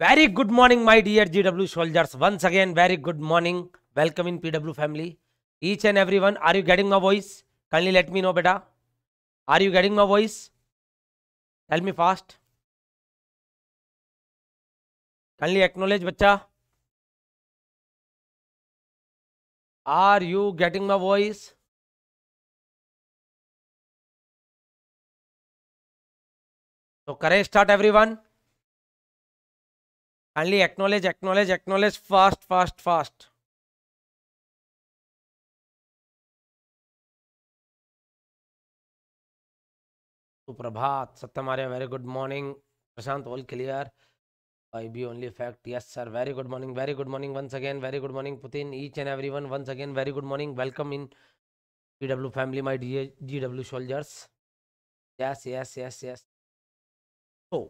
Very good morning, my dear GW soldiers. Once again, very good morning. Welcome in PW family. Each and everyone, are you getting my voice? Kindly let me know, beta. Are you getting my voice? Tell me fast. Kindly acknowledge, bacha. Are you getting my voice? So, courage start, everyone. kindly acknowledge acknowledge acknowledge fast fast fast सुप्रभात Satyam Arya very good morning Prashant all clear I be only fact yes sir very good morning very good morning once again very good morning Putin each and every one once again very good morning welcome in G W family my D G W soldiers yes yes yes yes so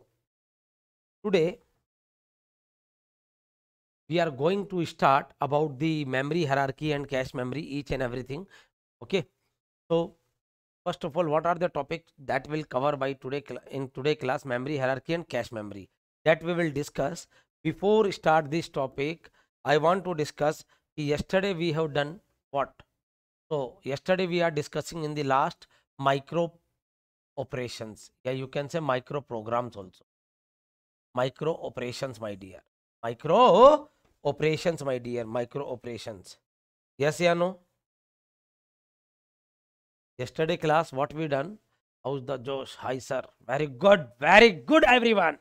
today we are going to start about the memory hierarchy and cache memory each and everything okay so first of all what are the topics that will cover by today in today class memory hierarchy and cache memory that we will discuss before start this topic i want to discuss yesterday we have done what so yesterday we are discussing in the last micro operations yeah you can say micro programs also micro operations my dear micro operations, my dear, micro operations. Yes, or no? Yesterday class, what we done? How's the Josh? Hi, sir. Very good. Very good, everyone.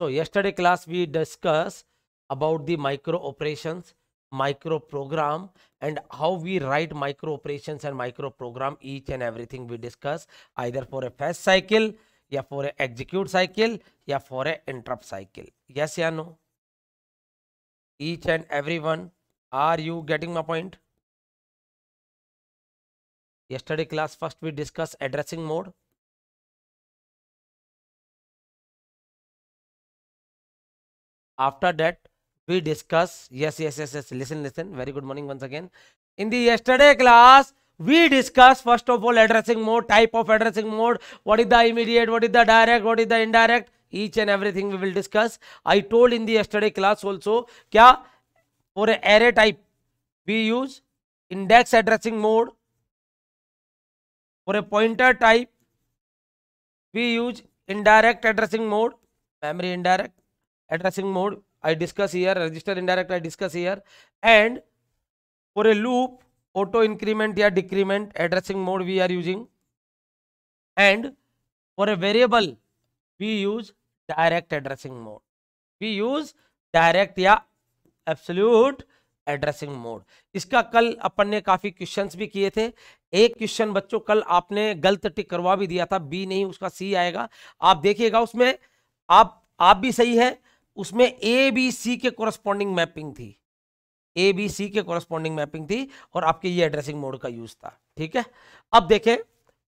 So, yesterday class, we discuss about the micro operations, micro program, and how we write micro operations and micro program, each and everything we discuss, either for a fast cycle, yeah, for a execute cycle, yeah, for a interrupt cycle. Yes, yeah, no? each and everyone. Are you getting my point? Yesterday class first we discussed addressing mode. After that we discuss yes yes yes yes listen listen very good morning once again. In the yesterday class we discuss first of all addressing mode type of addressing mode what is the immediate what is the direct what is the indirect each and everything we will discuss i told in the yesterday class also kya for a array type we use index addressing mode for a pointer type we use indirect addressing mode memory indirect addressing mode i discuss here register indirect i discuss here and for a loop auto increment या decrement addressing mode we are using and for a variable we use direct addressing mode we use direct या absolute addressing mode इसका कल अपन ने काफ़ी questions भी किए थे एक क्वेश्चन बच्चों कल आपने गलत टिक करवा भी दिया था बी नहीं उसका सी आएगा आप देखिएगा उसमें आप आप भी सही है उसमें ए बी सी के कोरस्पॉन्डिंग मैपिंग थी ए बी सी के कोरस्पॉन्डिंग मैपिंग थी और आपके ये एड्रेसिंग मोड का यूज था ठीक है अब देखें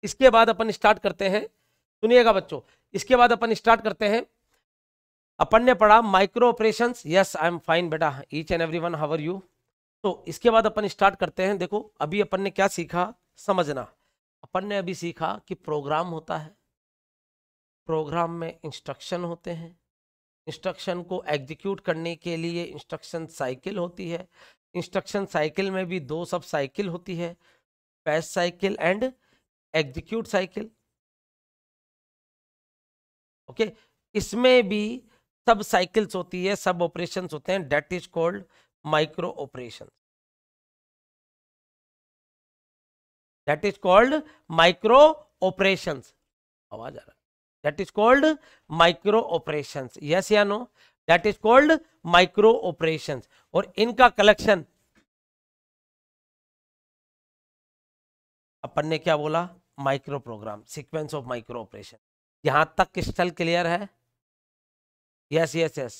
इसके बाद अपन स्टार्ट करते हैं सुनिएगा बच्चों इसके बाद अपन स्टार्ट करते हैं अपन ने पढ़ा micro operation yes I am fine बेटा each and every one how are you तो इसके बाद अपन स्टार्ट करते हैं देखो अभी अपन ने क्या सीखा समझना अपन ने अभी सीखा कि प्रोग्राम होता है प्रोग्राम में इंस्ट्रक्शन होते हैं इंस्ट्रक्शन को एग्जीक्यूट करने के लिए इंस्ट्रक्शन साइकिल होती है इंस्ट्रक्शन साइकिल में भी दो सब साइकिल होती है fetch cycle and execute cycle okay इसमें भी सब साइकिल्स होती है सब ऑपरेशंस होते हैं that is called micro operation that is called micro operation आवाज आ रहा है that is called micro operation yes या no that is called micro operation और इनका कलेक्शन अपन ने क्या बोला micro program sequence of micro operation यहाँ तक क्रिस्टल क्लियर है यस यस यस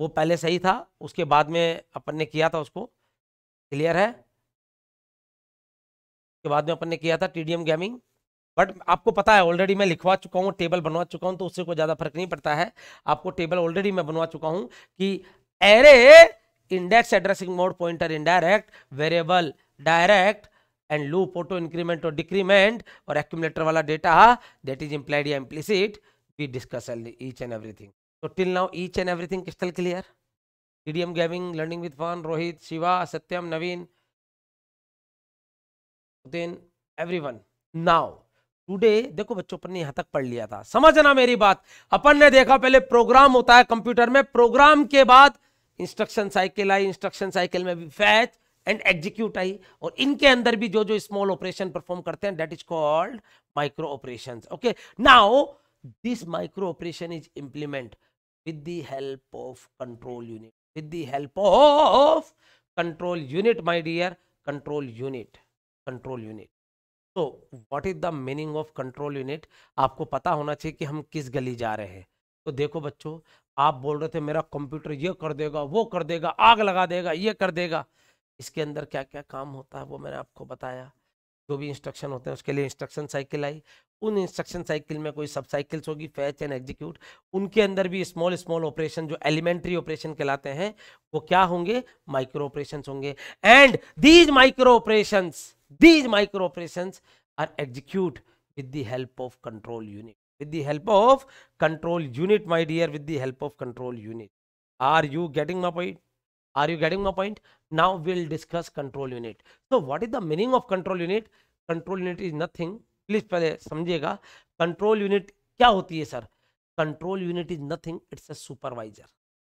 वो पहले सही था उसके बाद में अपन ने किया था उसको क्लियर है उसके बाद में अपन ने किया था टीडीएम गेमिंग बट आपको पता है ऑलरेडी मैं लिखवा चुका हूँ टेबल बनवा चुका हूँ तो उससे कोई ज़्यादा फर्क नहीं पड़ता है आपको टेबल ऑलरेडी मैं बनवा चुका हूँ कि array index addressing mode pointer indirect variable direct and low photo increment और डिक्रीमेंट और एक्यूमलेटर वाला डेटा दैट इज इम्प्लाइड या implicit we discuss each and everything तो till now each and everything crystal clear TDM giving learning with fun Rohit Shiva Satyam Naveen then everyone now today देखो बच्चों अपन ने यहां तक पढ़ लिया था समझना मेरी बात अपन ने देखा पहले प्रोग्राम होता है कंप्यूटर में प्रोग्राम के बाद instruction cycle I instruction cycle में भी फैच एंड एग्जीक्यूट आई और इनके अंदर भी जो जो स्मॉल ऑपरेशन परफॉर्म करते हैं that is called micro operation okay now this micro operation is implement with the help of control unit with the help of control unit my dear control unit control unit so what is the meaning of आपको पता होना चाहिए कि हम किस गली जा रहे हैं तो देखो बच्चों आप बोल रहे थे मेरा कंप्यूटर ये कर देगा वो कर देगा आग लगा देगा ये कर देगा इसके अंदर क्या क्या काम होता है वो मैंने आपको बताया जो भी इंस्ट्रक्शन होते हैं उसके लिए इंस्ट्रक्शन साइकिल आई उन इंस्ट्रक्शन साइकिल में कोई सब साइकिल्स होगी फैच एंड एग्जीक्यूट उनके अंदर भी स्मॉल स्मॉल ऑपरेशन जो एलिमेंट्री ऑपरेशन कहलाते हैं वो क्या होंगे माइक्रो ऑपरेशन होंगे and these micro operation these micro operation are execute with the help of control unit with the help of control unit my dear with the help of control unit are you getting my point Are you getting my point? Now we'll discuss control unit. So what is the meaning of control unit? Control unit is nothing. Please pehle समझिएगा Control unit kya hoti hai sir Control unit is nothing. It's a supervisor.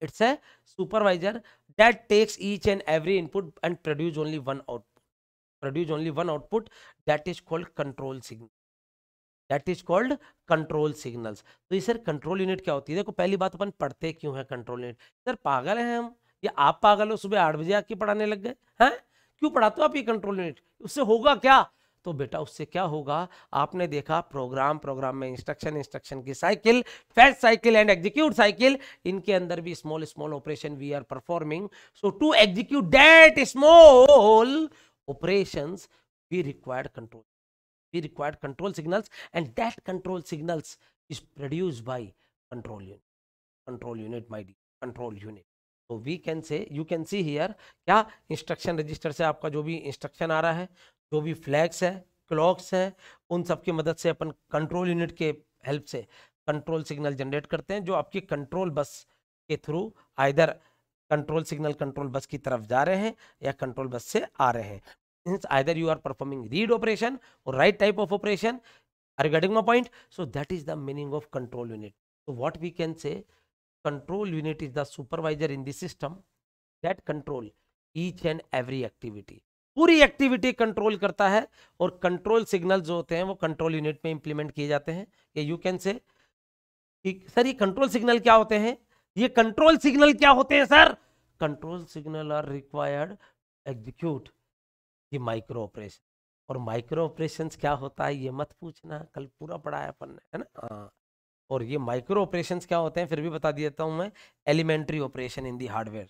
It's a supervisor that takes each and every input and produce only one output. Produce only one output that is called control signal. That is called control signals. तो ये sir control unit क्या होती है देखो पहली बात अपन पढ़ते क्यों है कंट्रोल यूनिट सर पागल हैं हम या आप पागल हो सुबह आठ बजे आके पढ़ाने लग गए हैं क्यों पढ़ाते हो आप ये कंट्रोल यूनिट उससे होगा क्या तो बेटा उससे क्या होगा आपने देखा प्रोग्राम प्रोग्राम में इंस्ट्रक्शन इंस्ट्रक्शन की cycle fetch cycle and execute cycle इनके अंदर भी small small operation we are performing so to execute that small operation we required control we required control signals and that control signals is produced by control unit control unit my dear control unit तो we can say you can see here क्या instruction register से आपका जो भी instruction आ रहा है जो भी फ्लैग्स है क्लॉक्स हैं उन सब की मदद से अपन कंट्रोल यूनिट के हेल्प से कंट्रोल सिग्नल जनरेट करते हैं जो आपकी कंट्रोल बस के through either control signal control bus की तरफ जा रहे हैं या कंट्रोल बस से आ रहे हैं means either you are performing read operation और write type of operation are you getting my point so that is the meaning of control unit so what we can control unit is the supervisor in the system that control each and every activity पूरी activity control करता है और control signal जो होते हैं वो control unit में implement किए जाते हैं ये यू कैन से सर ये कंट्रोल सिग्नल क्या होते हैं ये कंट्रोल सिग्नल क्या होते हैं sir control signal are required execute ये माइक्रो ऑपरेशन और माइक्रो ऑपरेशन क्या होता है ये मत पूछना कल पूरा पढ़ाया अपन ने है ना हाँ और ये माइक्रो ऑपरेशन क्या होते हैं फिर भी बता देता हूँ मैं elementary operation in the hardware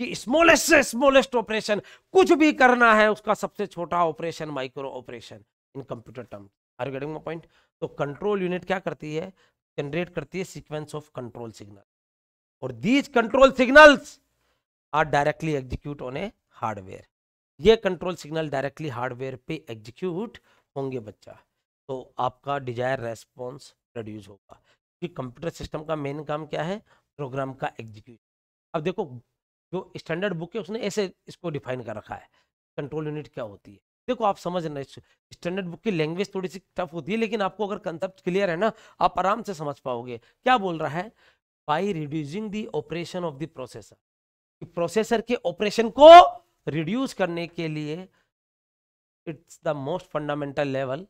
कि स्मॉलेस्ट से स्मॉलेस्ट ऑपरेशन कुछ भी करना है उसका सबसे छोटा operation micro operation in computer term are getting my point तो कंट्रोल यूनिट क्या करती है जनरेट करती है सीक्वेंस ऑफ कंट्रोल सिग्नल और these control signals are directly execute on a hardware ये कंट्रोल सिग्नल डायरेक्टली हार्डवेयर पे एग्जीक्यूट होंगे बच्चा तो आपका डिजायर रेस्पॉन्स प्रोड्यूस होगा कि कंप्यूटर सिस्टम का मेन काम क्या है प्रोग्राम का एग्जीक्यूशन अब देखो जो स्टैंडर्ड बुक है उसने ऐसे इसको डिफाइन कर रखा है कंट्रोल यूनिट क्या होती है देखो आप समझ रहे स्टैंडर्ड बुक की लैंग्वेज थोड़ी सी टफ होती है लेकिन आपको अगर कंसेप्ट क्लियर है ना आप आराम से समझ पाओगे क्या बोल रहा है by reducing the operation of the processor processor के ऑपरेशन को रिड्यूस करने के लिए it's the most fundamental level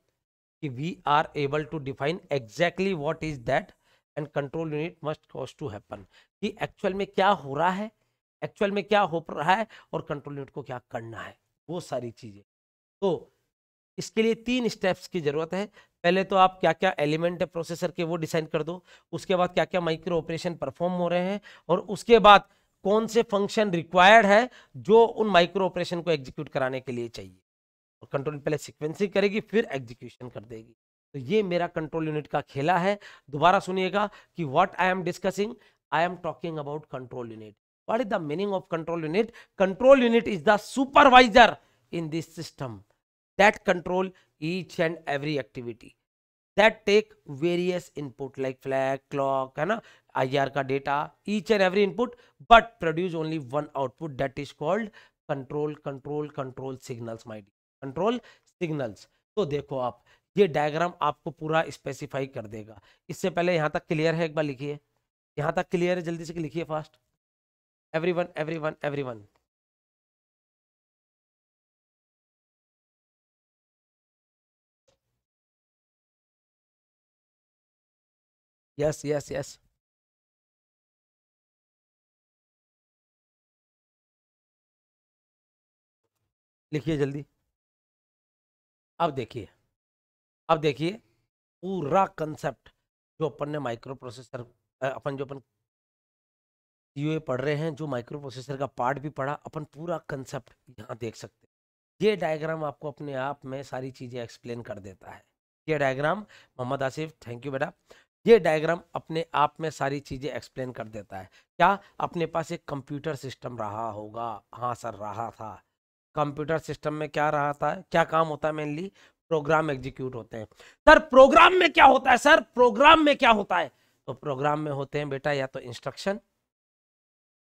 कि we are able to define exactly what is that and control unit must cause to happen कि actual में क्या हो रहा है एक्चुअल में क्या हो रहा है और कंट्रोल यूनिट को क्या करना है वो सारी चीज़ें तो इसके लिए तीन स्टेप्स की ज़रूरत है पहले तो आप क्या क्या एलिमेंट है प्रोसेसर के वो डिसाइन कर दो उसके बाद क्या क्या माइक्रो ऑपरेशन परफॉर्म हो रहे हैं और उसके बाद कौन से फंक्शन रिक्वायर्ड है जो उन माइक्रो ऑपरेशन को एग्जीक्यूट कराने के लिए चाहिए और कंट्रोल पहले सिक्वेंसिंग करेगी फिर एग्जीक्यूशन कर देगी तो ये मेरा कंट्रोल यूनिट का खेला है दोबारा सुनिएगा कि what I am discussing I am talking about control unit what is the meaning of control unit control unit is the supervisor in this system that control each and every activity that take various input like flag clock है ना I R का data each and every input but produce only one output that is called control control control signals my dear control signals तो देखो आप ये diagram आपको पूरा specify कर देगा इससे पहले यहाँ तक क्लियर है एक बार लिखिए यहाँ तक क्लियर है जल्दी से लिखिए fast every one every one every one yes yes yes लिखिए जल्दी अब देखिए अब देखिए पूरा कंसेप्ट जो अपन ने माइक्रो प्रोसेसर अपन जो अपन यूए पढ़ रहे हैं जो माइक्रो प्रोसेसर का पार्ट भी पढ़ा अपन पूरा कंसेप्ट यहाँ देख सकते हैं ये डायग्राम आपको अपने आप में सारी चीज़ें एक्सप्लेन कर देता है ये diagram Mohammad Asif thank you बेटा ये डायग्राम अपने आप में सारी चीज़ें एक्सप्लेन कर देता है क्या अपने पास एक कंप्यूटर सिस्टम रहा होगा हाँ सर रहा था कंप्यूटर सिस्टम में क्या रहा था क्या काम होता है मेनली प्रोग्राम एग्जीक्यूट होते हैं सर प्रोग्राम में क्या होता है सर प्रोग्राम में क्या होता है तो प्रोग्राम में होते हैं बेटा या तो इंस्ट्रक्शन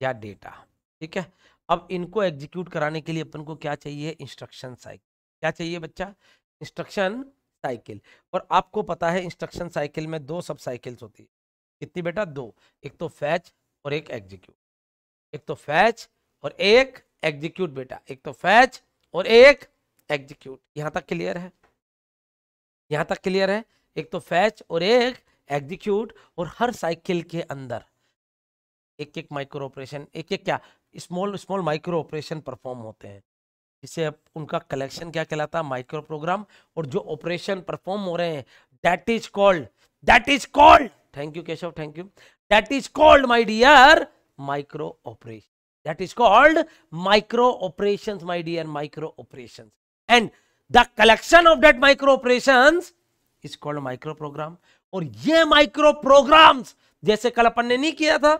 या डेटा ठीक है अब इनको एग्जीक्यूट कराने के लिए अपन को क्या चाहिए इंस्ट्रक्शन साइकिल क्या चाहिए बच्चा इंस्ट्रक्शन साइकिल और आपको पता है इंस्ट्रक्शन साइकिल में दो सब साइकिल्स होती है कितनी बेटा दो एक तो फैच और एक एग्जीक्यूट एक तो फैच और एक एग्जीक्यूट बेटा एक तो फैच और एक एग्जीक्यूट यहाँ तक क्लियर है यहाँ तक क्लियर है एक तो फैच और एक एग्जीक्यूट और हर साइकिल के अंदर एक एक माइक्रो ऑपरेशन एक एक क्या small small micro operation perform होते हैं जिसे उनका कलेक्शन क्या कहलाता है माइक्रो प्रोग्राम और जो ऑपरेशन परफॉर्म हो रहे हैं that is called that is called thank you Keshav thank you that is called my dear micro operation that is called micro operation my dear micro operation and the collection of that micro operation is called micro program और ये micro programs जैसे कल अपन ने नहीं किया था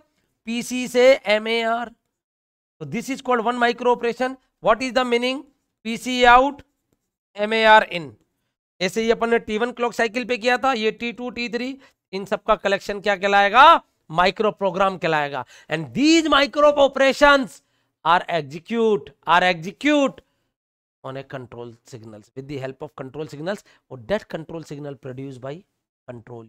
PC से M A R तो this is called one micro operation what is the meaning see out M A R in ऐसे ही अपन ने टी वन क्लॉक साइकिल पे किया था ये टी टू टी थ्री इन सबका कलेक्शन क्या कहलाएगा माइक्रो प्रोग्राम कहलाएगा and these micro operation are execute are execute on a control signals with the help of control signals or that control signal produced by control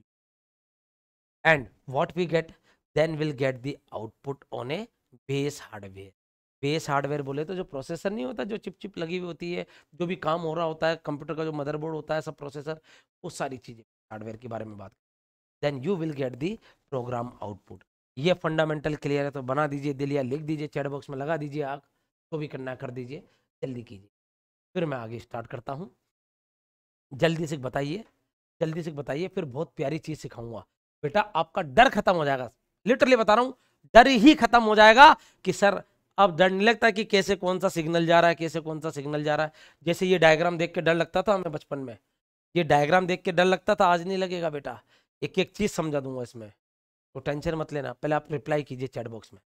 and what we get then we'll get the output on a base hardware base hardware बोले तो जो processor नहीं होता जो chip chip लगी हुई होती है जो भी काम हो रहा होता है कंप्यूटर का जो मदरबोर्ड होता है सब प्रोसेसर वो सारी चीज़ें हार्डवेयर के बारे में बात करें then you will get the program output ये फंडामेंटल क्लियर है तो बना दीजिए दिल या लिख दीजिए चैट बॉक्स में लगा दीजिए आग तो भी करना कर दीजिए जल्दी कीजिए फिर मैं आगे स्टार्ट करता हूँ जल्दी से बताइए जल्दी से बताइए फिर बहुत प्यारी चीज़ सिखाऊंगा बेटा आपका डर खत्म हो जाएगा लिटरली बता रहा हूँ डर ही खत्म हो जाएगा कि सर अब डर नहीं लगता कि कैसे कौन सा सिग्नल जा रहा है कैसे कौन सा सिग्नल जा रहा है जैसे ये डायग्राम देख के डर लगता था हमें बचपन में ये डायग्राम देख के डर लगता था आज नहीं लगेगा बेटा एक एक चीज़ समझा दूंगा इसमें तो टेंशन मत लेना पहले आप रिप्लाई कीजिए चैट बॉक्स में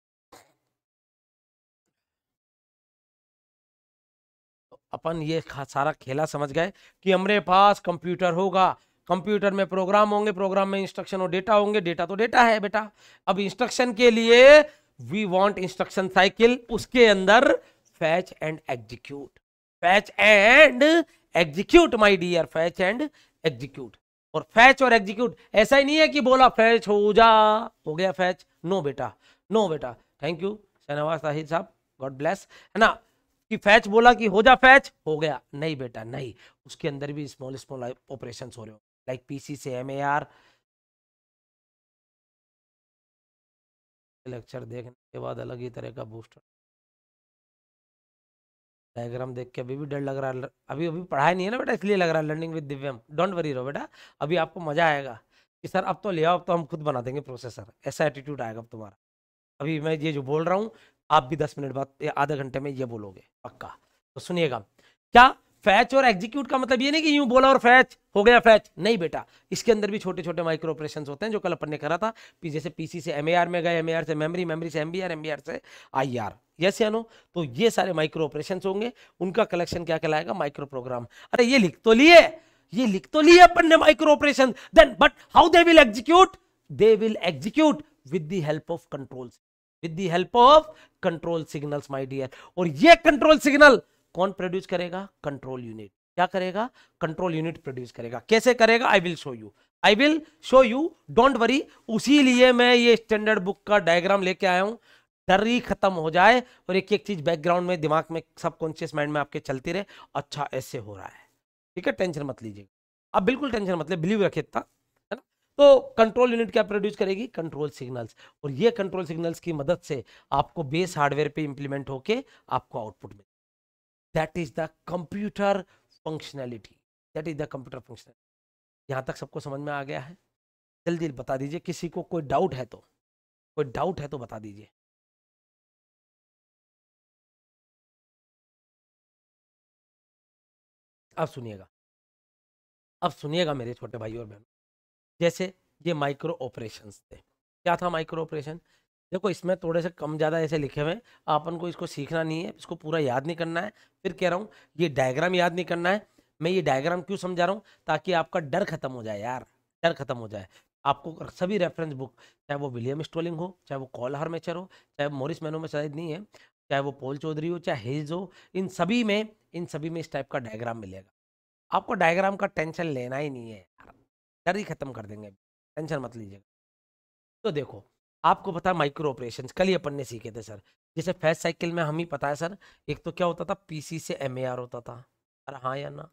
अपन ये सारा खेला समझ गए कि हमारे पास कंप्यूटर होगा कंप्यूटर में प्रोग्राम होंगे प्रोग्राम में इंस्ट्रक्शन और डेटा होंगे डेटा तो डेटा है बेटा अब इंस्ट्रक्शन के लिए वी वांट इंस्ट्रक्शन साइकिल उसके अंदर fetch and execute fetch and execute my dear fetch and execute और फैच और एग्जीक्यूट ऐसा ही नहीं है कि बोला फैच हो जा हो गया फैच नो बेटा नो बेटा थैंक यू शहनवाज साहिद साहब गॉड ब्लेस है ना कि फैच बोला कि हो जा फैच हो गया नहीं बेटा नहीं उसके अंदर भी स्मॉल स्मॉल ऑपरेशन हो रहे हो लाइक पीसी से एम लेक्चर देखने के बाद अलग ही तरह का बूस्टर डायग्राम देख के अभी भी डर लग रहा है अभी अभी पढ़ाई नहीं है ना बेटा इसलिए लग रहा है learning with Divyam don't worry रो बेटा अभी आपको मजा आएगा कि सर अब तो ले आओ अब तो हम खुद बना देंगे प्रोसेसर ऐसा एटीट्यूड आएगा अब तुम्हारा अभी मैं ये जो बोल रहा हूँ आप भी दस मिनट बाद आधे घंटे में ये बोलोगे पक्का तो सुनिएगा क्या फैच और एग्जीक्यूट का मतलब ये नहीं कि यूं बोला और फैच हो गया फैच नहीं बेटा इसके अंदर भी छोटे छोटे माइक्रो ऑपरेशन होते हैं जो कल अपन ने करा था जैसे पीसी से एमएआर में गए एमएआर से मेमोरी मेमोरी से एमबीआर एमबीआर से आईआर यस या नो तो ये सारे माइक्रो ऑपरेशन होंगे उनका कलेक्शन क्या कहलाएगा माइक्रो प्रोग्राम अरे ये लिख तो लिए ये लिख तो लिए अपन ने micro operation then but how they will execute they will execute with the help of controls with the help of control signals my dear और ये कंट्रोल सिग्नल कौन प्रोड्यूस करेगा कंट्रोल यूनिट क्या करेगा कंट्रोल यूनिट प्रोड्यूस करेगा कैसे करेगा I will show you I will show you don't worry उसी लिए मैं ये स्टैंडर्ड बुक का डायग्राम लेके आया हूँ डर ही खत्म हो जाए और एक एक चीज बैकग्राउंड में दिमाग में सब कॉन्शियस माइंड में आपके चलती रहे अच्छा ऐसे हो रहा है ठीक है टेंशन मत लीजिएगा आप बिल्कुल टेंशन मत ले बिलीव रखिए इतना तो कंट्रोल यूनिट क्या प्रोड्यूस करेगी कंट्रोल सिग्नल्स और ये कंट्रोल सिग्नल्स की मदद से आपको बेस हार्डवेयर पे इंप्लीमेंट होके आपको आउटपुट मिले that is the computer functionality that is the computer functionality यहाँ तक सबको समझ में आ गया है जल्दी बता दीजिए किसी को कोई डाउट है तो कोई डाउट है तो बता दीजिए अब सुनिएगा अब सुनिएगा मेरे छोटे भाई और बहनों जैसे ये माइक्रो ऑपरेशन थे क्या था माइक्रो ऑपरेशन देखो इसमें थोड़े से कम ज़्यादा ऐसे लिखे हुए हैं अपन को इसको सीखना नहीं है इसको पूरा याद नहीं करना है फिर कह रहा हूँ ये डायग्राम याद नहीं करना है मैं ये डायग्राम क्यों समझा रहा हूँ ताकि आपका डर खत्म हो जाए यार डर खत्म हो जाए आपको सभी रेफरेंस बुक चाहे वो विलियम स्टोलिंग हो चाहे वो कॉल हार्मेचर हो चाहे मोरिस मैनो में शायद नहीं है चाहे वो पोल चौधरी हो चाहे हेज हो इन सभी में इन सभी में इस टाइप का डायग्राम मिलेगा आपको डायग्राम का टेंशन लेना ही नहीं है यार ही ख़त्म कर देंगे टेंशन मत लीजिएगा तो देखो आपको पता है माइक्रो ऑपरेशन कल ही अपन ने सीखे थे सर जैसे फैस साइकिल में हम ही पता है सर एक तो क्या होता था पीसी से एम होता था अरे हाँ या ना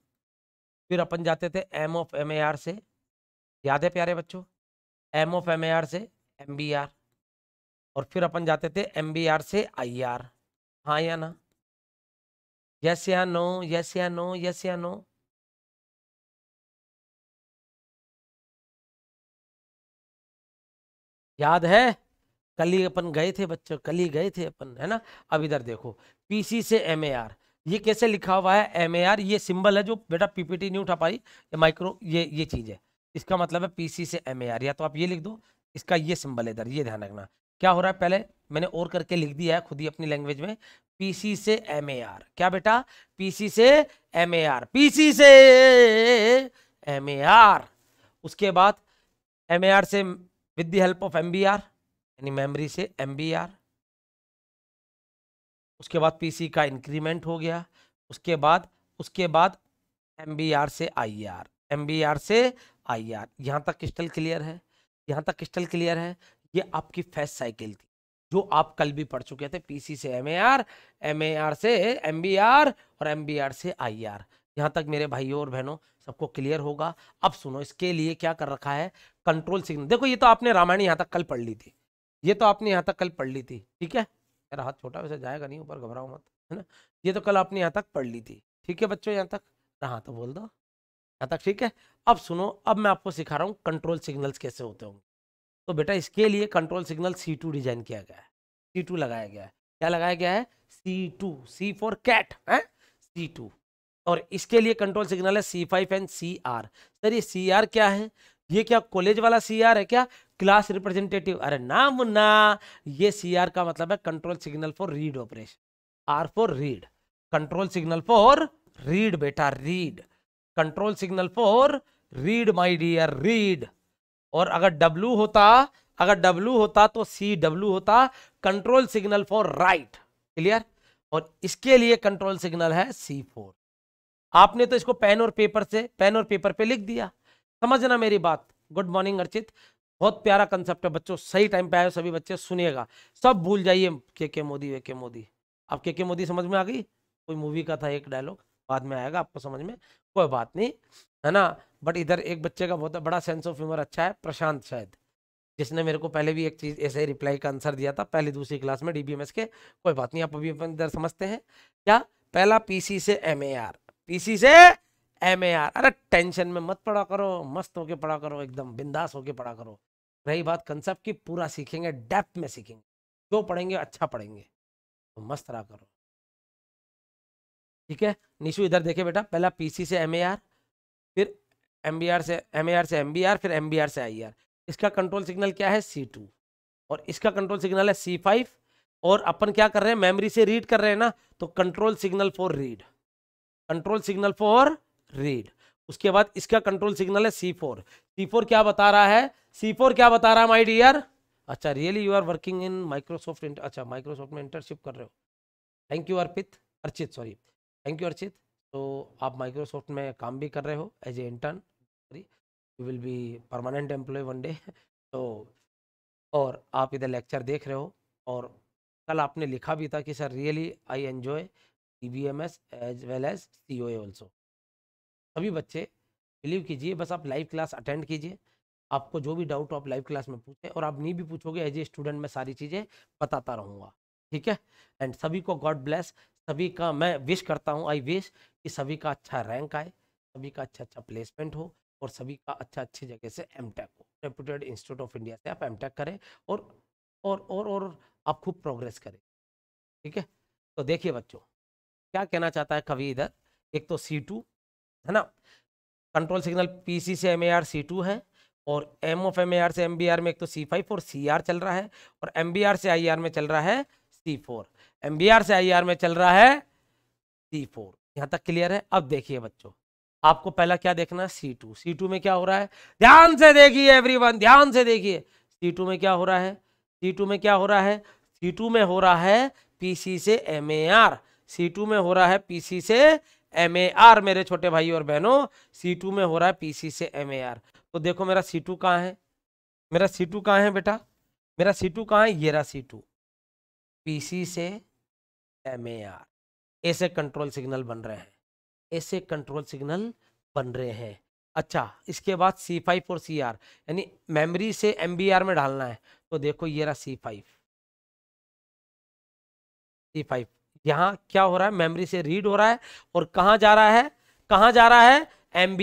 फिर अपन जाते थे एम ऑफ एम से याद है प्यारे बच्चों एम ऑफ एम से एम और फिर अपन जाते थे एम से आई आर हाँ या ना यस या नो यस या नो यस या नो याद है कल ही अपन गए थे बच्चों कल ही गए थे अपन है ना अब इधर देखो पीसी से एम ये कैसे लिखा हुआ है एम ये सिंबल है जो बेटा पीपीटी नहीं उठा पाई ये माइक्रो ये ये चीज़ है इसका मतलब है पीसी से एम या तो आप ये लिख दो इसका ये सिंबल है इधर ये ध्यान रखना क्या हो रहा है पहले मैंने और करके लिख दिया है खुद ही अपनी लैंग्वेज में पीसी से एम क्या बेटा पीसी से एम पीसी से एम उसके बाद एम से with the help of M B R यानी मेमोरी से एम बी आर उसके बाद पी सी का इंक्रीमेंट हो गया उसके बाद उसके बाद एम बी आर से I R M B R से आई आर यहाँ तक क्रिस्टल क्लियर है यहाँ तक क्रिस्टल क्लियर है ये आपकी फैस साइकिल थी जो आप कल भी पढ़ चुके थे पीसी से M A R M A R से एम बी आर और एम बी आर से आई आर यहाँ तक मेरे भाइयों और बहनों सबको क्लियर होगा अब सुनो इसके लिए क्या कर रखा है कंट्रोल सिग्नल देखो ये तो आपने रामायण यहाँ तक कल पढ़ ली थी ये तो आपने यहाँ तक कल पढ़ ली थी ठीक है मेरा हाथ छोटा वैसे जाएगा नहीं ऊपर घबराओ मत है ना ये तो कल आपने यहाँ तक पढ़ ली थी ठीक है बच्चों यहाँ तक हाँ तो बोल दो यहाँ तक ठीक है अब सुनो अब मैं आपको सिखा रहा हूँ कंट्रोल सिग्नल्स कैसे होते होंगे तो बेटा इसके लिए control signal C two design किया गया है सी टू लगाया गया है क्या लगाया गया है सी टू सी फोर कैट है सी टू और इसके लिए कंट्रोल सिग्नल है C five and C R sir ये सी आर क्या है ये क्या कॉलेज वाला सीआर है क्या क्लास रिप्रेजेंटेटिव अरे ना मुन्ना ये सीआर का मतलब है control signal for read operation R for read control signal for read बेटा read control signal for read my dear read और अगर डब्लू होता अगर डब्ल्यू होता तो सी डब्ल्यू होता control signal for write clear और इसके लिए कंट्रोल सिग्नल है सी फोर आपने तो इसको पेन और पेपर से पेन और पेपर पे लिख दिया समझना मेरी बात गुड मॉर्निंग अर्चित बहुत प्यारा कंसेप्ट है बच्चों सही टाइम पे आए सभी बच्चे सुनिएगा सब भूल जाइए के के मोदी वे के मोदी आप के के मोदी समझ में आ गई कोई मूवी का था एक डायलॉग बाद में आएगा आपको समझ में कोई बात नहीं है ना बट इधर एक बच्चे का बहुत बड़ा सेंस ऑफ ह्यूमर अच्छा है प्रशांत शायद जिसने मेरे को पहले भी एक चीज़ ऐसे ही रिप्लाई का आंसर दिया था पहले दूसरी क्लास में डीबीएमएस के कोई बात नहीं आप अभी इधर समझते हैं क्या पहला पीसी से एमएआर पीसी से एम ए आर अरे टेंशन में मत पढ़ा करो मस्त होके पढ़ा करो एकदम बिंदास होके पढ़ा करो रही बात कंसेप्ट की पूरा सीखेंगे डेप्थ में सीखेंगे जो पढ़ेंगे अच्छा पढ़ेंगे तो मस्त रहा करो ठीक है निशु इधर देखे बेटा पहला पीसी से एम फिर एम से एम से एम फिर एम से आई e इसका कंट्रोल सिग्नल क्या है सी टू और इसका कंट्रोल सिग्नल है सी फाइव और अपन क्या कर रहे हैं मेमोरी से रीड कर रहे हैं ना तो control signal for read control signal for read उसके बाद इसका कंट्रोल सिग्नल है सी फोर सी फोर क्या बता रहा है सी फोर क्या बता रहा है माई डियर अच्छा really you are working in Microsoft अच्छा माइक्रोसॉफ्ट में इंटर्नशिप कर रहे हो thank you Arpit Archit sorry thank you Archit तो आप माइक्रोसॉफ्ट में काम भी कर रहे हो as a intern sorry you will be permanent employ one day तो और आप इधर लेक्चर देख रहे हो और कल आपने लिखा भी था कि sir really I enjoy E B M S as well as C O A also सभी बच्चे बिलीव कीजिए बस आप लाइव क्लास अटेंड कीजिए आपको जो भी डाउट आप लाइव क्लास में पूछें और आप नहीं भी पूछोगे एज ए स्टूडेंट मैं सारी चीज़ें बताता रहूँगा ठीक है एंड सभी को गॉड ब्लेस सभी का मैं विश करता हूँ आई विश कि सभी का अच्छा रैंक आए सभी का अच्छा अच्छा प्लेसमेंट हो और सभी का अच्छा अच्छी जगह से एम टेक हो रेपूटेड इंस्टीट्यूट ऑफ इंडिया से आप एम टेक करें और और और और आप खूब प्रोग्रेस करें ठीक है तो देखिए बच्चों क्या कहना चाहता है कवि इधर एक तो सी टू है ना कंट्रोल सिग्नल पीसी से M A R C two है और M of M A R से एम बी आर में एक तो सी फाइव और सी आर चल रहा है और एम बी आर से आई आर में चल रहा है C four M B R से आई आर में चल रहा है सी फोर यहाँ तक क्लियर है अब देखिए बच्चों आपको पहला क्या देखना है सी टू सी टू में क्या हो रहा है ध्यान से देखिए एवरीवन ध्यान से देखिए सी टू में क्या हो रहा है सी टू में क्या हो रहा है सी टू में हो रहा है पीसी से M A R C two में हो रहा है पीसी से एम ए आर मेरे छोटे भाई और बहनों सी टू में हो रहा है पी सी से एम ए आर तो देखो मेरा सी टू कहाँ है मेरा सी टू कहाँ है बेटा मेरा सी टू कहाँ है ये रहा सी टू पी सी से एम ए आर ऐसे कंट्रोल सिग्नल बन रहे हैं ऐसे कंट्रोल सिग्नल बन रहे हैं अच्छा इसके बाद सी फाइव और सी आर यानी मेमरी से एम बी आर में डालना है तो देखो ये रहा सी फाइव सी फाइव यहाँ क्या हो रहा है मेमोरी से रीड हो रहा है और कहाँ जा रहा है कहाँ जा रहा है एम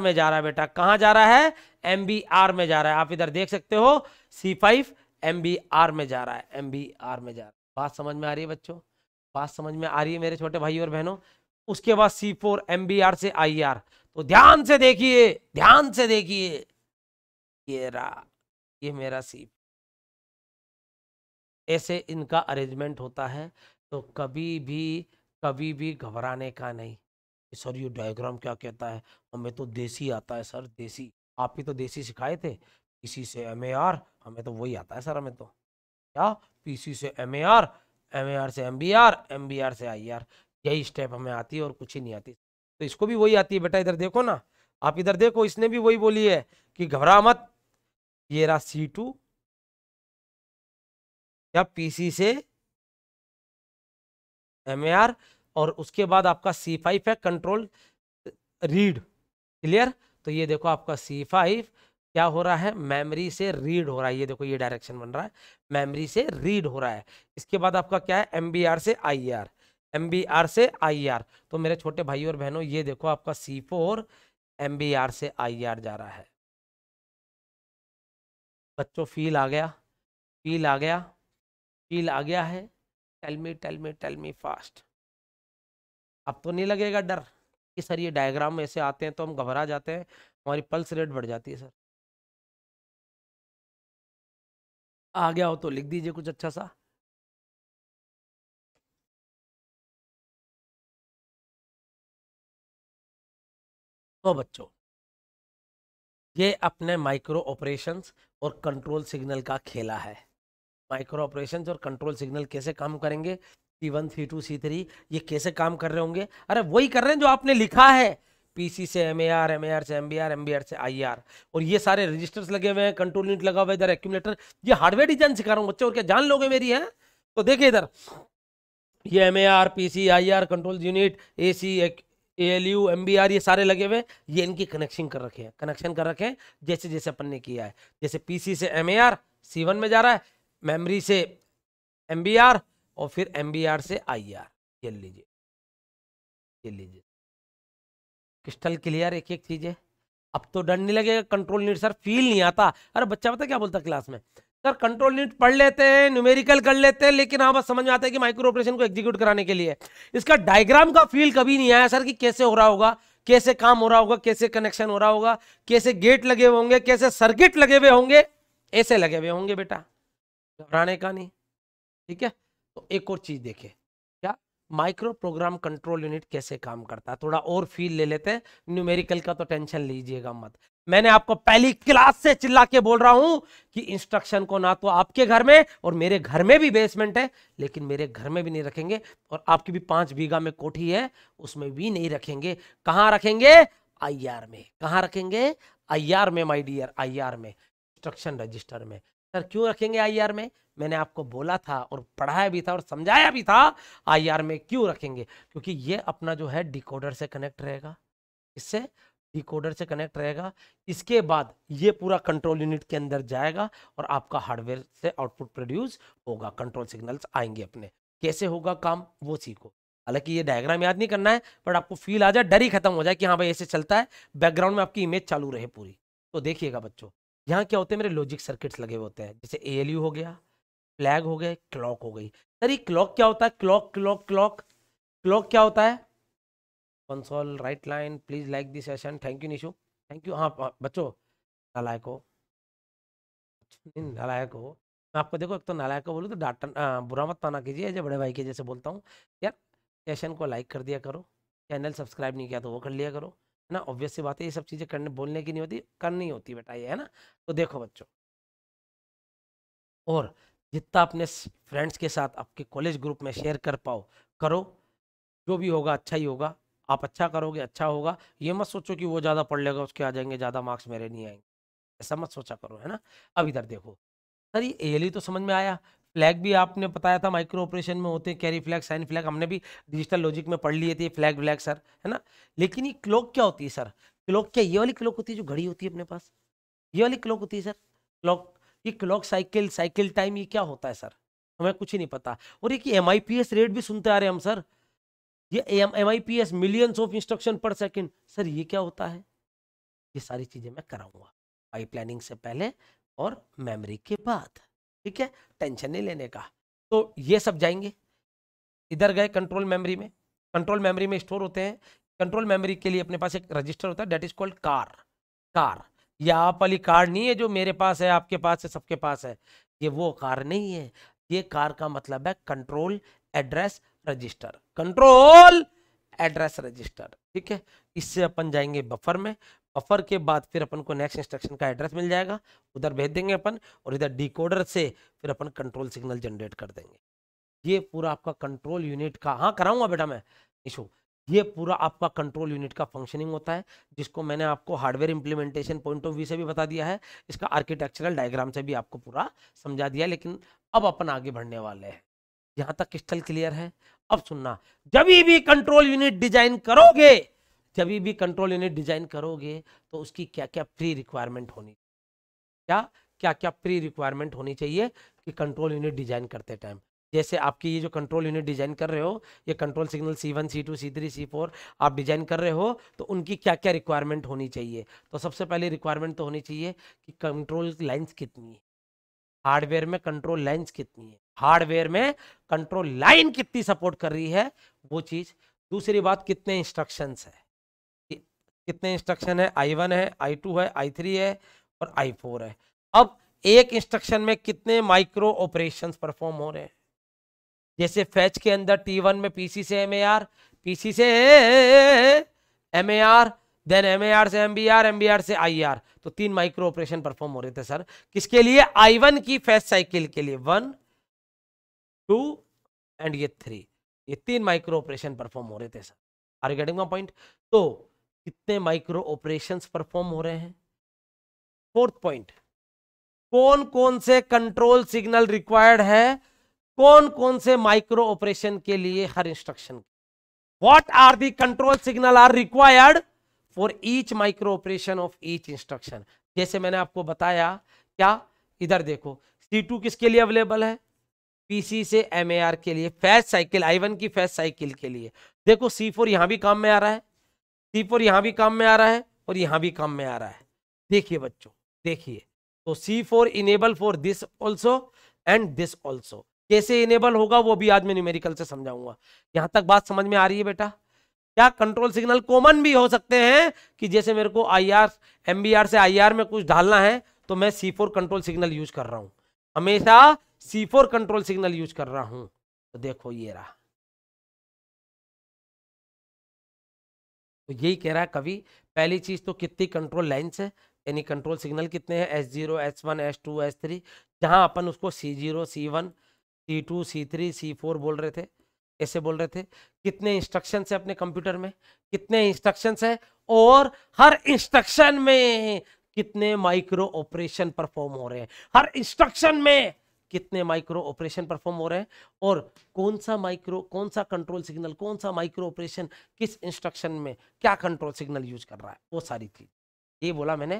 में जा रहा है बेटा कहाँ जा रहा है एम में जा रहा है आप इधर देख सकते हो सी फाइव एम में जा रहा है एम में जा रहा है बात समझ में आ रही है बच्चों बात समझ में आ रही है मेरे छोटे भाई और बहनों उसके बाद सी फोर एम से आई e तो ध्यान से देखिए ध्यान से देखिए ये रहा ये मेरा सी ऐसे इनका अरेंजमेंट होता है तो कभी भी कभी भी घबराने का नहीं कि सर ये डायग्राम क्या कहता है हमें तो देसी आता है सर देसी आप ही तो देसी सिखाए थे पीसी से एम हमें तो वही आता है सर हमें तो क्या पीसी से M A R M A R से M B R M B R से आई आर e यही स्टेप हमें आती है और कुछ ही नहीं आती तो इसको भी वही आती है बेटा इधर देखो ना आप इधर देखो इसने भी वही बोली है कि घबरा मत ये रहा सी टू या पीसी से एम और उसके बाद आपका सी फाइव है कंट्रोल रीड क्लियर तो ये देखो आपका सी फाइव क्या हो रहा है मेमोरी से रीड हो रहा है ये देखो ये डायरेक्शन बन रहा है मेमोरी से रीड हो रहा है इसके बाद आपका क्या है एम से आई आर एम से आई तो मेरे छोटे भाई और बहनों ये देखो आपका सी फोर एम से आई जा रहा है बच्चों फील आ गया फील आ गया फील आ गया है tell me tell me tell me fast अब तो नहीं लगेगा डर कि सर ये डायग्राम ऐसे आते हैं तो हम घबरा जाते हैं हमारी पल्स रेट बढ़ जाती है सर आ गया हो तो लिख दीजिए कुछ अच्छा सा तो बच्चों ये अपने माइक्रो ऑपरेशंस और कंट्रोल सिग्नल का खेला है माइक्रो ऑपरेशन और कंट्रोल सिग्नल कैसे काम करेंगे C one C two C three ये कैसे काम कर रहे होंगे अरे वही कर रहे हैं जो आपने लिखा है पीसी से M A R M A R से M B R M B R से आई आर e और ये सारे रजिस्टर्स लगे हुए हैं कंट्रोल यूनिट लगा हुआ है इधर एक्यूमलेटर ये हार्डवेयर डिजाइन सिखा रहा हूँ बच्चे और क्या जान लोगे मेरी है तो देखिए इधर ये M A R P C I R control unit A C L U M B R ये सारे लगे हुए ये इनकी कनेक्शन कर रखे हैं कनेक्शन कर रखे हैं जैसे जैसे अपन ने किया है जैसे पीसी से M A R C one में जा रहा है मेमोरी से एम और फिर एम से आई आर ये लीजिए ये लीजिए क्रिस्टल क्लियर एक एक चीज़ है अब तो डर नहीं लगेगा कंट्रोल नीट सर फील नहीं आता अरे बच्चा पता क्या बोलता क्लास में सर कंट्रोल नीट पढ़ लेते हैं न्यूमेरिकल कर लेते हैं लेकिन हाँ बस समझ में आता है कि माइक्रो ऑपरेशन को एग्जीक्यूट कराने के लिए इसका डायग्राम का फील कभी नहीं आया सर कि कैसे हो रहा होगा कैसे काम हो रहा होगा कैसे कनेक्शन हो रहा होगा कैसे गेट लगे हुए होंगे कैसे सर्किट लगे हुए होंगे ऐसे लगे हुए होंगे बेटा घबराने का नहीं ठीक है तो एक और चीज देखें क्या माइक्रो प्रोग्राम कंट्रोल यूनिट कैसे काम करता है थोड़ा और फील ले लेते हैं न्यूमेरिकल का तो टेंशन लीजिएगा मत मैंने आपको पहली क्लास से चिल्ला के बोल रहा हूं कि इंस्ट्रक्शन को ना तो आपके घर में और मेरे घर में भी बेसमेंट है लेकिन मेरे घर में भी नहीं रखेंगे और आपकी भी पांच बीघा में कोठी है उसमें भी नहीं रखेंगे कहाँ रखेंगे आई में कहाँ रखेंगे आई में माई डियर आई में इंस्ट्रक्शन रजिस्टर में सर क्यों रखेंगे आईआर में मैंने आपको बोला था और पढ़ाया भी था और समझाया भी था आईआर में क्यों रखेंगे क्योंकि ये अपना जो है डिकोडर से कनेक्ट रहेगा इससे डिकोडर से कनेक्ट रहेगा इसके बाद ये पूरा कंट्रोल यूनिट के अंदर जाएगा और आपका हार्डवेयर से आउटपुट प्रोड्यूस होगा कंट्रोल सिग्नल्स आएंगे अपने कैसे होगा काम वो सीखो हालांकि ये डायग्राम याद नहीं करना है बट आपको फील आ जाए डर ही खत्म हो जाए कि हाँ भाई ऐसे चलता है बैकग्राउंड में आपकी इमेज चालू रहे पूरी तो देखिएगा बच्चों यहाँ क्या होते हैं मेरे लॉजिक सर्किट्स लगे हुए होते हैं जैसे ए हो गया फ्लैग हो गया क्लॉक हो गई सर ये क्लॉक क्या होता है क्लॉक क्लॉक क्लॉक क्लॉक क्या होता है console write line please like this session thank you Nishu thank you हाँ बच्चो नालायक हो नालायक हो मैं आपको देखो एक तो नालायक को बोलूँ तो डाटा बुरा मत माना कीजिए जैसे बड़े भाई के जैसे बोलता हूँ यार सेशन को लाइक कर दिया करो चैनल सब्सक्राइब नहीं किया तो वो कर लिया करो ना ऑब्वियस सी बात है ये सब चीज़ें करने बोलने की नहीं होती करनी होती बेटा ये है ना तो देखो बच्चों और जितना अपने फ्रेंड्स के साथ आपके कॉलेज ग्रुप में शेयर कर पाओ करो जो भी होगा अच्छा ही होगा आप अच्छा करोगे अच्छा होगा ये मत सोचो कि वो ज़्यादा पढ़ लेगा उसके आ जाएंगे ज़्यादा मार्क्स मेरे नहीं आएंगे ऐसा मत सोचा करो है ना अब इधर देखो सर ये एली तो समझ में आया फ्लैग भी आपने बताया था माइक्रो ऑपरेशन में होते हैं कैरी फ्लैग साइन फ्लैग हमने भी डिजिटल लॉजिक में पढ़ लिए थे फ्लैग व्लैग सर है ना लेकिन ये क्लॉक क्या होती है सर क्लॉक क्या ये वाली क्लॉक होती है जो घड़ी होती है अपने पास ये वाली क्लॉक होती है सर क्लॉक ये क्लॉक साइकिल साइकिल टाइम ये क्या होता है सर हमें कुछ ही नहीं पता और एक M I P S rate भी सुनते आ रहे हैं हम सर ये M M I P S millions of instruction पर सेकेंड सर ये क्या होता है ये सारी चीज़ें मैं कराऊंगा पाइप प्लानिंग से पहले और मेमोरी के बाद ठीक है टेंशन नहीं लेने का तो ये सब जाएंगे इधर गए कंट्रोल मेमोरी में कंट्रोल मेमोरी में स्टोर होते हैं कंट्रोल मेमोरी के लिए अपने पास एक रजिस्टर होता है that is called CAR CAR या आप वाली कार नहीं है जो मेरे पास है आपके पास है सबके पास है ये वो कार नहीं है ये कार का मतलब है control address register control address register ठीक है इससे अपन जाएंगे बफर में बफर के बाद फिर अपन को नेक्स्ट इंस्ट्रक्शन का एड्रेस मिल जाएगा उधर भेज देंगे अपन और इधर डिकोडर से फिर अपन कंट्रोल सिग्नल जनरेट कर देंगे ये पूरा आपका कंट्रोल यूनिट का हाँ कराऊंगा बेटा मैं इशू ये पूरा आपका कंट्रोल यूनिट का फंक्शनिंग होता है जिसको मैंने आपको hardware implementation point of view से भी बता दिया है इसका आर्किटेक्चरल डायग्राम से भी आपको पूरा समझा दिया लेकिन अब अपन आगे बढ़ने वाले हैं यहाँ तक क्रिस्टल क्लियर है अब सुनना जब भी कंट्रोल यूनिट डिजाइन करोगे जब भी कंट्रोल यूनिट डिजाइन करोगे तो उसकी क्या क्या प्री रिक्वायरमेंट होनी क्या क्या क्या प्री रिक्वायरमेंट होनी चाहिए कि कंट्रोल यूनिट डिजाइन करते टाइम जैसे आपकी ये जो कंट्रोल यूनिट डिजाइन कर रहे हो ये control signal C one C two C three C four आप डिजाइन कर रहे हो तो उनकी क्या क्या रिक्वायरमेंट होनी चाहिए तो सबसे पहले रिक्वायरमेंट तो होनी चाहिए कि कंट्रोल लाइन्स कितनी है हार्डवेयर में कंट्रोल लाइन्स कितनी है हार्डवेयर में कंट्रोल लाइन कितनी सपोर्ट कर रही है वो चीज़ दूसरी बात कितने इंस्ट्रक्शंस है कितने इंस्ट्रक्शन है आई वन है आई टू है आई थ्री है और आई फोर है अब एक इंस्ट्रक्शन में कितने माइक्रो ऑपरेशंस परफॉर्म हो रहे हैं जैसे फैच के अंदर टी वन में पीसी से एम ए आर पीसी से M A R then M A R से M B R M B R से आई आर तो तीन माइक्रो ऑपरेशन परफॉर्म हो रहे थे सर किसके लिए आई वन की फैच साइकिल के लिए वन टू एंड ये थ्री ये तीन माइक्रो ऑपरेशन परफॉर्म हो रहे थे सर आर गेटिंग पॉइंट तो कितने माइक्रो ऑपरेशंस परफॉर्म हो रहे हैं फोर्थ पॉइंट कौन कौन से कंट्रोल सिग्नल रिक्वायर्ड है कौन कौन से माइक्रो ऑपरेशन के लिए हर instruction what are the control signal are required for each micro operation of each instruction जैसे मैंने आपको बताया क्या इधर देखो सी टू किसके लिए अवेलेबल है पीसी से एम के लिए फैस साइकिल आई की फैस साइकिल के लिए देखो सी फोर यहां भी काम में आ रहा है सी फोर यहाँ भी काम में आ रहा है और यहाँ भी काम में आ रहा है देखिए बच्चों देखिए तो C four enable for this also and this also कैसे इनेबल होगा वो भी आज मैं न्यूमेरिकल से समझाऊंगा यहां तक बात समझ में आ रही है बेटा क्या कंट्रोल सिग्नल कॉमन भी हो सकते हैं कि जैसे मेरे को I R M B R से आई आर में कुछ डालना है तो मैं C four control signal use कर रहा हूं हमेशा C four control signal use कर रहा हूं तो देखो ये रहा तो यही कह रहा है कवि पहली चीज़ तो कितनी कंट्रोल लाइन्स है यानी कंट्रोल सिग्नल कितने हैं S zero S one S two S three जहाँ अपन उसको C zero C one C two C three C four बोल रहे थे ऐसे बोल रहे थे कितने इंस्ट्रक्शन है अपने कंप्यूटर में कितने इंस्ट्रक्शन है और हर इंस्ट्रक्शन में कितने माइक्रो ऑपरेशन परफॉर्म हो रहे हैं हर इंस्ट्रक्शन में कितने माइक्रो ऑपरेशन परफॉर्म हो रहे हैं और कौन सा माइक्रो कौन सा कंट्रोल सिग्नल कौन सा माइक्रो ऑपरेशन किस इंस्ट्रक्शन में क्या कंट्रोल सिग्नल यूज कर रहा है वो सारी चीज़ ये बोला मैंने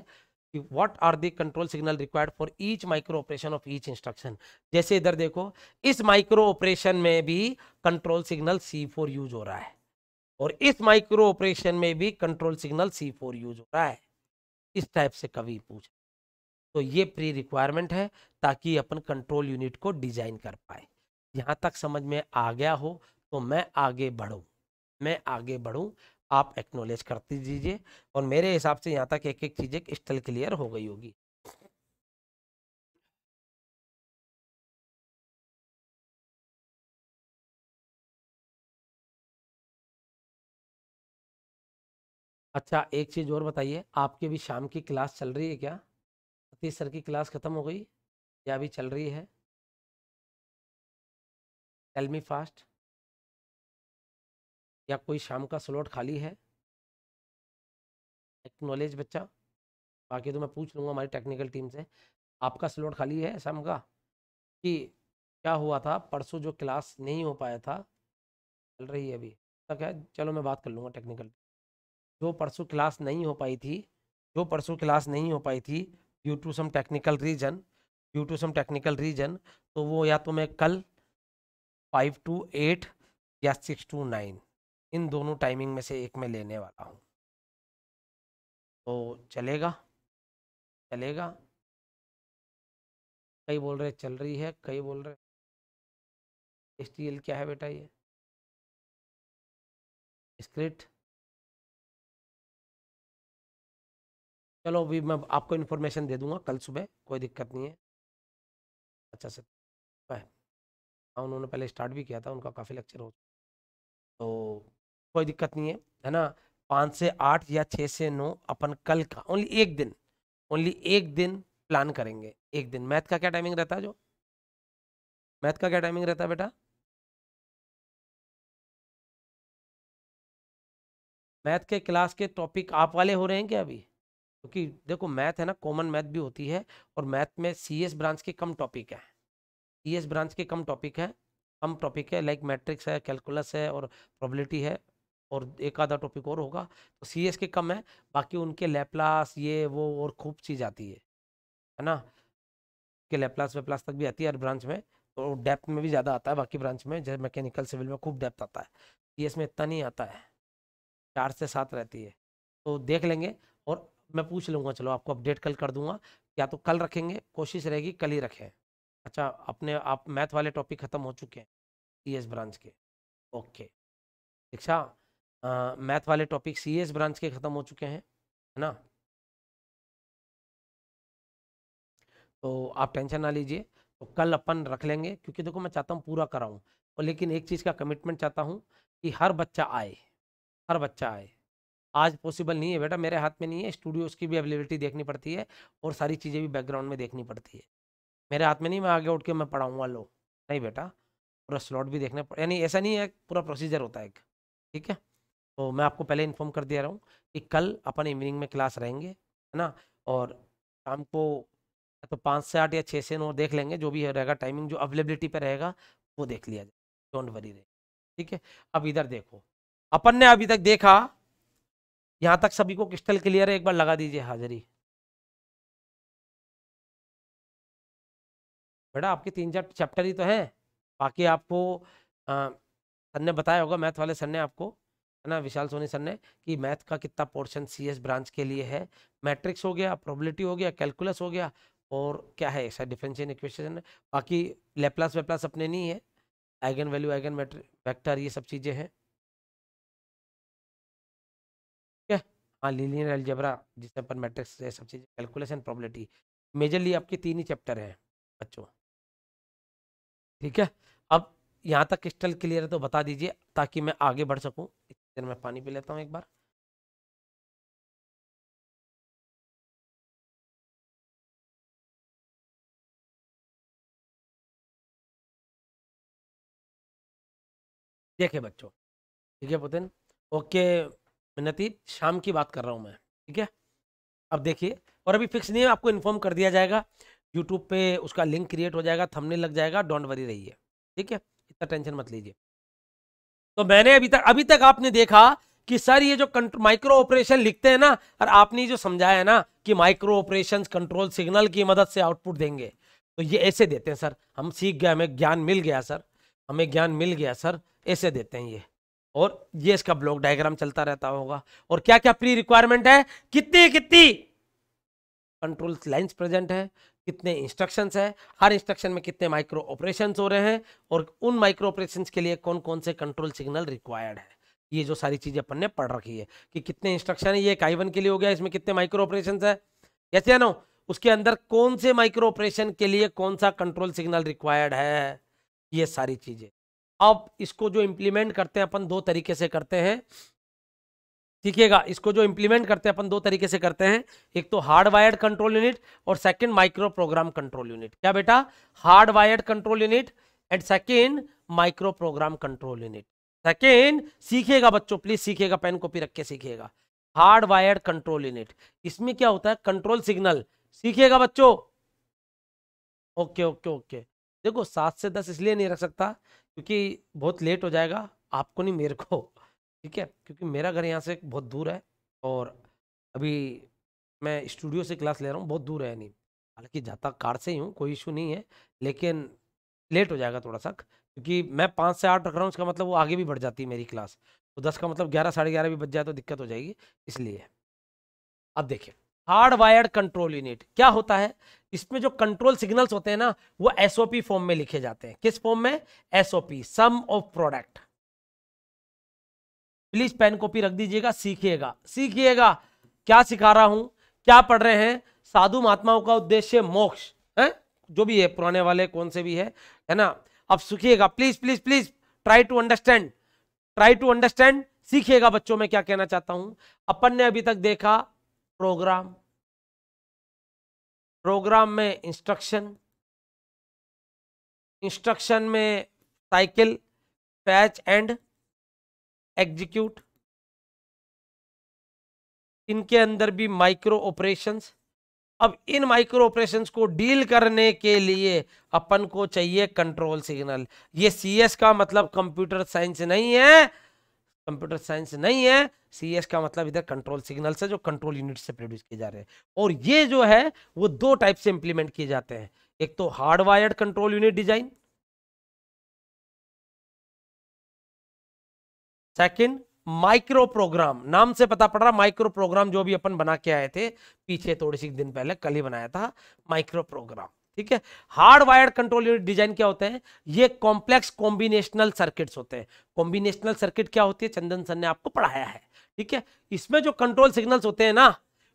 कि what are the control signal required for each micro operation of each instruction जैसे इधर देखो इस माइक्रो ऑपरेशन में भी control signal C four use हो रहा है और इस माइक्रो ऑपरेशन में भी control signal C four use हो रहा है इस टाइप से कभी पूछ तो ये प्री रिक्वायरमेंट है ताकि अपन कंट्रोल यूनिट को डिजाइन कर पाए यहाँ तक समझ में आ गया हो तो मैं आगे बढ़ूँ मैं आगे बढ़ूँ आप एक्नोलेज कर दीजिए और मेरे हिसाब से यहाँ तक एक एक चीज़ें स्टल क्लियर हो गई होगी अच्छा एक चीज़ और बताइए आपके भी शाम की क्लास चल रही है क्या सतीश सर की क्लास ख़त्म हो गई या अभी चल रही है टेल मी फास्ट या कोई शाम का स्लॉट खाली है नॉलेज बच्चा बाकी तो मैं पूछ लूँगा हमारी टेक्निकल टीम से आपका स्लॉट खाली है शाम का कि क्या हुआ था परसों जो क्लास नहीं हो पाया था चल रही है अभी तक तो है चलो मैं बात कर लूँगा टेक्निकल जो परसों क्लास नहीं हो पाई थी जो परसों क्लास नहीं हो पाई थी due to some technical reason due to some technical reason तो वो या तो मैं कल फाइव टू एट या सिक्स टू नाइन इन दोनों टाइमिंग में से एक में लेने वाला हूँ तो चलेगा चलेगा कई बोल रहे चल रही है कई बोल रहे एस क्या है बेटा ये स्क्रिप्ट चलो अभी मैं आपको इन्फॉर्मेशन दे दूंगा कल सुबह कोई दिक्कत नहीं है अच्छा सर हाँ उन्होंने पहले स्टार्ट भी किया था उनका काफ़ी लेक्चर हो तो कोई दिक्कत नहीं है है ना पाँच से आठ या छः से नौ अपन कल का ओनली एक दिन ओनली एक दिन प्लान करेंगे एक दिन मैथ का क्या टाइमिंग रहता है जो मैथ का क्या टाइमिंग रहता है बेटा मैथ के क्लास के टॉपिक आप वाले हो रहे हैं क्या अभी क्योंकि तो देखो मैथ है ना कॉमन मैथ भी होती है और मैथ में सी एस ब्रांच के कम टॉपिक है सी एस ब्रांच के कम टॉपिक है कम टॉपिक है लाइक मैट्रिक्स है कैलकुलस है और प्रॉबिलिटी है और एक आधा टॉपिक और होगा तो सी एस के कम है बाकी उनके लेप्लास ये वो और खूब चीज़ आती है है ना के लेप्लास वेप्लास तक भी आती है हर ब्रांच में तो डेप्थ में भी ज़्यादा आता है बाकी ब्रांच में जैसे मैकेनिकल सिविल में खूब डेप्थ आता है सी एस में इतना नहीं आता है चार से सात रहती है तो देख लेंगे और मैं पूछ लूँगा चलो आपको अपडेट कल कर दूंगा या तो कल रखेंगे कोशिश रहेगी कल ही रखें अच्छा अपने आप मैथ वाले टॉपिक ख़त्म हो चुके हैं सी एस ब्रांच के ओके दीक्षा मैथ वाले टॉपिक सी एस ब्रांच के ख़त्म हो चुके हैं है ना तो आप टेंशन ना लीजिए तो कल अपन रख लेंगे क्योंकि देखो मैं चाहता हूँ पूरा कराऊँ और लेकिन एक चीज़ का कमिटमेंट चाहता हूँ कि हर बच्चा आए हर बच्चा आए आज पॉसिबल नहीं है बेटा मेरे हाथ में नहीं है स्टूडियोज़ की भी अवेलेबिलिटी देखनी पड़ती है और सारी चीज़ें भी बैकग्राउंड में देखनी पड़ती है मेरे हाथ में नहीं मैं आगे उठ के मैं पढ़ाऊँगा लो नहीं बेटा पूरा स्लॉट भी देखना पड़ यानी ऐसा नहीं है पूरा प्रोसीजर होता है एक ठीक है तो मैं आपको पहले इन्फॉर्म कर दिया रहा हूँ कि कल अपन इवनिंग में क्लास रहेंगे है ना और शाम को तो पाँच से आठ या छः से नौ देख लेंगे जो भी रहेगा टाइमिंग जो अवेलेबिलिटी पर रहेगा वो देख लिया जाए डोंट वरी रहे ठीक है अब इधर देखो अपन ने अभी तक देखा यहाँ तक सभी को क्रिस्टल क्लियर है एक बार लगा दीजिए हाजिरी बेटा आपके तीन चार चैप्टर ही तो हैं बाकी आपको आ, सर ने बताया होगा मैथ वाले सर ने आपको है ना विशाल सोनी सर ने कि मैथ का कितना पोर्शन सीएस ब्रांच के लिए है मैट्रिक्स हो गया प्रोबेबिलिटी हो गया कैलकुलस हो गया और क्या है सर डिफरेंशियल इक्वेशन बाकी लेप्लास वेप्लास अपने नहीं है आइगन वैल्यू आइगन वैक्टर ये सब चीज़ें हैं हाँ लीनियर एल्जबरा जिसमें पर मैट्रिक्स सब चीज़ कैलकुलेशन प्रॉब्लिटी मेजरली आपके तीन ही चैप्टर हैं बच्चों ठीक है अब यहाँ तक क्रिस्टल क्लियर है तो बता दीजिए ताकि मैं आगे बढ़ सकूँ इधर मैं पानी पी लेता हूँ एक बार देखे बच्चों ठीक है पुतिन ओके नतीज शाम की बात कर रहा हूँ मैं ठीक है अब देखिए और अभी फिक्स नहीं है आपको इन्फॉर्म कर दिया जाएगा यूट्यूब पे उसका लिंक क्रिएट हो जाएगा थमने लग जाएगा डोंट वरी रहिए ठीक है इतना टेंशन मत लीजिए तो मैंने अभी तक अभी तक आपने देखा कि सर ये जो माइक्रो ऑपरेशन लिखते हैं ना और आपने जो समझाया है ना कि माइक्रो ऑपरेशन कंट्रोल सिग्नल की मदद से आउटपुट देंगे तो ये ऐसे देते हैं सर हम सीख गए हमें ज्ञान मिल गया सर हमें ज्ञान मिल गया सर ऐसे देते हैं ये और ये इसका ब्लॉक डायग्राम चलता रहता होगा और क्या क्या प्री रिक्वायरमेंट है कितनी कितनी कंट्रोल लाइंस प्रेजेंट है कितने इंस्ट्रक्शंस है हर इंस्ट्रक्शन में कितने माइक्रो ऑपरेशंस हो रहे हैं और उन माइक्रो ऑपरेशंस के लिए कौन कौन से कंट्रोल सिग्नल रिक्वायर्ड है ये जो सारी चीजें अपन ने पढ़ रखी है कि कितने इंस्ट्रक्शन है ये काइवन के लिए हो गया इसमें कितने माइक्रो ऑपरेशन है कैसे नो उसके अंदर कौन से माइक्रो ऑपरेशन के लिए कौन सा कंट्रोल सिग्नल रिक्वायर्ड है ये सारी चीज़ें अब इसको जो इम्प्लीमेंट करते हैं अपन दो तरीके से करते हैं ठीकेगा इसको जो इम्प्लीमेंट करते हैं अपन दो तरीके से करते हैं एक तो हार्ड वायर्ड कंट्रोल यूनिट और second micro program control unit क्या बेटा hard wired control unit and second micro program control unit second सीखेगा बच्चों प्लीज सीखेगा पेन कॉपी रख के सीखिएगा हार्ड वायर्ड कंट्रोल यूनिट इसमें क्या होता है कंट्रोल सिग्नल सीखिएगा बच्चों ओके ओके ओके देखो सात से दस इसलिए नहीं रख सकता क्योंकि बहुत लेट हो जाएगा आपको नहीं मेरे को ठीक है क्योंकि मेरा घर यहाँ से बहुत दूर है और अभी मैं स्टूडियो से क्लास ले रहा हूँ बहुत दूर है नहीं हालांकि जाता कार से ही हूँ कोई इशू नहीं है लेकिन लेट हो जाएगा थोड़ा सा क्योंकि मैं पाँच से आठ रख रहा हूँ इसका मतलब वो आगे भी बढ़ जाती है मेरी क्लास तो दस का मतलब ग्यारह साढ़े ग्यारह भी बच जाए तो दिक्कत हो जाएगी इसलिए अब देखिए हार्ड वायर्ड कंट्रोल यूनिट क्या होता है इसमें जो कंट्रोल सिग्नल्स होते हैं ना वो एसओपी फॉर्म में लिखे जाते हैं किस फॉर्म में SOP sum of product please pen copy रख दीजिएगा सीखिएगा सीखिएगा क्या सिखा रहा हूं क्या पढ़ रहे हैं साधु महात्माओं का उद्देश्य मोक्ष है जो भी है पुराने वाले कौन से भी है है ना अब सीखिएगा please please please try to understand try to understand सीखिएगा बच्चों में क्या कहना चाहता हूं अपन ने अभी तक देखा प्रोग्राम प्रोग्राम में इंस्ट्रक्शन इंस्ट्रक्शन में साइकिल पैच एंड एग्जीक्यूट इनके अंदर भी माइक्रो ऑपरेशंस अब इन माइक्रो ऑपरेशंस को डील करने के लिए अपन को चाहिए कंट्रोल सिग्नल ये सीएस का मतलब कंप्यूटर साइंस नहीं है कंप्यूटर साइंस नहीं है सी का मतलब इधर कंट्रोल सिग्नल से जो कंट्रोल यूनिट से प्रोड्यूस किए जा रहे हैं और ये जो है वो दो टाइप से इंप्लीमेंट किए जाते हैं एक तो hardwired control unit design second micro program नाम से पता पड़ रहा माइक्रो प्रोग्राम जो भी अपन बना के आए थे पीछे थोड़े से दिन पहले कल ही बनाया था माइक्रो प्रोग्राम ठीक है hard wire control unit design क्या होते हैं ये कॉम्प्लेक्स कॉम्बिनेशनल सर्किट्स होते हैं कॉम्बिनेशनल सर्किट क्या होती है चंदन सर ने आपको पढ़ाया है ठीक है इसमें जो कंट्रोल सिग्नल्स होते हैं ना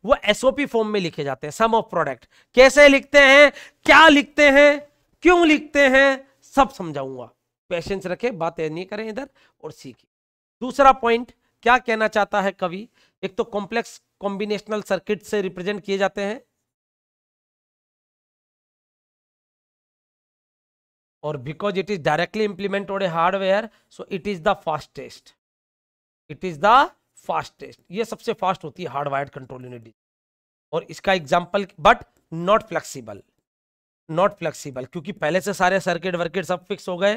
वो एसओपी फॉर्म में लिखे जाते हैं सम ऑफ प्रोडक्ट कैसे लिखते हैं क्या लिखते हैं क्यों लिखते हैं सब समझाऊंगा पेशेंस रखे बातें नहीं करें इधर और सीखे दूसरा पॉइंट क्या कहना चाहता है कवि एक तो कॉम्प्लेक्स कॉम्बिनेशनल सर्किट से रिप्रेजेंट किए जाते हैं और because it is directly implemented on a hardware so it is the fastest it is the fastest ये सबसे फास्ट होती है हार्डवायर्ड कंट्रोल यूनिट और इसका example but not flexible not flexible क्योंकि पहले से सारे सर्किट वर्किट सब फिक्स हो गए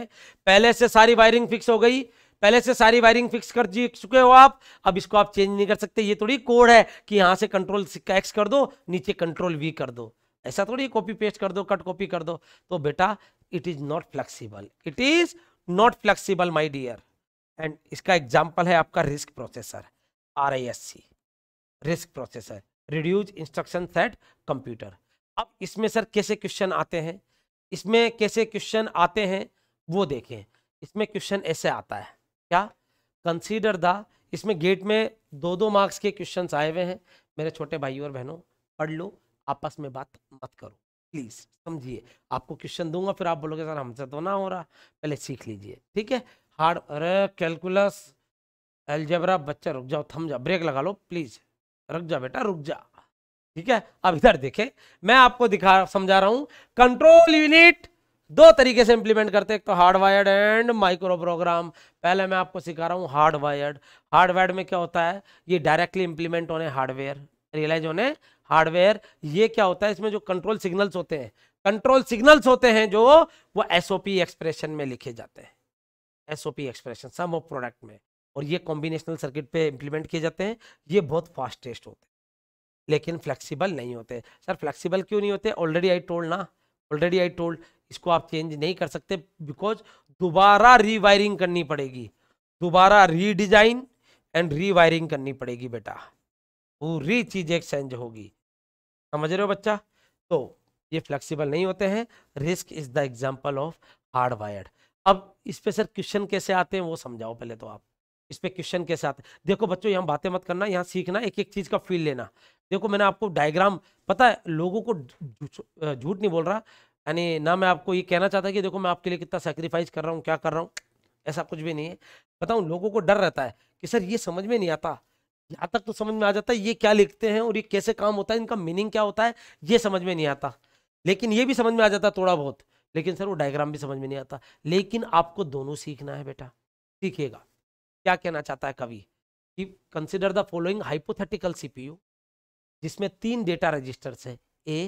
पहले से सारी वायरिंग फिक्स हो गई पहले से सारी वायरिंग फिक्स कर चुके हो आप अब इसको आप चेंज नहीं कर सकते ये थोड़ी कोड है कि यहां से कंट्रोल एक्स कर दो नीचे कंट्रोल वी कर दो ऐसा थोड़ी कॉपी पेस्ट कर दो कट कॉपी कर दो तो बेटा it is not flexible it is not flexible my dear and इसका एग्जाम्पल है आपका risk processor R I S C risk processor reduce instruction set computer अब इसमें सर कैसे क्वेश्चन आते हैं इसमें कैसे क्वेश्चन आते हैं वो देखें इसमें क्वेश्चन ऐसे आता है क्या कंसीडर द इसमें गेट में दो दो मार्क्स के क्वेश्चन आए हुए हैं मेरे छोटे भाई और बहनों पढ़ लो आपस में बात मत करो प्लीज समझिए आपको क्वेश्चन दूंगा फिर आप बोलोगे सर हमसे तो ना हो रहा पहले सीख लीजिए ठीक है हार्ड अरे कैलकुलस एलजेबरा बच्चा रुक जाओ थम जाओ ब्रेक लगा लो प्लीज रुक जा बेटा रुक जा ठीक है अब इधर देखे मैं आपको दिखा समझा रहा हूं कंट्रोल यूनिट दो तरीके से इंप्लीमेंट करते हैं एक तो hard wired and micro program पहले मैं आपको सिखा रहा हूँ हार्ड वायर्ड हार्ड वायर्ड में क्या होता है ये डायरेक्टली इंप्लीमेंट होने हार्डवेयर रियलाइज होने हार्डवेयर ये क्या होता है इसमें जो कंट्रोल सिग्नल्स होते हैं कंट्रोल सिग्नल्स होते हैं जो वो एसओपी एक्सप्रेशन में लिखे जाते हैं SOP expression sum of product में और ये कॉम्बिनेशनल सर्किट पे इंप्लीमेंट किए जाते हैं ये बहुत फास्टेस्ट होते हैं लेकिन फ्लेक्सिबल नहीं होते सर फ्लेक्सिबल क्यों नहीं होते ऑलरेडी आई टोल्ड ना ऑलरेडी आई टोल्ड इसको आप चेंज नहीं कर सकते बिकॉज दोबारा रीवायरिंग करनी पड़ेगी दोबारा रीडिजाइन एंड रीवायरिंग करनी पड़ेगी बेटा पूरी चीज़ एक्सचेंज होगी समझ रहे हो बच्चा तो ये फ्लेक्सिबल नहीं होते हैं risk is the example of hard wired अब इस पर सर क्वेश्चन कैसे आते हैं वो समझाओ पहले तो आप इस पर क्वेश्चन कैसे आते हैं देखो बच्चों यहाँ बातें मत करना यहाँ सीखना एक एक चीज़ का फील लेना देखो मैंने आपको डायग्राम पता है लोगों को झूठ नहीं बोल रहा यानी ना मैं आपको ये कहना चाहता कि देखो मैं आपके लिए कितना सेक्रीफाइस कर रहा हूँ क्या कर रहा हूँ ऐसा कुछ भी नहीं है बताऊँ लोगों को डर रहता है कि सर ये समझ में नहीं आता यहां तक तो समझ में आ जाता है ये क्या लिखते हैं और ये कैसे काम होता है इनका मीनिंग क्या होता है ये समझ में नहीं आता लेकिन ये भी समझ में आ जाता थोड़ा बहुत लेकिन सर वो डायग्राम भी समझ में नहीं आता लेकिन आपको दोनों सीखना है बेटा सीखिएगा क्या कहना चाहता है कवि कि consider the following hypothetical CPU जिसमें तीन डेटा रजिस्टर्स है ए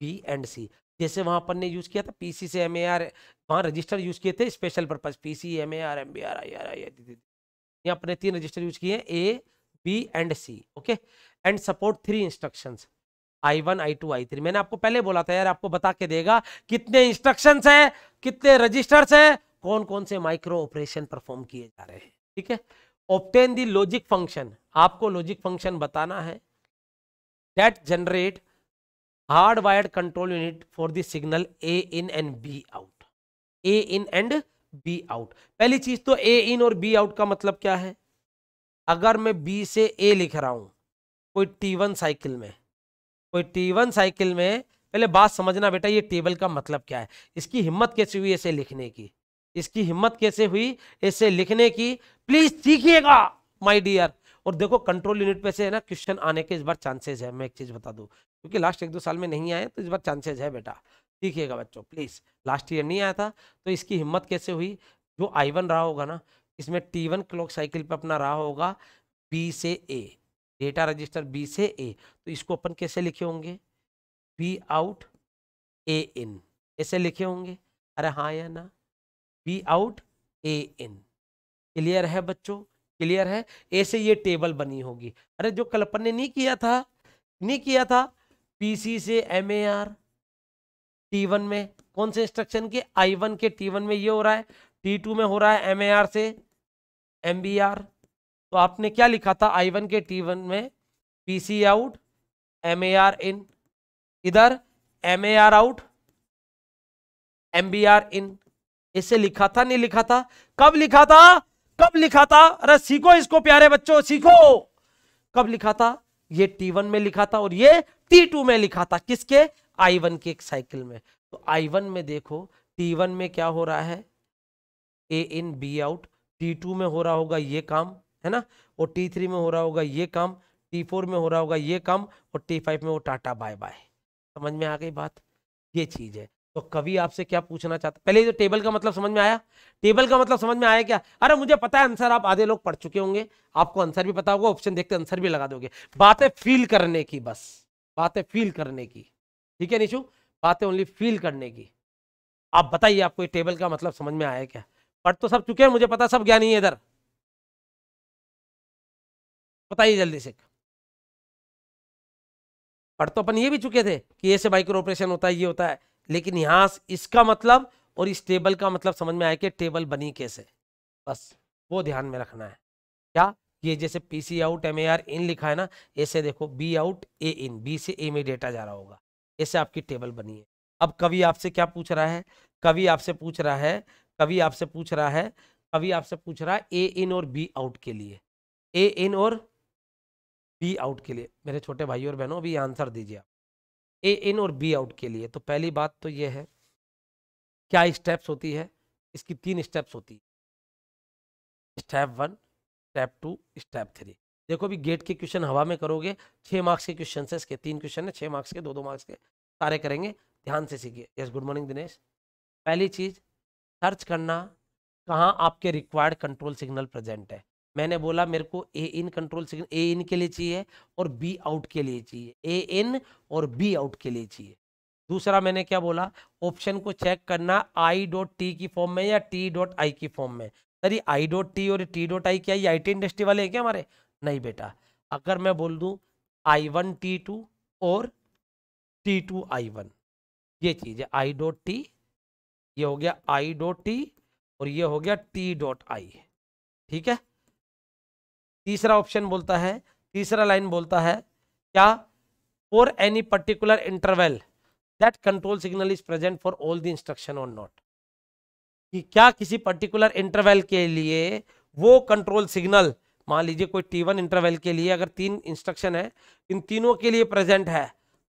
बी एंड सी जैसे वहां पर ने यूज़ किया था पीसी से एम ए आर वहां रजिस्टर यूज़ किए थे special purpose PC M A R M B R I R I यहाँ पर तीन रजिस्टर यूज़ किए A B and C okay and support three instruction I one I two I three मैंने आपको पहले बोला था यार आपको बता के देगा कितने इंस्ट्रक्शन हैं कितने रजिस्टर्स हैं कौन कौन से माइक्रो ऑपरेशन परफॉर्म किए जा रहे हैं ठीक है ऑप्टेन दी लॉजिक फंक्शन आपको लॉजिक फंक्शन बताना है that generate hard wired control unit for the signal A in and B out A in and B out पहली चीज तो ए इन और बी आउट का मतलब क्या है अगर मैं बी से ए लिख रहा हूँ कोई टी वन साइकिल में कोई टी वन साइकिल में पहले बात समझना बेटा ये टेबल का मतलब क्या है इसकी हिम्मत कैसे हुई ऐसे लिखने की इसकी हिम्मत कैसे हुई ऐसे लिखने की प्लीज सीखिएगा माय डियर और देखो कंट्रोल यूनिट पे से है ना क्वेश्चन आने के इस बार चांसेस है मैं एक चीज़ बता दूँ क्योंकि लास्ट एक दो साल में नहीं आए तो इस बार चांसेज है बेटा सीखिएगा बच्चों प्लीज़ लास्ट ईयर नहीं आया था तो इसकी हिम्मत कैसे हुई जो आई रहा होगा ना इसमें टी वन क्लॉक साइकिल पर अपना रहा होगा बी से ए डेटा रजिस्टर बी से ए तो इसको अपन कैसे लिखे होंगे बी आउट ए इन ऐसे लिखे होंगे अरे हाँ या ना B out A in clear है बच्चों क्लियर है ऐसे ये टेबल बनी होगी अरे जो कल अपन ने नहीं किया था नहीं किया था पी सी से M A R T one में कौन से इंस्ट्रक्शन के आई वन के टी वन में ये हो रहा है टी टू में हो रहा है एम ए आर से एम तो आपने क्या लिखा था आई वन के टी वन में P C out M A R in इधर M A R out M B R in इसे लिखा था नहीं लिखा था कब लिखा था कब लिखा था अरे सीखो इसको प्यारे बच्चों सीखो कब लिखा था ये टी वन में लिखा था और ये टी टू में लिखा था किसके आई वन के एक साइकिल में तो आई वन में देखो टी वन में क्या हो रहा है A in B out T two में हो रहा होगा ये काम है ना और टी थ्री में हो रहा होगा ये काम टी फोर में हो रहा होगा ये काम और टी फाइव में वो टाटा बाय बाय समझ में आ गई बात ये चीज़ है तो कभी आपसे क्या पूछना चाहता पहले जो टेबल का मतलब समझ में आया टेबल का मतलब समझ में आया क्या अरे मुझे पता है आंसर आप आधे लोग पढ़ चुके होंगे आपको आंसर भी पता होगा ऑप्शन देखते आंसर भी लगा दोगे बातें फील करने की बस बातें फील करने की ठीक है निशु बातें ओनली फील करने की आप बताइए आपको ये टेबल का मतलब समझ में आया क्या पढ़ तो सब चुके हैं मुझे पता सब ज्ञानी है इधर बताइए जल्दी से पढ़ तो अपन ये भी चुके थे कि ऐसे माइक्रो ऑपरेशन होता है ये होता है लेकिन यहां इसका मतलब और इस टेबल का मतलब समझ में आया कि टेबल बनी कैसे बस वो ध्यान में रखना है क्या ये जैसे P C out M A R in लिखा है ना ऐसे देखो B out A in B से ए में डेटा जा रहा होगा ऐसे आपकी टेबल बनी है अब कवि आपसे क्या पूछ रहा है कवि आपसे पूछ रहा है कवि आपसे पूछ रहा है कवि आपसे पूछ रहा है ए इन और बी आउट के लिए ए इन और बी आउट के लिए मेरे छोटे भाई और बहनों अभी आंसर दीजिए आप ए इन और बी आउट के लिए तो पहली बात तो ये है क्या स्टेप्स होती है इसकी तीन स्टेप्स होती है step one step two step three देखो अभी गेट के क्वेश्चन हवा में करोगे छः मार्क्स के क्वेश्चन से इसके तीन क्वेश्चन है छः मार्क्स के दो दो मार्क्स के सारे करेंगे ध्यान से सीखिए यस गुड मॉर्निंग दिनेश पहली चीज़ सर्च करना कहाँ आपके रिक्वायर्ड कंट्रोल सिग्नल प्रेजेंट है मैंने बोला मेरे को ए इन कंट्रोल सिग्नल ए इन के लिए चाहिए और बी आउट के लिए चाहिए ए इन और बी आउट के लिए चाहिए दूसरा मैंने क्या बोला ऑप्शन को चेक करना आई डॉट टी की फॉर्म में या टी डॉट आई की फॉर्म में सर ये आई डॉट टी और टी डॉट आई क्या ये आई टी इंडस्ट्री वाले हैं क्या हमारे नहीं बेटा अगर मैं बोल दूँ आई वन टी टू और टी टू आई वन ये चीज़ है आई डॉट टी ये हो गया आई डॉट टी और ये हो गया टी डॉट आई ठीक है तीसरा ऑप्शन बोलता है तीसरा लाइन बोलता है क्या for any particular interval that control signal is present for all the instruction और नॉट कि क्या किसी पर्टिकुलर इंटरवल के लिए वो कंट्रोल सिग्नल मान लीजिए कोई टी वन इंटरवल के लिए अगर तीन इंस्ट्रक्शन है इन तीनों के लिए प्रेजेंट है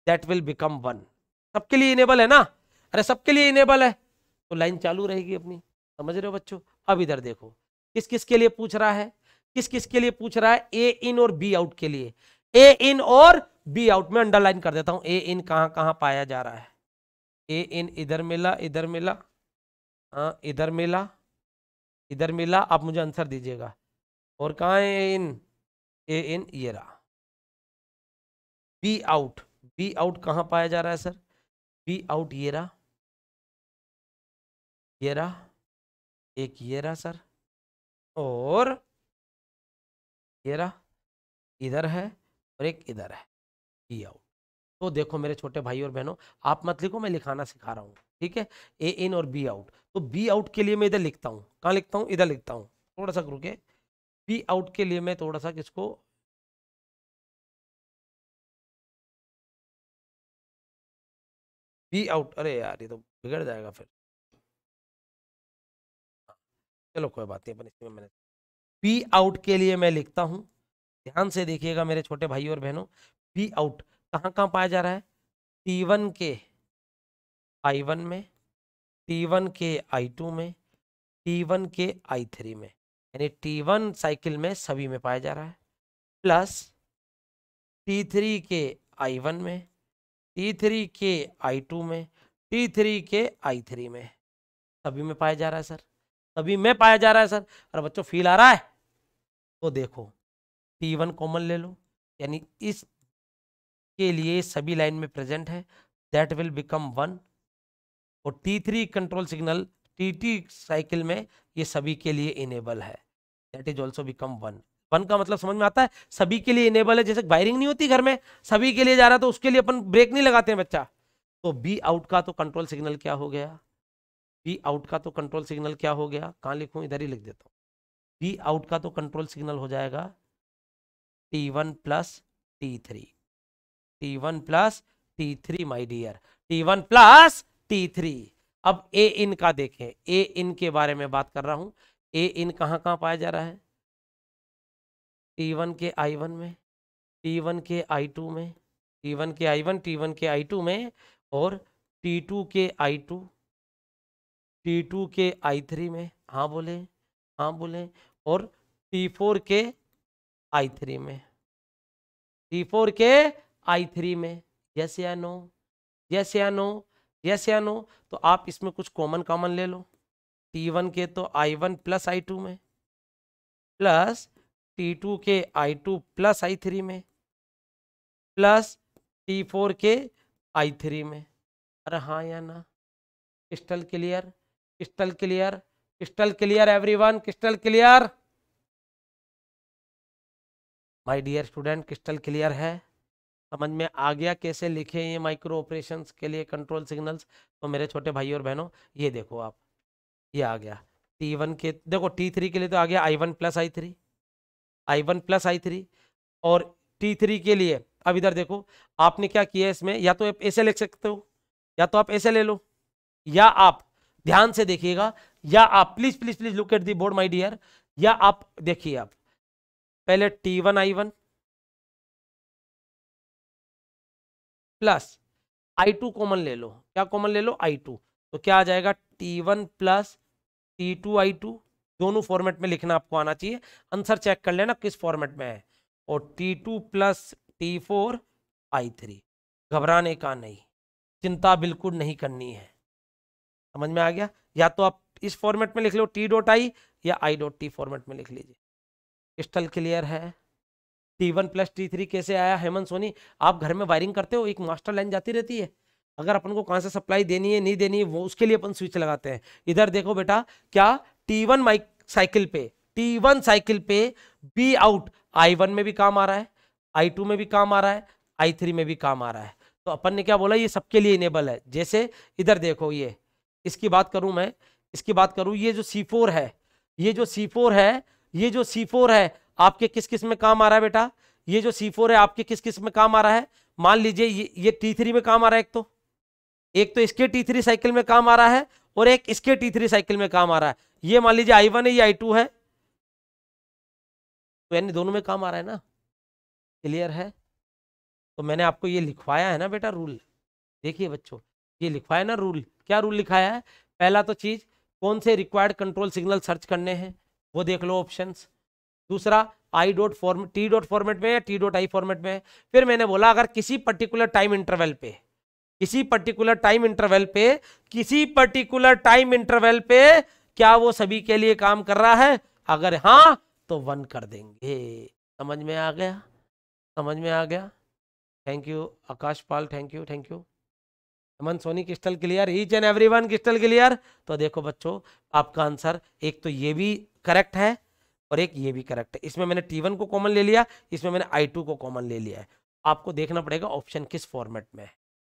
दैट विल बिकम वन सबके लिए इनेबल है ना अरे सबके लिए इनेबल है तो लाइन चालू रहेगी अपनी समझ रहे हो बच्चों अब इधर देखो किस किस के लिए पूछ रहा है किस किस के लिए पूछ रहा है ए इन और बी आउट के लिए ए इन और बी आउट में अंडरलाइन कर देता हूं ए इन कहाँ कहाँ पाया जा रहा है ए इन इधर मिला इधर मिला हाँ इधर मिला इधर मिला आप मुझे आंसर दीजिएगा और कहाँ है ए इन ए इन ये रहा बी आउट बी आउट कहाँ पाया जा रहा है सर बी आउट ये रहा ये रहा एक ये रहा सर और ये रहा इधर है और एक इधर है ये आउट तो देखो मेरे छोटे भाई और बहनों आप मत लिखो मैं लिखाना सिखा रहा हूँ ठीक है ए इन और बी आउट तो बी आउट के लिए मैं इधर लिखता हूँ कहाँ लिखता हूँ इधर लिखता हूँ थोड़ा सा रुके बी आउट के लिए मैं थोड़ा सा किसको बी आउट अरे यार ये तो बिगड़ जाएगा फिर चलो कोई बात नहीं अपन इसमें मैंने पी आउट के लिए मैं लिखता हूँ ध्यान से देखिएगा मेरे छोटे भाई और बहनों पी आउट कहाँ कहाँ पाया जा रहा है टी वन के आई वन में टी वन के आई टू में टी वन के आई थ्री में यानी टी वन साइकिल में सभी में पाया जा रहा है प्लस टी थ्री के आई वन में टी थ्री के आई टू में टी थ्री के आई थ्री में सभी में पाया जा रहा है सर तभी मैं पाया जा रहा है सर अरे बच्चों फील आ रहा है तो देखो टी वन कॉमन ले लो यानी इस के लिए सभी लाइन में प्रेजेंट है दैट विल बिकम वन और T three control signal T T cycle में ये सभी के लिए इनेबल है that is also become one one का मतलब समझ में आता है सभी के लिए इनेबल है जैसे वायरिंग नहीं होती घर में सभी के लिए जा रहा तो उसके लिए अपन ब्रेक नहीं लगाते हैं बच्चा तो बी आउट का तो कंट्रोल सिग्नल क्या हो गया पी आउट का तो कंट्रोल सिग्नल क्या हो गया कहाँ लिखूँ इधर ही लिख देता हूँ पी आउट का तो कंट्रोल सिग्नल हो जाएगा T one plus T three T one plus T three my dear T one plus T three अब ए इन का देखें ए इन के बारे में बात कर रहा हूँ ए इन कहाँ कहाँ पाया जा रहा है टी वन के आई वन में टी वन के आई टू में टी वन के आई वन टी वन के आई टू में और टी टू के आई टू टी टू के आई थ्री में हाँ बोले हाँ बोले और टी फोर के आई थ्री में टी फोर के आई थ्री में यस या नो यस या नो यस या नो तो आप इसमें कुछ कॉमन कॉमन ले लो टी वन के तो I one plus I two में प्लस टी टू के I two plus I three में प्लस टी फोर के आई थ्री में अरे हाँ या ना crystal clear crystal clear crystal clear everyone crystal clear my dear student crystal clear है समझ में आ गया कैसे लिखे ये माइक्रो ऑपरेशन के लिए कंट्रोल सिग्नल्स तो मेरे छोटे भाई और बहनों ये देखो आप ये आ गया टी वन के देखो टी थ्री के लिए तो आ गया I one plus I three I one plus I three और टी थ्री के लिए अब इधर देखो आपने क्या किया इसमें या तो आप ऐसे लिख सकते हो या तो आप ऐसे ले लो या आप ध्यान से देखिएगा या आप please please please look at the board my dear या आप देखिए आप पहले T one I one plus I two common ले लो क्या कॉमन ले लो आई टू तो क्या आ जाएगा T one plus T two I two दोनों फॉर्मेट में लिखना आपको आना चाहिए आंसर चेक कर लेना किस फॉर्मेट में है और T two plus T four I three घबराने का नहीं चिंता बिल्कुल नहीं करनी है समझ में आ गया या तो आप इस फॉर्मेट में लिख लो टी डॉट आई या आई डॉट टी फॉर्मेट में लिख लीजिए क्रिस्टल क्लियर है T one plus T three कैसे आया हेमंत सोनी आप घर में वायरिंग करते हो एक मास्टर लाइन जाती रहती है अगर अपन को कहाँ से सप्लाई देनी है नहीं देनी है वो उसके लिए अपन स्विच लगाते हैं इधर देखो बेटा क्या टी वन माइक साइकिल पे टी वन साइकिल पे बी आउट आई वन में भी काम आ रहा है आई टू में भी काम आ रहा है आई थ्री में भी काम आ रहा है तो अपन ने क्या बोला ये सबके लिए इनेबल है जैसे इधर देखो ये इसकी बात करूं मैं इसकी बात करूं ये जो सी है ये जो सी है ये जो सी है आपके किस किस में काम आ रहा है बेटा ये जो सी है आपके किस किस में काम आ रहा है मान लीजिए ये ये टी में काम आ रहा है एक तो एक तो इसके टी थ्री साइकिल में काम आ रहा है और एक इसके टी थ्री साइकिल में काम आ रहा है ये मान लीजिए आई वन है ये आई टू है तो यानी दोनों में काम आ रहा है ना क्लियर है तो मैंने आपको ये लिखवाया है ना बेटा रूल देखिए बच्चों ये लिखवाया ना रूल क्या रूल लिखाया है पहला तो चीज कौन से रिक्वायर्ड कंट्रोल सिग्नल सर्च करने हैं वो देख लो ऑप्शन दूसरा I dot form T dot format में या टी डॉट आई फॉर्मेट में फिर मैंने बोला अगर किसी पर्टिकुलर टाइम इंटरवल पे किसी पर्टिकुलर टाइम इंटरवल पे किसी पर्टिकुलर टाइम इंटरवल पे क्या वो सभी के लिए काम कर रहा है अगर हाँ तो वन कर देंगे समझ में आ गया समझ में आ गया thank you Akash Pal thank you thank you Aman Soni crystal clear each and every one crystal clear तो देखो बच्चों आपका आंसर एक तो ये भी करेक्ट है और एक ये भी करेक्ट है इसमें मैंने टी वन को कॉमन ले लिया इसमें मैंने आई टू को कॉमन ले लिया है आपको देखना पड़ेगा ऑप्शन किस फॉर्मेट में है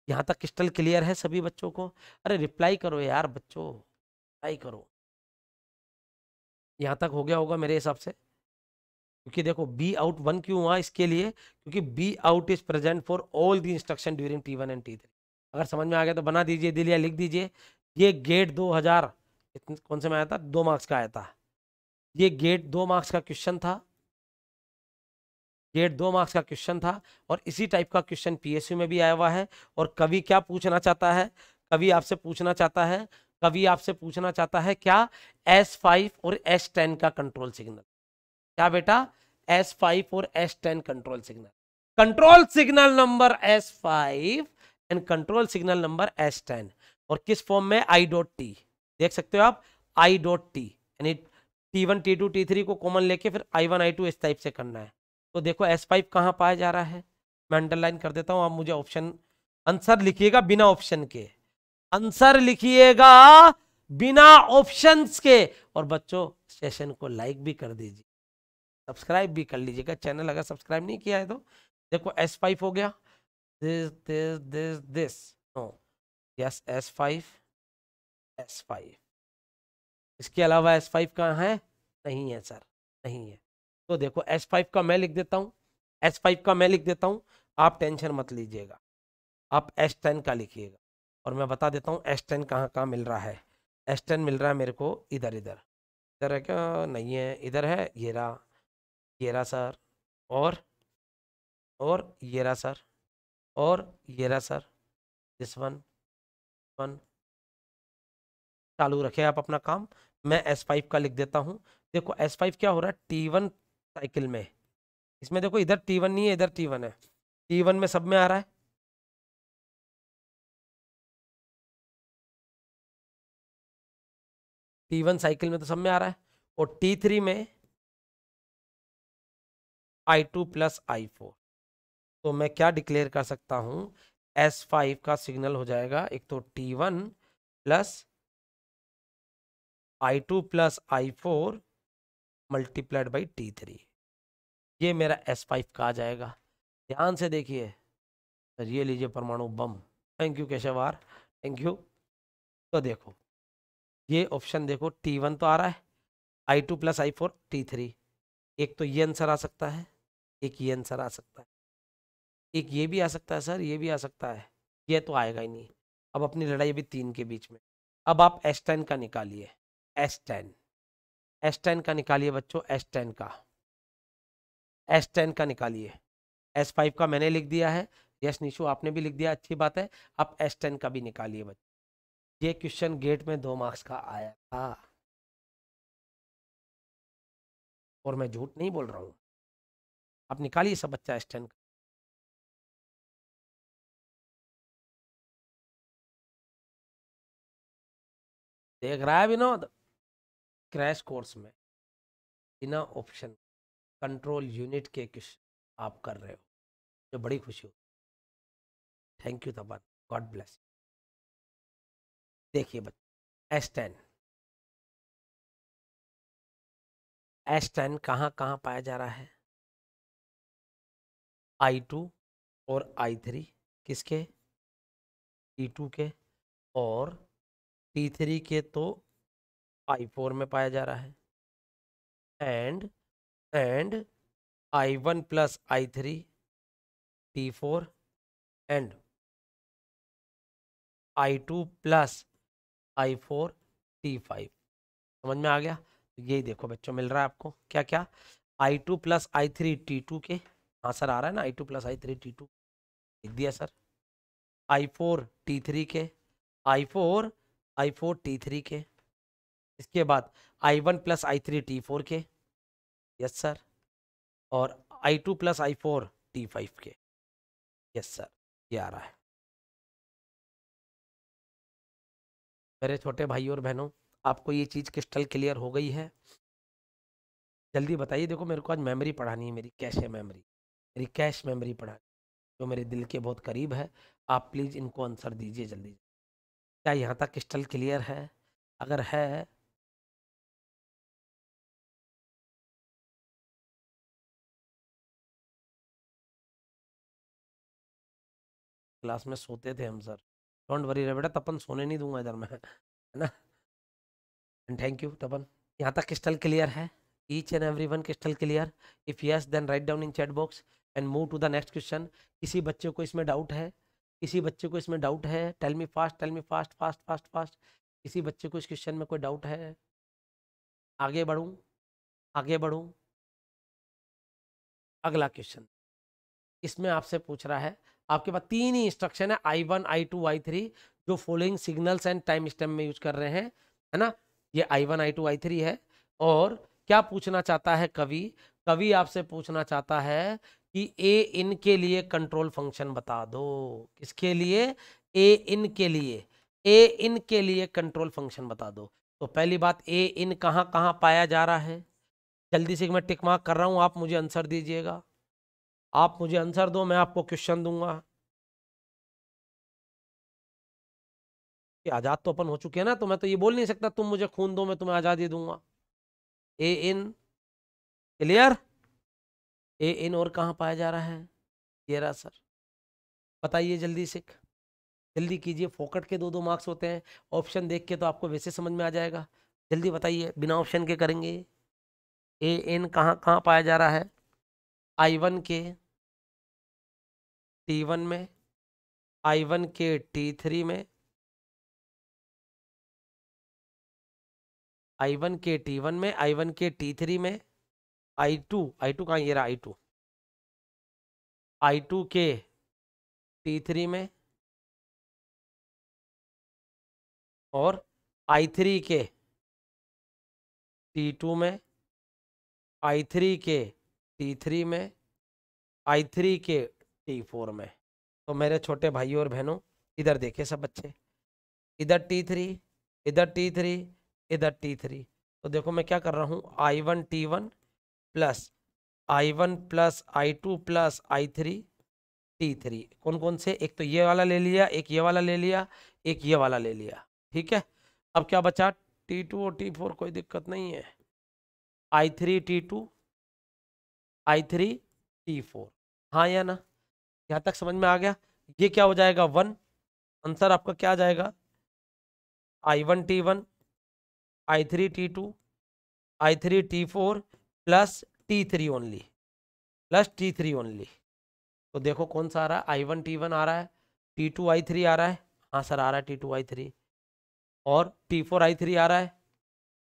यहाँ तक क्रिस्टल क्लियर है सभी बच्चों को अरे रिप्लाई करो यार बच्चों रिप्लाई करो यहाँ तक हो गया होगा मेरे हिसाब से क्योंकि देखो बी आउट वन क्यों हुआ इसके लिए क्योंकि B out is present for all the instruction during T one and T three अगर समझ में आ गया तो बना दीजिए दिल या लिख दीजिए ये गेट दो हज़ार कौन से में आया था दो मार्क्स का आया था ये गेट दो मार्क्स का क्वेश्चन था गेट दो मार्क्स का क्वेश्चन था और इसी टाइप का क्वेश्चन पीएसयू में भी आया हुआ है और कवि क्या पूछना चाहता है कवि आपसे पूछना चाहता है कवि आपसे पूछना चाहता है क्या एस फाइव और एस टेन का कंट्रोल सिग्नल क्या बेटा एस फाइव और S ten control signal control signal number S five and control signal number S ten और किस फॉर्म में आई डॉट टी देख सकते हो आप आई डॉट टी यानी T one T two T three को कॉमन लेके फिर आई वन आई टू इस टाइप से करना है तो देखो एस फाइव कहाँ पाया जा रहा है मैं अंडरलाइन कर देता हूँ आप मुझे ऑप्शन आंसर लिखिएगा बिना ऑप्शन के आंसर लिखिएगा बिना ऑप्शंस के और बच्चों सेशन को लाइक भी कर दीजिए सब्सक्राइब भी कर लीजिएगा चैनल अगर सब्सक्राइब नहीं किया है तो देखो एस फाइव हो गया this, this, this, this. No. Yes, S5, S5. इसके अलावा S5 कहाँ है नहीं है सर नहीं है तो देखो S5 का मैं लिख देता हूँ S5 का मैं लिख देता हूँ आप टेंशन मत लीजिएगा आप S10 का लिखिएगा और मैं बता देता हूँ S10 कहाँ कहाँ मिल रहा है S10 मिल रहा है मेरे को इधर इधर इधर है क्या नहीं है इधर है येरा येरा सर और और येरा सर और ये रहा सर दिस वन वन चालू रखें आप अपना काम मैं एस फाइव का लिख देता हूँ देखो एस फाइव क्या हो रहा है टी वन साइकिल में इसमें देखो इधर टी वन नहीं है इधर टी वन है टी वन में सब में आ रहा है टी वन साइकिल में तो सब में आ रहा है और टी थ्री में I two plus I four तो मैं क्या डिक्लेयर कर सकता हूँ एस फाइव का सिग्नल हो जाएगा एक तो T one plus I two plus I four multiplied by T three ये मेरा एस फाइव का आ जाएगा ध्यान से देखिए सर ये लीजिए परमाणु बम थैंक यू आर थैंक यू तो देखो ये ऑप्शन देखो टी वन तो आ रहा है I two plus I four T three एक तो ये आंसर आ सकता है एक ये आंसर आ सकता है एक ये भी आ सकता है सर ये भी आ सकता है ये तो आएगा ही नहीं अब अपनी लड़ाई भी तीन के बीच में अब आप एस टेन का निकालिए एस टेन एस टेन का निकालिए बच्चों एस टेन का एस टेन का निकालिए एस फाइव का मैंने लिख दिया है यस निशु आपने भी लिख दिया अच्छी बात है आप एस टेन का भी निकालिए बच्चों ये क्वेश्चन गेट में दो मार्क्स का आया था और मैं झूठ नहीं बोल रहा हूँ आप निकालिए सब बच्चा एस टेन का देख रहा है विनोद क्रैश कोर्स में बिना ऑप्शन कंट्रोल यूनिट के क्वेश्चन आप कर रहे हो जो बड़ी खुशी हो thank you Tapan God bless देखिए बच्चे एस टेन एस टेन कहाँ कहाँ पाया जा रहा है आई टू और आई थ्री किसके ई e टू के और पी थ्री के तो आई फोर में पाया जा रहा है and and I one plus I three T four and I two plus I four T five समझ में आ गया तो यही देखो बच्चों मिल रहा है आपको क्या क्या I two plus I three T two के हाँ सर आ रहा है ना I two plus I three T two लिख दिया sir I four T three के I four I four T three के इसके बाद I one plus I three T four के यस सर और I two plus I four T five के yes sir ये आ रहा है मेरे छोटे भाई और बहनों आपको ये चीज़ क्रिस्टल क्लियर हो गई है जल्दी बताइए देखो मेरे को आज मेमोरी पढ़ानी है मेरी कैश है मेमोरी मेरी कैश मेमोरी पढ़ानी जो मेरे दिल के बहुत करीब है आप प्लीज़ इनको आंसर दीजिए जल्दी क्या यहाँ तक क्रिस्टल क्लियर है अगर है क्लास में सोते थे हम सर डोंट वरी रे बेटा तपन सोने नहीं दूंगा इधर मैं है ना एंड थैंक यू तपन यहाँ तक क्रिस्टल क्लियर है each and every one crystal clear if yes then write down in chat box and move to the next question किसी बच्चे को इसमें डाउट है किसी बच्चे को इसमें डाउट है tell me fast tell me fast fast fast fast किसी बच्चे को इस क्वेश्चन में कोई डाउट है आगे बढ़ूँ आगे बढ़ूँ अगला क्वेश्चन इसमें आपसे पूछ रहा है आपके पास तीन ही इंस्ट्रक्शन है I one I two I three जो following signals and time step में यूज कर रहे हैं है ना ये I one I two I three है और क्या पूछना चाहता है कवि कवि आपसे पूछना चाहता है कि ए के लिए कंट्रोल फंक्शन बता दो किसके लिए ए के लिए ए के लिए कंट्रोल फंक्शन बता दो तो पहली बात ए इन कहाँ कहाँ पाया जा रहा है जल्दी से मैं टिक मार्क कर रहा हूँ आप मुझे आंसर दीजिएगा आप मुझे आंसर दो मैं आपको क्वेश्चन दूंगा आज़ाद तो अपन हो चुके हैं ना तो मैं तो ये बोल नहीं सकता तुम मुझे खून दो मैं तुम्हें आज़ादी दूंगा ए इन क्लियर ए इन और कहाँ पाया जा रहा है ये रहा सर बताइए जल्दी सिख जल्दी कीजिए फोकट के दो दो मार्क्स होते हैं ऑप्शन देख के तो आपको वैसे समझ में आ जाएगा जल्दी बताइए बिना ऑप्शन के करेंगे ए एन कहाँ कहाँ पाया जा रहा है आई वन के टी वन में आई वन के टी थ्री में आई वन के टी वन में आई वन के टी थ्री में आई टू आई टू कहाँ ये रहा आई टू आई टू के टी थ्री में और आई थ्री के टी टू में आई थ्री के टी थ्री में आई थ्री के टी फोर में तो मेरे छोटे भाई और बहनों इधर देखे सब बच्चे इधर टी थ्री इधर टी थ्री इधर टी थ्री तो देखो मैं क्या कर रहा हूँ I one T one plus I one plus I two plus I three T three कौन कौन से एक तो ये वाला ले लिया एक ये वाला ले लिया एक ये वाला ले लिया ठीक है अब क्या बचा टी टू और टी फोर कोई दिक्कत नहीं है I three T two I three T four हाँ या ना यहाँ तक समझ में आ गया ये क्या हो जाएगा वन आंसर आपका क्या आ जाएगा I one T one I three T two I three T four plus T three only plus T three only तो देखो कौन सा आ रहा है आई वन टी वन आ रहा है टी टू आई थ्री आ रहा है हाँ सर आ रहा है टी टू आई थ्री और टी फोर आई थ्री आ रहा है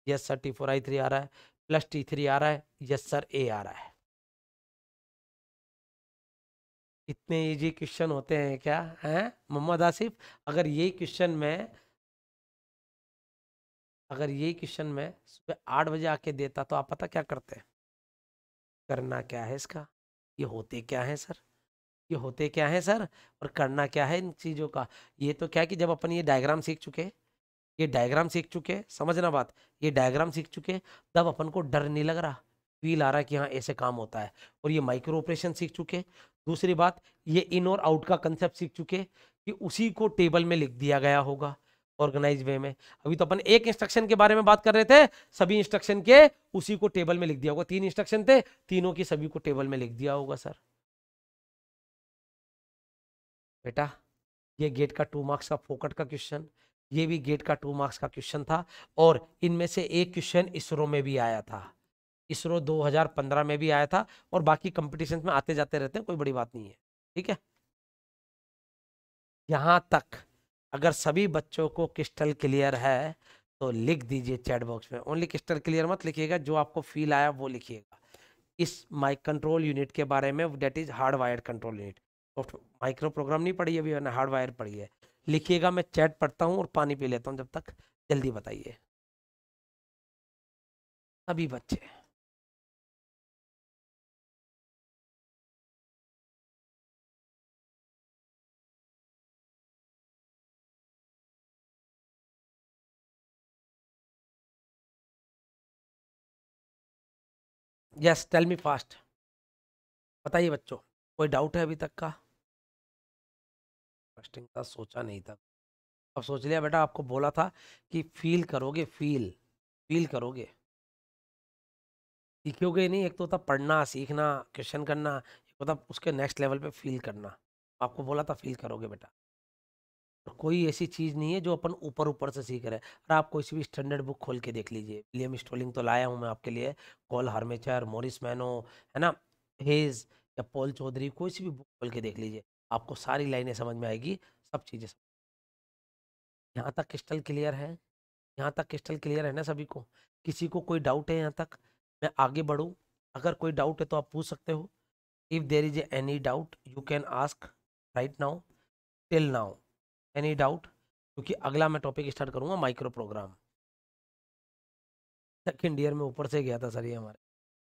yes sir T four I three आ रहा है प्लस टी थ्री आ रहा है यस सर ए आ रहा है इतने इजी क्वेश्चन होते हैं क्या हैं मोहम्मद आसिफ अगर यही क्वेश्चन में अगर यही क्वेश्चन मैं सुबह आठ बजे आके देता तो आप पता क्या करते हैं करना क्या है इसका ये होते क्या है सर ये होते क्या है सर और करना क्या है इन चीज़ों का ये तो क्या है कि जब अपन ये डायग्राम सीख चुके ये डायग्राम सीख चुके समझना बात ये डायग्राम सीख चुके तब अपन को डर नहीं लग रहा फील आ रहा कि हाँ ऐसे काम होता है और ये माइक्रो ऑपरेशन सीख चुके दूसरी बात ये इन और आउट का कंसेप्ट सीख चुके कि उसी को टेबल में लिख दिया गया होगा ऑर्गेनाइज वे में अभी तो अपन एक इंस्ट्रक्शन के बारे में बात कर रहे थे सभी इंस्ट्रक्शन के उसी को टेबल में लिख दिया होगा तीन इंस्ट्रक्शन थे तीनों की सभी को टेबल में लिख दिया होगा सर बेटा ये गेट का टू मार्क्स का फोकट का क्वेश्चन ये भी गेट का टू मार्क्स का क्वेश्चन था और इनमें से एक क्वेश्चन इसरो में भी आया था इसरो 2015 में भी आया था और बाकी कॉम्पिटिशन में आते जाते रहते हैं कोई बड़ी बात नहीं है ठीक है यहां तक अगर सभी बच्चों को क्रिस्टल क्लियर है तो लिख दीजिए चैट बॉक्स में ओनली क्रिस्टल क्लियर मत लिखिएगा जो आपको फील आया वो लिखिएगा इस माइक कंट्रोल यूनिट के बारे में that is hard wire control unit micro program नहीं पढ़ी अभी मैंने हार्ड वायर पढ़ी है लिखिएगा मैं चैट पढ़ता हूँ और पानी पी लेता हूँ जब तक जल्दी बताइए सभी बच्चे यस टेल मी फास्ट बताइए बच्चों कोई डाउट है अभी तक का इंटरेस्टिंग था सोचा नहीं था अब सोच लिया बेटा आपको बोला था कि फील करोगे फील फील करोगे सीखोगे नहीं एक तो होता पढ़ना सीखना क्वेश्चन करना एक होता उसके नेक्स्ट लेवल पे फील करना आपको बोला था फील करोगे बेटा कोई ऐसी चीज़ नहीं है जो अपन ऊपर ऊपर से सीख रहे हैं और आप कोई सी भी स्टैंडर्ड बुक खोल के देख लीजिए विलियम स्टोलिंग तो लाया हूँ मैं आपके लिए कॉल हार्मेचर मोरिस मैनो है ना हेज या पॉल चौधरी कोई सी भी बुक खोल के देख लीजिए आपको सारी लाइनें समझ में आएगी सब चीज़ें यहाँ तक क्रिस्टल क्लियर है यहाँ तक क्रिस्टल क्लियर है ना सभी को किसी को कोई डाउट है यहाँ तक मैं आगे बढ़ूँ अगर कोई डाउट है तो आप पूछ सकते हो if there is any doubt you can ask right now till now any doubt क्योंकि अगला मैं टॉपिक स्टार्ट करूंगा माइक्रो प्रोग्राम सेकेंड ईयर में ऊपर से गया था सर ये हमारे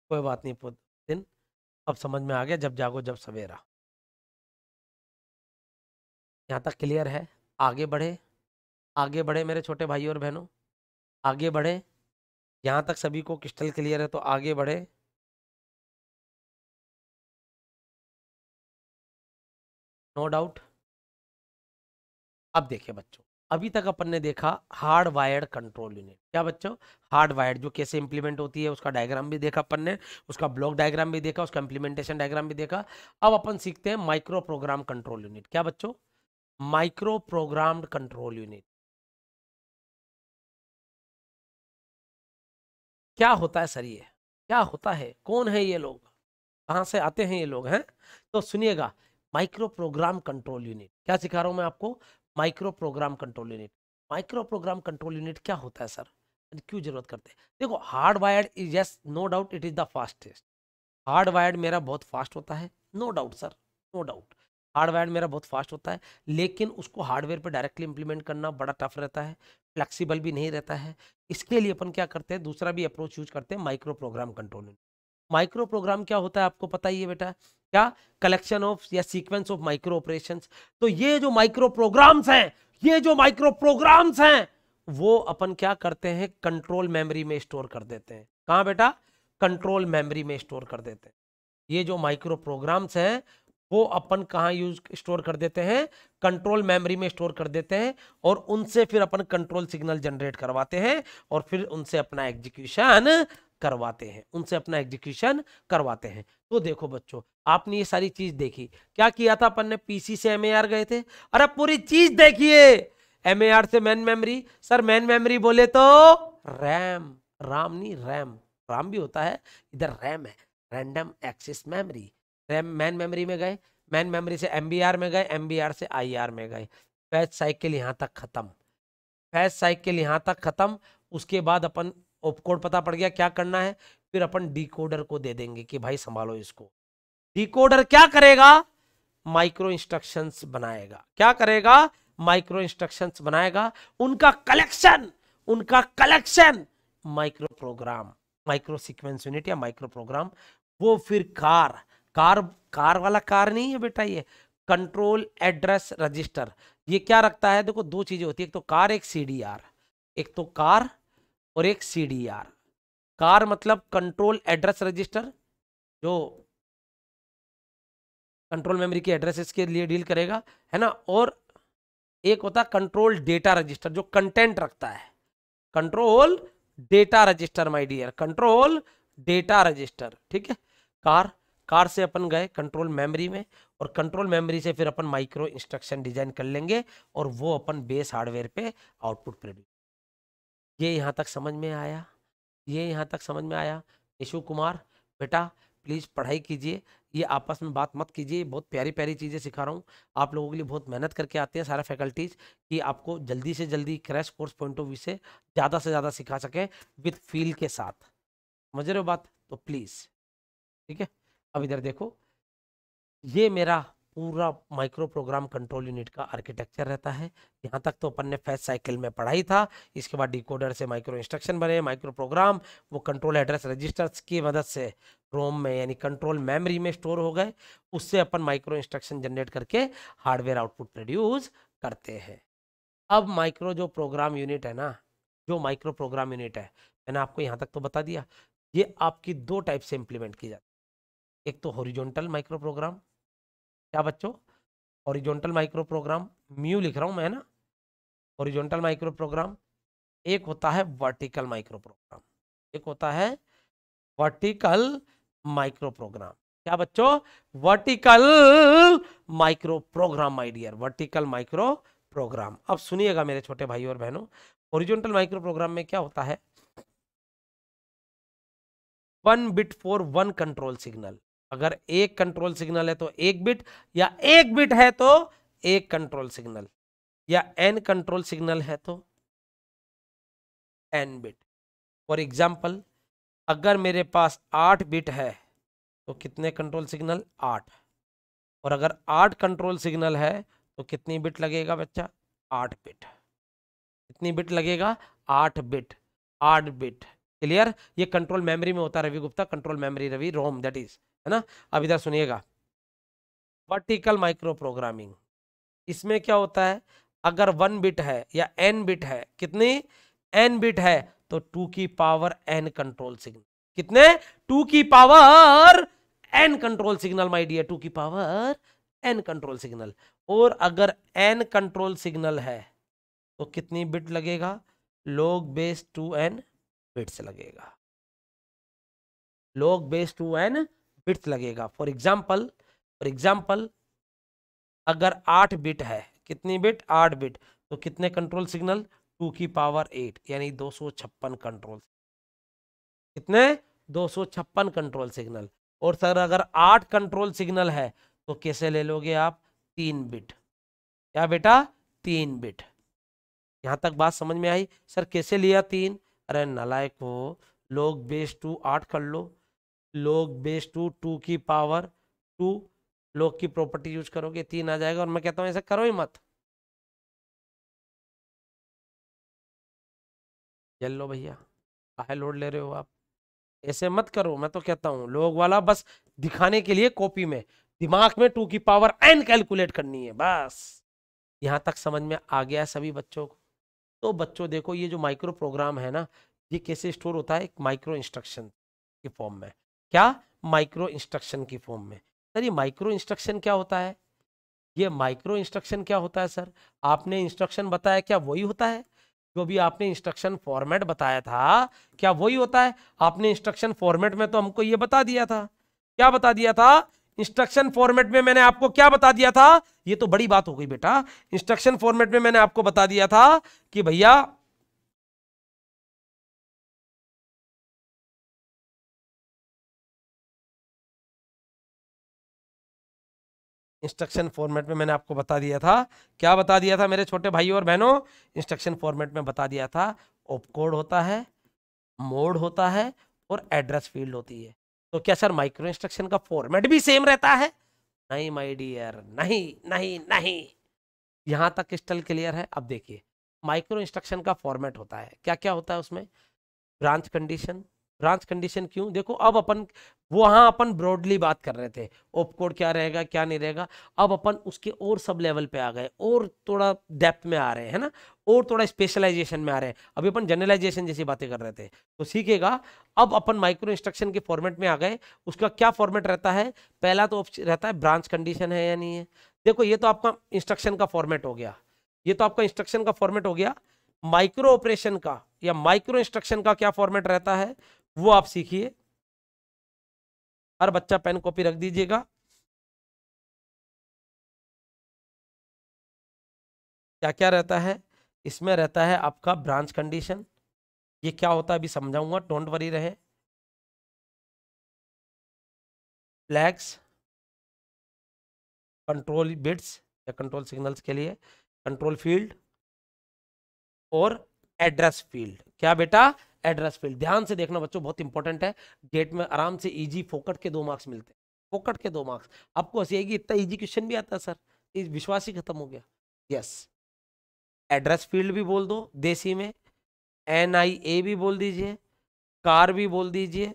कोई बात नहीं दिन अब समझ में आ गया जब जागो जब सवेरा यहाँ तक क्लियर है आगे बढ़े आगे बढ़े मेरे छोटे भाई और बहनों आगे बढ़े यहाँ तक सभी को क्रिस्टल क्लियर है तो आगे बढ़े नो डाउट अब देखिए बच्चों अभी तक अपन ने देखा हार्ड वायर्ड कंट्रोल यूनिट क्या बच्चों हार्ड वायर्ड जो कैसे इंप्लीमेंट होती है उसका डायग्राम भी देखा अपन ने उसका ब्लॉक डायग्राम भी देखा उसका इंप्लीमेंटेशन डायग्राम भी देखा अब अपन सीखते हैं माइक्रो प्रोग्राम कंट्रोल यूनिट क्या बच्चों माइक्रो प्रोग्राम कंट्रोल यूनिट क्या होता है सर ये क्या होता है कौन है ये लोग कहाँ से आते हैं ये लोग हैं तो सुनिएगा माइक्रो प्रोग्राम कंट्रोल यूनिट क्या सिखा रहा हूँ मैं आपको micro program control unit micro program control unit क्या होता है सर क्यों जरूरत करते हैं देखो hard wired is yes no doubt it is the fastest hard wired मेरा बहुत फास्ट होता है no doubt sir no doubt hard wired मेरा बहुत फास्ट होता है लेकिन उसको हार्डवेयर पर डायरेक्टली इंप्लीमेंट करना बड़ा टफ रहता है फ्लेक्सिबल भी नहीं रहता है इसके लिए अपन क्या करते हैं दूसरा भी अप्रोच यूज करते हैं micro program control unit micro program क्या होता है आपको पता ही है बेटा क्या कलेक्शन ऑफ या सीक्वेंस ऑफ माइक्रो ऑपरेशंस तो ये जो माइक्रो प्रोग्राम्स हैं ये जो माइक्रो प्रोग्राम्स हैं वो अपन क्या करते हैं कंट्रोल मेमोरी में स्टोर कर देते हैं कहा बेटा कंट्रोल मेमोरी में स्टोर कर देते हैं ये जो माइक्रो प्रोग्राम्स हैं वो अपन कहाँ यूज स्टोर कर देते हैं कंट्रोल मेमोरी में स्टोर कर देते हैं और उनसे फिर अपन कंट्रोल सिग्नल जनरेट करवाते हैं और फिर उनसे अपना एग्जीक्यूशन करवाते हैं उनसे अपना एग्जीक्यूशन करवाते हैं तो देखो बच्चों आपने ये सारी चीज देखी क्या किया था अपन ने पीसी से एम गए थे अरे पूरी चीज देखिए एम से main memory sir main memory बोले तो रैम राम नहीं रैम राम भी होता है इधर रैम है random access memory RAM main memory में गए मैन मेमरी से एम में गए एम से आई में गए फैच साइकिल यहाँ तक खत्म फैच साइकिल यहाँ तक खत्म उसके बाद अपन ओपकोड पता पड़ गया क्या करना है फिर अपन डिकोडर को दे देंगे कि भाई संभालो इसको डिकोडर क्या करेगा माइक्रो इंस्ट्रक्शंस बनाएगा क्या करेगा माइक्रो इंस्ट्रक्शंस बनाएगा उनका कलेक्शन उनका collection micro program micro sequence unit या माइक्रो प्रोग्राम वो फिर कार कार कार वाला कार नहीं है बेटा ये कंट्रोल एड्रेस रजिस्टर ये क्या रखता है देखो दो चीजें होती है एक तो कार एक सीडीआर एक तो कार और एक सी डी आर कार मतलब कंट्रोल एड्रेस रजिस्टर जो कंट्रोल मेमोरी के एड्रेसेस के लिए डील करेगा है ना और एक होता कंट्रोल डेटा रजिस्टर जो कंटेंट रखता है control data register my dear control data register ठीक है कार कार से अपन गए कंट्रोल मेमोरी में और कंट्रोल मेमोरी से फिर अपन माइक्रो इंस्ट्रक्शन डिजाइन कर लेंगे और वो अपन बेस हार्डवेयर पे आउटपुट प्रोड्यूस ये यहाँ तक समझ में आया ये यहाँ तक समझ में आया यशु कुमार बेटा प्लीज़ पढ़ाई कीजिए ये आपस में बात मत कीजिए बहुत प्यारी प्यारी चीज़ें सिखा रहा हूँ आप लोगों के लिए बहुत मेहनत करके आते हैं सारा फैकल्टीज़ कि आपको जल्दी से जल्दी crash course point of view से ज़्यादा से ज़्यादा सिखा सकें विथ फील के साथ समझ रहे हो बात तो प्लीज़ ठीक है अब इधर देखो ये मेरा पूरा माइक्रो प्रोग्राम कंट्रोल यूनिट का आर्किटेक्चर रहता है यहाँ तक तो अपन ने फैस साइकिल में पढ़ाई था इसके बाद डिकोडर से माइक्रो इंस्ट्रक्शन बने माइक्रो प्रोग्राम वो कंट्रोल एड्रेस रजिस्टर्स की मदद से रोम में यानी कंट्रोल मेमोरी में स्टोर हो गए उससे अपन माइक्रो इंस्ट्रक्शन जनरेट करके हार्डवेयर आउटपुट प्रोड्यूस करते हैं अब माइक्रो जो प्रोग्राम यूनिट है ना जो माइक्रो प्रोग्राम यूनिट है मैंने आपको यहाँ तक तो बता दिया ये आपकी दो टाइप से इम्प्लीमेंट की जाती है एक तो हॉरिजॉन्टल माइक्रो प्रोग्राम क्या बच्चों ओरिजोनटल माइक्रो प्रोग्राम म्यू लिख रहा हूँ मैं ना ओरिजोनटल माइक्रो प्रोग्राम एक होता है वर्टिकल माइक्रो प्रोग्राम एक होता है वर्टिकल माइक्रो प्रोग्राम क्या बच्चों vertical micro program my dear vertical micro program अब सुनिएगा मेरे छोटे भाई और बहनों ओरिजेंटल माइक्रो प्रोग्राम में क्या होता है one bit for one control signal अगर एक कंट्रोल सिग्नल है तो एक बिट या एक बिट है तो एक कंट्रोल सिग्नल या एन कंट्रोल सिग्नल है तो एन बिट फॉर एग्जाम्पल अगर मेरे पास आठ बिट है तो कितने कंट्रोल सिग्नल आठ और अगर आठ कंट्रोल सिग्नल है तो कितनी बिट लगेगा बच्चा आठ बिट कितनी बिट लगेगा आठ बिट आठ बिट क्लियर ये कंट्रोल मेमोरी में होता है Ravi Gupta control memory Ravi ROM that is है ना अब इधर सुनिएगा वर्टिकल माइक्रो प्रोग्रामिंग इसमें क्या होता है अगर वन बिट है या एन बिट है कितनी एन बिट है तो टू की पावर एन कंट्रोल सिग्नल कितने टू की power N control signal my dear two की पावर एन कंट्रोल सिग्नल और अगर एन कंट्रोल सिग्नल है तो कितनी बिट लगेगा log base two N bits लगेगा log base two N bits लगेगा फॉर एग्जाम्पल फॉर एग्जाम्पल अगर आठ बिट है कितनी बिट आठ बिट तो कितने कंट्रोल सिग्नल टू की पावर एट यानी दो सौ छप्पन कंट्रोल कितने दो सौ छप्पन कंट्रोल सिग्नल और सर अगर आठ कंट्रोल सिग्नल है तो कैसे ले लोगे आप तीन बिट क्या बेटा तीन बिट यहाँ तक बात समझ में आई सर कैसे लिया तीन अरे नलायक हो लोग बेस टू आठ कर लो लोग बेस टू टू की पावर टू लोग की प्रॉपर्टी यूज करोगे तीन आ जाएगा और मैं कहता हूँ ऐसा करो ही मत येल्लो भैया काहे लोड ले रहे हो आप ऐसे मत करो मैं तो कहता हूँ लोग वाला बस दिखाने के लिए कॉपी में दिमाग में टू की पावर एन कैलकुलेट करनी है बस यहाँ तक समझ में आ गया सभी बच्चों को तो बच्चों देखो ये जो माइक्रो प्रोग्राम है ना ये कैसे स्टोर होता है एक माइक्रो इंस्ट्रक्शन के फॉर्म में क्या माइक्रो इंस्ट्रक्शन की फॉर्म में सर ये माइक्रो इंस्ट्रक्शन क्या होता है ये माइक्रो इंस्ट्रक्शन क्या होता है सर आपने इंस्ट्रक्शन बताया क्या वही होता है जो भी आपने इंस्ट्रक्शन फॉर्मेट बताया था क्या वही होता है आपने इंस्ट्रक्शन फॉर्मेट में तो हमको ये बता दिया था क्या बता दिया था इंस्ट्रक्शन फॉर्मेट में मैंने आपको क्या बता दिया था ये तो बड़ी बात हो गई बेटा इंस्ट्रक्शन फॉर्मेट में मैंने आपको बता दिया था कि भैया इंस्ट्रक्शन फॉर्मेट में मैंने आपको बता दिया था क्या बता दिया था मेरे छोटे भाई और बहनों इंस्ट्रक्शन फॉर्मेट में बता दिया था ओपकोड होता है मोड होता है और एड्रेस फील्ड होती है तो क्या सर माइक्रो इंस्ट्रक्शन का फॉर्मेट भी सेम रहता है नहीं माई डियर नहीं नहीं नहीं यहाँ तक क्रिस्टल क्लियर है अब देखिए माइक्रो इंस्ट्रक्शन का फॉर्मेट होता है क्या क्या होता है उसमें ब्रांच कंडीशन ब्रांच कंडीशन क्यों देखो अब अपन वहां अपन ब्रॉडली बात कर रहे थे ओप कोड क्या रहेगा क्या नहीं रहेगा अब अपन उसके और सब लेवल पे आ गए और थोड़ा डेप्थ में आ रहे हैं ना और थोड़ा स्पेशलाइजेशन में आ रहे हैं अभी अपन जनरलाइजेशन जैसी बातें कर रहे थे तो सीखेगा अब अपन माइक्रो इंस्ट्रक्शन के फॉर्मेट में आ गए उसका क्या फॉर्मेट रहता है पहला तो रहता है ब्रांच कंडीशन है या नहीं है देखो ये तो आपका इंस्ट्रक्शन का फॉर्मेट हो गया ये तो आपका इंस्ट्रक्शन का फॉर्मेट हो गया माइक्रो ऑपरेशन का या माइक्रो इंस्ट्रक्शन का क्या फॉर्मेट रहता है वो आप सीखिए हर बच्चा पेन कॉपी रख दीजिएगा क्या क्या रहता है इसमें रहता है आपका ब्रांच कंडीशन ये क्या होता है अभी समझाऊंगा डोंट वरी रहे फ्लैग्स कंट्रोल बिट्स या कंट्रोल सिग्नल्स के लिए कंट्रोल फील्ड और एड्रेस फील्ड क्या बेटा एड्रेस फील्ड ध्यान से देखना बच्चों बहुत इंपॉर्टेंट है गेट में आराम से इजी e फोकट के दो मार्क्स मिलते हैं फोकट के दो मार्क्स आपको हंसी आएगी इतना इजी e क्वेश्चन भी आता है सर विश्वास ही खत्म हो गया यस एड्रेस फील्ड भी बोल दो देसी में एन आई ए भी बोल दीजिए कार भी बोल दीजिए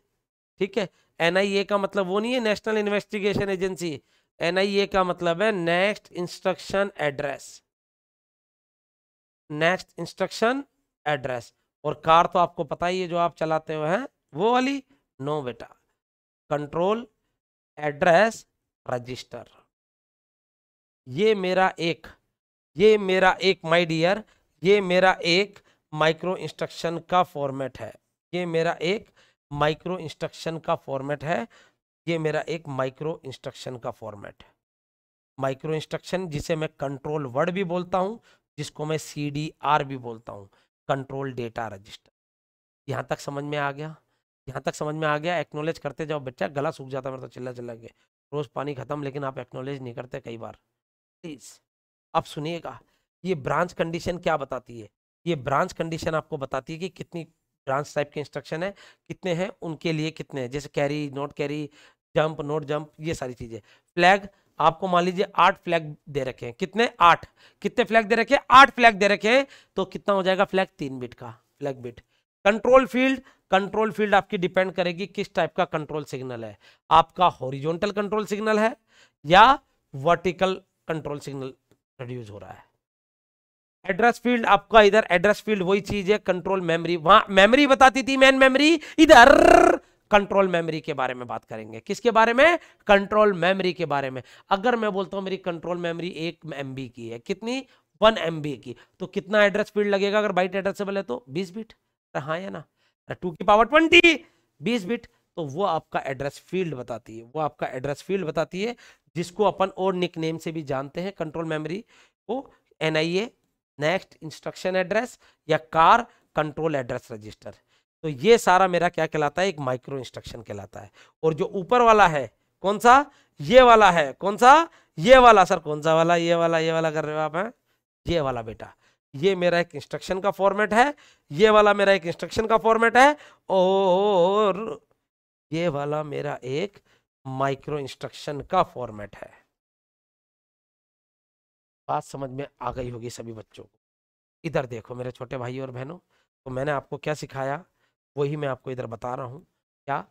ठीक है एन आई ए का मतलब वो नहीं है national investigation agency N I A का मतलब है next instruction address next instruction address और कार तो आपको पता ही है जो आप चलाते हो हैं वो वाली नो बेटा कंट्रोल एड्रेस रजिस्टर ये मेरा एक ये मेरा एक माय डियर ये मेरा एक माइक्रो इंस्ट्रक्शन का फॉर्मेट है ये मेरा एक माइक्रो इंस्ट्रक्शन का फॉर्मेट है ये मेरा एक माइक्रो इंस्ट्रक्शन का फॉर्मेट है माइक्रो इंस्ट्रक्शन जिसे मैं कंट्रोल वर्ड भी बोलता हूँ जिसको मैं सी डी आर भी बोलता हूँ कंट्रोल डेटा रजिस्टर यहाँ तक समझ में आ गया यहाँ तक समझ में आ गया एक्नोलेज करते जाओ बच्चा गला सूख जाता मेरा तो चिल्ला चिल्ला के रोज़ पानी ख़त्म लेकिन आप एक्नोलेज नहीं करते कई बार प्लीज़ आप सुनिएगा ये ब्रांच कंडीशन क्या बताती है ये ब्रांच कंडीशन आपको बताती है कि कितनी ब्रांच टाइप के इंस्ट्रक्शन है कितने हैं उनके लिए कितने हैं जैसे carry not carry jump not jump ये सारी चीज़ें फ्लैग आपको मान लीजिए आठ फ्लैग दे रखे हैं कितने आठ कितने फ्लैग दे रखे हैं आठ फ्लैग दे रखे हैं तो कितना हो जाएगा फ्लैग तीन बिट का flag bit control field control field आपकी डिपेंड करेगी किस टाइप का कंट्रोल सिग्नल है आपका हॉरिजॉन्टल कंट्रोल सिग्नल है या वर्टिकल कंट्रोल सिग्नल प्रोड्यूस हो रहा है एड्रेस फील्ड आपका इधर एड्रेस फील्ड वही चीज है कंट्रोल मेमोरी वहां मेमोरी बताती थी मेन मेमोरी इधर कंट्रोल मेमोरी के बारे में बात करेंगे किसके बारे में कंट्रोल मेमोरी के बारे में अगर मैं बोलता हूँ मेरी कंट्रोल मेमोरी एक एम की है कितनी वन एम की तो कितना एड्रेस फील्ड लगेगा अगर बाइट एड्रेसेबल है तो बीस बीट हाँ या ना टू की पावर ट्वेंटी बीस बीट तो वो आपका एड्रेस फील्ड बताती है वो आपका एड्रेस फील्ड बताती है जिसको अपन और निक नेम से भी जानते हैं कंट्रोल मेमोरी को एन नेक्स्ट इंस्ट्रक्शन एड्रेस या कार कंट्रोल एड्रेस रजिस्टर तो ये सारा मेरा क्या कहलाता है एक माइक्रो इंस्ट्रक्शन कहलाता है और जो ऊपर वाला है कौन सा ये वाला है कौन सा ये वाला सर कौन सा वाला ये वाला ये वाला कर रहे हो आप हैं ये वाला बेटा ये मेरा एक इंस्ट्रक्शन का फॉर्मेट है ये वाला मेरा एक इंस्ट्रक्शन का फॉर्मेट है और ये वाला मेरा एक माइक्रो इंस्ट्रक्शन का फॉर्मेट है बात समझ में आ गई होगी सभी बच्चों को इधर देखो मेरे छोटे भाई और बहनों तो मैंने आपको क्या सिखाया वही मैं आपको इधर बता रहा हूँ क्या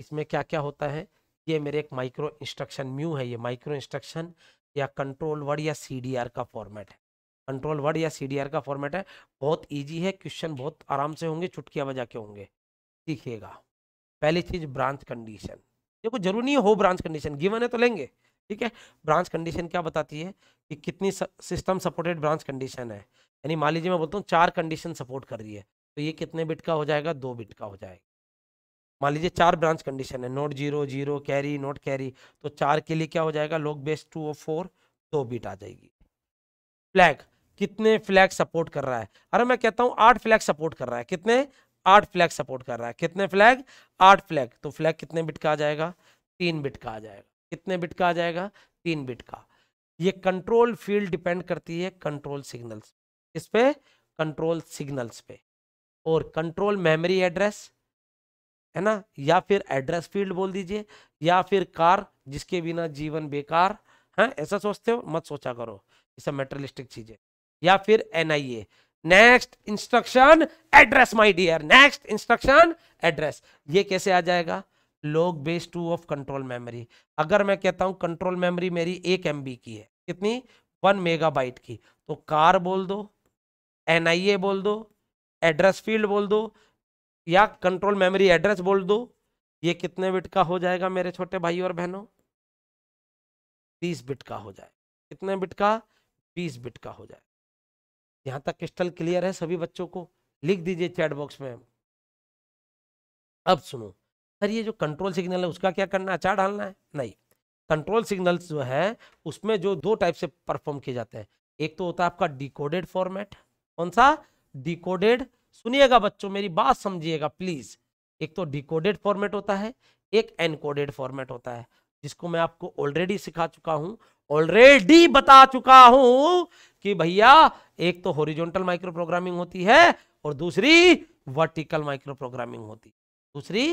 इसमें क्या क्या होता है ये मेरे एक माइक्रो इंस्ट्रक्शन म्यू है ये माइक्रो इंस्ट्रक्शन या कंट्रोल वर्ड या सी का फॉर्मेट है कंट्रोल वर्ड या सी का फॉर्मेट है बहुत ईजी है क्वेश्चन बहुत आराम से होंगे चुटकियाँ बजा के होंगे सीखिएगा पहली चीज़ ब्रांच कंडीशन देखो जरूरी नहीं हो ब्रांच कंडीशन गिवन है तो लेंगे ठीक है ब्रांच कंडीशन क्या बताती है कि कितनी सिस्टम सपोर्टेड ब्रांच कंडीशन है यानी मान लीजिए मैं बोलता हूँ चार कंडीशन सपोर्ट कर रही है तो ये कितने बिट का हो जाएगा दो बिट का हो जाएगा मान लीजिए चार ब्रांच कंडीशन है not zero zero carry not carry तो चार के लिए क्या हो जाएगा लोग बेस टू और फोर दो बीट आ जाएगी फ्लैग कितने फ्लैग सपोर्ट कर रहा है अरे मैं कहता हूँ आठ फ्लैग सपोर्ट कर रहा है कितने आठ फ्लैग सपोर्ट कर रहा है कितने फ्लैग आठ फ्लैग तो फ्लैग कितने बिट का आ जाएगा तीन बिट का आ जाएगा कितने बिट का आ जाएगा तीन बिट का ये कंट्रोल फील्ड डिपेंड करती है कंट्रोल सिग्नल्स इस पे कंट्रोल सिग्नल्स पे और कंट्रोल मेमोरी एड्रेस है ना या फिर एड्रेस फील्ड बोल दीजिए या फिर कार जिसके बिना जीवन बेकार है हाँ? ऐसा सोचते हो मत सोचा करो ये सब मेटरलिस्टिक चीजें या फिर a next instruction address my dear next instruction address ये कैसे आ जाएगा log base two of control memory अगर मैं कहता हूं कंट्रोल मेमोरी मेरी एक एम की है कितनी वन मेगाबाइट की तो कार बोल दो ए बोल दो एड्रेस फील्ड बोल दो या कंट्रोल मेमोरी एड्रेस बोल दो ये कितने बिट का हो जाएगा मेरे छोटे भाई और बहनों बीस बिट का हो जाए कितने बिट का बीस बिट का हो जाए यहाँ तक क्रिस्टल क्लियर है सभी बच्चों को लिख दीजिए चैट बॉक्स में अब सुनो सर ये जो कंट्रोल सिग्नल है उसका क्या करना है अचार डालना है नहीं कंट्रोल सिग्नल्स जो है उसमें जो दो टाइप से परफॉर्म किए जाते हैं एक तो होता है आपका डिकोडेड फॉर्मेट कौन सा डिकोडेड सुनिएगा बच्चों मेरी बात समझिएगा प्लीज एक तो डिकोडेड फॉर्मेट होता है एक एनकोडेड फॉर्मेट होता है जिसको मैं आपको ऑलरेडी सिखा चुका हूं ऑलरेडी बता चुका हूं कि भैया एक तो हॉरिजॉन्टल माइक्रो प्रोग्रामिंग होती है और दूसरी वर्टिकल माइक्रो प्रोग्रामिंग होती है दूसरी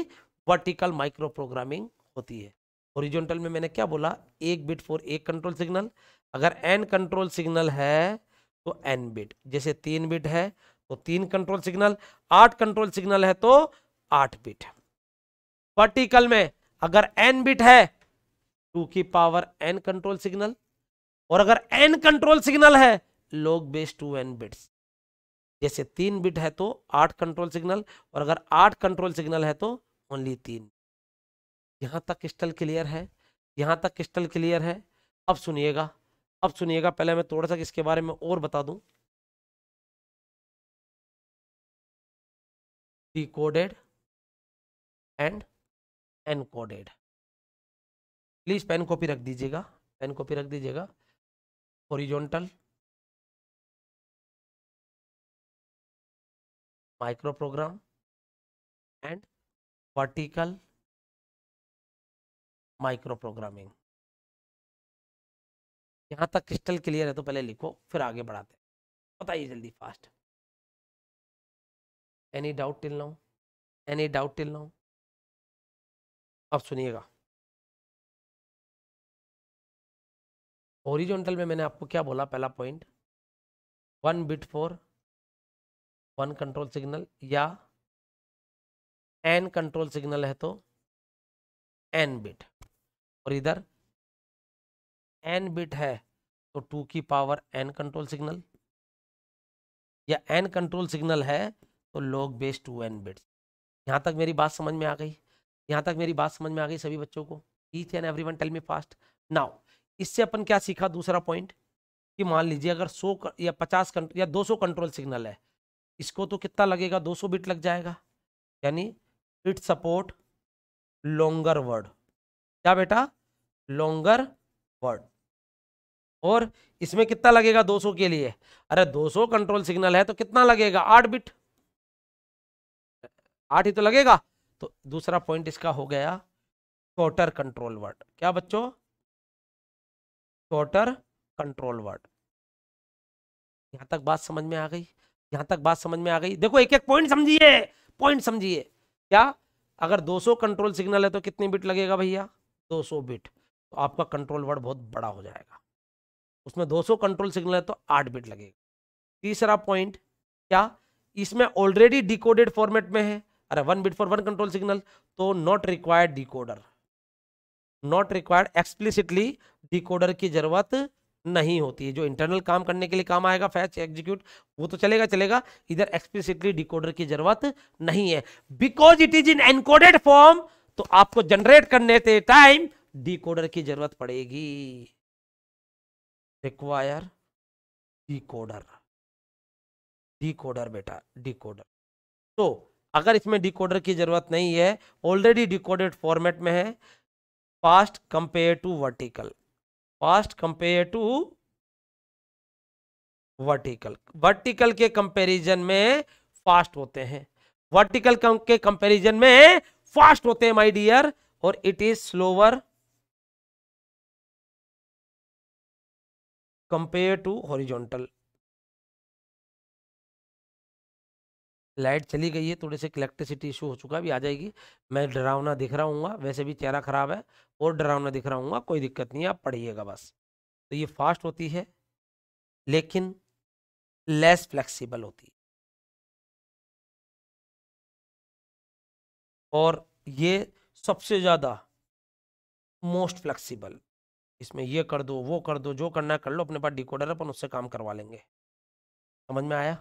वर्टिकल माइक्रो प्रोग्रामिंग होती है हॉरिजॉन्टल में मैंने क्या बोला एक बिट फॉर एक कंट्रोल सिग्नल अगर एन कंट्रोल सिग्नल है तो एन बिट जैसे तीन बिट है तो तीन कंट्रोल सिग्नल आठ कंट्रोल सिग्नल है तो आठ बिट पर्टिकल में अगर एन बिट है टू की पावर एन कंट्रोल सिग्नल और अगर एन कंट्रोल सिग्नल है लोग बेस टू एन बिट्स जैसे तीन बिट है तो आठ कंट्रोल सिग्नल और अगर आठ कंट्रोल सिग्नल है तो ओनली तीन यहां तक क्रिस्टल क्लियर है यहां तक क्रिस्टल क्लियर है अब सुनिएगा अब सुनिएगा पहले मैं थोड़ा सा इसके बारे में और बता दूं decoded and encoded please pen copy रख दीजिएगा पेन कॉपी रख दीजिएगा horizontal micro program and vertical micro programming यहाँ तक क्रिस्टल क्लियर है तो पहले लिखो फिर आगे बढ़ाते हैं बताइए जल्दी fast any doubt till now any doubt till now अब सुनिएगा हॉरिजॉन्टल में मैंने आपको क्या बोला पहला point one bit for one control signal या एन कंट्रोल सिग्नल है तो एन बिट और इधर एन बिट है तो टू की पावर एन कंट्रोल सिग्नल या एन कंट्रोल सिग्नल है तो log base two N bits यहाँ तक मेरी बात समझ में आ गई यहाँ तक मेरी बात समझ में आ गई सभी बच्चों को each and every one tell me fast now इससे अपन क्या सीखा दूसरा पॉइंट कि मान लीजिए अगर 100 या 50 कंट्रोल या 200 कंट्रोल सिग्नल है इसको तो कितना लगेगा 200 बिट लग जाएगा यानी इट सपोर्ट लॉन्गर वर्ड क्या बेटा लॉन्गर वर्ड और इसमें कितना लगेगा 200 के लिए अरे 200 कंट्रोल सिग्नल है तो कितना लगेगा आठ बिट आठ ही तो लगेगा तो दूसरा पॉइंट इसका हो गया टोटर कंट्रोल वर्ड क्या बच्चों टोटर कंट्रोल वर्ड यहां तक बात समझ में आ गई यहां तक बात समझ में आ गई देखो एक एक पॉइंट समझिए पॉइंट समझिए क्या अगर 200 कंट्रोल सिग्नल है तो कितनी बिट लगेगा भैया 200 बिट तो आपका कंट्रोल वर्ड बहुत बड़ा हो जाएगा उसमें 200 कंट्रोल सिग्नल है तो 8 बिट लगेगा तीसरा पॉइंट क्या इसमें ऑलरेडी डिकोडेड फॉर्मेट में है अरे one bit for one control signal तो not required decoder not required explicitly decoder की जरूरत नहीं होती है जो इंटरनल काम करने के लिए काम आएगा फैच एग्जीक्यूट वो तो चलेगा चलेगा इधर एक्सप्लिसिटली डिकोडर की जरूरत नहीं है because it is in encoded form तो आपको जनरेट करने से टाइम डिकोडर की जरूरत पड़ेगी रिक्वायर डिकोडर डिकोडर बेटा डिकोडर तो अगर इसमें डिकोडर की जरूरत नहीं है ऑलरेडी डिकोडेड फॉर्मेट में है fast compare to vertical fast compare to vertical vertical के कंपैरिजन में फास्ट होते हैं वर्टिकल के कंपैरिजन में फास्ट होते हैं माय डियर और it is slower compare to horizontal light चली गई है थोड़ी से इलेक्ट्रिसिटी इशू हो चुका अभी आ जाएगी मैं डरावना दिख रहा हूँ हाँ। वैसे भी चेहरा ख़राब है और डरावना दिख रहा हूँ हाँ। कोई दिक्कत नहीं आप पढ़िएगा बस तो ये फास्ट होती है लेकिन लेस फ्लेक्सिबल होती है और ये सबसे ज़्यादा मोस्ट फ्लेक्सिबल इसमें ये कर दो वो कर दो जो करना कर लो अपने पास डिकोडर अपन उससे काम करवा लेंगे समझ में आया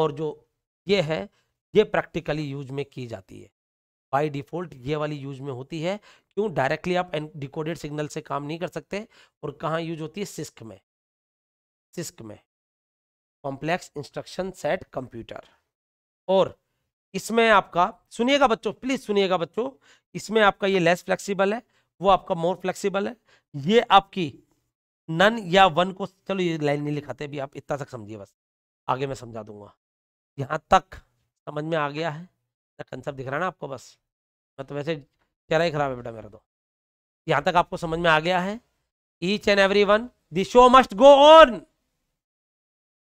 और जो ये है ये प्रैक्टिकली यूज में की जाती है बाई डिफ़ॉल्ट ये वाली यूज में होती है क्यों डायरेक्टली आप डिकोडेड सिग्नल से काम नहीं कर सकते और कहाँ यूज होती है सिस्क में सिस्क में कॉम्प्लेक्स इंस्ट्रक्शन सेट कंप्यूटर और इसमें आपका सुनिएगा बच्चों प्लीज़ सुनिएगा बच्चों इसमें आपका ये लेस फ्लेक्सिबल है वो आपका मोर फ्लेक्सिबल है ये आपकी नन या वन को चलो ये लाइन नहीं लिखाते अभी आप इतना तक समझिए बस आगे मैं समझा दूंगा यहाँ तक समझ में आ गया है कंसेप्ट दिख रहा है ना आपको बस मैं तो वैसे चेहरा ही खराब है बेटा मेरा तो यहाँ तक आपको समझ में आ गया है each and every one though must go on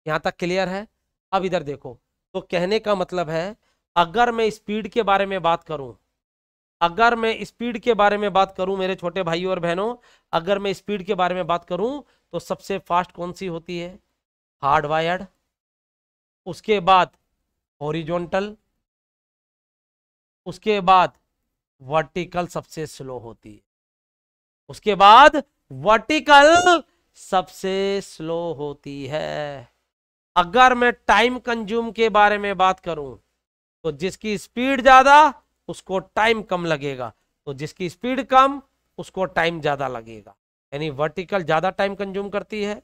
यहाँ तक क्लियर है अब इधर देखो तो कहने का मतलब है अगर मैं स्पीड के बारे में बात करूं अगर मैं स्पीड के बारे में बात करूं मेरे छोटे भाइयों और बहनों अगर मैं स्पीड के बारे में बात करूं तो सबसे फास्ट कौन सी होती है हार्ड वायर्ड उसके बाद हॉरिजॉन्टल उसके बाद वर्टिकल सबसे स्लो होती है उसके बाद वर्टिकल सबसे स्लो होती है अगर मैं टाइम कंज्यूम के बारे में बात करूं तो जिसकी स्पीड ज्यादा उसको टाइम कम लगेगा तो जिसकी स्पीड कम उसको टाइम ज़्यादा लगेगा यानी वर्टिकल ज़्यादा टाइम कंज्यूम करती है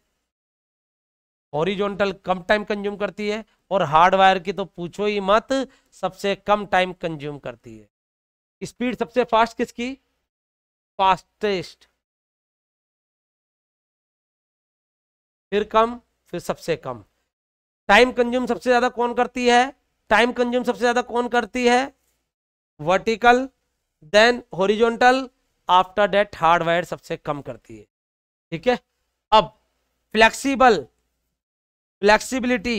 ओरिजोनटल कम टाइम कंज्यूम करती है और हार्ड वायर की तो पूछो ही मत सबसे कम टाइम कंज्यूम करती है स्पीड सबसे फास्ट किसकी फास्टेस्ट फिर कम फिर सबसे कम टाइम कंज्यूम सबसे ज़्यादा कौन करती है टाइम कंज्यूम सबसे ज़्यादा कौन करती है vertical then horizontal after that hard wire सबसे कम करती है ठीक है अब फ्लेक्सीबल फ्लेक्सीबिलिटी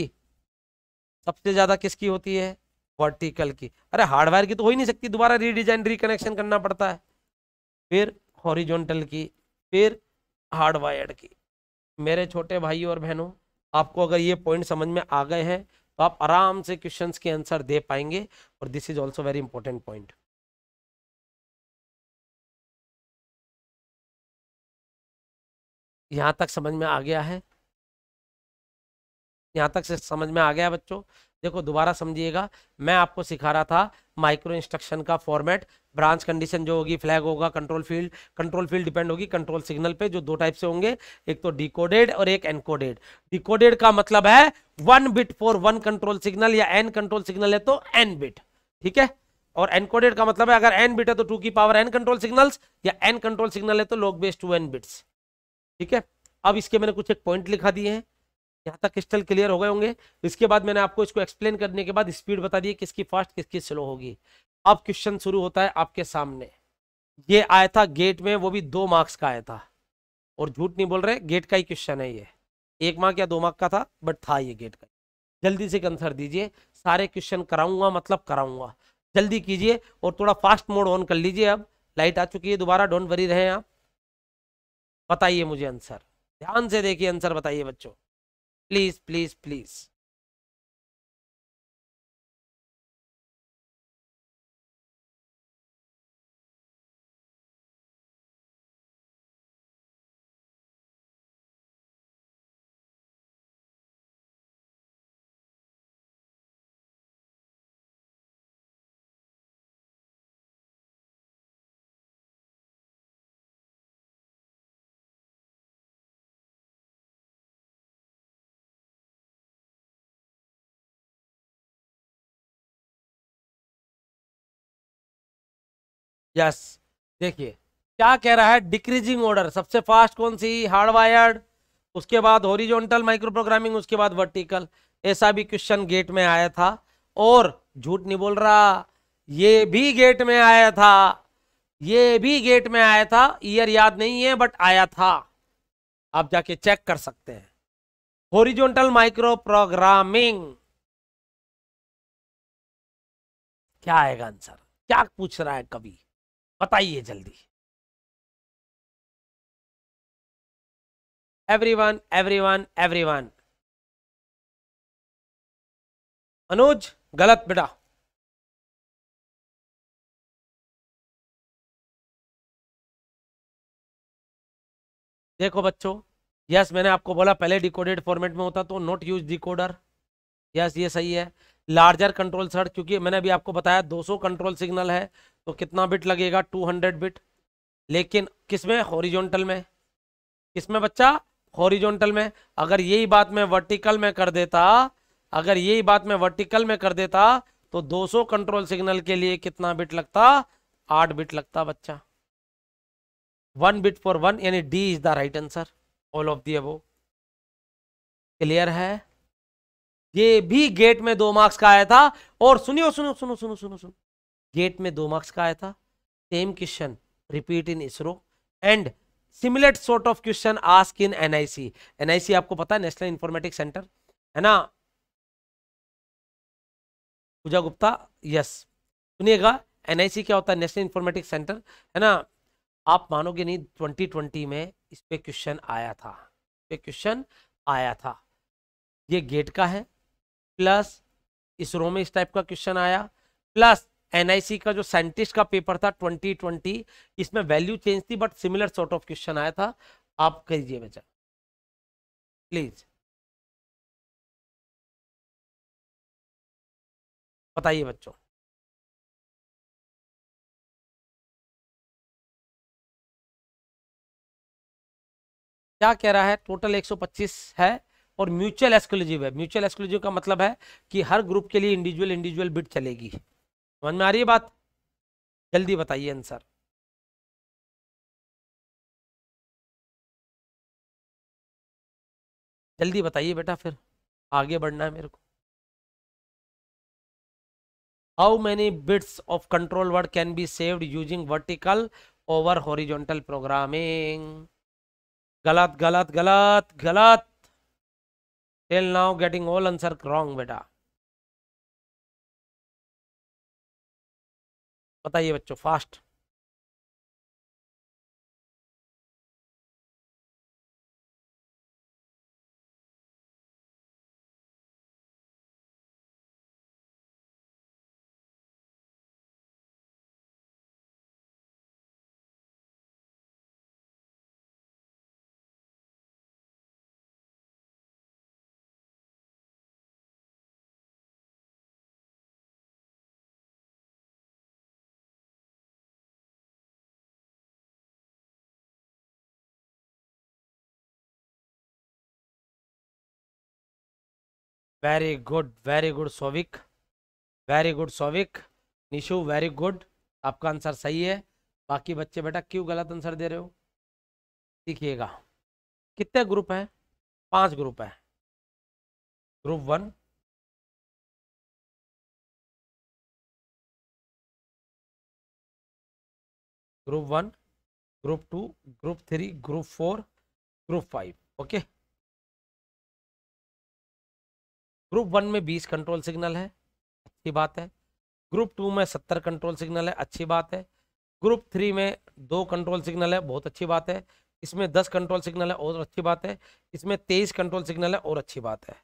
सबसे ज़्यादा किसकी होती है वर्टिकल की अरे हार्डवायर की तो हो ही नहीं सकती दोबारा रीडिजाइन रिकनेक्शन करना पड़ता है फिर हॉरिजोनटल की फिर हार्डवायर की मेरे छोटे भाई और बहनों आपको अगर ये पॉइंट समझ में आ गए हैं तो आप आराम से क्वेश्चंस के आंसर दे पाएंगे और this is also very important point यहां तक समझ में आ गया है यहां तक से समझ में आ गया बच्चों देखो दोबारा समझिएगा मैं आपको सिखा रहा था माइक्रो इंस्ट्रक्शन का फॉर्मेट ब्रांच कंडीशन जो होगी फ्लैग होगा control field control field depend होगी कंट्रोल सिग्नल पे जो दो टाइप से होंगे एक तो डिकोडेड और एक एनकोडेड डिकोडेड का मतलब है one bit for one control signal या एन कंट्रोल सिग्नल है तो एन बिट ठीक है और एनकोडेड का मतलब है अगर एन बिट है तो टू की पावर एन कंट्रोल सिग्नल या एन कंट्रोल सिग्नल है तो log base two N bits ठीक है अब इसके मैंने कुछ एक पॉइंट लिखा दिए हैं यहाँ तक क्रिस्टल क्लियर हो गए होंगे इसके बाद मैंने आपको इसको एक्सप्लेन करने के बाद स्पीड बता दी किसकी फास्ट किसकी स्लो होगी अब क्वेश्चन शुरू होता है आपके सामने ये आया था गेट में वो भी दो मार्क्स का आया था और झूठ नहीं बोल रहे गेट का ही क्वेश्चन है ये एक मार्क या दो मार्क का था बट था ये गेट का जल्दी से आंसर दीजिए सारे क्वेश्चन कराऊंगा मतलब कराऊंगा जल्दी कीजिए और थोड़ा फास्ट मोड ऑन कर लीजिए अब लाइट आ चुकी है दोबारा डोंट वरी रहे आप बताइए मुझे आंसर ध्यान से देखिए आंसर बताइए बच्चों प्लीज प्लीज प्लीज यस देखिए क्या कह रहा है डिक्रीजिंग ऑर्डर सबसे फास्ट कौन सी हार्ड वायर्ड उसके बाद ओरिजोनटल माइक्रो प्रोग्रामिंग उसके बाद वर्टिकल ऐसा भी क्वेश्चन गेट में आया था और झूठ नहीं बोल रहा ये भी गेट में आया था ये भी गेट में आया था ईयर याद नहीं है बट आया था आप जाके चेक कर सकते हैं होरिजोनटल माइक्रो प्रोग्रामिंग क्या आएगा आंसर क्या पूछ रहा है कभी बताइए जल्दी एवरीवन एवरीवन एवरीवन अनुज गलत बेटा देखो बच्चों यस yes, मैंने आपको बोला पहले डिकोडेड फॉर्मेट में होता तो नॉट यूज डिकोडर यस ये सही है लार्जर कंट्रोल सर क्योंकि मैंने अभी आपको बताया 200 कंट्रोल सिग्नल है तो कितना बिट लगेगा 200 बिट लेकिन किस में हॉरिजॉन्टल में किस में बच्चा हॉरिजॉन्टल में अगर यही बात मैं वर्टिकल में कर देता अगर यही बात मैं वर्टिकल में कर देता तो 200 कंट्रोल सिग्नल के लिए कितना बिट लगता आठ बिट लगता बच्चा वन बिट फॉर वन यानी D is the right answer all of the above clear है ये भी गेट में दो मार्क्स का आया था और सुनियो सुनो सुनो सुनो सुनो सुनो गेट में दो मार्क्स का आया था same question repeat in ISRO and similar sort of question ask in NIC NIC आपको पता है नेशनल इंफॉर्मेटिक सेंटर है ना पूजा गुप्ता यस सुनिएगा एनआईसी क्या होता है नेशनल इंफॉर्मेटिक सेंटर है ना आप मानोगे नहीं ट्वेंटी ट्वेंटी में इस पे क्वेश्चन आया था पे क्वेश्चन आया था ये गेट का है प्लस इसरो में इस टाइप का क्वेश्चन आया प्लस एनआईसी का जो साइंटिस्ट का पेपर था 2020 इसमें वैल्यू चेंज थी but similar sort of question आया था आप करिए बेटा प्लीज बताइए बच्चों क्या कह रहा है टोटल 125 है और म्यूचुअल एक्सक्लूसिव है म्यूचुअल एक्सक्लूसिव का मतलब है कि हर ग्रुप के लिए इंडिविजुअल इंडिविजुअल बिट चलेगी समझ में आ रही है बात जल्दी बताइए आंसर जल्दी बताइए बेटा फिर आगे बढ़ना है मेरे को how many bits of control word can be saved using vertical over horizontal programming गलत गलत गलत गलत tell now getting all answer wrong बेटा बताइए बच्चों fast very good very good Sovik very good Sovik Nishu very good आपका आंसर सही है बाकी बच्चे बेटा क्यों गलत आंसर दे रहे हो सीखिएगा कितने ग्रुप हैं पांच ग्रुप हैं group one group one group two group three group four group five okay group one में बीस कंट्रोल सिग्नल है अच्छी बात है ग्रुप टू में सत्तर कंट्रोल सिग्नल है अच्छी बात है ग्रुप थ्री में दो कंट्रोल सिग्नल है बहुत अच्छी बात है इसमें दस कंट्रोल सिग्नल है और अच्छी बात है इसमें तेईस कंट्रोल सिग्नल है और अच्छी बात है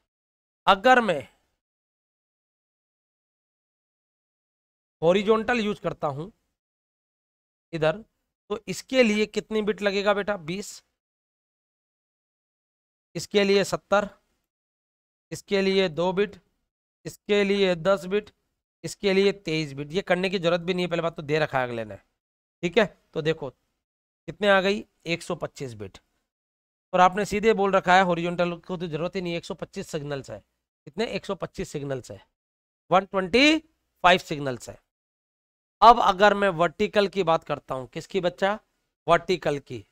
अगर मैं हॉरिजॉन्टल यूज करता हूं इधर तो इसके लिए कितनी बिट लगेगा बेटा बीस इसके लिए सत्तर इसके लिए दो बिट इसके लिए दस बिट इसके लिए तेईस बिट ये करने की जरूरत भी नहीं है पहले बात तो दे रखा है अगले ने ठीक है तो देखो कितने आ गई एक सौ पच्चीस बिट और आपने सीधे बोल रखा है हॉरिजॉन्टल को तो जरूरत ही नहीं एक सौ पच्चीस सिग्नल्स है कितने एक सौ पच्चीस सिग्नल्स है वन ट्वेंटी फाइव सिग्नल्स है अब अगर मैं वर्टिकल की बात करता हूँ किसकी बच्चा वर्टिकल की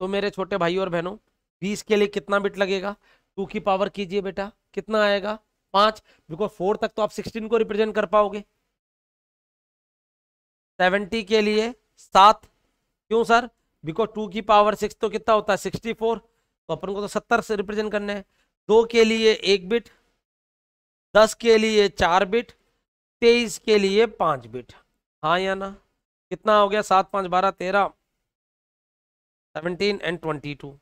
तो मेरे छोटे भाई और बहनों बीस के लिए कितना बिट लगेगा टू की पावर कीजिए बेटा कितना आएगा पांच बिकॉज फोर तक तो आप सिक्सटीन को रिप्रेजेंट कर पाओगे सेवेंटी के लिए सात क्यों सर बिकॉज टू की पावर सिक्स तो कितना होता है सिक्सटी फोर तो अपन को तो सत्तर से रिप्रेजेंट करना है दो के लिए एक बिट दस के लिए चार बिट तेईस के लिए पांच बिट हाँ या ना कितना हो गया सात पाँच बारह तेरह सेवनटीन एंड ट्वेंटी टू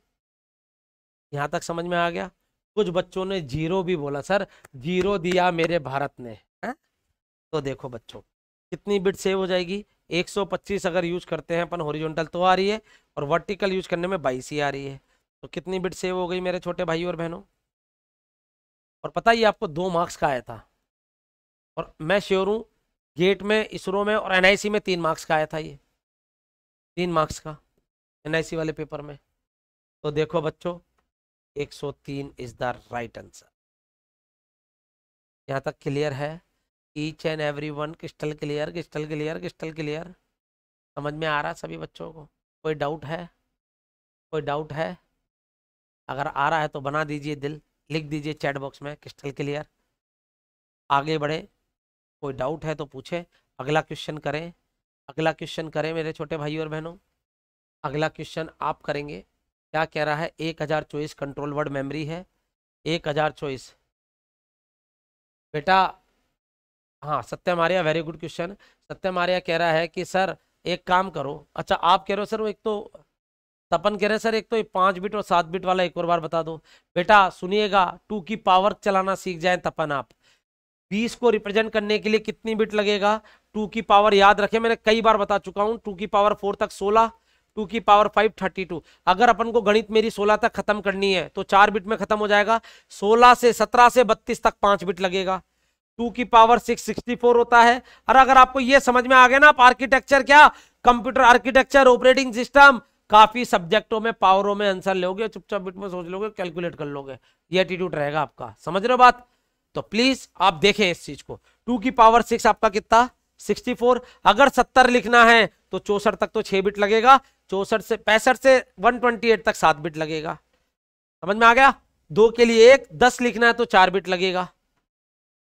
यहाँ तक समझ में आ गया कुछ बच्चों ने जीरो भी बोला सर जीरो दिया मेरे भारत ने है? तो देखो बच्चों कितनी बिट सेव हो जाएगी 125 अगर यूज करते हैं अपन हॉरिजॉन्टल तो आ रही है और वर्टिकल यूज करने में बाईस ही आ रही है तो कितनी बिट सेव हो गई मेरे छोटे भाई और बहनों और पता ही आपको दो मार्क्स का आया था और मैं श्योर हूँ गेट में इसरो में और एनआईसी में तीन मार्क्स का आया था ये तीन मार्क्स का एनआईसी वाले पेपर में तो देखो बच्चों 103 इज द राइट आंसर यहाँ तक क्लियर है each and every one crystal clear crystal clear crystal clear समझ में आ रहा सभी बच्चों को कोई डाउट है कोई डाउट है अगर आ रहा है तो बना दीजिए दिल लिख दीजिए चैट बॉक्स में क्रिस्टल क्लियर आगे बढ़े कोई डाउट है तो पूछे अगला क्वेश्चन करें अगला क्वेश्चन करें मेरे छोटे भाई और बहनों अगला क्वेश्चन आप करेंगे क्या कह रहा है एक हज़ार चौबीस कंट्रोल वर्ड मेमोरी है एक हज़ार चौबीस बेटा हाँ Satyam Arya very good question Satyam Arya कह रहा है कि सर एक काम करो अच्छा आप कह रहे हो सर वो एक तो तपन कह रहे हैं सर एक तो ये पाँच बिट और सात बिट वाला एक और बार बता दो बेटा सुनिएगा टू की पावर चलाना सीख जाए तपन आप बीस को रिप्रेजेंट करने के लिए कितनी बिट लगेगा टू की पावर याद रखें मैंने कई बार बता चुका हूँ टू की पावर फोर तक सोलह टू की पावर फाइव थर्टी टू अगर अपन को गणित मेरी सोलह तक खत्म करनी है तो चार बिट में खत्म हो जाएगा सोलह से सत्रह से बत्तीस तक पांच बिट लगेगा टू की पावर सिक्स सिक्सटी फोर होता है और अगर आपको यह समझ में आ गया ना आप आर्किटेक्चर क्या कंप्यूटर आर्किटेक्चर ऑपरेटिंग सिस्टम काफी सब्जेक्टों में पावरों में आंसर लोगे चुपचाप बिट में सोच लोगे कैलकुलेट कर लोगे ये एटीट्यूड रहेगा आपका समझ रहे हो बात तो प्लीज आप देखें इस चीज को टू की पावर सिक्स आपका कितना 64 अगर 70 लिखना है तो चौसठ तक तो छः बिट लगेगा चौसठ से पैंसठ से वन ट्वेंटी एट तक सात बिट लगेगा समझ में आ गया दो के लिए एक दस लिखना है तो चार बिट लगेगा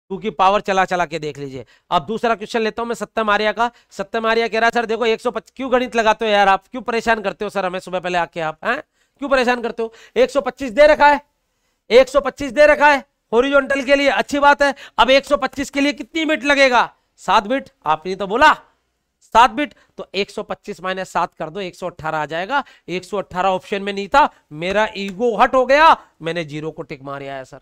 टू की पावर चला चला के देख लीजिए अब दूसरा क्वेश्चन लेता हूं मैं सत्यम आर्या का सत्यम आर्या कह रहा है सर देखो एक क्यों गणित लगाते हो यार आप क्यों परेशान करते हो सर हमें सुबह पहले आके आप हैं क्यों परेशान करते हो एक दे रखा है एक दे रखा है हॉरिजॉन्टल के लिए अच्छी बात है अब 125 के लिए कितनी बिट लगेगा सात बिट आपने तो बोला सात बिट तो 125 माइनस सात कर दो 118 आ जाएगा 118 ऑप्शन में नहीं था मेरा ईगो हट हो गया मैंने जीरो को टिक मारिया है सर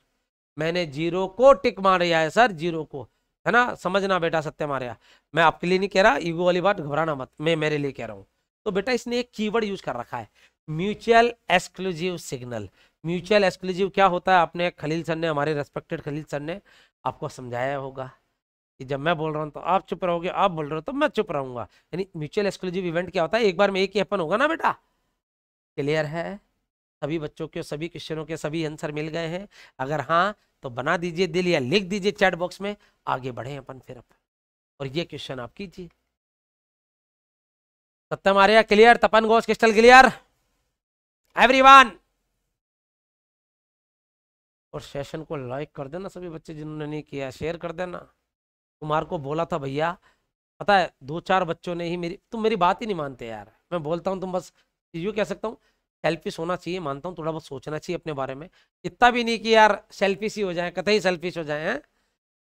मैंने जीरो को टिक मारिया है सर जीरो को है ना समझना बेटा सत्य मारिया मैं आपके लिए नहीं कह रहा ईगो वाली बात घबराना मत मैं मेरे लिए कह रहा हूँ तो बेटा इसने एक की यूज कर रखा है mutual exclusive signal mutual exclusive क्या होता है आपने खलील सर ने हमारे रेस्पेक्टेड खलील सर ने आपको समझाया होगा कि जब मैं बोल रहा हूँ तो आप चुप रहोगे आप बोल रहे हो तो मैं चुप रहूंगा यानी म्यूचुअल एक्सक्लूसिव इवेंट क्या होता है एक बार में एक ही अपन होगा ना बेटा क्लियर है सभी बच्चों के सभी क्वेश्चनों के सभी आंसर मिल गए हैं अगर हाँ तो बना दीजिए दिल या लिख दीजिए चैट बॉक्स में आगे बढ़े अपन फिर अपन और ये क्वेश्चन आप कीजिए Satyam Arya clear Tapan Ghosh crystal clear everyone और सेशन को लाइक कर देना सभी बच्चे जिन्होंने नहीं किया शेयर कर देना कुमार को बोला था भैया पता है दो चार बच्चों ने ही मेरी तुम मेरी बात ही नहीं मानते यार मैं बोलता हूँ तुम बस यू कह सकता हूँ सेल्फिश होना चाहिए मानता हूँ थोड़ा बहुत सोचना चाहिए अपने बारे में इतना भी नहीं कि यार सेल्फिश ही हो जाए कतई सेल्फिश हो जाए हैं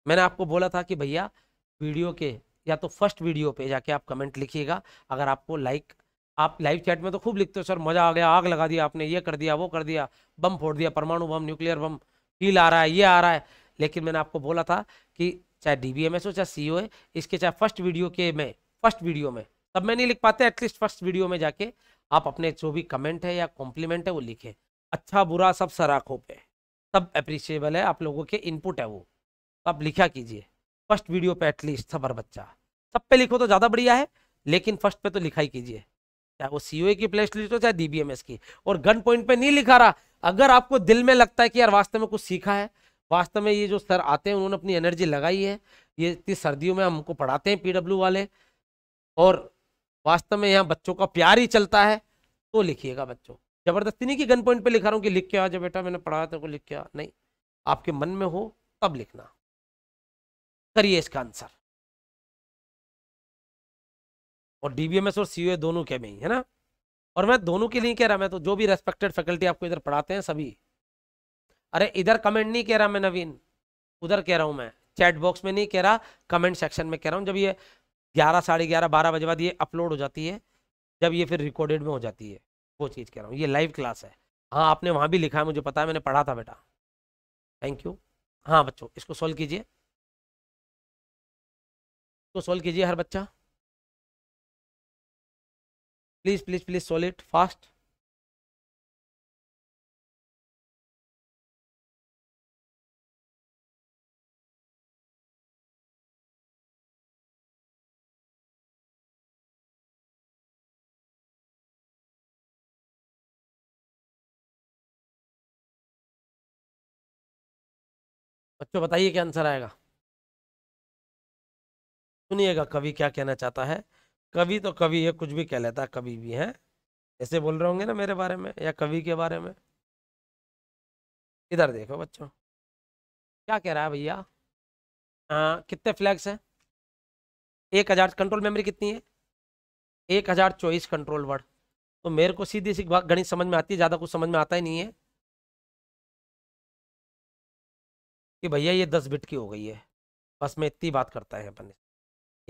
मैंने आपको बोला था कि भैया वीडियो के या तो फर्स्ट वीडियो पे जाके आप कमेंट लिखिएगा अगर आपको लाइक आप लाइव चैट में तो खूब लिखते हो सर मज़ा आ गया आग लगा दिया आपने ये कर दिया वो कर दिया बम फोड़ दिया परमाणु बम न्यूक्लियर बम फील आ रहा है ये आ रहा है लेकिन मैंने आपको बोला था कि चाहे डी बी एम एस हो चाहे सी ओ e है इसके चाहे फर्स्ट वीडियो के में फर्स्ट वीडियो में तब मैं नहीं लिख पाते एटलीस्ट फर्स्ट वीडियो में जाके आप अपने जो भी कमेंट है या कॉम्प्लीमेंट है वो लिखें अच्छा बुरा सब सराखों पे सब अप्रिशिएबल है आप लोगों के इनपुट है वो तो आप लिखा कीजिए फर्स्ट वीडियो पे एटलीस्ट सबर बच्चा सब पे लिखो तो ज़्यादा बढ़िया है लेकिन फर्स्ट पे तो लिखा ही कीजिए चाहे वो सी e की प्लेस लिस्ट हो चाहे डी की और गन पॉइंट पे नहीं लिखा रहा अगर आपको दिल में लगता है कि यार वास्तव में कुछ सीखा है वास्तव में ये जो सर आते हैं उन्होंने अपनी एनर्जी लगाई है ये इतनी सर्दियों में हमको पढ़ाते हैं पीडब्ल्यू वाले और वास्तव में यहाँ बच्चों का प्यार ही चलता है तो लिखिएगा बच्चों जबरदस्ती नहीं कि गन पॉइंट पे लिखा रहा हूँ कि लिख के आ जा बेटा मैंने पढ़ाया तो लिख के आ नहीं आपके मन में हो तब लिखना करिए इसका आंसर और डीबीएमएस और सीयूए दोनों के में ही है ना और मैं दोनों के लिए कह रहा मैं तो जो भी रेस्पेक्टेड फैकल्टी आपको इधर पढ़ाते हैं सभी अरे इधर कमेंट नहीं कह रहा मैं नवीन उधर कह रहा हूँ मैं चैट बॉक्स में नहीं कह रहा कमेंट सेक्शन में कह रहा हूँ जब ये ग्यारह साढ़े ग्यारह बारह बजे बाद ये अपलोड हो जाती है जब ये फिर रिकॉर्डेड में हो जाती है वो चीज़ कह रहा हूँ ये लाइव क्लास है हाँ आपने वहाँ भी लिखा है मुझे पता है मैंने पढ़ा था बेटा थैंक यू हाँ बच्चों इसको सॉल्व कीजिए इसको सॉल्व कीजिए हर बच्चा please please please solve it fast बच्चों बताइए क्या आंसर आएगा सुनिएगा कवि क्या कहना चाहता है कवि तो कवि है कुछ भी कह लेता है कवि भी है ऐसे बोल रहे होंगे ना मेरे बारे में या कवि के बारे में इधर देखो बच्चों क्या कह रहा है भैया हाँ, कितने फ्लैग्स हैं एक हज़ार कंट्रोल मेमोरी कितनी है एक हज़ार चौबीस कंट्रोल वर्ड तो मेरे को सीधी सी गणित समझ में आती है ज़्यादा कुछ समझ में आता ही नहीं है कि भैया ये दस बिट की हो गई है बस में इतनी बात करता है अपन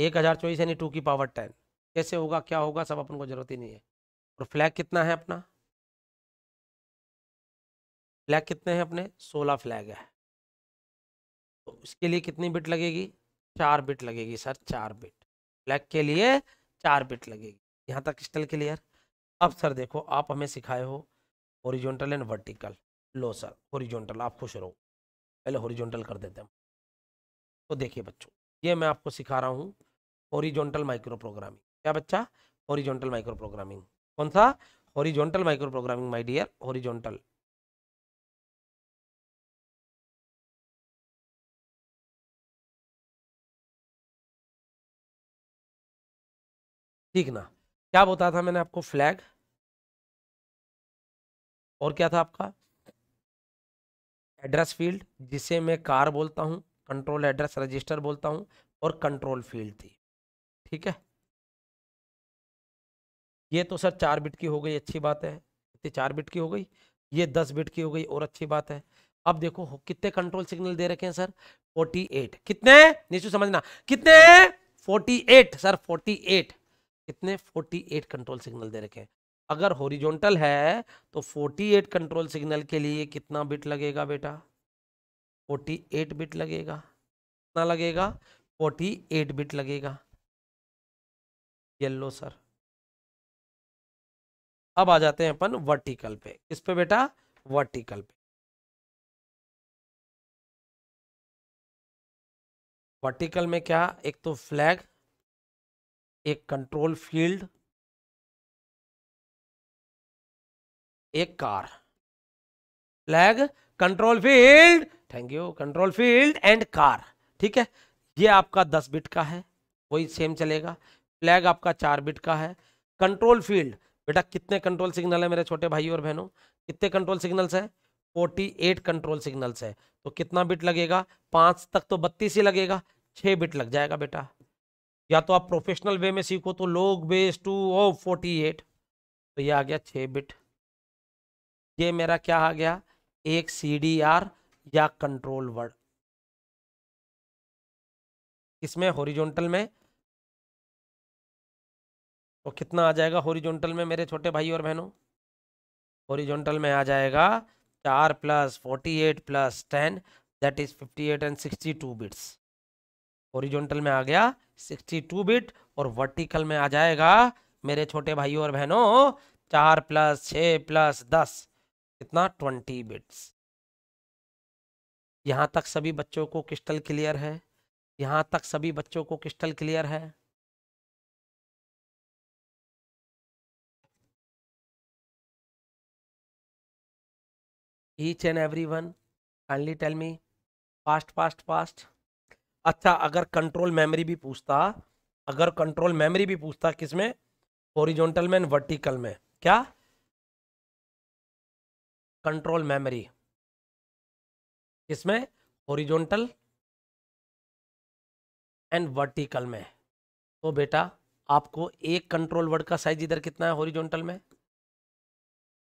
एक हज़ार चौबीस यानी टू की पावर टेन कैसे होगा क्या होगा सब अपन को जरूरत ही नहीं है और फ्लैग कितना है अपना फ्लैग कितने हैं अपने सोलह फ्लैग है तो इसके लिए कितनी बिट लगेगी चार बिट लगेगी सर चार बिट फ्लैग के लिए चार बिट लगेगी यहाँ तक क्रिस्टल क्लियर अब सर देखो आप हमें सिखाए हो ओरिजोनटल एंड वर्टिकल लो सर ओरिजोनटल आप खुश रहो पहले हॉरिजॉन्टल कर देते हैं तो देखिए बच्चों ये मैं आपको सिखा रहा हूँ हॉरिजॉन्टल माइक्रो प्रोग्रामिंग क्या बच्चा हॉरिजॉन्टल माइक्रो प्रोग्रामिंग कौन सा horizontal micro programming my dear horizontal ठीक ना क्या बताया था मैंने आपको फ्लैग और क्या था आपका एड्रेस फील्ड जिसे मैं कार बोलता हूँ कंट्रोल एड्रेस रजिस्टर बोलता हूँ और कंट्रोल फील्ड थी ठीक है ये तो सर चार बिट की हो गई अच्छी बात है कितनी चार बिट की हो गई ये दस बिट की हो गई और अच्छी बात है अब देखो कितने कंट्रोल सिग्नल दे रखे हैं सर फोर्टी एट कितने निश्चित समझना कितने forty eight sir forty eight कितने फोर्टी एट कंट्रोल सिग्नल दे रखे हैं अगर हॉरिजॉन्टल है तो 48 कंट्रोल सिग्नल के लिए कितना बिट लगेगा बेटा 48 बिट लगेगा कितना लगेगा 48 बिट लगेगा येलो सर अब आ जाते हैं अपन वर्टिकल पे किस पे बेटा वर्टिकल पे वर्टिकल में क्या एक तो फ्लैग एक कंट्रोल फील्ड एक CAR flag control field thank you control field and CAR ठीक है ये आपका दस बिट का है वही सेम चलेगा फ्लैग आपका चार बिट का है कंट्रोल फील्ड बेटा कितने कंट्रोल सिग्नल है मेरे छोटे भाई और बहनों कितने कंट्रोल सिग्नल्स है 48 कंट्रोल सिग्नल्स है तो कितना बिट लगेगा पाँच तक तो बत्तीस ही लगेगा छः बिट लग जाएगा बेटा या तो आप प्रोफेशनल वे में सीखो तो log base two of forty eight तो ये आ गया छः बिट ये मेरा क्या आ गया एक सी या कंट्रोल वर्ड इसमें हॉरिजॉन्टल में तो कितना आ जाएगा हॉरिजॉन्टल में मेरे छोटे भाई और बहनों हॉरिजॉन्टल में आ जाएगा चार plus forty eight plus ten that is fifty eight and sixty two bits horizontal में आ गया सिक्सटी टू बिट और वर्टिकल में आ जाएगा मेरे छोटे भाइयों और बहनों चार प्लस छः प्लस दस कितना ट्वेंटी बिट्स यहाँ तक सभी बच्चों को क्रिस्टल क्लियर है यहाँ तक सभी बच्चों को क्रिस्टल क्लियर है each and every one kindly tell me fast fast fast अच्छा अगर कंट्रोल मेमोरी भी पूछता अगर कंट्रोल मेमोरी भी पूछता किसमें ओरिजोनटल में एंड वर्टिकल में क्या कंट्रोल मेमोरी इसमें ओरिजोनटल एंड वर्टिकल में तो बेटा आपको एक कंट्रोल वर्ड का साइज इधर कितना है ओरिजोनटल में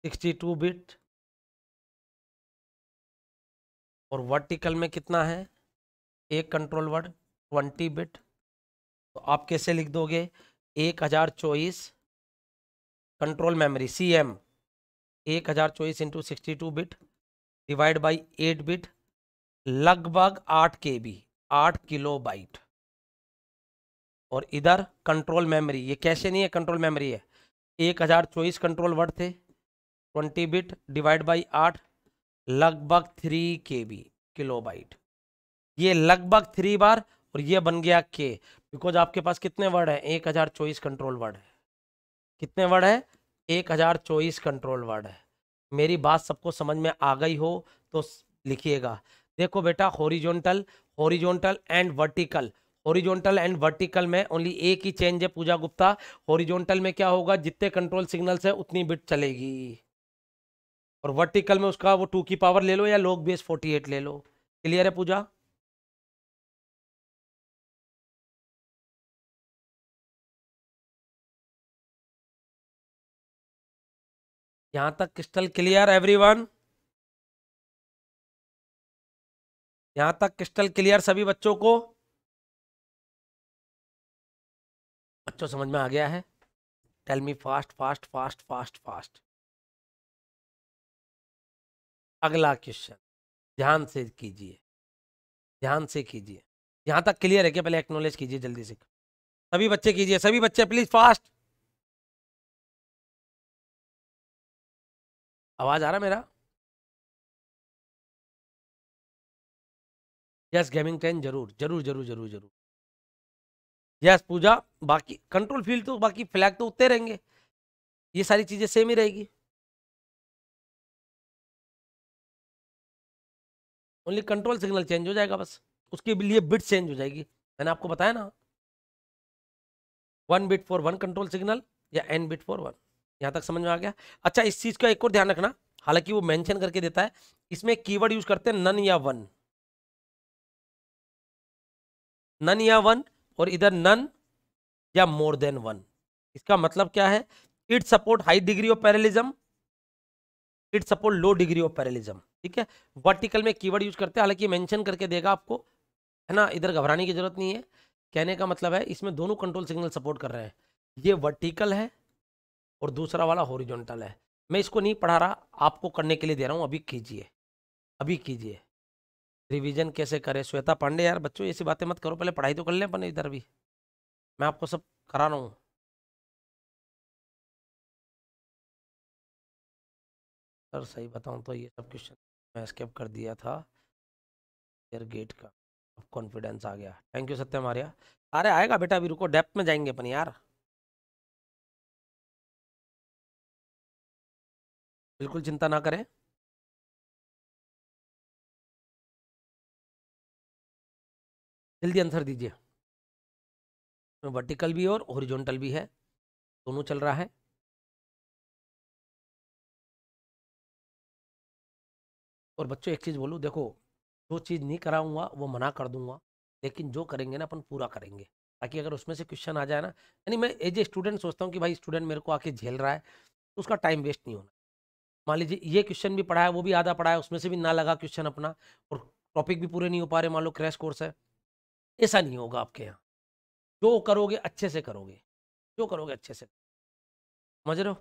62 बिट और वर्टिकल में कितना है एक कंट्रोल वर्ड 20 बिट तो आप कैसे लिख दोगे एक हज़ार चौबीस कंट्रोल मेमोरी सी एम एक हज़ार चौबीस into sixty two bit divide by eight bit लगभग आठ के बी आठ किलो बाइट और इधर कंट्रोल मेमोरी ये कैसे नहीं है कंट्रोल मेमोरी है एक हज़ार चौबीस कंट्रोल वर्ड थे ट्वेंटी बिट डिवाइड बाई आठ लगभग थ्री के बी किलो बाइट ये लगभग थ्री बार और ये बन गया के बिकॉज आपके पास कितने वर्ड है एक हज़ार चौबीस कंट्रोल वर्ड है कितने वर्ड है एक हज़ार चौबीस कंट्रोल वर्ड है मेरी बात सबको समझ में आ गई हो तो लिखिएगा देखो बेटा horizontal horizontal and vertical horizontal and vertical में ओनली एक ही चेंज है पूजा गुप्ता हॉरिजॉन्टल में क्या होगा जितने कंट्रोल सिग्नल्स है उतनी बिट चलेगी और वर्टिकल में उसका वो टू की पावर ले लो या लोग बेस फोर्टी एट ले लो क्लियर है पूजा यहां तक क्रिस्टल क्लियर एवरीवन यहां तक क्रिस्टल क्लियर सभी बच्चों को बच्चों समझ में आ गया है tell me fast fast fast fast fast अगला क्वेश्चन ध्यान से कीजिए ध्यान से कीजिए यहां तक क्लियर है क्या पहले एक्नोलेज कीजिए जल्दी से सभी बच्चे कीजिए सभी बच्चे प्लीज फास्ट आवाज आ रहा मेरा यस गेमिंग टेन जरूर जरूर जरूर जरूर जरूर यस पूजा बाकी कंट्रोल फील्ड तो बाकी फ्लैग तो उतने रहेंगे ये सारी चीजें सेम ही रहेगी ओनली कंट्रोल सिग्नल चेंज हो जाएगा बस उसके लिए बिट चेंज हो जाएगी मैंने आपको बताया ना one bit for one control signal या एन बिट फॉर वन यहाँ तक समझ में आ गया अच्छा इस चीज़ का एक और ध्यान रखना हालांकि वो मेंशन करके देता है इसमें कीवर्ड यूज करते हैं नन या वन नन या वन और इधर नन या मोर देन वन इसका मतलब क्या है it support high degree of parallelism it support low degree of parallelism ठीक है वर्टिकल में कीवर्ड यूज करते हैं हालांकि मेंशन करके देगा आपको है ना इधर घबराने की जरूरत नहीं है कहने का मतलब है इसमें दोनों कंट्रोल सिग्नल सपोर्ट कर रहे हैं ये वर्टिकल है और दूसरा वाला हॉरिजॉन्टल है मैं इसको नहीं पढ़ा रहा आपको करने के लिए दे रहा हूँ अभी कीजिए अभी कीजिए रिवीजन कैसे करें श्वेता पांडे यार बच्चों ऐसी बातें मत करो पहले पढ़ाई तो कर लें अपन इधर भी मैं आपको सब करा रहा हूँ सर सही बताऊँ तो ये सब क्वेश्चन मैं स्केप कर दिया था एयर गेट का अब कॉन्फिडेंस आ गया थैंक यू सत्यम मारिया अरे आएगा बेटा अभी रुको डेप्थ में जाएंगे अपन यार बिल्कुल चिंता ना करें जल्दी आंसर दीजिए वर्टिकल भी और हॉरिजॉन्टल भी है दोनों चल रहा है और बच्चों एक चीज़ बोलूँ देखो जो चीज़ नहीं कराऊंगा वो मना कर दूंगा लेकिन जो करेंगे ना अपन पूरा करेंगे ताकि अगर उसमें से क्वेश्चन आ जाए ना यानी मैं एज ए स्टूडेंट सोचता हूँ कि भाई स्टूडेंट मेरे को आके झेल रहा है तो उसका टाइम वेस्ट नहीं होना मान लीजिए ये क्वेश्चन भी पढ़ाया वो भी आधा पढ़ा है उसमें से भी ना लगा क्वेश्चन अपना और टॉपिक भी पूरे नहीं हो पा रहे मान लो क्रैश कोर्स है ऐसा नहीं होगा आपके यहाँ जो करोगे अच्छे से करोगे जो करोगे अच्छे से समझ रहे हो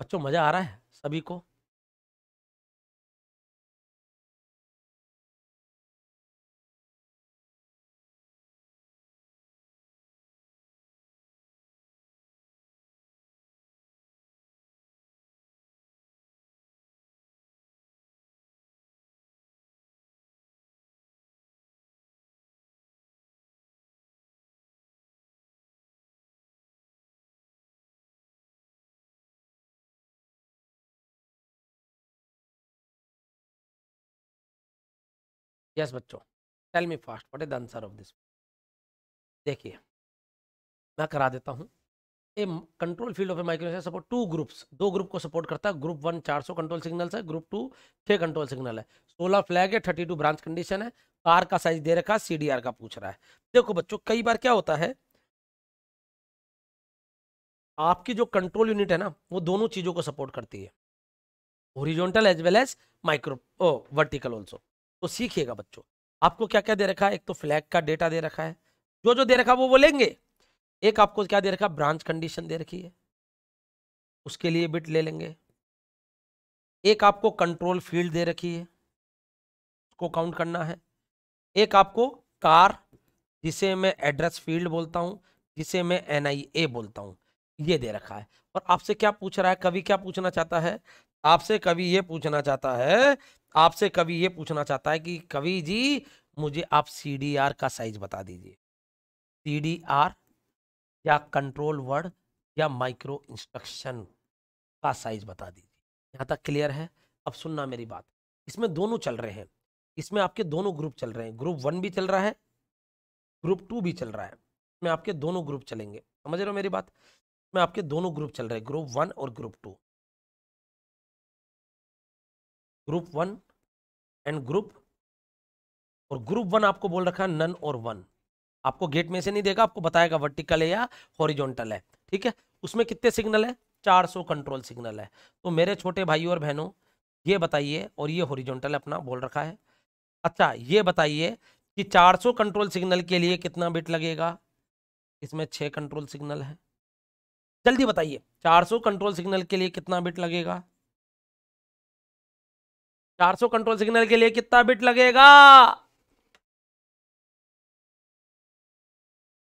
बच्चों मज़ा आ रहा है सभी को यस बच्चों tell me fast what is the answer of this देखिए मैं करा देता हूँ a control field of a microwave support two groups दो ग्रुप को सपोर्ट करता है ग्रुप वन चार सौ कंट्रोल सिग्नल है ग्रुप टू छः कंट्रोल सिग्नल है सोलह फ्लैग है थर्टी टू ब्रांच कंडीशन है कार का साइज दे रखा है सी डी आर का पूछ रहा है देखो बच्चों कई बार क्या होता है आपकी जो कंट्रोल यूनिट है ना वो दोनों चीज़ों को सपोर्ट करती है horizontal as well as micro vertical also तो सीखिएगा बच्चों आपको क्या क्या दे रखा है एक तो फ्लैग का डेटा दे रखा है जो जो दे रखा है वो बोलेंगे एक आपको क्या दे रखा ब्रांच कंडीशन दे रखी है उसके लिए बिट ले लेंगे एक आपको कंट्रोल फील्ड दे रखी है उसको काउंट करना है एक आपको कार जिसे मैं एड्रेस फील्ड बोलता हूँ जिसे मैं एनआईए बोलता हूँ ये दे रखा है और आपसे क्या पूछ रहा है कभी क्या पूछना चाहता है आपसे कभी ये पूछना चाहता है आपसे कवि ये पूछना चाहता है कि कवि जी मुझे आप सी डी आर का साइज बता दीजिए सी डी आर या कंट्रोल वर्ड या माइक्रो इंस्ट्रक्शन का साइज बता दीजिए यहाँ तक क्लियर है अब सुनना मेरी बात इसमें दोनों चल रहे हैं इसमें आपके दोनों ग्रुप चल रहे हैं ग्रुप वन भी चल रहा है ग्रुप टू भी चल रहा है इसमें आपके दोनों ग्रुप चलेंगे समझ रहे हो मेरी बात इसमें आपके दोनों ग्रुप चल रहे हैं ग्रुप वन और group two group one and group और ग्रुप वन आपको बोल रखा है नन और वन आपको गेट में से नहीं देगा आपको बताएगा वर्टिकल है या हॉरिजॉन्टल है ठीक है उसमें कितने सिग्नल है 400 कंट्रोल सिग्नल है तो मेरे छोटे भाई और बहनों ये बताइए और ये हॉरिजॉन्टल अपना बोल रखा है अच्छा ये बताइए कि 400 कंट्रोल सिग्नल के लिए कितना बिट लगेगा इसमें छः कंट्रोल सिग्नल है जल्दी बताइए 400 कंट्रोल सिग्नल के लिए कितना बिट लगेगा 400 कंट्रोल सिग्नल के लिए कितना बिट लगेगा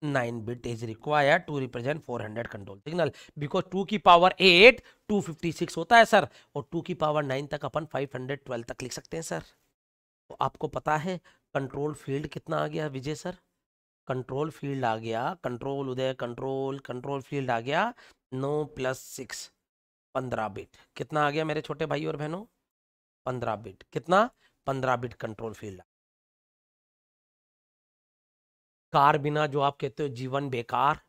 nine bit is require to represent 400 control signal because two की पावर एट 256 होता है सर और टू की पावर नाइन तक अपन 512 तक लिख सकते हैं सर तो आपको पता है कंट्रोल फील्ड कितना आ गया विजय सर कंट्रोल फील्ड आ गया control Uday control control field आ गया नौ प्लस सिक्स पंद्रह बिट कितना आ गया मेरे छोटे भाई और बहनों पंद्रह बिट कितना पंद्रह बिट कंट्रोल फील्ड कार बिना जो आप कहते हो जीवन बेकार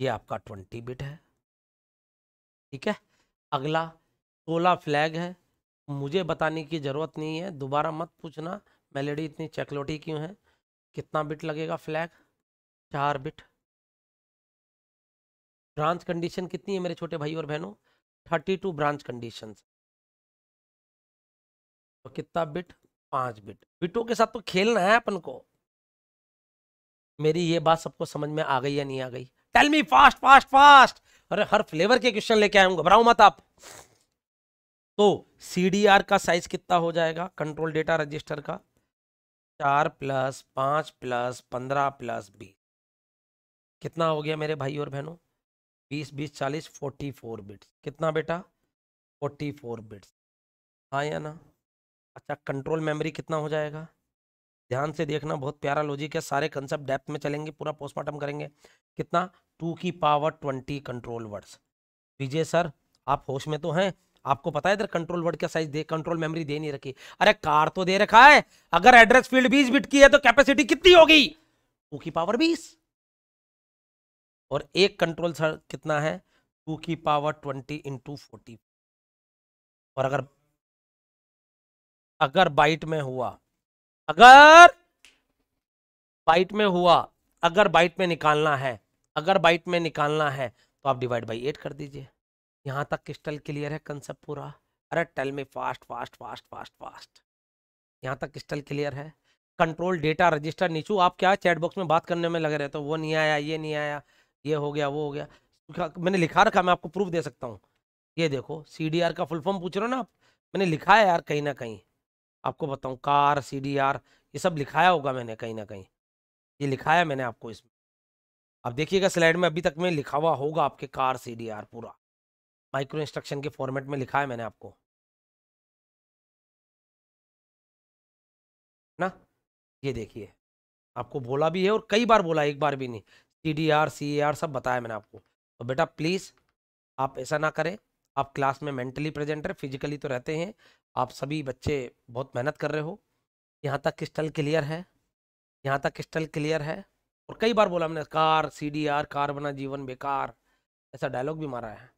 ये आपका ट्वेंटी बिट है ठीक है अगला सोलह फ्लैग है मुझे बताने की ज़रूरत नहीं है दोबारा मत पूछना मेलेडी इतनी चकलोटी क्यों है कितना बिट लगेगा फ्लैग चार बिट ब्रांच कंडीशन कितनी है मेरे छोटे भाई और बहनों थर्टी टू ब्रांच कंडीशन तो कितना बिट पांच बिट बिटों के साथ तो खेलना है अपन को मेरी ये बात सबको समझ में आ गई या नहीं आ गई tell me fast fast fast अरे हर फ्लेवर के क्वेश्चन लेके आया हूँ घबराओ मत आप तो सी का साइज कितना हो जाएगा कंट्रोल डेटा रजिस्टर का चार प्लस पांच प्लस पंद्रह प्लस बीस कितना हो गया मेरे भाई और बहनों बीस बीस चालीस फोर्टी फोर बिट्स कितना बेटा फोर्टी फोर बिट्स हाँ या ना अच्छा कंट्रोल मेमोरी कितना हो जाएगा ध्यान से देखना बहुत प्यारा लॉजिक है सारे कंसेप्ट डेप्थ में चलेंगे पूरा पोस्टमार्टम करेंगे कितना टू की power twenty control words Vijay sir आप होश में तो हैं आपको पता है इधर कंट्रोल वर्ड क्या साइज दे कंट्रोल मेमोरी दे नहीं रखी अरे कार तो दे रखा है अगर एड्रेस फील्ड बीस बिट की है तो कैपेसिटी कितनी होगी टू की पावर बीस और एक कंट्रोल सर कितना है टू की पावर ट्वेंटी इंटू फोर्टी और अगर अगर बाइट में हुआ अगर बाइट में हुआ अगर बाइट में निकालना है अगर बाइट में निकालना है तो आप डिवाइड बाई एट कर दीजिए यहां तक क्रिस्टल क्लियर है कंसेप्ट पूरा अरे tell me fast fast fast fast fast यहाँ तक क्रिस्टल क्लियर है कंट्रोल डेटा रजिस्टर नीचू आप क्या चैट बॉक्स में बात करने में लगे रहते हो तो वो नहीं आया ये नहीं आया ये हो गया वो हो गया मैंने लिखा रखा मैं आपको प्रूफ दे सकता हूँ ये देखो सी का फुल फॉर्म पूछ रहे हो ना आप मैंने लिखा है यार कहीं ना कहीं आपको बताऊँ कार सी डी आर ये सब लिखाया होगा मैंने कहीं ना कहीं ये लिखाया मैंने आपको इसमें आप देखिएगा स्लाइड में अभी तक में लिखा हुआ होगा आपके कार सी डी आर पूरा माइक्रो इंस्ट्रक्शन के फॉर्मेट में लिखा है मैंने आपको ना ये देखिए आपको बोला भी है और कई बार बोला एक बार भी नहीं C D R C A R सब बताया मैंने आपको तो बेटा प्लीज़ आप ऐसा ना करें आप क्लास में मेंटली प्रेजेंट रहे फिजिकली तो रहते हैं आप सभी बच्चे बहुत मेहनत कर रहे हो यहाँ तक क्रिस्टल क्लियर है यहाँ तक क्रिस्टल क्लियर है और कई बार बोला हमने CAR C D R CAR बना जीवन बेकार ऐसा डायलॉग भी मारा है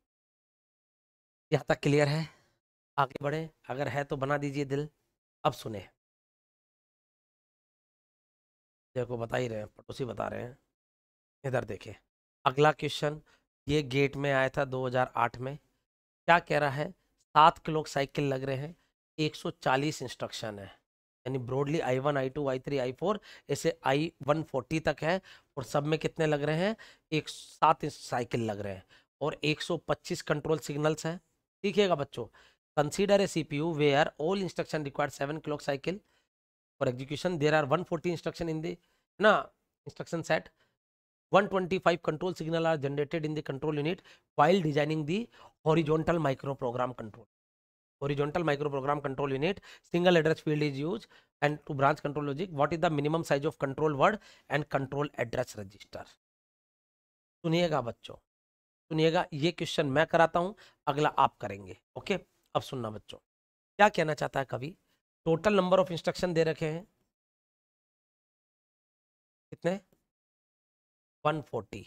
यहाँ तक क्लियर है आगे बढ़े अगर है तो बना दीजिए दिल अब सुने देखो बता ही रहे हैं पड़ोसी बता रहे हैं इधर देखें अगला क्वेश्चन ये गेट में आया था 2008 में क्या कह रहा है सात किलो साइकिल लग रहे हैं 140 इंस्ट्रक्शन है यानी broadly I one I two I three I four ऐसे आई वन फोर्टी तक है और सब में कितने लग रहे हैं एक सात साइकिल लग रहे हैं और 125 कंट्रोल सिग्नल्स हैं सीखिएगा बच्चों you we are all instruction instruction seven 7 cycle cycle execution there are one 140 instruction in the ना instruction set 125 control signal are generated in the control unit while designing the horizontal micro program control. Horizontal micro program control unit, single address field is used and to branch control logic, what is the minimum size of control word and control address register. suniyega bachcho suniyega ye question main karata hu agla aap karenge okay ab sunna bachcho kya kehna chahta hai kavi total number of instruction de rakhe hain कितने 140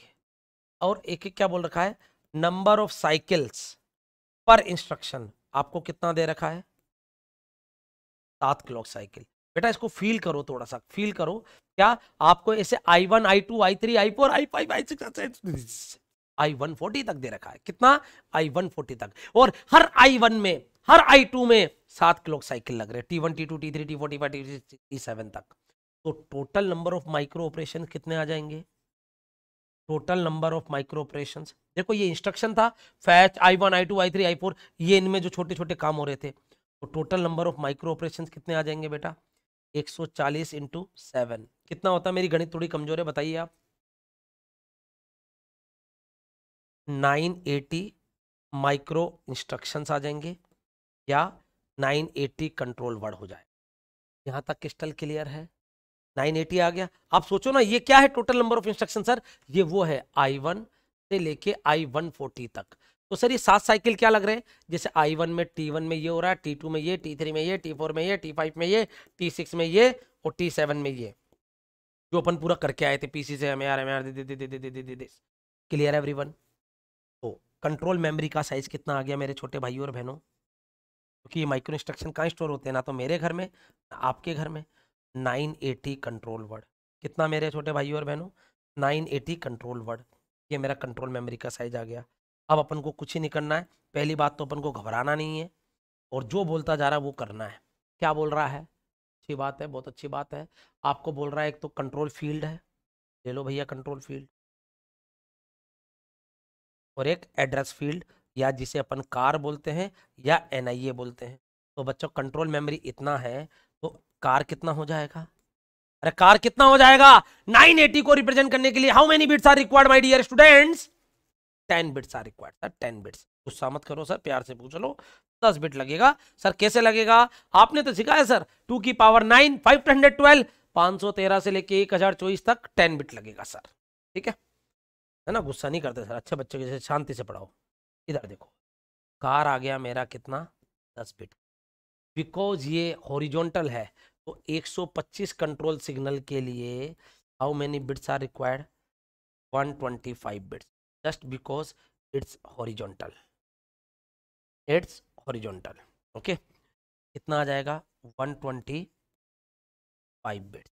और एक एक क्या बोल रखा है number of cycles per instruction आपको कितना दे रखा है सात क्लॉक साइकिल बेटा इसको फील करो थोड़ा सा फील करो क्या आपको ऐसे I1 I2 I3 I4 I5 I6 आई फोर आई तक दे रखा है कितना I140 तक और हर I1 में हर I2 में सात क्लॉक साइकिल लग रहे हैं T1 T2 T3 T4 T5 T6 T7 तक तो total number of micro operation कितने आ जाएंगे total number of micro operation देखो ये इंस्ट्रक्शन था fetch I one I two I three I four ये इनमें जो छोटे छोटे काम हो रहे थे तो total number of micro operation कितने आ जाएंगे बेटा 140 सौ चालीस इंटू सेवन कितना होता मेरी गणित थोड़ी कमजोर है बताइए आप 980 माइक्रो इंस्ट्रक्शंस आ जाएंगे या 980 कंट्रोल वर्ड हो जाए यहाँ तक क्रिस्टल क्लियर है नाइन एटी आ गया आप सोचो ना ये क्या है total number of instruction sir ये वो है आई वन से लेके आई वन फोर्टी तक तो सर ये सात साइकिल क्या लग रहे हैं जैसे आई वन में टी वन में ये हो रहा है टी टू में ये टी थ्री में ये टी फोर में ये टी फाइव में ये टी सिक्स में ये और टी सेवन में ये जो अपन पूरा करके आए थे पीसी से हमें यार एम यार दे दे दे दे दे दे दे क्लियर एवरी वन तो कंट्रोल मेमोरी का साइज कितना आ गया मेरे छोटे भाइयों और बहनों क्योंकि ये माइक्रो इंस्ट्रक्शन कहाँ स्टोर होते हैं ना तो मेरे घर में ना आपके घर में 980 कंट्रोल वर्ड कितना मेरे छोटे भाई और बहनों 980 कंट्रोल वर्ड ये मेरा कंट्रोल मेमोरी का साइज आ गया अब अपन को कुछ ही नहीं करना है पहली बात तो अपन को घबराना नहीं है और जो बोलता जा रहा है वो करना है क्या बोल रहा है अच्छी बात है बहुत अच्छी बात है आपको बोल रहा है एक तो कंट्रोल फील्ड है ले लो भैया कंट्रोल फील्ड और एक एड्रेस फील्ड या जिसे अपन कार बोलते हैं या एन बोलते हैं तो बच्चों कंट्रोल मेमोरी इतना है कार कितना हो जाएगा अरे कार कितना हो जाएगा 980 को रिप्रेजेंट करने के लिए how many bits are required my dear students 10 bits are required sir 10 bits गुस्सा मत करो सर प्यार से पूछ लो 10 बिट लगेगा सर कैसे लगेगा आपने तो सिखाया सर 2 की पावर 9 512 513 से लेके 1024 तक 10 बिट लगेगा सर ठीक है है ना गुस्सा नहीं करते सर अच्छे बच्चे जैसे शांति से पढ़ाओ इधर देखो कार आ गया मेरा कितना 10 बिट बिकॉज ये हॉरिजॉन्टल है तो 125 कंट्रोल सिग्नल के लिए how many bits are required 125 bits just because it's horizontal it's horizontal okay कितना आ जाएगा 125 बिट्स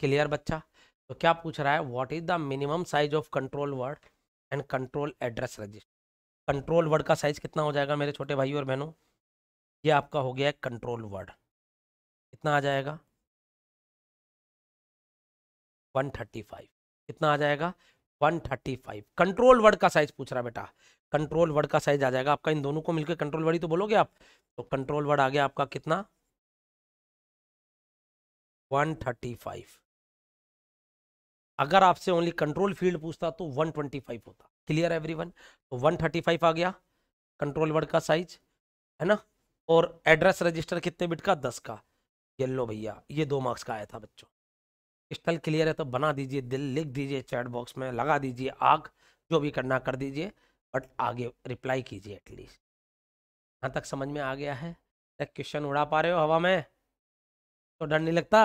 क्लियर बच्चा तो क्या पूछ रहा है what is the minimum size of control word and control address register control word का साइज कितना हो जाएगा मेरे छोटे भाई और बहनों ये आपका हो गया है कंट्रोल वर्ड कितना आ जाएगा 135 कितना आ जाएगा 135 कंट्रोल वर्ड का साइज पूछ रहा बेटा कंट्रोल वर्ड का साइज आ जाएगा आपका इन दोनों को मिलकर कंट्रोल वर्ड ही तो बोलोगे आप तो कंट्रोल वर्ड आ गया आपका कितना 135 अगर आपसे ओनली कंट्रोल फील्ड पूछता तो 125 होता क्लियर एवरीवन तो 135 आ गया कंट्रोल वर्ड का साइज है ना और एड्रेस रजिस्टर कितने बिट का दस का येल्लो भैया ये दो मार्क्स का आया था बच्चों स्टल क्लियर है तो बना दीजिए दिल लिख दीजिए चैट बॉक्स में लगा दीजिए आग जो भी करना कर दीजिए बट आगे रिप्लाई कीजिए एटलीस्ट यहाँ तक समझ में आ गया है क्वेश्चन उड़ा पा रहे हो हवा में तो डर नहीं लगता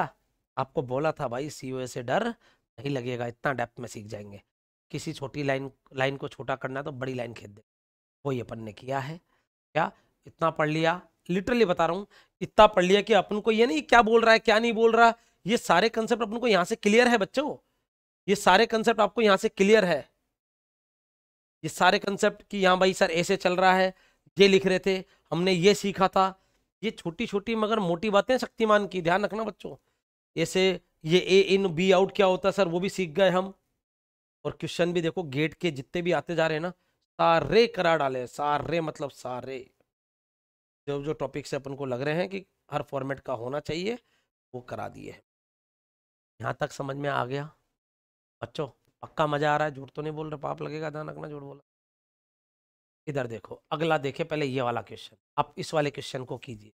आपको बोला था भाई सी से डर नहीं लगेगा इतना डेप्थ में सीख जाएंगे किसी छोटी लाइन लाइन को छोटा करना है तो बड़ी लाइन खेद दे वही अपन ने किया है क्या इतना पढ़ लिया लिटरली बता रहा हूँ इतना पढ़ लिया कि अपन को ये नहीं क्या बोल रहा है क्या नहीं बोल रहा ये सारे कंसेप्ट अपन को यहाँ से क्लियर है बच्चों ये सारे कंसेप्ट आपको यहाँ से क्लियर है ये सारे कंसेप्ट कि यहाँ भाई सर ऐसे चल रहा है ये लिख रहे थे हमने ये सीखा था ये छोटी छोटी मगर मोटी बातें शक्तिमान की ध्यान रखना बच्चों ऐसे ये ए इन बी आउट क्या होता सर वो भी सीख गए हम और क्वेश्चन भी देखो गेट के जितने भी आते जा रहे हैं ना सारे करा डाले सारे मतलब सारे जो जो टॉपिक से अपन को लग रहे हैं कि हर फॉर्मेट का होना चाहिए वो करा दिए यहाँ तक समझ में आ गया बच्चों पक्का मज़ा आ रहा है झूठ तो नहीं बोल रहे पाप लगेगा ध्यान रखना झूठ बोला इधर देखो अगला देखे पहले ये वाला क्वेश्चन आप इस वाले क्वेश्चन को कीजिए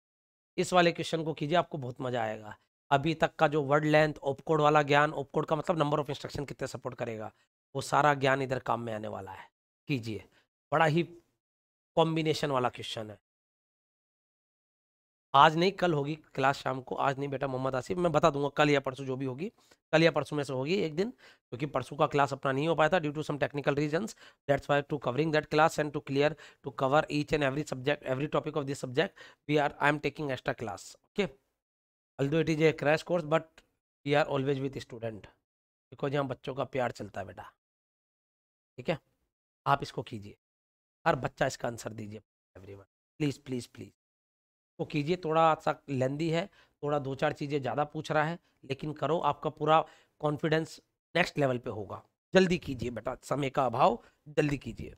इस वाले क्वेश्चन को कीजिए आपको बहुत मजा आएगा अभी तक का जो वर्ड लेंथ ओपकोड वाला ज्ञान ओपकोड का मतलब नंबर ऑफ इंस्ट्रक्शन कितने सपोर्ट करेगा वो सारा ज्ञान इधर काम में आने वाला है कीजिए बड़ा ही कॉम्बिनेशन वाला क्वेश्चन है आज नहीं कल होगी क्लास शाम को आज नहीं बेटा मोहम्मद आसिफ मैं बता दूंगा कल या परसों जो भी होगी कल या परसों में से होगी एक दिन क्योंकि परसों का क्लास अपना नहीं हो पाया था due to some technical reasons that's why to covering that class and to clear to cover each and every subject every topic of this subject we are I am taking extra class okay although it is a crash course but we are always with student because यहाँ बच्चों का प्यार चलता है बेटा ठीक है आप इसको कीजिए हर बच्चा इसका आंसर दीजिए एवरी प्लीज़ प्लीज़ प्लीज़ तो कीजिए थोड़ा सा लेंदी है थोड़ा दो चार चीज़ें ज़्यादा पूछ रहा है लेकिन करो आपका पूरा कॉन्फिडेंस नेक्स्ट लेवल पे होगा जल्दी कीजिए बेटा समय का अभाव जल्दी कीजिए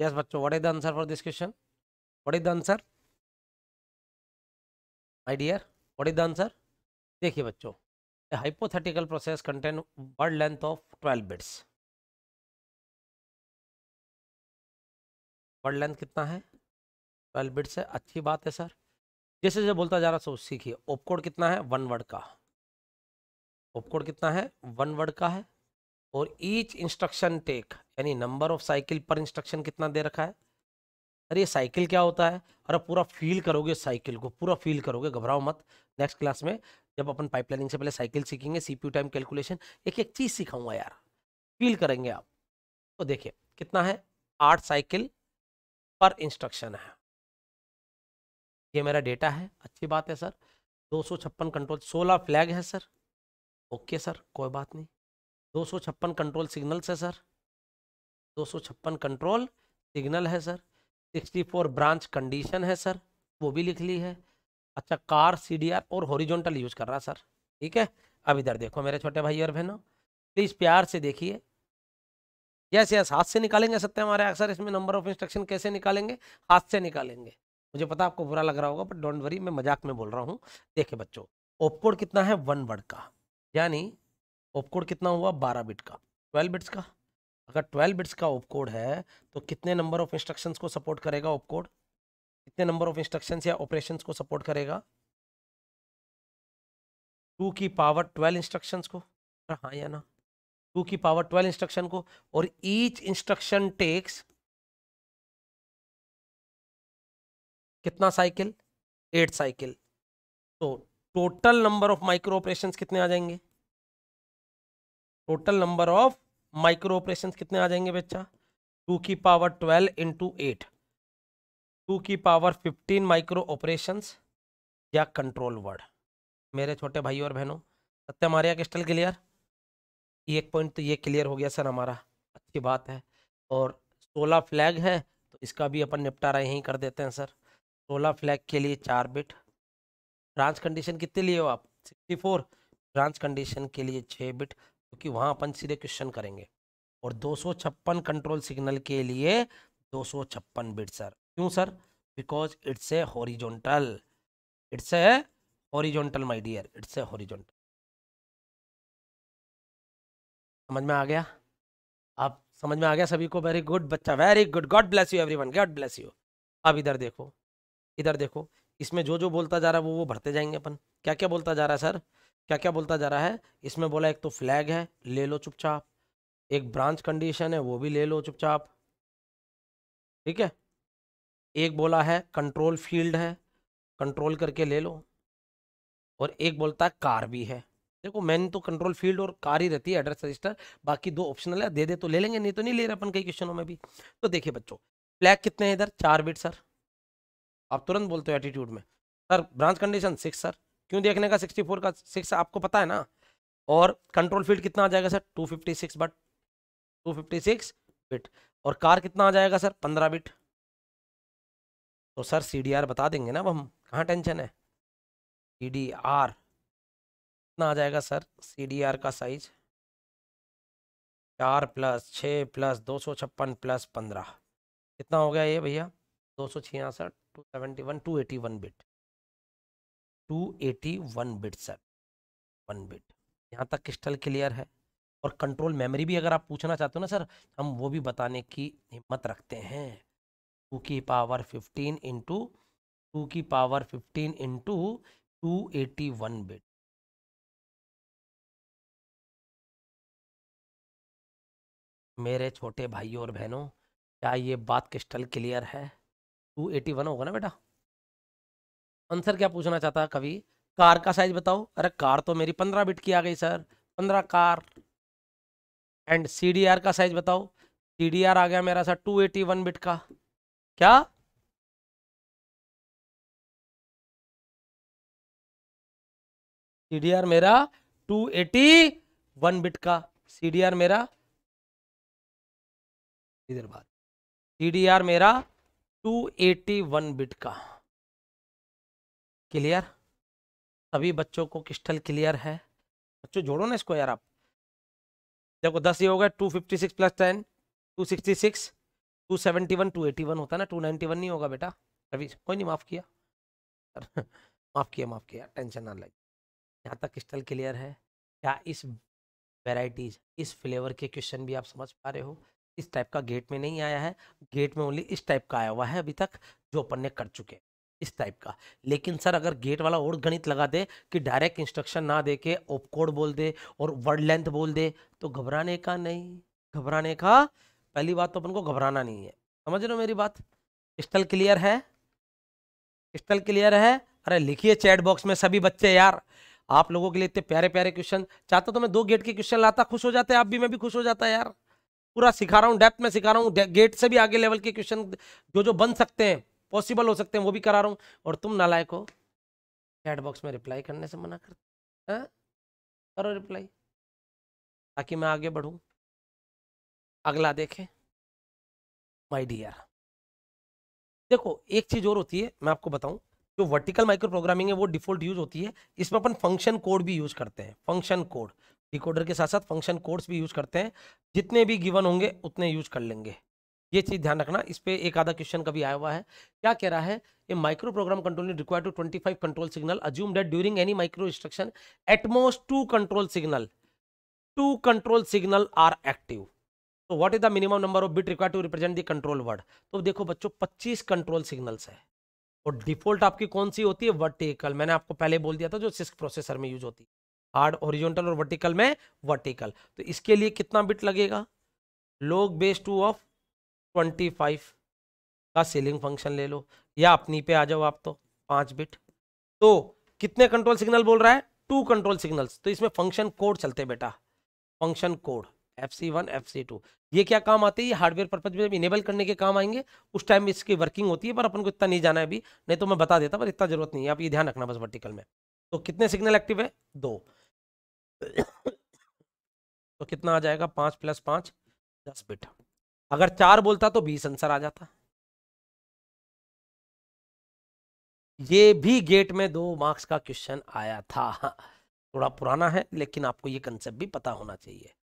यस बच्चों what is the answer for this question what is the answer my dear what is the देखिए बच्चों hypothetical process contain word length of 12 bits word length कितना है 12 बिट्स है अच्छी बात है सर जैसे जैसे बोलता जा रहा सो सीखिए ओपकोड कितना है वन वर्ड का ओपकोड कितना है वन वर्ड का है और ईच इंस्ट्रक्शन टेक यानी number of cycle per instruction कितना दे रखा है अरे साइकिल क्या होता है अरे पूरा फील करोगे साइकिल को पूरा फील करोगे घबराओ मत नेक्स्ट क्लास में जब अपन पाइपलाइनिंग से पहले साइकिल सीखेंगे सीपीयू टाइम कैलकुलेशन एक एक चीज़ सिखाऊंगा यार फील करेंगे आप तो देखिए कितना है आठ साइकिल पर इंस्ट्रक्शन है ये मेरा डेटा है अच्छी बात है सर दो सौ छप्पन कंट्रोल सोलह फ्लैग है सर ओके सर कोई बात नहीं दो सौ छप्पन कंट्रोल सिग्नल्स है सर दो कंट्रोल सिग्नल है सर 64 ब्रांच कंडीशन है सर वो भी लिख ली है अच्छा कार सीडीआर और हॉरिजॉन्टल यूज़ कर रहा सर ठीक है अब इधर देखो मेरे छोटे भाई और बहनों प्लीज़ प्यार से देखिए यस यस हाथ से निकालेंगे सत्य हमारे अक्सर इसमें नंबर ऑफ इंस्ट्रक्शन कैसे निकालेंगे हाथ से निकालेंगे मुझे पता आपको बुरा लग रहा होगा बट डोंट वरी मैं मजाक में बोल रहा हूँ देखे बच्चों ओपकोड कितना है वन वर्ड का यानी ओपकोड कितना हुआ बारह बिट का ट्वेल्व बिट्स का अगर 12 बिट्स का ओपकोड है तो कितने नंबर ऑफ इंस्ट्रक्शंस को सपोर्ट करेगा ओपकोड कितने नंबर ऑफ इंस्ट्रक्शंस या ऑपरेशंस को सपोर्ट करेगा टू की पावर ट्वेल्व इंस्ट्रक्शंस को हाँ या ना टू की पावर ट्वेल्व इंस्ट्रक्शन को और ईच इंस्ट्रक्शन टेक्स कितना साइकिल एट साइकिल तो total number of micro operation कितने आ जाएंगे total number of micro operation कितने आ जाएंगे बच्चा टू की power twelve into eight two की पावर फिफ्टीन माइक्रो ऑपरेशन या कंट्रोल वर्ड मेरे छोटे भाई और बहनों सत्यम आर्या क्रिस्टल क्लियर एक पॉइंट तो ये क्लियर हो गया सर हमारा अच्छी बात है और सोलह फ्लैग है तो इसका भी अपन निपटारा यहीं कर देते हैं सर सोलह फ्लैग के लिए चार बिट ब्रांच कंडीशन कितने लिए हो आप सिक्सटी फोर ब्रांच कंडीशन के लिए छः बिट क्योंकि वहाँ अपन सीधे क्वेश्चन करेंगे और दो कंट्रोल सिग्नल के लिए दो बिट सर क्यों sir because it's a horizontal it's a horizontal my dear it's a horizontal समझ में आ गया आप समझ में आ गया सभी को वेरी गुड बच्चा very good God bless you everyone God bless you अब इधर देखो इधर देखो इसमें जो जो बोलता जा रहा है वो वो भरते जाएंगे अपन क्या क्या बोलता जा रहा है सर क्या क्या बोलता जा रहा है इसमें बोला एक तो फ्लैग है ले लो चुपचाप एक ब्रांच कंडीशन है वो भी ले लो चुपचाप ठीक है एक बोला है कंट्रोल फील्ड है कंट्रोल करके ले लो और एक बोलता है कार भी है देखो मैन तो कंट्रोल फील्ड और कार ही रहती है एड्रेस रजिस्टर बाकी दो ऑप्शनल है दे दे तो ले लेंगे नहीं तो नहीं ले रहे अपन कई क्वेश्चनों में भी तो देखिए बच्चों फ्लैग कितने हैं इधर चार बिट सर आप तुरंत बोलते हो एटीट्यूड में sir branch condition six sir क्यों देखने का 64 का सिक्स आपको पता है ना और कंट्रोल फील्ड कितना आ जाएगा सर 256 बट 256 बिट और कार कितना आ जाएगा सर 15 बिट तो सर सी बता देंगे ना अब हम कहाँ टेंशन है सी डी कितना आ जाएगा सर सी का साइज चार प्लस छः प्लस दो सौ छप्पन प्लस पंद्रह कितना हो गया ये भैया दो सौ छियासठ two seventy one two eighty one bit 281 bits है वन बिट यहाँ तक क्रिस्टल क्लियर है और कंट्रोल मेमोरी भी अगर आप पूछना चाहते हो ना सर हम वो भी बताने की हिम्मत रखते हैं टू की पावर फिफ्टीन इंटू टू की power fifteen into two eighty one bit मेरे छोटे भाइयों और बहनों क्या ये बात क्रिस्टल क्लियर है टू एटी वन होगा ना बेटा आंसर क्या पूछना चाहता है कवि कार का साइज बताओ अरे कार तो मेरी पंद्रह बिट की आ गई सर पंद्रह CAR and C D R का साइज बताओ सी डी आर आ गया मेरा sir two eighty one bit का क्या सी मेरा टू एटी वन बिट का सी डी आर मेरा इधर बात सी मेरा टू एटी वन बिट का क्लियर सभी बच्चों को क्रिस्टल क्लियर है बच्चों जोड़ो ना इसको यार आप देखो दस ये हो गया two fifty six plus ten two sixty six two seventy one two eighty one होता है ना टू नाइन्टी वन नहीं होगा बेटा रवि कोई नहीं माफ़ किया माफ़ किया माफ़ किया टेंशन ना लगे यहाँ तक क्रिस्टल क्लियर है क्या इस वेराइटीज़ इस फ्लेवर के क्वेश्चन भी आप समझ पा रहे हो इस टाइप का गेट में नहीं आया है गेट में ओनली इस टाइप का आया हुआ है अभी तक जो अपन ने कर चुके हैं इस टाइप का लेकिन सर अगर गेट वाला और गणित लगा दे कि डायरेक्ट इंस्ट्रक्शन ना दे के ओपकोड बोल दे और वर्ड लेंथ बोल दे तो घबराने का नहीं घबराने का पहली बात तो अपन को घबराना नहीं है समझ रहे हो मेरी बात स्टल क्लियर है स्टल क्लियर है अरे लिखिए चैट बॉक्स में सभी बच्चे यार आप लोगों के लिए इतने प्यारे प्यारे क्वेश्चन चाहता तो मैं दो गेट के क्वेश्चन लाता खुश हो जाते आप भी मैं भी खुश हो जाता यार पूरा सिखा रहा हूँ डेप्थ में सिखा रहा हूँ गेट से भी आगे लेवल के क्वेश्चन जो जो बन सकते हैं पॉसिबल हो सकते हैं वो भी करा रहा हूँ और तुम नालायक हो चैट बॉक्स में रिप्लाई करने से मना कर हाँ? करो रिप्लाई ताकि मैं आगे बढ़ूँ अगला देखें माय डियर देखो एक चीज़ और होती है मैं आपको बताऊं जो वर्टिकल माइक्रो प्रोग्रामिंग है वो डिफॉल्ट यूज होती है इसमें अपन फंक्शन कोड भी यूज करते हैं फंक्शन कोड डिकोडर के साथ साथ फंक्शन कोड्स भी यूज करते हैं जितने भी गिवन होंगे उतने यूज कर लेंगे ये चीज़ ध्यान रखना इस पर एक आधा क्वेश्चन कभी आया हुआ है क्या कह रहा है a micro program control require two twenty five control signal assume that during any micro instruction at most two control signal two control signal are active तो what is the minimum number of bit require to represent the control word तो देखो बच्चों पच्चीस control signals है और default आपकी कौन सी होती है वर्टिकल मैंने आपको पहले बोल दिया था जो सिस्क प्रोसेसर में यूज होती है हार्ड ओरिजेंटल और वर्टिकल में वर्टिकल तो इसके लिए कितना बिट लगेगा log base two of twenty five का सीलिंग फंक्शन ले लो या अपनी पे आ जाओ आप तो पांच बिट तो कितने कंट्रोल सिग्नल बोल रहा है टू कंट्रोल सिग्नल्स तो इसमें फंक्शन कोड चलते बेटा function code F C one F C two ये क्या काम आते हैं ये हार्डवेयर पर्पज में इनेबल करने के काम आएंगे उस टाइम इसकी वर्किंग होती है पर अपन को इतना नहीं जाना है अभी नहीं तो मैं बता देता पर इतना जरूरत नहीं है आप ये ध्यान रखना बस वर्टिकल में तो कितने सिग्नल एक्टिव है दो तो कितना आ जाएगा पाँच प्लस पाँच दस बिट अगर चार बोलता तो बीस आंसर आ जाता ये भी गेट में दो मार्क्स का क्वेश्चन आया था थोड़ा पुराना है लेकिन आपको ये कंसेप्ट भी पता होना चाहिए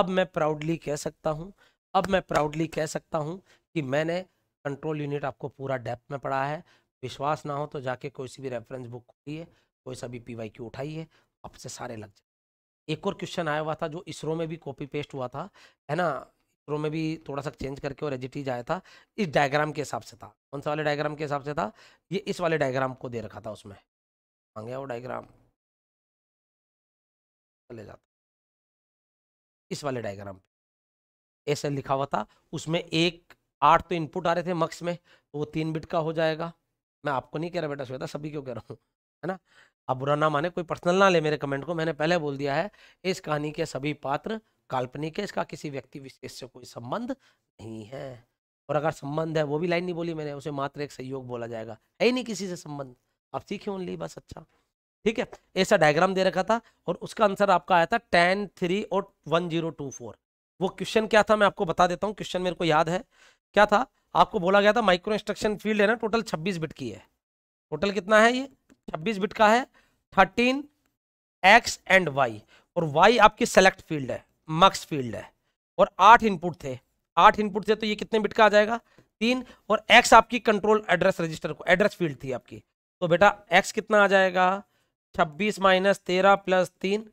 अब मैं प्राउडली कह सकता हूँ अब मैं प्राउडली कह सकता हूँ कि मैंने कंट्रोल यूनिट आपको पूरा डेप्थ में पढ़ा है विश्वास ना हो तो जाके कोई सी भी रेफरेंस बुक खोलिए कोई सा भी पी वाई क्यू उठाइए आपसे सारे लग जाए एक और क्वेश्चन आया हुआ था जो इसरो में भी कॉपी पेस्ट हुआ था है ना थ्रो में भी थोड़ा सा चेंज करके और एजिटीज आया था इस डायग्राम के हिसाब से था कौन सा वाले डायग्राम के हिसाब से था ये इस वाले डायग्राम को दे रखा था उसमें मांगे वो डायग्राम चले जाता इस वाले डायग्राम पे ऐसे लिखा हुआ था उसमें एक आठ तो इनपुट आ रहे थे मक्स में तो वो तीन बिट का हो जाएगा मैं आपको नहीं कह रहा बेटा श्वेता सभी क्यों कह रहा हूँ है ना आप बुरा ना माने कोई पर्सनल ना ले मेरे कमेंट को मैंने पहले बोल दिया है इस कहानी के सभी पात्र काल्पनिक है इसका किसी व्यक्ति विशेष से कोई संबंध नहीं है और अगर संबंध है वो भी लाइन नहीं बोली मैंने उसे मात्र एक सहयोग बोला जाएगा है ही नहीं किसी से संबंध आप सीखे ओनली बस अच्छा ठीक है ऐसा डायग्राम दे रखा था और उसका आंसर आपका आया था टेन थ्री और वन जीरो टू फोर वो क्वेश्चन क्या था मैं आपको बता देता हूँ क्वेश्चन मेरे को याद है क्या था आपको बोला गया था माइक्रो इंस्ट्रक्शन फील्ड है ना टोटल छब्बीस बिट की है टोटल कितना है ये छब्बीस बिट का है थर्टीन एक्स एंड वाई और वाई आपकी सेलेक्ट फील्ड है मक्स फील्ड है और आठ इनपुट थे आठ इनपुट थे तो ये कितने बिट का आ जाएगा तीन और एक्स आपकी कंट्रोल एड्रेस रजिस्टर को एड्रेस फील्ड थी आपकी तो बेटा एक्स कितना आ जाएगा छब्बीस माइनस तेरह प्लस तीन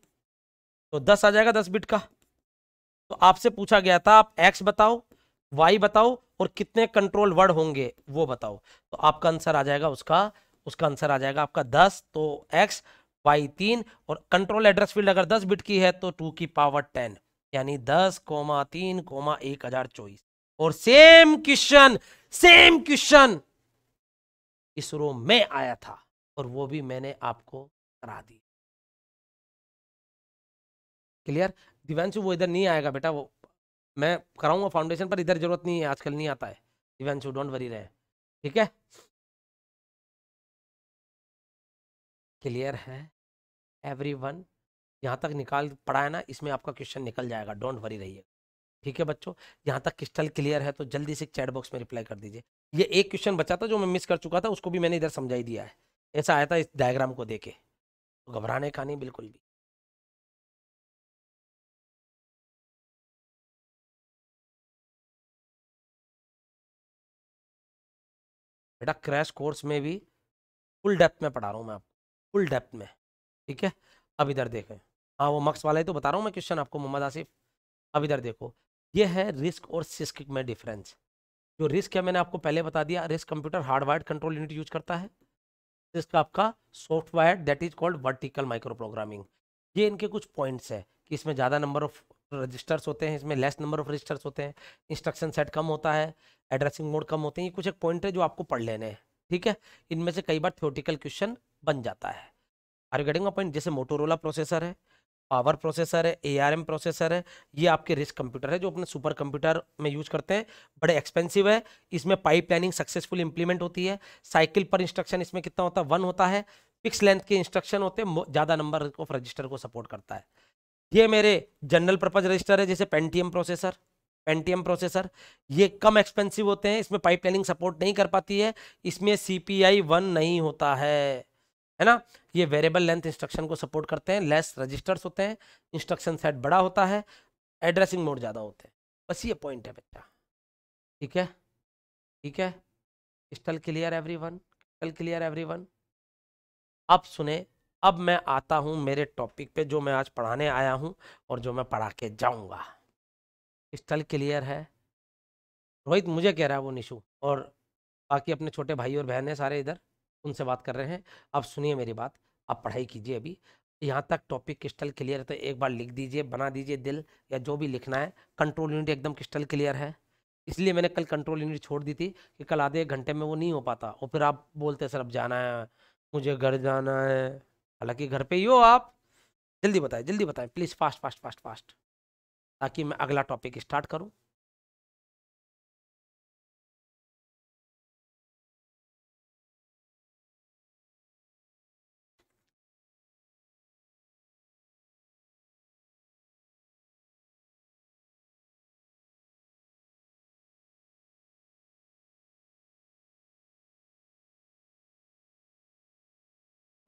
तो दस आ जाएगा दस बिट का तो आपसे पूछा गया था आप एक्स बताओ वाई बताओ और कितने कंट्रोल वर्ड होंगे वो बताओ तो आपका आंसर आ जाएगा उसका उसका आंसर आ जाएगा आपका दस तो एक्स वाई तीन और कंट्रोल एड्रेस फील्ड अगर दस बिट की है तो टू की पावर टेन यानी दस कोमा तीन कोमा एक हजार चौबीस और same question same question ISRO में आया था और वो भी मैंने आपको करा दी क्लियर दिव्यांशु वो इधर नहीं आएगा बेटा वो मैं कराऊंगा फाउंडेशन पर इधर जरूरत नहीं है आजकल नहीं आता है दिव्यांशु डोंट वरी रहे ठीक है क्लियर है एवरी वन यहाँ तक निकाल पड़ा है ना इसमें आपका क्वेश्चन निकल जाएगा डोंट वरी रहिए ठीक है बच्चों यहाँ तक क्रिस्टल क्लियर है तो जल्दी से चैट बॉक्स में रिप्लाई कर दीजिए ये एक क्वेश्चन बचा था जो मैं मिस कर चुका था उसको भी मैंने इधर समझाई दिया है ऐसा आया था इस डायग्राम को देखे तो घबराने का नहीं बिल्कुल भी बेटा क्रैश कोर्स में भी फुल डेप्थ में पढ़ा रहा हूँ मैं आपको फुल डेप्थ में ठीक है अब इधर देखें हाँ वो मक्स वाला है तो बता रहा हूँ मैं क्वेश्चन आपको मोहम्मद आसिफ अब इधर देखो ये है रिस्क और सिस्क में डिफरेंस जो रिस्क है मैंने आपको पहले बता दिया RISC computer hardwire control unit use करता है सिस्क आपका software that is called vertical micro programming ये इनके कुछ पॉइंट्स है कि इसमें ज़्यादा नंबर ऑफ रजिस्टर्स होते हैं इसमें लेस नंबर ऑफ रजिस्टर्स होते हैं इंस्ट्रक्शन सेट कम होता है एड्रेसिंग मोड कम होते हैं ये कुछ एक पॉइंट है जो आपको पढ़ लेने हैं ठीक है इनमें से कई बार थ्योटिकल क्वेश्चन बन जाता है आर गेटिंग पॉइंट जैसे मोटोरोला प्रोसेसर है पावर प्रोसेसर है ए प्रोसेसर है ये आपके रिस्क कंप्यूटर है जो अपने सुपर कंप्यूटर में यूज करते हैं बड़े एक्सपेंसिव है इसमें पाइप प्लानिंग सक्सेसफुल इंप्लीमेंट होती है साइकिल पर इंस्ट्रक्शन इसमें कितना होता है वन होता है फिक्स लेंथ के इंस्ट्रक्शन होते हैं ज़्यादा नंबर ऑफ रजिस्टर को सपोर्ट करता है ये मेरे जनरल पर्पज रजिस्टर है जैसे पेंटीएम प्रोसेसर पेंटीएम प्रोसेसर ये कम एक्सपेंसिव होते हैं इसमें पाइप प्लानिंग सपोर्ट नहीं कर पाती है इसमें सी पी आई वन नहीं होता है है ना ये वेरिएबल लेंथ इंस्ट्रक्शन को सपोर्ट करते हैं लेस रजिस्टर्स होते हैं इंस्ट्रक्शन सेट बड़ा होता है एड्रेसिंग मोड ज़्यादा होते हैं बस ये पॉइंट है बच्चा ठीक है ठीक है crystal clear every one crystal clear every everyone अब सुने अब मैं आता हूँ मेरे टॉपिक पे जो मैं आज पढ़ाने आया हूँ और जो मैं पढ़ा के जाऊँगा क्रिस्टल क्लियर है रोहित मुझे कह रहा है वो निशु और बाकी अपने छोटे भाई और बहन है सारे इधर उनसे बात कर रहे हैं अब सुनिए मेरी बात आप पढ़ाई कीजिए अभी यहाँ तक टॉपिक क्रिस्टल क्लियर है तो एक बार लिख दीजिए बना दीजिए दिल या जो भी लिखना है कंट्रोल यूनिट एकदम क्रिस्टल क्लियर है इसलिए मैंने कल कंट्रोल यूनिट छोड़ दी थी कि कल आधे एक घंटे में वो नहीं हो पाता और फिर आप बोलते सर अब जाना है मुझे घर जाना है हालांकि घर पे ही हो आप जल्दी बताएं जल्दी बताएं please fast fast fast fast ताकि मैं अगला टॉपिक स्टार्ट करूँ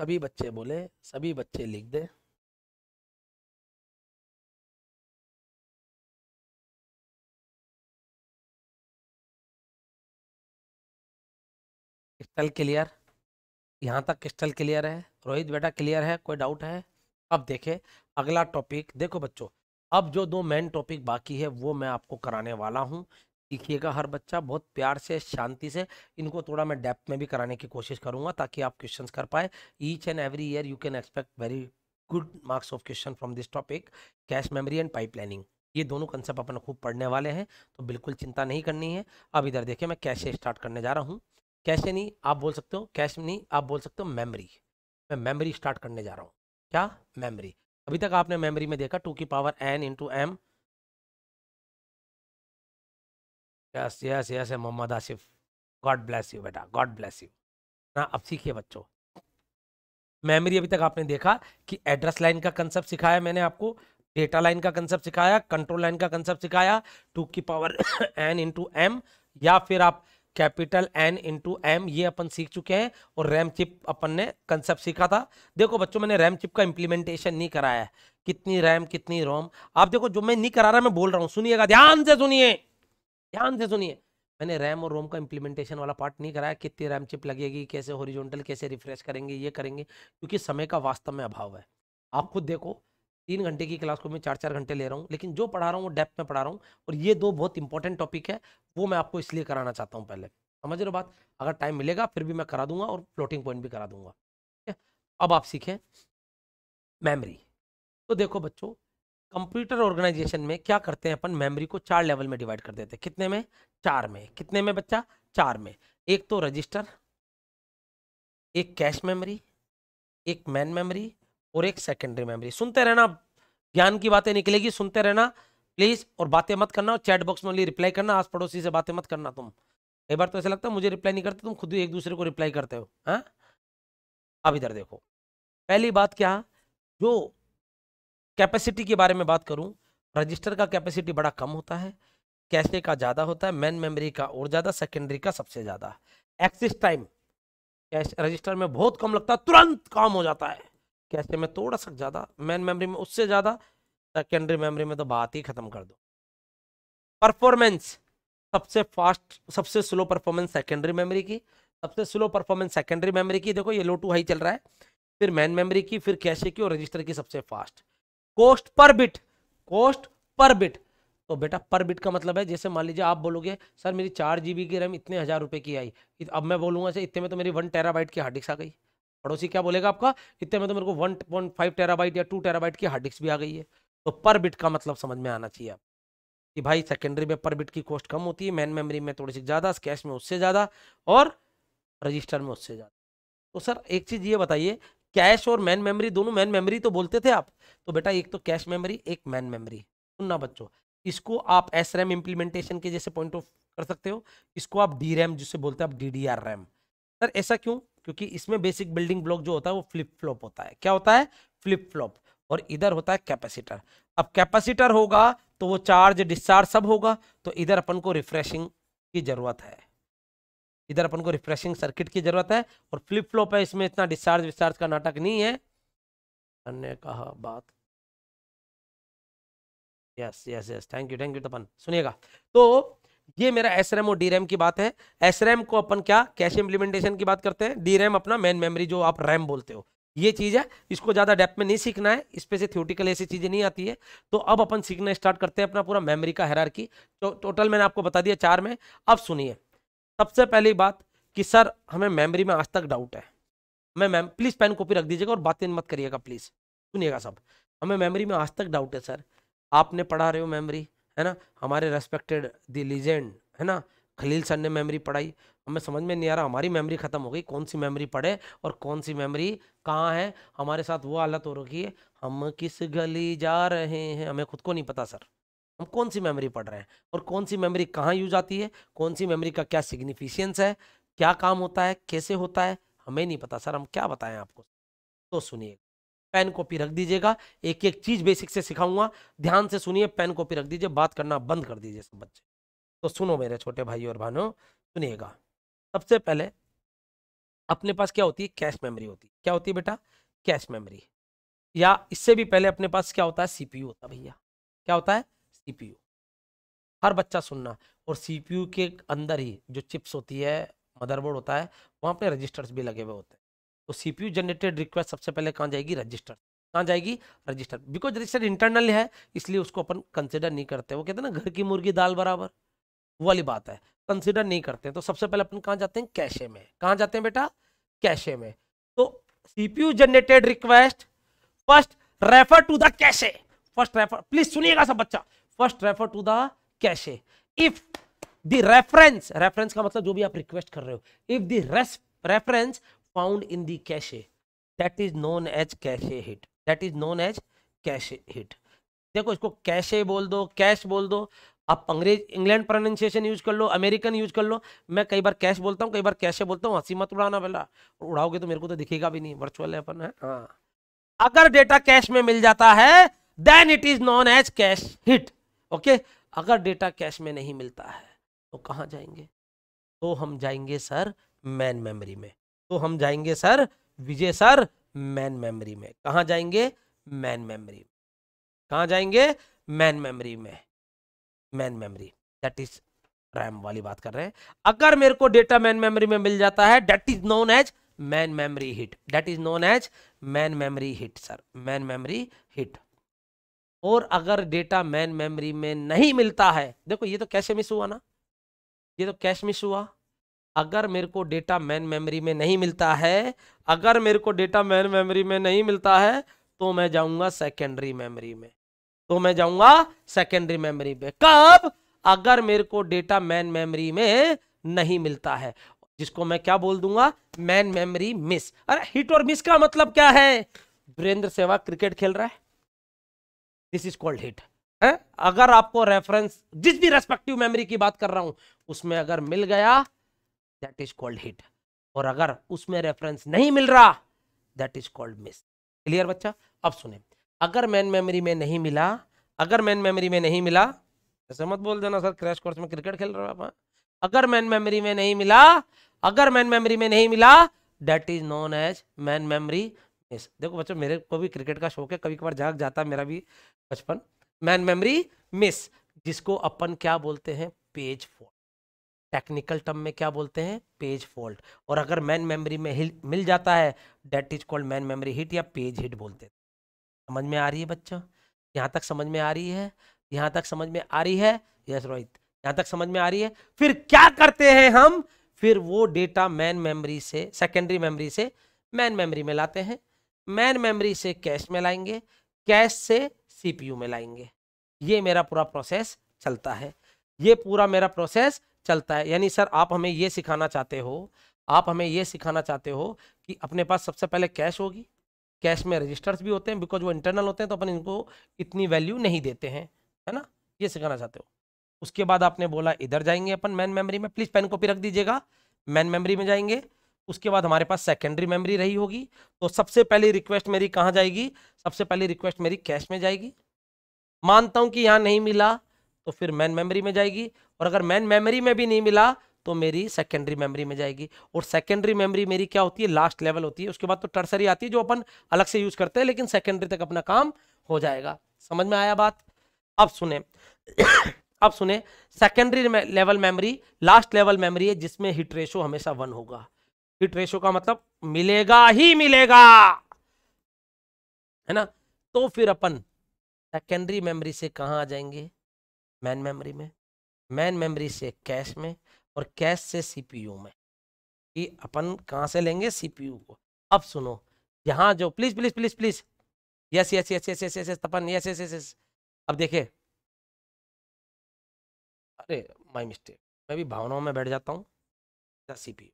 सभी बच्चे बोले सभी बच्चे लिख दे क्रिस्टल क्लियर यहाँ तक क्रिस्टल क्लियर है रोहित बेटा क्लियर है कोई डाउट है अब देखें अगला टॉपिक देखो बच्चों अब जो दो मेन टॉपिक बाकी है वो मैं आपको कराने वाला हूँ सीखिएगा हर बच्चा बहुत प्यार से शांति से इनको थोड़ा मैं डेप्थ में भी कराने की कोशिश करूंगा ताकि आप क्वेश्चन कर पाए each and every year you can expect very good marks of question from this topic cache memory and pipelining ये दोनों कंसेप्ट अपन खूब पढ़ने वाले हैं तो बिल्कुल चिंता नहीं करनी है अब इधर देखिए मैं कैसे स्टार्ट करने जा रहा हूँ कैसे नहीं आप बोल सकते हो कैश नहीं आप बोल सकते हो मेमरी मैं मेमरी स्टार्ट करने जा रहा हूँ क्या मेमरी अभी तक आपने मेमरी में देखा टू की power N into M yes yes yes Mohammad Asif God bless you बेटा गॉड ब्लेस यू ना अब सीखिए बच्चों मेमोरी अभी तक आपने देखा कि एड्रेस लाइन का कंसेप्ट सिखाया मैंने आपको डेटा लाइन का कंसेप्ट सिखाया कंट्रोल लाइन का कंसेप्ट सिखाया टू की पावर एन इंटू एम या फिर आप कैपिटल एन इंटू एम ये अपन सीख चुके हैं और रैम चिप अपन ने कंसेप्ट सीखा था देखो बच्चों मैंने रैम चिप का इम्प्लीमेंटेशन नहीं कराया कितनी रैम कितनी रोम आप देखो जो मैं नहीं करा रहा मैं बोल रहा हूँ सुनिएगा ध्यान से सुनिए ध्यान से सुनिए मैंने रैम और रोम का इम्प्लीमेंटेशन वाला पार्ट नहीं कराया कितनी रैम चिप लगेगी कैसे हॉरिजॉन्टल कैसे रिफ्रेश करेंगे ये करेंगे क्योंकि समय का वास्तव में अभाव है आप खुद देखो तीन घंटे की क्लास को मैं चार चार घंटे ले रहा हूँ लेकिन जो पढ़ा रहा हूँ वो डेप्थ में पढ़ा रहा हूँ और ये दो बहुत इंपॉर्टेंट टॉपिक है वो मैं आपको इसलिए कराना चाहता हूँ पहले समझ रहे हो बात अगर टाइम मिलेगा फिर भी मैं करा दूंगा और फ्लोटिंग पॉइंट भी करा दूंगा ठीक है अब आप सीखें मेमरी तो देखो बच्चों कंप्यूटर ऑर्गेनाइजेशन में क्या करते हैं अपन मेमोरी को चार लेवल में डिवाइड कर देते हैं कितने में चार में कितने में बच्चा चार में एक तो रजिस्टर एक कैश मेमोरी एक मैन मेमोरी और एक सेकेंडरी मेमोरी सुनते रहना ज्ञान की बातें निकलेगी सुनते रहना प्लीज और बातें मत करना और चैट बॉक्स में ओनली रिप्लाई करना आस पड़ोसी से बातें मत करना तुम कई बार तो ऐसा लगता है मुझे रिप्लाई नहीं करते तुम खुद ही एक दूसरे को रिप्लाई करते हो हाँ अब इधर देखो पहली बात क्या जो कैपेसिटी के बारे में बात करूँ रजिस्टर का कैपेसिटी बड़ा कम होता है कैशे का ज़्यादा होता है मेन मेमोरी का और ज़्यादा सेकेंडरी का सबसे ज़्यादा एक्सिस टाइम कैश रजिस्टर में बहुत कम लगता है तुरंत काम हो जाता है कैशे में थोड़ा सा ज़्यादा मेन मेमोरी में उससे ज़्यादा सेकेंडरी मेमोरी में तो बात ही ख़त्म कर दो परफॉर्मेंस सबसे फास्ट सबसे स्लो परफॉर्मेंस सेकेंडरी मेमोरी की सबसे स्लो परफॉर्मेंस सेकेंडरी मेमोरी की देखो ये लो टू हाई चल रहा है फिर मेन मेमोरी की फिर कैशे की और रजिस्टर की सबसे fast cost per bit cost per bit तो बेटा पर बिट का मतलब है जैसे मान लीजिए आप बोलोगे सर मेरी चार जी की रैम इतने हज़ार रुपए की आई अब मैं बोलूंगा सर इतने में तो मेरी वन टेराबाइट की हार्ड डिस्क आ गई पड़ोसी क्या बोलेगा आपका इतने में तो मेरे को वन पॉइंट फाइव टेराबाइट या टू टेराबाइट की हार्ड डिस्क भी आ गई है तो पर बिट का मतलब समझ में आना चाहिए आप कि भाई सेकेंडरी में पर बिट की कॉस्ट कम होती है मेन मेमोरी में थोड़ी सी ज़्यादा कैश में उससे ज़्यादा और रजिस्टर में उससे ज़्यादा तो सर एक चीज़ ये बताइए कैश और मैन मेमोरी दोनों मैन मेमोरी तो बोलते थे आप तो बेटा एक तो कैश मेमोरी एक मैन मेमोरी सुनना बच्चों इसको आप एस रैम इम्प्लीमेंटेशन के जैसे पॉइंट ऑफ कर सकते हो इसको आप डी रैम जिसे बोलते हैं आप D D R RAM sir ऐसा क्यों क्योंकि इसमें बेसिक बिल्डिंग ब्लॉक जो होता है वो फ्लिप फ्लॉप होता है क्या होता है फ्लिप फ्लॉप और इधर होता है कैपेसिटर अब कैपेसिटर होगा तो वो चार्ज डिस्चार्ज सब होगा तो इधर अपन को रिफ्रेशिंग की जरूरत है इधर अपन को रिफ्रेशिंग सर्किट की जरूरत है और फ्लिप फ्लॉप है इसमें इतना डिस्चार्ज विस्चार्ज का नाटक नहीं है अन्य कहा बात yes yes yes thank you thank you Tapan सुनिएगा तो ये मेरा एस रैम और डी रैम की बात है एस रैम को अपन क्या कैश इंप्लीमेंटेशन की बात करते हैं डी रैम अपना मेन मेमोरी जो आप रैम बोलते हो ये चीज़ है इसको ज़्यादा डेप्थ में नहीं सीखना है इस पर से थ्योटिकल ऐसी चीज़ें नहीं आती है तो अब अपन सीखना स्टार्ट करते हैं अपना पूरा मेमोरी का हैरार की तो टोटल मैंने आपको बता दिया चार में अब सुनिए सबसे पहली बात कि सर हमें मेमोरी में आज तक डाउट है हमें मैम प्लीज़ पेन कॉपी रख दीजिएगा और बातें मत करिएगा प्लीज़ सुनिएगा सब हमें मेमोरी में आज तक डाउट है सर आपने पढ़ा रहे हो मेमोरी है ना हमारे रेस्पेक्टेड द लीजेंड है ना खलील सर ने मेमोरी पढ़ाई हमें समझ में नहीं आ रहा हमारी मेमोरी ख़त्म हो गई कौन सी मेमोरी पढ़े और कौन सी मेमोरी कहाँ है हमारे साथ वो हालत हो रखी है हम किस गली जा रहे हैं हमें खुद को नहीं पता सर हम कौन सी मेमोरी पढ़ रहे हैं और कौन सी मेमोरी कहाँ यूज आती है कौन सी मेमोरी का क्या सिग्निफिशियंस है क्या काम होता है कैसे होता है हमें नहीं पता सर हम क्या बताएं आपको तो सुनिए पेन कॉपी रख दीजिएगा एक एक चीज बेसिक से सिखाऊंगा ध्यान से सुनिए पेन कॉपी रख दीजिए बात करना बंद कर दीजिए सब बच्चे तो सुनो मेरे छोटे भाई और बहनों सुनिएगा सबसे पहले अपने पास क्या होती है कैश मेमोरी होती है क्या होती है बेटा कैश मेमोरी या इससे भी पहले अपने पास क्या होता है सीपीयू होता है भैया क्या होता है सीपीयू हर बच्चा सुनना और सीपीयू के अंदर ही जो चिप्स होती है मदरबोर्ड होता है वहाँ पे रजिस्टर्स भी लगे हुए होते हैं तो सीपीयू जनरेटेड रिक्वेस्ट सबसे पहले कहाँ जाएगी रजिस्टर कहाँ जाएगी रजिस्टर बिकॉज रजिस्टर इंटरनल है इसलिए उसको अपन कंसिडर नहीं करते वो कहते हैं ना घर की मुर्गी दाल बराबर वो वाली बात है कंसिडर नहीं करते तो सबसे पहले अपन कहाँ जाते हैं कैशे में कहाँ जाते हैं बेटा कैशे में तो CPU generated request first refer to the cache first refer please सुनिएगा सब बच्चा first refer to the cache if the reference reference का मतलब जो भी आप रिक्वेस्ट कर रहे हो if the reference found in the cache that is known as cache hit that is known as cache hit देखो इसको कैशे बोल दो कैश बोल दो आप अंग्रेज इंग्लैंड प्रोनाउंसिएशन यूज कर लो अमेरिकन यूज कर लो मैं कई बार कैश बोलता हूँ कई बार कैशे बोलता हूँ हंसी मत उड़ाना पहला उड़ाओगे तो मेरे को तो दिखेगा भी नहीं वर्चुअल है अपन है हाँ अगर डेटा कैश में मिल जाता है then it is known as cache hit okay अगर डेटा कैश में नहीं मिलता है तो कहाँ जाएंगे तो हम जाएंगे सर मैन मेमोरी में तो हम जाएंगे sir Vijay sir main memory में कहाँ जाएंगे मैन मेमोरी कहाँ जाएंगे मैन मेमोरी में main memory that is RAM वाली बात कर रहे हैं अगर मेरे को डेटा मैन मेमोरी में मिल जाता है that is known as main memory hit that is known as main memory hit sir main memory hit और अगर डेटा मैन मेमोरी में नहीं मिलता है देखो ये तो कैसे मिस हुआ ना ये तो कैश मिस हुआ अगर मेरे को डेटा मैन मेमोरी में नहीं मिलता है अगर मेरे को डेटा मैन मेमोरी में नहीं मिलता है तो मैं जाऊंगा सेकेंडरी मेमोरी में तो मैं जाऊंगा सेकेंडरी मेमोरी में कब अगर मेरे को डेटा मैन मेमोरी में नहीं मिलता है जिसको मैं क्या बोल दूंगा मैन मेमोरी मिस अरे हिट और मिस का मतलब क्या है वीरेंद्र सेवा क्रिकेट खेल रहा है दिस इज कॉल्ड हिट है अगर आपको रेफरेंस जिस भी रेस्पेक्टिव मेमोरी की बात कर रहा हूं उसमें अगर मिल गया दैट इज कॉल्ड हिट और अगर उसमें रेफरेंस नहीं मिल रहा that is called miss clear बच्चा अब सुने अगर मेन मेमोरी में नहीं मिला अगर मेन मेमोरी में नहीं मिला ऐसे मत बोल देना सर क्रैश कोर्स में क्रिकेट खेल रहा हो हाँ? अगर मेन मेमोरी में नहीं मिला अगर मेन मेमोरी में नहीं मिला that is known as main memory देखो बच्चों मेरे को भी क्रिकेट का शौक है कभी कभार जाग जाता मेरा भी बचपन मैन मेमोरी मिस जिसको अपन क्या बोलते हैं पेज फॉल्ट टेक्निकल टर्म में क्या बोलते हैं पेज फॉल्ट और अगर मैन मेमोरी में हिल मिल जाता है that is called main memory hit या पेज हिट बोलते हैं समझ में आ रही है बच्चा यहाँ तक समझ में आ रही है यहाँ तक समझ में आ रही है यस रोहित यहाँ तक समझ में आ रही है फिर क्या करते हैं हम फिर वो डेटा मैन मेमोरी से सेकेंडरी मेमोरी से मैन मेमोरी में लाते हैं मैन मेमोरी से कैश में लाएंगे कैश से सीपीयू में लाएंगे ये मेरा पूरा प्रोसेस चलता है ये पूरा मेरा प्रोसेस चलता है यानी सर आप हमें ये सिखाना चाहते हो आप हमें ये सिखाना चाहते हो कि अपने पास सबसे पहले कैश होगी कैश में रजिस्टर्स भी होते हैं बिकॉज वो इंटरनल होते हैं तो अपन इनको इतनी वैल्यू नहीं देते हैं है ना ये सिखाना चाहते हो उसके बाद आपने बोला इधर जाएंगे अपन मैन मेमोरी में प्लीज़ पेन कॉपी रख दीजिएगा मैन मेमोरी में जाएंगे उसके बाद हमारे पास सेकेंडरी मेमोरी रही होगी तो सबसे पहले रिक्वेस्ट मेरी कहाँ जाएगी सबसे पहले रिक्वेस्ट मेरी कैश में जाएगी मानता हूँ कि यहाँ नहीं मिला तो फिर मैन मेमोरी में जाएगी और अगर मैन मेमोरी में भी नहीं मिला तो मेरी सेकेंडरी मेमोरी में जाएगी और सेकेंडरी मेमोरी मेरी क्या होती है लास्ट लेवल होती है उसके बाद तो टर्सरी आती है जो अपन अलग से यूज करते हैं लेकिन सेकेंडरी तक अपना काम हो जाएगा समझ में आया बात अब सुने अब सुने secondary level memory last level memory है जिसमें हिट रेशो हमेशा वन होगा हिट रेशो का मतलब मिलेगा ही मिलेगा है ना तो फिर अपन सेकेंडरी मेमोरी से कहा आ जाएंगे मैन मेमोरी में मैन मेमोरी से कैश में और कैश से सीपीयू में कि अपन कहा से लेंगे सीपीयू को अब सुनो यहां जो please please please please yes yes yes yes yes yes yes Tapan yes yes yes अब देखे अरे माय मिस्टेक मैं भी भावनाओं में बैठ जाता हूँ सीपीयू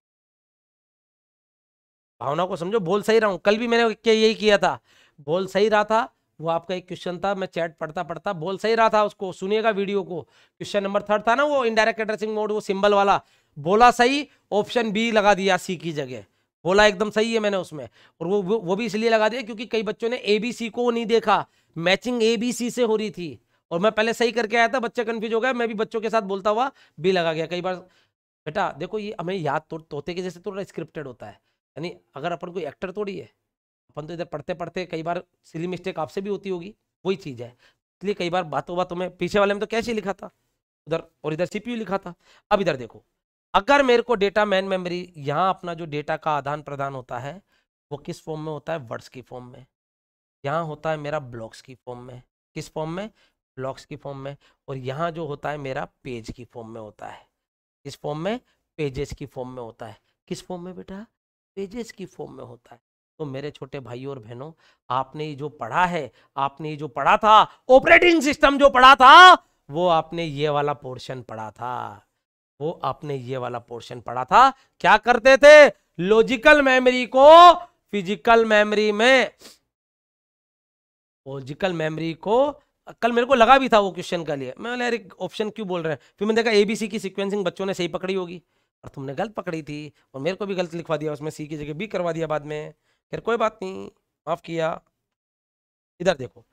भावना को समझो बोल सही रहा हूँ कल भी मैंने क्या यही किया था बोल सही रहा था वो आपका एक क्वेश्चन था मैं चैट पढ़ता पढ़ता बोल सही रहा था उसको सुनिएगा वीडियो को क्वेश्चन नंबर थर्ड था ना वो इनडायरेक्ट एड्रेसिंग मोड वो सिंबल वाला बोला सही ऑप्शन बी लगा दिया सी की जगह बोला एकदम सही है मैंने उसमें और वो वो भी इसलिए लगा दिया क्योंकि कई बच्चों ने ए बी सी को नहीं देखा मैचिंग ए बी सी से हो रही थी और मैं पहले सही करके आया था बच्चे कन्फ्यूज हो गया मैं भी बच्चों के साथ बोलता हुआ बी लगा गया कई बार बेटा देखो ये हमें याद तो तोते के जैसे थोड़ा स्क्रिप्टेड होता है यानी अगर अपन कोई एक्टर थोड़ी है अपन तो इधर पढ़ते पढ़ते कई बार सिली मिस्टेक आपसे भी होती होगी वही चीज़ है इसलिए कई बार बातों बातों में पीछे वाले में तो कैसे लिखा था उधर और इधर सी लिखा था अब इधर देखो अगर मेरे को डेटा मैन मेमोरी यहाँ अपना जो डेटा का आदान प्रदान होता है वो किस फॉर्म में होता है वर्ड्स की फॉर्म में यहाँ होता है मेरा ब्लॉक्स की फॉर्म में किस फॉर्म में ब्लॉक्स की फॉर्म में और यहाँ जो होता है मेरा पेज की फॉर्म में होता है किस फॉर्म में पेजेस की फॉर्म में होता है किस फॉर्म में बेटा पेजेस की फॉर्म में होता है तो मेरे छोटे भाई और बहनों आपने जो पढ़ा है आपने जो पढ़ा था ऑपरेटिंग सिस्टम जो पढ़ा था वो आपने ये वाला पोर्शन पढ़ा था वो आपने ये वाला पोर्शन पढ़ा था क्या करते थे लॉजिकल मेमोरी को फिजिकल मेमोरी में लॉजिकल मेमोरी को कल मेरे को लगा भी था वो क्वेश्चन का लिए मैं बोले यार ऑप्शन क्यों बोल रहे हैं फिर मैंने देखा एबीसी की सीक्वेंसिंग बच्चों ने सही पकड़ी होगी और तुमने गलत पकड़ी थी और मेरे को भी गलत लिखवा दिया उसमें सी की जगह बी करवा दिया बाद में खैर कोई बात नहीं माफ़ किया इधर देखो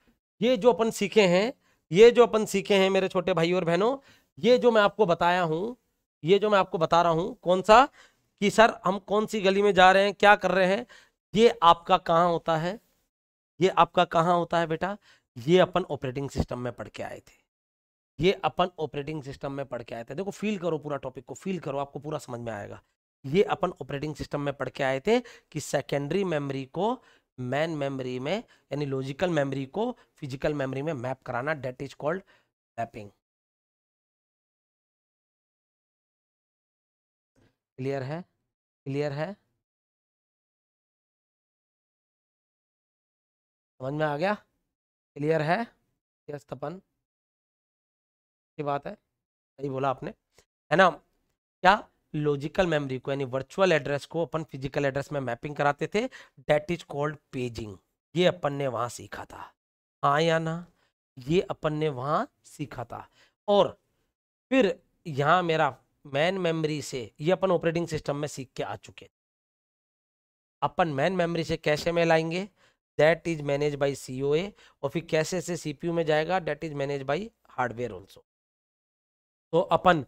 ये जो अपन सीखे हैं ये जो अपन सीखे हैं मेरे छोटे भाई और बहनों ये जो मैं आपको बताया हूँ ये जो मैं आपको बता रहा हूँ कौन सा कि सर हम कौन सी गली में जा रहे हैं क्या कर रहे हैं ये आपका कहाँ होता है ये आपका कहाँ होता है बेटा ये अपन ऑपरेटिंग सिस्टम में पढ़ के आए थे ये अपन ऑपरेटिंग सिस्टम में पढ़ के आए थे देखो फील करो पूरा टॉपिक को फील करो आपको पूरा समझ में आएगा ये अपन ऑपरेटिंग सिस्टम में पढ़ के आए थे कि सेकेंडरी मेमोरी को मैन मेमोरी में यानी लॉजिकल मेमोरी को फिजिकल मेमोरी में मैप कराना that is called mapping clear है क्लियर है समझ में आ गया क्लियर है यस तपन की बात है सही बोला आपने है ना क्या लॉजिकल मेमोरी को यानी वर्चुअल एड्रेस को अपन फिजिकल एड्रेस में मैपिंग कराते थे डेट इज कॉल्ड पेजिंग ये अपन ने वहाँ सीखा था हाँ या ना ये अपन ने वहाँ सीखा था और फिर यहाँ मेरा मैन मेमोरी से ये अपन ऑपरेटिंग सिस्टम में सीख के आ चुके अपन मैन मेमोरी से कैसे में लाएंगे that is manage by C और फिर कैसे से सी में जाएगा that is manage by hardware also तो अपन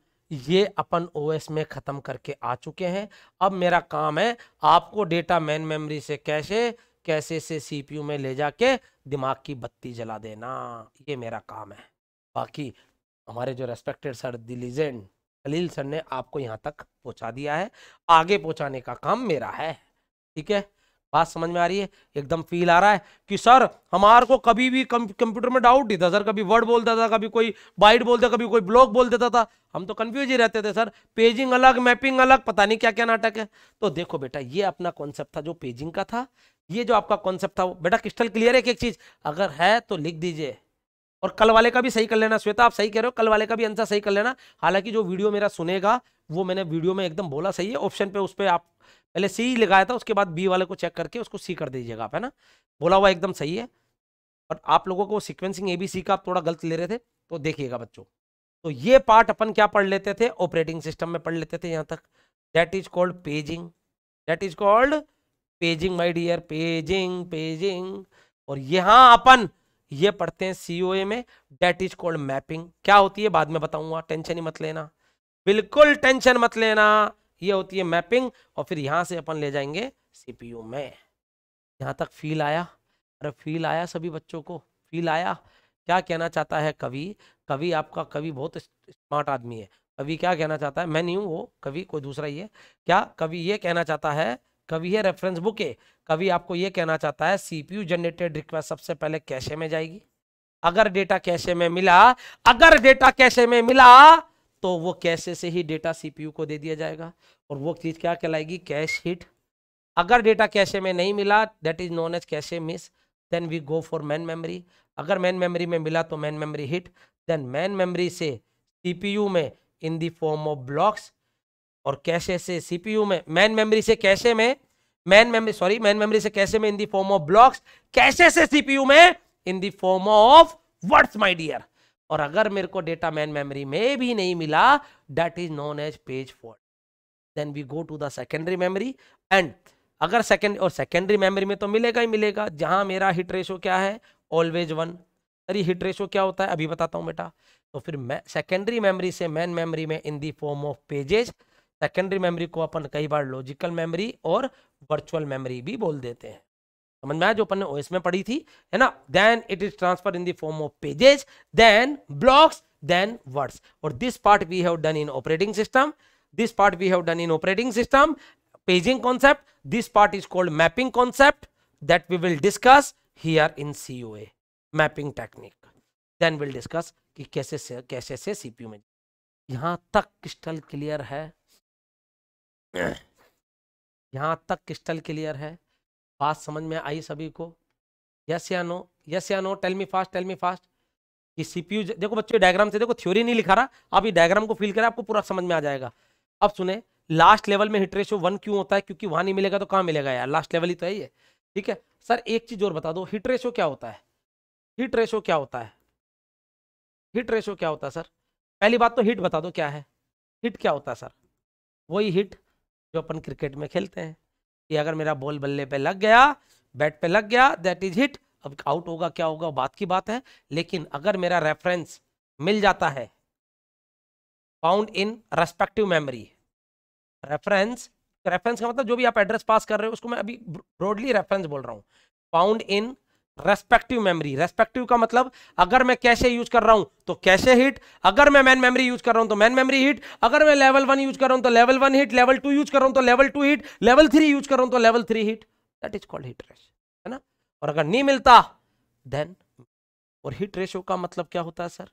ये अपन ओएस में ख़त्म करके आ चुके हैं अब मेरा काम है आपको डेटा मैन मेमोरी से कैसे कैसे से सीपीयू में ले जाके दिमाग की बत्ती जला देना ये मेरा काम है बाकी हमारे जो respected sir diligent Khalil sir ने आपको यहाँ तक पहुँचा दिया है आगे पहुँचाने का काम मेरा है ठीक है बात समझ में आ रही है एकदम फील आ रहा है कि सर हमार को कभी भी कंप्यूटर में डाउट नहीं था सर कभी वर्ड बोलता था कभी कोई बाइट बोलता कभी कोई ब्लॉक बोल देता था हम तो कंफ्यूज ही रहते थे सर पेजिंग अलग मैपिंग अलग पता नहीं क्या क्या नाटक है तो देखो बेटा ये अपना कॉन्सेप्ट था जो पेजिंग का था ये जो आपका कॉन्सेप्ट था बेटा क्रिस्टल क्लियर है एक चीज़ अगर है तो लिख दीजिए और कल वाले का भी सही कर लेना श्वेता आप सही कह रहे हो कल वाले का भी आंसर सही कर लेना हालांकि जो वीडियो मेरा सुनेगा वो मैंने वीडियो में एकदम बोला सही है ऑप्शन पे उस पर आप पहले सी लगाया था उसके बाद बी वाले को चेक करके उसको सी कर दीजिएगा आप है ना बोला हुआ एकदम सही है और आप लोगों को सिक्वेंसिंग ए बी सी का आप थोड़ा गलत ले रहे थे तो देखिएगा बच्चों तो ये पार्ट अपन क्या पढ़ लेते थे ऑपरेटिंग सिस्टम में पढ़ लेते थे यहाँ तक that is called paging that is called paging my dear paging paging और यहाँ अपन ये पढ़ते हैं ए में डेट इज कॉल्ड मैपिंग क्या होती है बाद में बताऊंगा टेंशन ही मत लेना बिल्कुल टेंशन मत लेना ये होती है मैपिंग और फिर यहाँ से अपन ले जाएंगे सीपीयू में यहाँ तक फील आया अरे फील आया सभी बच्चों को फील आया क्या कहना चाहता है कवि कवि आपका कवि बहुत स्मार्ट आदमी है कवि क्या कहना चाहता है मैं नहीं हूँ वो कवि कोई दूसरा ही है क्या कवि ये कहना चाहता है कवि है रेफरेंस बुक है कवि आपको ये कहना चाहता है सीपीयू जनरेटेड रिक्वेस्ट सबसे पहले कैसे में जाएगी अगर डेटा कैसे में मिला अगर डेटा कैसे में मिला तो वो कैसे से ही डेटा सीपीयू को दे दिया जाएगा और वो चीज़ क्या कहलाएगी कैश हिट अगर डेटा कैसे में नहीं मिला that is known as cache miss then we go for main memory अगर मैन मेमोरी में मिला तो main memory hit then main memory से सीपीयू में in the form of blocks और कैसे से सीपीयू में मैन मेमोरी से कैसे में main memory sorry main memory से कैसे में in the form of blocks cache से सीपीयू में in the form of words my dear और अगर मेरे को डेटा मैन मेमोरी में भी नहीं मिला that is known as page fault then we go to the secondary memory and अगर सेकेंड और सेकेंडरी मेमोरी में तो मिलेगा ही मिलेगा जहां मेरा हिट रेशो क्या है ऑलवेज वन अरे हिट रेशो क्या होता है अभी बताता हूँ बेटा तो फिर मैं सेकेंडरी मेमोरी से मैन मेमोरी में in the form of pages secondary memory को अपन कई बार लॉजिकल मेमोरी और वर्चुअल मेमोरी भी बोल देते हैं समझ में आया जो अपन ने ओएस में पढ़ी थी है ना then it is transfer in the form of pages then blocks then words और this part we have done in operating system this part we have done in operating system paging paging concept. This part is called mapping concept that we will discuss here in COA, mapping technique. Then will discuss कि कैसे से कैसे से CPU में यहां तक crystal clear है यहां तक क्रिस्टल क्लियर है बात समझ में आई सभी को यस या नो यस या no tell me fast tell me fast कि सीपीयू देखो बच्चों डायग्राम से देखो थ्योरी नहीं लिखा रहा आप ये डायग्राम को फील करें आपको पूरा समझ में आ जाएगा अब सुने लास्ट लेवल में हिट रेशो वन क्यों होता है क्योंकि वहां नहीं मिलेगा तो कहाँ मिलेगा यार लास्ट लेवल ही तो है ये ठीक है सर एक चीज और बता दो हिट रेशो क्या होता है हिट रेशो क्या होता है हिट रेशो क्या होता है सर पहली बात तो हिट बता दो क्या है हिट क्या होता है सर वही हिट जो अपन क्रिकेट में खेलते हैं कि अगर मेरा बॉल बल्ले पे लग गया बैट पे लग गया दैट इज हिट अब आउट होगा क्या होगा बात की बात है लेकिन अगर मेरा रेफरेंस मिल जाता है found in respective memory reference reference का मतलब जो भी आप एड्रेस पास कर रहे हो उसको मैं अभी ब्रॉडली रेफरेंस बोल रहा हूँ found in respective memory respective का मतलब अगर मैं कैसे यूज कर रहा हूं तो कैसे हिट अगर मैं मैन मेमोरी यूज कर रहा हूं तो मैन मेमोरी हिट अगर मैं लेवल वन यूज कर रहा हूं तो level one hit level two use कर रहा हूं तो level two hit level three use कर रहा हूं तो level three hit that is called hit ratio है ना और अगर नहीं मिलता देन और हिट रेशो का मतलब क्या होता है सर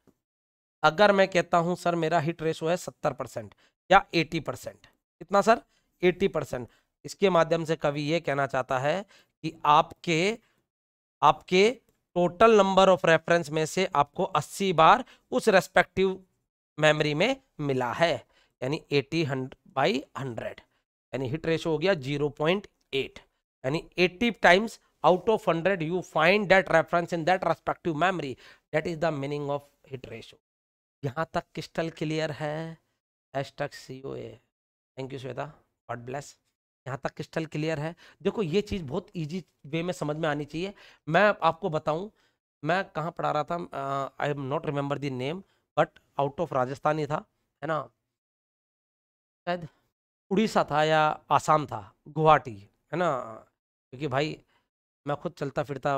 अगर मैं कहता हूं सर मेरा हिट रेशो है सत्तर परसेंट या एटी परसेंट कितना सर एटी परसेंट इसके माध्यम से कवि यह कहना चाहता है कि आपके आपके टोटल नंबर ऑफ रेफरेंस में से आपको 80 बार उस रेस्पेक्टिव मेमोरी में मिला है यानी 80 बाई 100 यानी हिट रेशो हो गया 0.8 यानी 80 times out of 100 you find that reference in that respective memory that is the meaning of hit ratio यहाँ तक क्रिस्टल क्लियर है hash C O A thank you Shweta god bless यहाँ तक crystal clear है देखो ये चीज़ बहुत ईजी वे में समझ में आनी चाहिए मैं आपको बताऊँ मैं कहाँ पढ़ा रहा था I am not remember the name but out of Rajasthan ही था है ना शायद उड़ीसा था या आसाम था गुवाहाटी है ना क्योंकि भाई मैं खुद चलता फिरता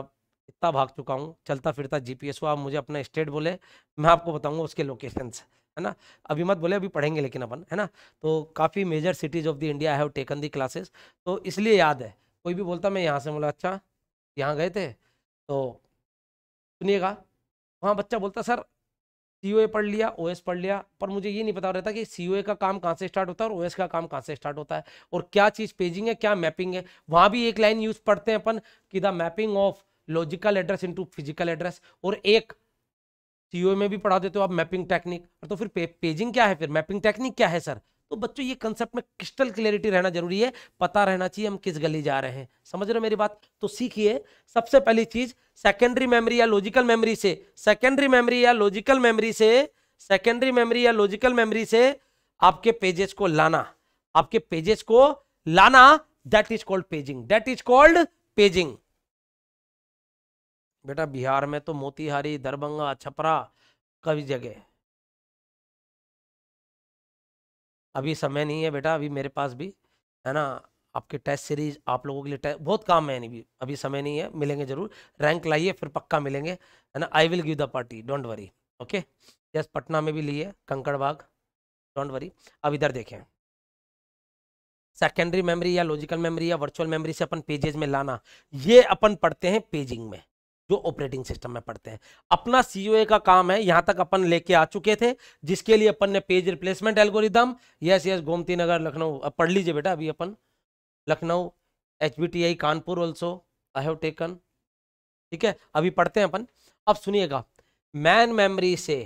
इतना भाग चुका हूँ चलता फिरता जीपीएस आप मुझे अपना स्टेट बोले मैं आपको बताऊँगा उसके से है ना अभी मत बोले अभी पढ़ेंगे लेकिन अपन है ना तो काफ़ी major cities of the India have taken the classes तो इसलिए याद है कोई भी बोलता मैं यहाँ से बोला अच्छा यहाँ गए थे तो सुनिएगा वहाँ बच्चा बोलता सर सी ओ ए पढ़ लिया ओ एस पढ़ लिया पर मुझे ये नहीं पता रहता कि सी ओ ए का काम कहाँ से स्टार्ट होता है और ओ एस का काम कहाँ से स्टार्ट होता है और क्या चीज़ पेजिंग है क्या मैपिंग है वहाँ भी एक लाइन यूज पढ़ते हैं अपन कि the mapping of logical address into physical address और एक सीओ में भी पढ़ा देते हो तो आप मैपिंग टेक्निक और तो फिर पे, पेजिंग क्या है फिर मैपिंग टेक्निक क्या है सर तो बच्चों ये कंसेप्ट में क्रिस्टल क्लियरिटी रहना जरूरी है पता रहना चाहिए हम किस गली जा रहे हैं समझ रहे हो मेरी बात तो सीखिए सबसे पहली चीज सेकेंडरी मेमोरी या लॉजिकल मेमोरी से सेकेंडरी मेमोरी या लॉजिकल मेमोरी से सेकेंडरी मेमोरी या लॉजिकल मेमोरी से आपके पेजेस को लाना आपके पेजेस को लाना that is called paging that is called paging बेटा बिहार में तो मोतिहारी दरभंगा छपरा कभी जगह अभी समय नहीं है बेटा अभी मेरे पास भी है ना आपके टेस्ट सीरीज आप लोगों के लिए टेस्ट बहुत काम है नहीं अभी समय नहीं है मिलेंगे जरूर रैंक लाइए फिर पक्का मिलेंगे है ना I will give the party don't worry okay yes Patna में भी लिए कंकड़बाग डोंट वरी अब इधर देखें सेकेंडरी मेमोरी या लॉजिकल मेमोरी या वर्चुअल मेमोरी से अपन पेजेज में लाना ये अपन पढ़ते हैं पेजिंग में जो ऑपरेटिंग सिस्टम में पढ़ते हैं अपना सीओए का काम है यहां तक अपन लेके आ चुके थे जिसके लिए अपन ने page replacement algorithm yes yes Gomti Nagar Lucknow अब पढ़ लीजिए बेटा अभी अपन लखनऊ एच Kanpur also I have taken ठीक है अभी पढ़ते हैं अपन अब सुनिएगा मैन मेमरी से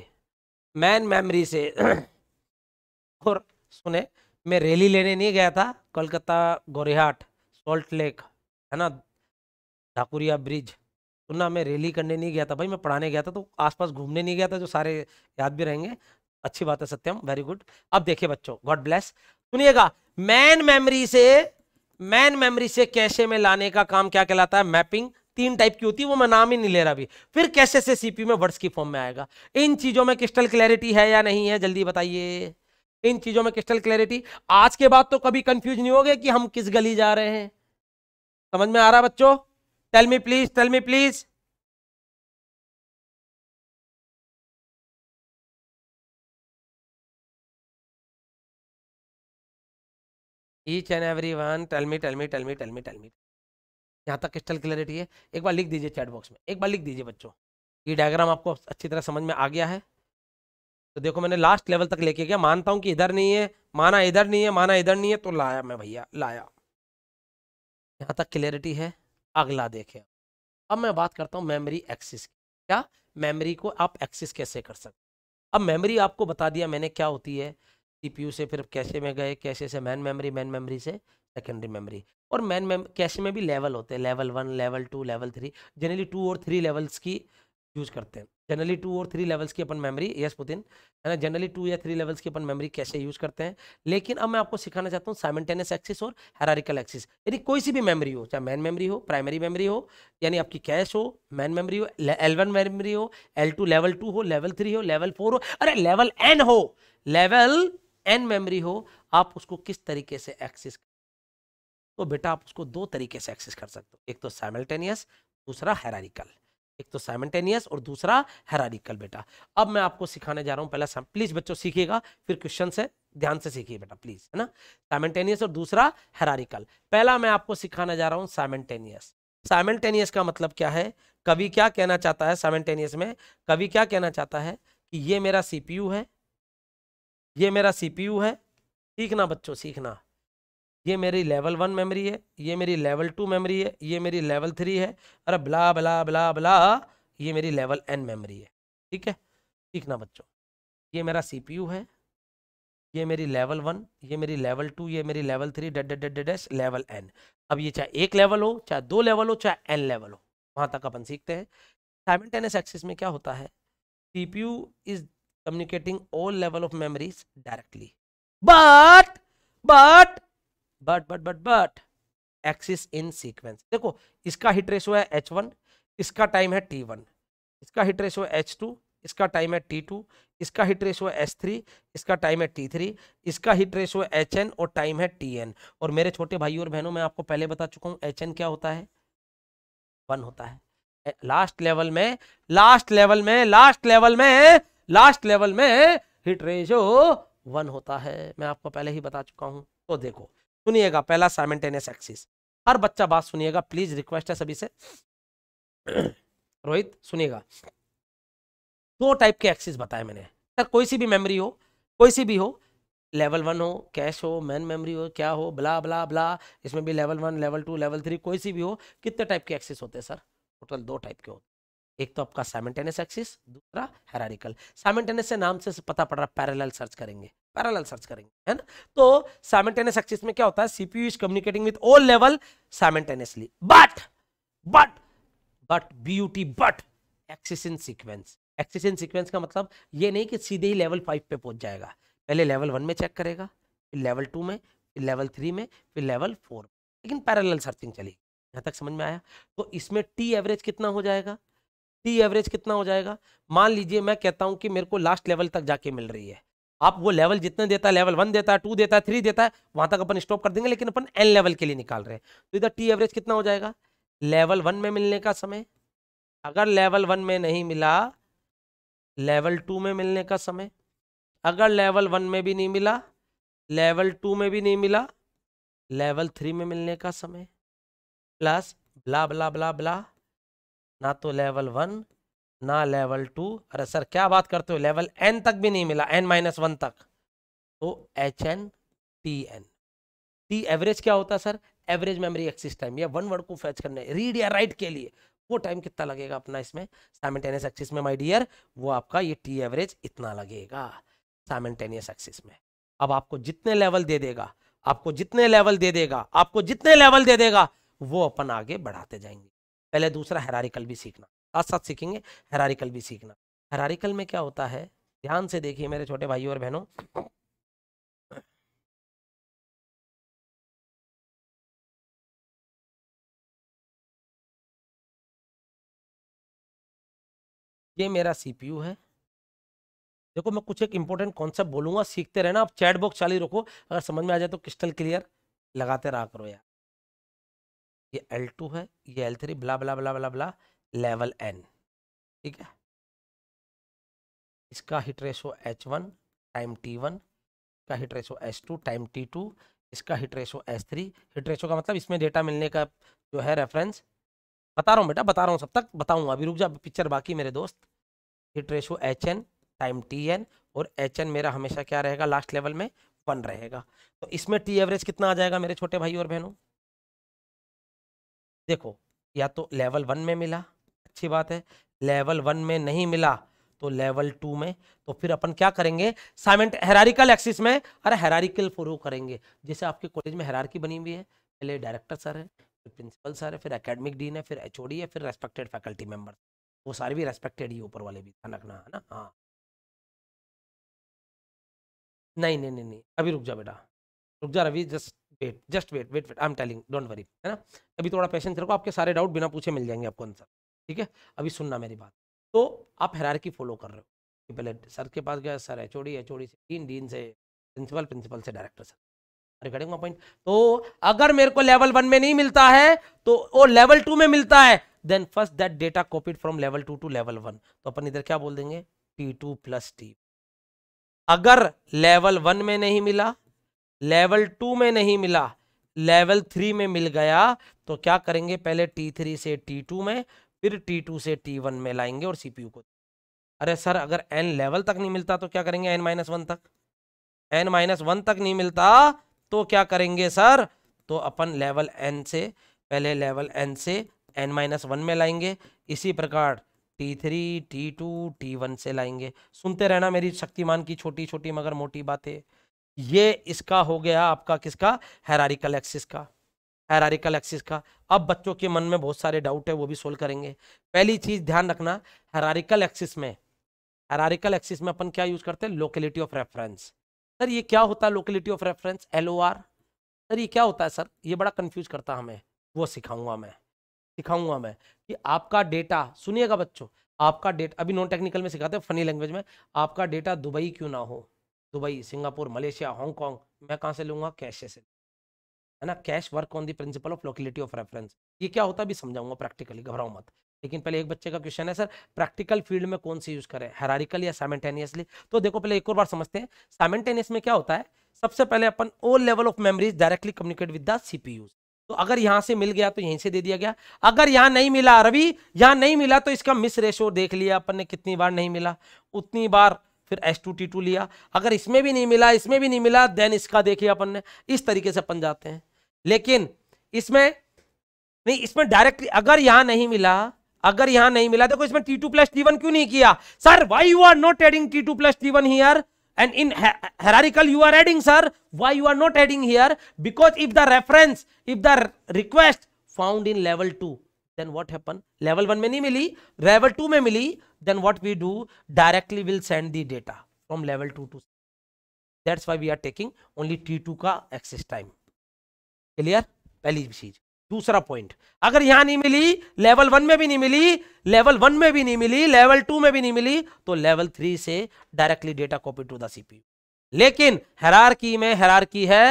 मैन मेमरी से और सुने मैं रैली लेने नहीं गया था कोलकाता गोरेहाट सॉल्ट लेक है ना ठाकुरिया ब्रिज तो ना मैं रैली करने नहीं गया था भाई मैं पढ़ाने गया था तो आसपास घूमने नहीं गया था जो सारे याद भी रहेंगे अच्छी बात है सत्यम वेरी गुड अब देखिए बच्चों गॉड ब्लेस सुनिएगा मैन मेमोरी से मैन मेमोरी से कैसे में लाने का काम क्या कहलाता है मैपिंग तीन टाइप की होती है वो मैं नाम ही नहीं ले रहा अभी फिर कैसे से सीपी में वर्ड्स की फॉर्म में आएगा इन चीजों में क्रिस्टल क्लैरिटी है या नहीं है जल्दी बताइए इन चीजों में क्रिस्टल क्लैरिटी आज के बाद तो कभी कंफ्यूज नहीं होगे कि हम किस गली जा रहे हैं समझ में आ रहा बच्चों tell me please tell me please each and every one tell me tell me tell me tell me tell me यहाँ तक क्रिस्टल क्लियरिटी है एक बार लिख दीजिए चैट बॉक्स में एक बार लिख दीजिए बच्चों ये डायग्राम आपको अच्छी तरह समझ में आ गया है तो देखो मैंने लास्ट लेवल तक लेके गया मानता हूँ कि इधर नहीं है माना इधर नहीं है माना इधर नहीं है तो लाया मैं भैया लाया यहाँ तक क्लियरिटी है अगला देखें अब मैं बात करता हूँ मेमोरी एक्सिस की क्या मेमोरी को आप एक्सेस कैसे कर सकते अब मेमोरी आपको बता दिया मैंने क्या होती है सीपीयू से फिर कैसे में गए कैसे से मैन मेमोरी मैन मेमोरी से सेकेंडरी मेमोरी और मैन मेम कैसे में भी लेवल होते हैं level one level two level three generally two और थ्री लेवल्स की यूज़ करते हैं जनरली टू और थ्री लेवल्स की अपन मेमोरी यस पुतिन है ना जनरली टू या थ्री लेवल्स की अपन मेमोरी कैसे यूज़ करते हैं लेकिन अब मैं आपको सिखाना चाहता हूँ साइमेंटेनियस एक्सिस और हेरारिकल एक्सिस यानी कोई सी भी मेमोरी हो चाहे मैन मेमोरी हो प्राइमरी मेमोरी हो यानी आपकी कैश हो मैन मेमोरी हो एल वन मेमोरी हो एल टू लेवल टू हो लेवल थ्री हो लेवल फोर हो अरे लेवल एन हो लेवल एन मेमोरी हो आप उसको किस तरीके से एक्सेस तो बेटा आप उसको दो तरीके से एक्सेस कर सकते हो एक तो साइमल्टेनियस दूसरा हेरारिकल एक तो साइमल्टेनियस और दूसरा हेरारिकल बेटा अब मैं आपको सिखाने जा रहा हूँ पहला प्लीज बच्चों सीखिएगा फिर क्वेश्चन से ध्यान से सीखिए बेटा प्लीज है ना साइमल्टेनियस और दूसरा हेरारिकल पहला मैं आपको सिखाने जा रहा हूँ साइमल्टेनियस साइमल्टेनियस का मतलब क्या है कवि क्या कहना चाहता है साइमल्टेनियस में कवि क्या कहना चाहता है कि ये मेरा सीपीयू है ये मेरा सीपीयू है सीखना बच्चों सीखना ये मेरी लेवल वन मेमोरी है ये मेरी लेवल टू मेमोरी है ये मेरी लेवल थ्री है अरे बला बला बला बला ये मेरी लेवल एन मेमोरी है ठीक है ठीक ना बच्चों ये मेरा सीपीयू है ये मेरी लेवल वन ये मेरी लेवल टू ये मेरी लेवल थ्री डेड डेड डेस लेवल एन अब ये चाहे एक लेवल हो चाहे दो लेवल हो चाहे एन लेवल हो वहाँ तक अपन सीखते हैं साइमल्टेनियस एक्सिस में क्या होता है CPU is communicating all level of memories directly but but but but but but access in sequence देखो इसका हिट रेशो है एच वन इसका टाइम है टी वन इसका हिट रेशो है एच टू इसका टाइम है टी टू इसका हिट रेशो है एच थ्री इसका टाइम है टी थ्री इसका हिट रेशो है एच एन और टाइम है टी एन और मेरे छोटे भाई और बहनों मैं आपको पहले बता चुका हूँ एच एन क्या होता है वन होता है लास्ट लेवल में लास्ट लेवल में लास्ट लेवल में लास्ट लेवल में हिट रेशो वन होता है मैं आपको पहले ही बता चुका हूँ तो देखो सुनिएगा पहला साइमेंटेनियस एक्सिस हर बच्चा बात सुनिएगा प्लीज रिक्वेस्ट है सभी से रोहित सुनिएगा दो टाइप के एक्सिस बताए मैंने सर कोई सी भी मेमोरी हो कोई सी भी हो लेवल वन हो कैश हो मैन मेमोरी हो क्या हो ब्ला ब्ला ब्ला इसमें भी level one level two level three कोई सी भी हो कितने टाइप के एक्सिस होते हैं सर टोटल दो टाइप के होते एक तो आपका साइमेंटेनियस एक्सिस दूसरा हेरारिकल साइमेंटेनियस से नाम से पता पड़ रहा पैरेलल सर्च करेंगे पैरेलल सर्च करेंगे है ना तो साइमल्टेनियस एक्सिस में क्या होता है CPU is communicating with all level simultaneously but but but but but access in sequence access in sequence का मतलब ये नहीं कि सीधे ही लेवल फाइव पे पहुंच जाएगा पहले लेवल वन में चेक करेगा फिर लेवल टू में फिर लेवल थ्री में फिर लेवल फोर में लेकिन पैरेलल सर्चिंग चलेगी यहाँ तक समझ में आया तो इसमें टी एवरेज कितना हो जाएगा टी एवरेज कितना हो जाएगा मान लीजिए मैं कहता हूँ कि मेरे को लास्ट लेवल तक जाके मिल रही है आप वो लेवल जितने देता है लेवल वन देता है टू देता है थ्री देता है वहां तक अपन स्टॉप कर देंगे लेकिन अपन एन लेवल के लिए निकाल रहे हैं तो इधर टी एवरेज कितना हो जाएगा लेवल वन में मिलने का समय अगर लेवल वन में नहीं मिला लेवल टू में मिलने का समय अगर लेवल वन में भी नहीं मिला लेवल टू में भी नहीं मिला लेवल थ्री में मिलने का समय प्लस ब्ला ब्ला ब्ला ब्ला ना तो लेवल वन ना लेवल टू अरे सर क्या बात करते हो लेवल एन तक भी नहीं मिला एन माइनस वन तक तो H N T N T average क्या होता है sir average memory access time या वन वर्ड को फैच करने रीड या राइट के लिए वो टाइम कितना लगेगा अपना इसमें साइमेंटेनियस एक्सिस में माय डियर वो आपका ये टी एवरेज इतना लगेगा साइमेंटेनियस एक्सिस में अब आपको जितने लेवल दे देगा आपको जितने लेवल दे देगा आपको जितने लेवल दे देगा वो अपन आगे बढ़ाते जाएंगे पहले दूसरा हेरारिकल भी सीखना साथ साथ सीखेंगे हरारिकल भी सीखना हरारिकल में क्या होता है ध्यान से देखिए मेरे छोटे भाई और बहनों ये मेरा सीपीयू है देखो मैं कुछ एक इंपॉर्टेंट कॉन्सेप्ट बोलूंगा सीखते रहना आप चैट बॉक्स चालू रखो अगर समझ में आ जाए तो क्रिस्टल क्लियर लगाते रहा करो यार ये L2 है ये L3 ब्ला ब्ला ब्ला ब्ला ब्ला लेवल एन ठीक है इसका hit ratio H one time T one इसका hit ratio H two time T two इसका hit ratio H three hit ratio का मतलब इसमें डेटा मिलने का जो है रेफरेंस बता रहा हूँ बेटा बता रहा हूँ सब तक बताऊँगा अभी रुक जा पिक्चर बाकी मेरे दोस्त hit ratio H N time T N और एच एन मेरा हमेशा क्या रहेगा लास्ट लेवल में वन रहेगा तो इसमें टी एवरेज कितना आ जाएगा मेरे छोटे भाई और बहनों देखो या तो लेवल वन में मिला अच्छी बात है लेवल वन में नहीं मिला तो लेवल टू में तो फिर अपन क्या करेंगे साइमेंट हेरारिकल एक्सिस में अरे हेरारिकल फ्लो करेंगे जैसे आपके कॉलेज में हेरारकी बनी हुई है पहले डायरेक्टर सर है फिर प्रिंसिपल सर है फिर एकेडमिक डीन है फिर एच है फिर रेस्पेक्टेड फैकल्टी मेम्बर वो सारे भी रेस्पेक्टेड ही ऊपर वाले भी ध्यान रखना है ना हाँ नहीं नहीं नहीं नहीं अभी रुक जा बेटा रुक जा Ravi just wait just wait wait wait I am telling don't worry है ना अभी थोड़ा पेशेंस रखो आपके सारे डाउट बिना पूछे मिल जाएंगे आपको आंसर ठीक है अभी सुनना मेरी बात तो आप हैरारकी फॉलो कर रहे हो कि पहले सर के पास गया sir H O D H O D से डीन डीन से प्रिंसिपल प्रिंसिपल से डायरेक्टर सर रिगार्डिंग पॉइंट तो अगर मेरे को लेवल वन में नहीं मिलता है तो वो लेवल टू में मिलता है then first that data copied from level two to level one तो अपन इधर क्या बोल देंगे टी टू प्लस टी अगर लेवल वन में नहीं मिला लेवल टू में नहीं मिला लेवल थ्री में मिल गया तो क्या करेंगे पहले टी थ्री से टी टू में फिर टी टू से टी वन में लाएंगे और CPU को अरे सर अगर एन लेवल तक नहीं मिलता तो क्या करेंगे एन माइनस वन तक एन माइनस वन तक नहीं मिलता तो क्या करेंगे सर तो अपन लेवल n से पहले लेवल एन से एन माइनस वन में लाएंगे इसी प्रकार T three T two T one से लाएंगे सुनते रहना मेरी शक्तिमान की छोटी छोटी मगर मोटी बातें ये इसका हो गया आपका किसका हैरारिकल एक्सिस का हैरारिकल एक्सिस का अब बच्चों के मन में बहुत सारे डाउट है वो भी सोल्व करेंगे पहली चीज़ ध्यान रखना हैरारिकल एक्सिस में हैरारिकल एक्सिस में अपन क्या यूज़ करते हैं लोकेलिटी ऑफ रेफरेंस सर ये क्या होता है locality of reference L sir ये क्या होता है सर ये बड़ा कन्फ्यूज करता हमें वो सिखाऊंगा मैं सिखाऊंगा मैं कि आपका डेटा सुनिएगा बच्चों आपका डेटा अभी नॉन टेक्निकल में सिखाते हैं फनी लैंग्वेज में आपका डेटा दुबई क्यों ना हो दुबई सिंगापुर मलेशिया हांगकॉन्ग मैं कहाँ से लूँगा कैसे से है ना cache work on the principle of locality of reference ये क्या होता है भी समझाऊंगा प्रैक्टिकली घबराओ मत लेकिन पहले एक बच्चे का क्वेश्चन है सर प्रैक्टिकल फील्ड में कौन सी यूज करें हेरारिकल या साइमेंटेनियसली तो देखो पहले एक और बार समझते हैं सैमेंटेनियस में क्या होता है सबसे पहले अपन all level of memories directly communicate with the CPU तो अगर यहां से मिल गया तो यहीं से दे दिया गया अगर यहां नहीं मिला रवि यहां नहीं मिला तो इसका मिस रेशो देख लिया अपन ने कितनी बार नहीं मिला उतनी बार फिर एस टू टी टू लिया अगर इसमें भी नहीं मिला इसमें भी नहीं मिला देन इसका देखिए अपन ने इस तरीके से अपन जाते हैं लेकिन इसमें नहीं इसमें डायरेक्टली अगर यहां नहीं मिला अगर यहां नहीं मिला देखो इसमें टी टू प्लस क्यों नहीं किया sir why you are not adding T two plus here and in hierarchical you are adding sir why you are not adding here because if the reference if the request found in level two then what happen level one में नहीं मिली level two में मिली then what we do directly will send the data from level two to that's why we are taking only T to का access time clear पहली चीज दूसरा point अगर यहां नहीं मिली लेवल वन में भी नहीं मिली लेवल वन में भी नहीं मिली लेवल टू में भी नहीं मिली तो लेवल थ्री से directly data copy to the CPU लेकिन की में की है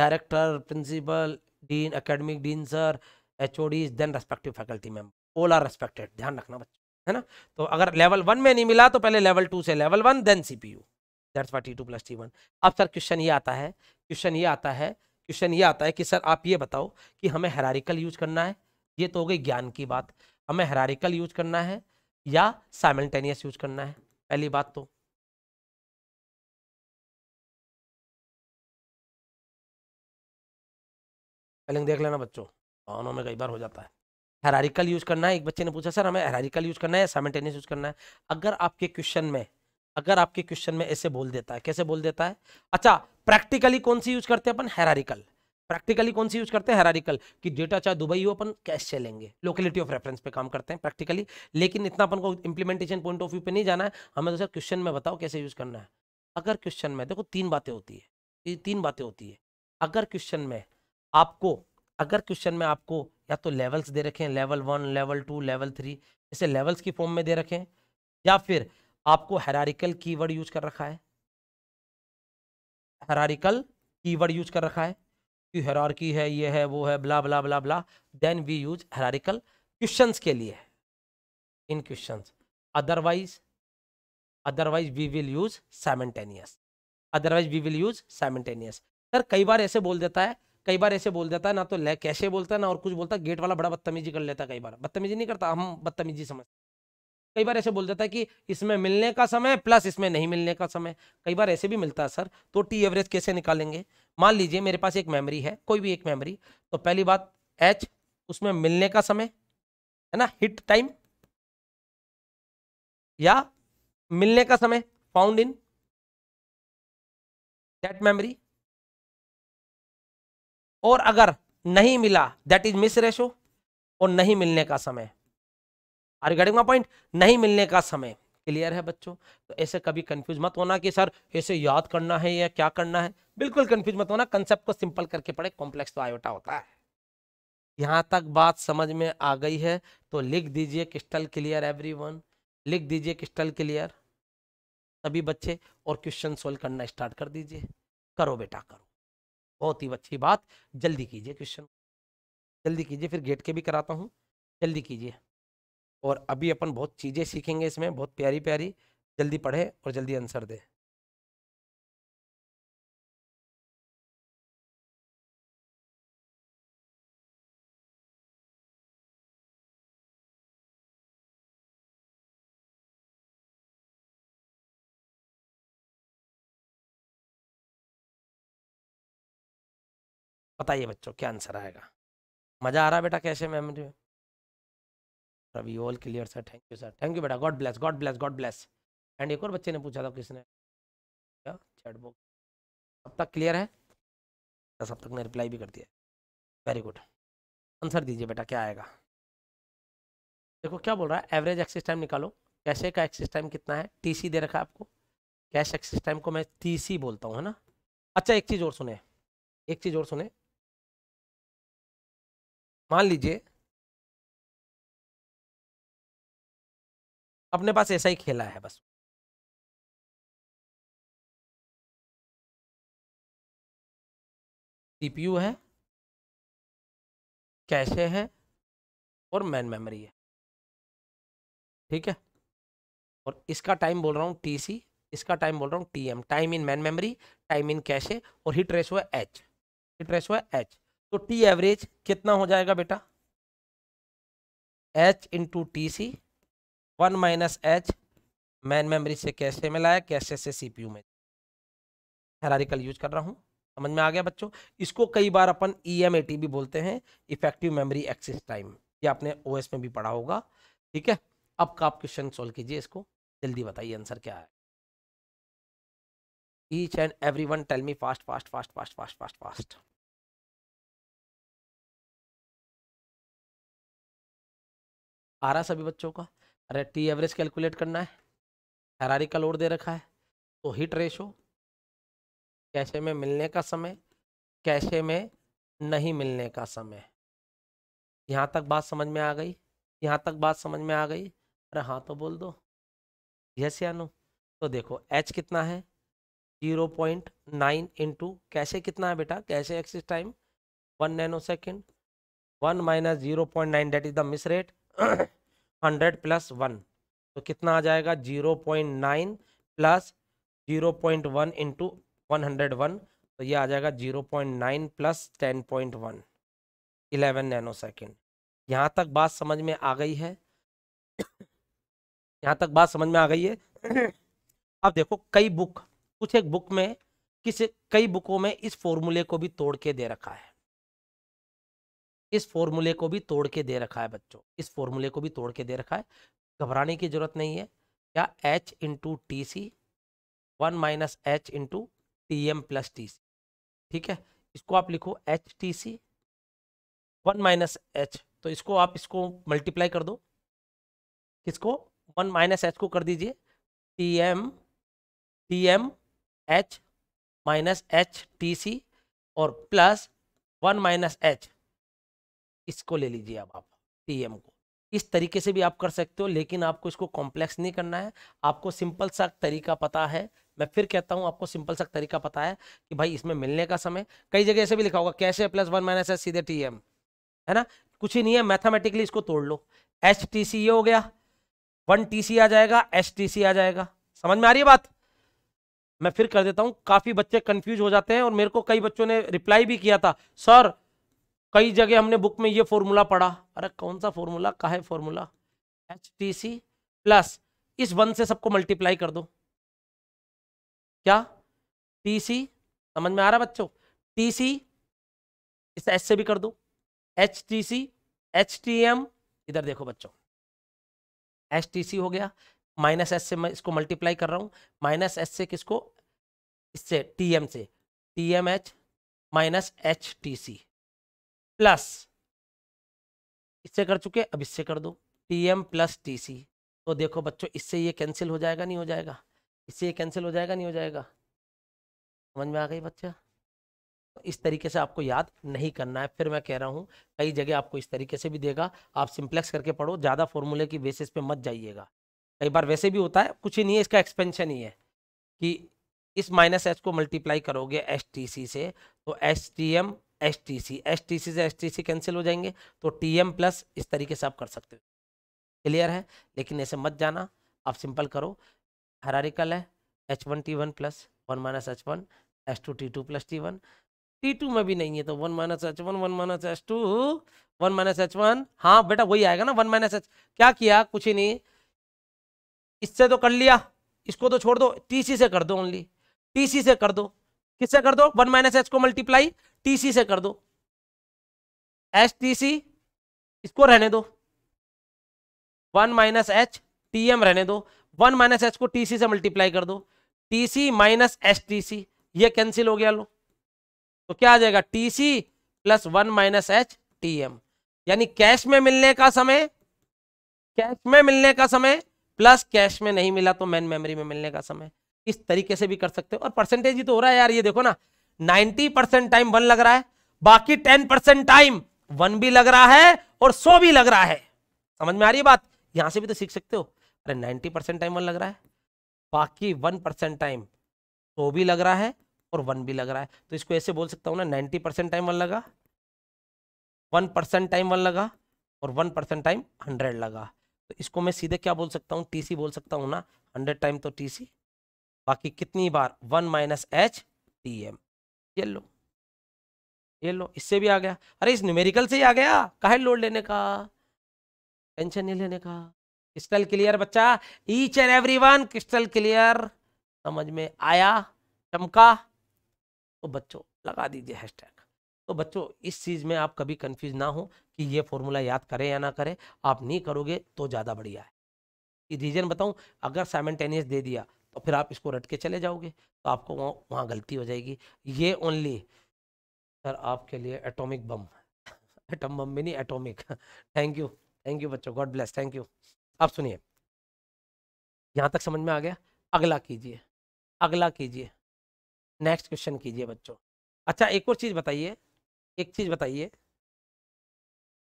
director principal dean academic dean sir H then respective faculty member all are respected ध्यान रखना बच्चों है ना तो अगर लेवल वन में नहीं मिला तो पहले लेवल टू से level one then CPU that's why T two plus T one अब सर क्वेश्चन ये आता है क्वेश्चन ये आता है क्वेश्चन ये आता है कि सर आप ये बताओ कि हमें हेरारिकल यूज करना है ये तो हो गई ज्ञान की बात हमें हेरारिकल यूज करना है या साइमल्टेनियस यूज करना है पहली बात तो स्पेलिंग देख लेना बच्चों दोनों में कई बार हो जाता है हेरारिकल यूज करना है एक बच्चे ने पूछा सर हमें हेरारिकल यूज करना है या साइमल्टेनियस यूज करना है अगर आपके क्वेश्चन में अगर आपके क्वेश्चन में ऐसे बोल देता है कैसे बोल देता है अच्छा प्रैक्टिकली कौन सी यूज करते हैं अपन हेरारिकल प्रैक्टिकली कौन सी यूज करते हैं हेरारिकल कि डेटा चाहे दुबई हो अपन कैश चलेंगे लेंगे लोकेलिटी ऑफ रेफरेंस पे काम करते हैं प्रैक्टिकली लेकिन इतना अपन को इंप्लीमेंटेशन पॉइंट ऑफ व्यू पे नहीं जाना है हमें तो सर क्वेश्चन में बताओ कैसे यूज करना है अगर क्वेश्चन में देखो तीन बातें होती है ये तीन बातें होती है अगर क्वेश्चन में आपको अगर क्वेश्चन में आपको या तो लेवल्स दे रखे हैं level one level two level three ऐसे लेवल्स की फॉर्म में दे रखें या फिर आपको हेरारिकल कीवर्ड यूज कर रखा है हेरारिकल कीवर्ड यूज कर रखा है कि हेरारकी है ये है वो है blah blah blah blah then we use hierarchical question के लिए in question otherwise otherwise we will use simultaneous otherwise we will use simultaneous sir कई बार ऐसे बोल देता है कई बार ऐसे बोल देता है ना तो कैसे बोलता है ना और कुछ बोलता है गेट वाला बड़ा बदतमीजी कर लेता है कई बार बदतमीजी नहीं करता हम बदतमीजी समझते कई बार ऐसे बोल देता है कि इसमें मिलने का समय प्लस इसमें नहीं मिलने का समय कई बार ऐसे भी मिलता है सर तो टी एवरेज कैसे निकालेंगे मान लीजिए मेरे पास एक मेमोरी है कोई भी एक मेमोरी तो पहली बात एच उसमें मिलने का समय है ना हिट टाइम या मिलने का समय फाउंड इन दैट मेमोरी और अगर नहीं मिला दैट इज मिस रेशो और नहीं मिलने का समय और रिगार्डिंग माई पॉइंट नहीं मिलने का समय क्लियर है बच्चों तो ऐसे कभी कंफ्यूज मत होना कि सर ऐसे याद करना है या क्या करना है बिल्कुल कंफ्यूज मत होना कंसेप्ट को सिंपल करके पड़े कॉम्प्लेक्स तो आयोटा होता है यहाँ तक बात समझ में आ गई है तो लिख दीजिए क्रिस्टल क्लियर एवरीवन लिख दीजिए क्रिस्टल क्लियर सभी बच्चे और क्वेश्चन सोल्व करना स्टार्ट कर दीजिए करो बेटा करो बहुत ही अच्छी बात जल्दी कीजिए क्वेश्चन जल्दी कीजिए फिर गेट के भी कराता हूँ जल्दी कीजिए और अभी अपन बहुत चीज़ें सीखेंगे इसमें बहुत प्यारी प्यारी जल्दी पढ़े और जल्दी आंसर दें बताइए बच्चों क्या आंसर आएगा मज़ा आ रहा है बेटा कैसे मैम मुझे अभी all clear sir thank you sir thank you बेटा God bless god bless god bless and एक और बच्चे ने पूछा था किसने क्या चैट बुक अब तक क्लियर है सब तक ने रिप्लाई भी कर दिया वेरी गुड आंसर दीजिए बेटा क्या आएगा देखो क्या बोल रहा है एवरेज एक्सिस टाइम निकालो कैसे का एक्सिस टाइम कितना है टीसी दे रखा है आपको कैश एक्सिस टाइम को मैं टीसी बोलता हूँ है ना अच्छा एक चीज़ और सुने एक चीज़ और सुने मान लीजिए अपने पास ऐसा ही खेला है बस सीपीयू है कैशे है और मैन मेमोरी है ठीक है और इसका टाइम बोल रहा हूँ टीसी इसका टाइम बोल रहा हूँ TM time in main memory time in cache और हिट रेस हुआ एच हिट रेस हुआ एच तो टी एवरेज कितना हो जाएगा बेटा H into T C one minus H main memory से कैसे में लाया कैसे से सीपीयू में हेरारिकल यूज कर रहा हूँ समझ में आ गया बच्चों इसको कई बार अपन ई e एम भी बोलते हैं इफेक्टिव मेमोरी एक्सिस टाइम ये आपने ओ में भी पढ़ा होगा ठीक है अब का आप क्वेश्चन सोल्व कीजिए इसको जल्दी बताइए आंसर क्या है each and every one tell me fast fast fast fast fast fast fast आ रहा सभी बच्चों का अरे टी एवरेज कैलकुलेट करना है हरारी का लोड दे रखा है तो हिट रेशो कैसे में मिलने का समय कैसे में नहीं मिलने का समय यहाँ तक बात समझ में आ गई यहाँ तक बात समझ में आ गई अरे हाँ तो बोल दो यस या नो तो देखो एच कितना है जीरो पॉइंट नाइन इंटू कैसे कितना है बेटा कैसे access time one nanosecond one minus zero point nine that is the miss rate hundred plus one तो कितना आ जाएगा zero point nine plus zero point one into one hundred one तो ये आ जाएगा zero point nine plus ten point one eleven nanosecond यहाँ तक बात समझ में आ गई है यहाँ तक बात समझ में आ गई है अब देखो कई बुक कुछ एक बुक में किसी कई बुकों में इस फॉर्मूले को भी तोड़ के दे रखा है इस फॉर्मूले को भी तोड़ के दे रखा है बच्चों इस फॉर्मूले को भी तोड़ के दे रखा है घबराने की जरूरत नहीं है क्या H into T C one minus H into T M plus T C ठीक है इसको आप लिखो H T C one minus H तो इसको आप इसको मल्टीप्लाई कर दो किसको वन माइनस एच को कर दीजिए T M T M H minus H T C और प्लस वन माइनस एच इसको ले लीजिए अब आप टीएम को इस तरीके से भी आप कर सकते हो लेकिन आपको इसको कॉम्प्लेक्स नहीं करना है आपको सिंपल सा तरीका पता है मैं फिर कहता हूँ आपको सिंपल सा तरीका पता है कि भाई इसमें मिलने का समय कई जगह ऐसे भी लिखा होगा कैसे प्लस वन माइनस एस सीधे टी एम है ना कुछ ही नहीं है मैथमेटिकली इसको तोड़ लो एच टी सी ये हो गया वन टी सी आ जाएगा एच टी सी आ जाएगा समझ में आ रही है बात मैं फिर कर देता हूँ काफ़ी बच्चे कन्फ्यूज हो जाते हैं और मेरे को कई बच्चों ने रिप्लाई भी किया था सर कई जगह हमने बुक में ये फॉर्मूला पढ़ा अरे कौन सा फॉर्मूला का है formula H T C plus इस वन से सबको मल्टीप्लाई कर दो क्या टी सी समझ में आ रहा है बच्चों टी सी इस एच से भी कर दो H T C H T M इधर देखो बच्चों एच टी सी हो गया माइनस एस से मैं इसको मल्टीप्लाई कर रहा हूँ माइनस एस से किसको इससे टी एम से T M H minus H T C plus इससे कर चुके अब इससे कर दो T M plus T C तो देखो बच्चों इससे ये कैंसिल हो जाएगा नहीं हो जाएगा इससे ये कैंसिल हो जाएगा नहीं हो जाएगा समझ में आ गई बच्चा तो इस तरीके से आपको याद नहीं करना है फिर मैं कह रहा हूँ कई जगह आपको इस तरीके से भी देगा आप सिंप्लेक्स करके पढ़ो ज़्यादा फॉर्मूले की बेसिस पे मत जाइएगा कई बार वैसे भी होता है कुछ ही नहीं है इसका एक्सपेंशन ही है कि इस माइनस एच को मल्टीप्लाई करोगे एस टी सी से तो S T M S T C S T C से एस टी सी कैंसिल हो जाएंगे तो टी एम प्लस इस तरीके से आप कर सकते हो क्लियर है लेकिन ऐसे मत जाना आप सिंपल करो हरारिकल है H one T one plus one minus H one S two T two plus T one T two में भी नहीं है तो one minus H one one minus H two one minus H one हाँ बेटा वही आएगा ना वन माइनस एच क्या किया कुछ ही नहीं इससे तो कर लिया इसको तो छोड़ दो टी सी से कर दो ओनली टी सी से कर दो किससे कर दो वन माइनस एच को मल्टीप्लाई टीसी से कर दो एच टी सी इसको रहने दो one minus H T M रहने दो वन माइनस एच को टीसी से मल्टीप्लाई कर दो TC minus H T C यह कैंसिल हो गया लो तो क्या आ जाएगा TC plus one minus H T M यानी कैश में मिलने का समय कैश में मिलने का समय प्लस कैश में नहीं मिला तो मैन मेमोरी में मिलने का समय इस तरीके से भी कर सकते हो और परसेंटेज ही तो हो रहा है यार ये देखो ना 90 परसेंट टाइम वन लग रहा है बाकी 10 परसेंट टाइम वन भी लग रहा है और 100 भी लग रहा है समझ में आ रही है बात यहां से भी तो सीख सकते हो अरे 90 परसेंट टाइम वन लग रहा है बाकी वन परसेंट टाइम सो भी लग रहा है और वन भी लग रहा है तो इसको ऐसे बोल सकता हूँ ना नाइन्टी परसेंट टाइम वन लगा वन परसेंट टाइम वन लगा और वन परसेंट टाइम हंड्रेड लगा तो इसको मैं सीधे क्या बोल सकता हूँ टीसी बोल सकता हूँ ना हंड्रेड टाइम तो टीसी बाकी कितनी बार one minus H T M yellow yellow इससे भी आ गया अरे इस न्यूमेरिकल से ही आ गया काहे लोड लेने का टेंशन नहीं लेने का क्रिस्टल क्लियर बच्चा each and every one crystal clear समझ में आया चमका तो बच्चों लगा दीजिए हैशटैग तो बच्चों इस चीज़ में आप कभी कंफ्यूज ना हो कि ये फॉर्मूला याद करें या ना करें आप नहीं करोगे तो ज़्यादा बढ़िया है रीज़न बताऊं अगर साइमेंटेनियस दे दिया और तो फिर आप इसको रट के चले जाओगे तो आपको वहाँ वहाँ गलती हो जाएगी ये ओनली सर आपके लिए एटॉमिक बम एटम बम भी नहीं atomic thank you thank you बच्चों गॉड ब्लेस थैंक यू आप सुनिए यहाँ तक समझ में आ गया अगला कीजिए अगला कीजिए नेक्स्ट क्वेश्चन कीजिए बच्चों अच्छा एक और चीज़ बताइए एक चीज़ बताइए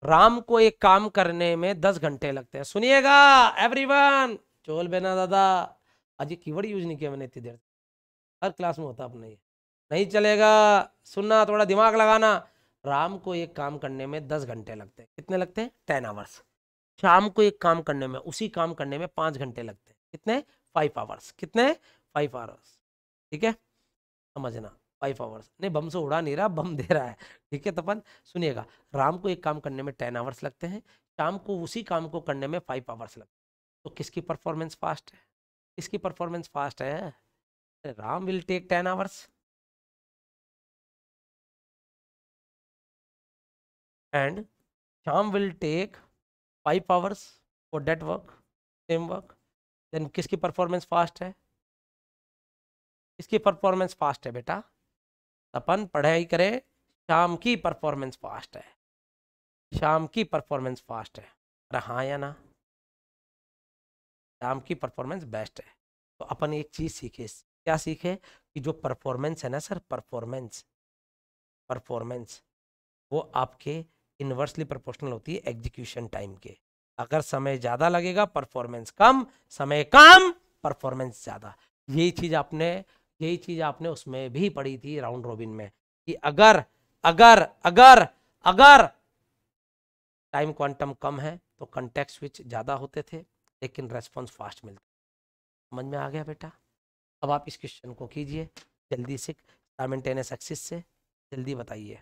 राम को एक काम करने में दस घंटे लगते हैं सुनिएगा एवरीवन चोल बेना दादा आज ये कीवर्ड यूज नहीं किया मैंने इतनी देर हर क्लास में होता अपने ये नहीं चलेगा सुनना थोड़ा दिमाग लगाना राम को एक काम करने में दस घंटे लगते हैं कितने लगते हैं टेन आवर्स शाम को एक काम करने में उसी काम करने में पाँच घंटे लगते हैं कितने फाइव आवर्स कितने फाइव आवर्स ठीक है समझना फाइव आवर्स नहीं बम से उड़ा नहीं रहा बम दे रहा है ठीक है तपन तो सुनिएगा राम को एक काम करने में टेन आवर्स लगते हैं शाम को उसी काम को करने में फाइव आवर्स लगते हैं तो किसकी परफॉर्मेंस फास्ट है इसकी परफॉर्मेंस फास्ट है Ram will take ten hours and Shyam will take five hours for that work same work then किसकी परफॉर्मेंस फास्ट है इसकी परफॉर्मेंस फास्ट है बेटा अपन पढ़ाई करें शाम की परफॉर्मेंस फास्ट है शाम की परफॉर्मेंस फास्ट है अरे हाँ या ना एग्ज़ाम की परफॉर्मेंस बेस्ट है तो अपन एक चीज़ सीखे क्या सीखे कि जो परफॉर्मेंस है ना सर परफॉर्मेंस परफॉर्मेंस वो आपके इन्वर्सली प्रोपोर्शनल होती है एग्जीक्यूशन टाइम के अगर समय ज़्यादा लगेगा परफॉर्मेंस कम समय कम परफॉर्मेंस ज़्यादा यही चीज़ आपने यही चीज़ आपने उसमें भी पढ़ी थी राउंड रोबिन में कि अगर अगर अगर अगर टाइम क्वांटम कम है तो कंटेक्ट स्विच ज़्यादा होते थे लेकिन रेस्पॉन्स फास्ट मिलता है समझ में आ गया बेटा अब आप इस क्वेश्चन को कीजिए जल्दी से साइमेंटेनियस एक्सिस से जल्दी बताइए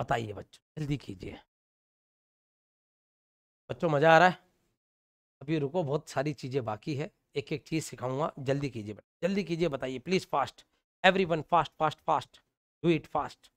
बताइए बच्चों जल्दी कीजिए बच्चों मज़ा आ रहा है अभी रुको बहुत सारी चीज़ें बाकी है एक एक चीज़ सिखाऊंगा जल्दी कीजिए जल्दी कीजिए बताइए please fast every one fast fast fast do it fast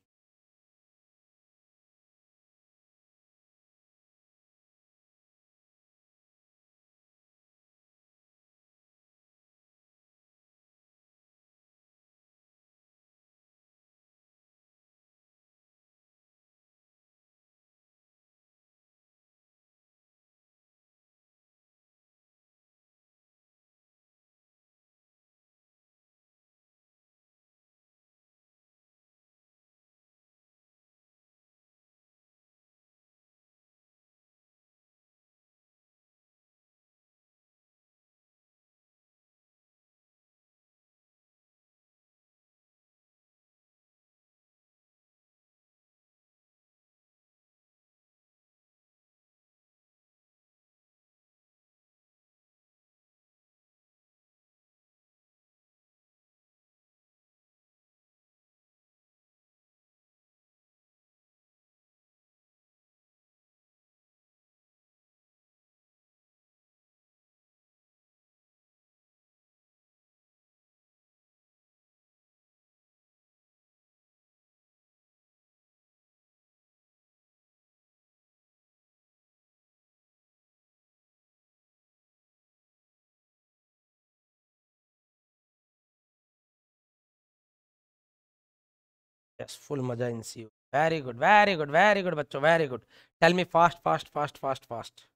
yes full मजा इन सी very good very good very good बच्चों very good tell me fast fast fast fast fast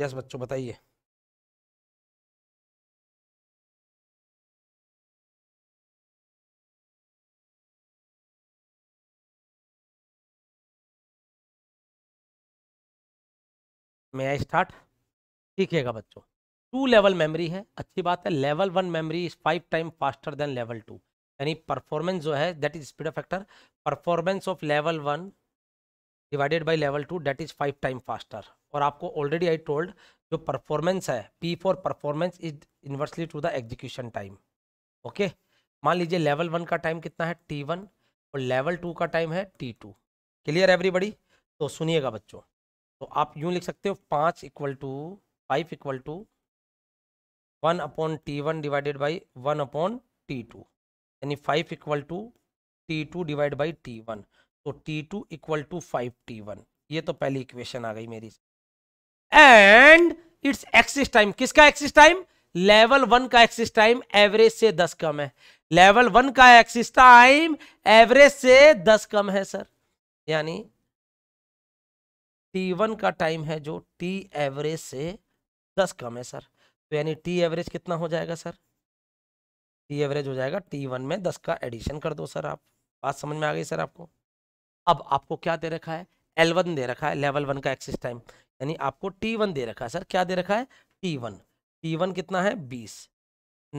yes बच्चों बताइए मैं आई स्टार्ट सीखिएगा बच्चों टू लेवल मेमोरी है अच्छी बात है level one memory is five time faster than level two यानी परफॉर्मेंस जो है that is speed factor performance of level one divided by level two that is five time faster और आपको already I told जो performance है P for performance is inversely to the execution time okay मान लीजिए level one का time कितना है T one और लेवल टू का टाइम है टी टू क्लियर एवरीबडी तो सुनिएगा बच्चों तो आप यूं लिख सकते हो पाँच equal to five equal to one upon T one divided by one upon T two यानी five equal to T two divide by T one तो T two equal to five T one ये तो पहली equation आ गई मेरी and it's access time किसका access time level one का एक्सिस टाइम एवरेज से दस कम है लेवल वन का एक्सिस टाइम एवरेज से दस कम है सर यानी टी वन का टाइम है जो टी एवरेज से दस कम है सर तो यानी टी एवरेज कितना हो जाएगा सर टी एवरेज हो जाएगा टी वन में दस का एडिशन कर दो सर आप बात समझ में आ गई सर आपको अब आपको क्या दे रखा है एल वन दे रखा है लेवल वन का एक्सिस टाइम यानी आपको टी वन दे रखा है सर क्या दे रखा है टी वन टी वन कितना है बीस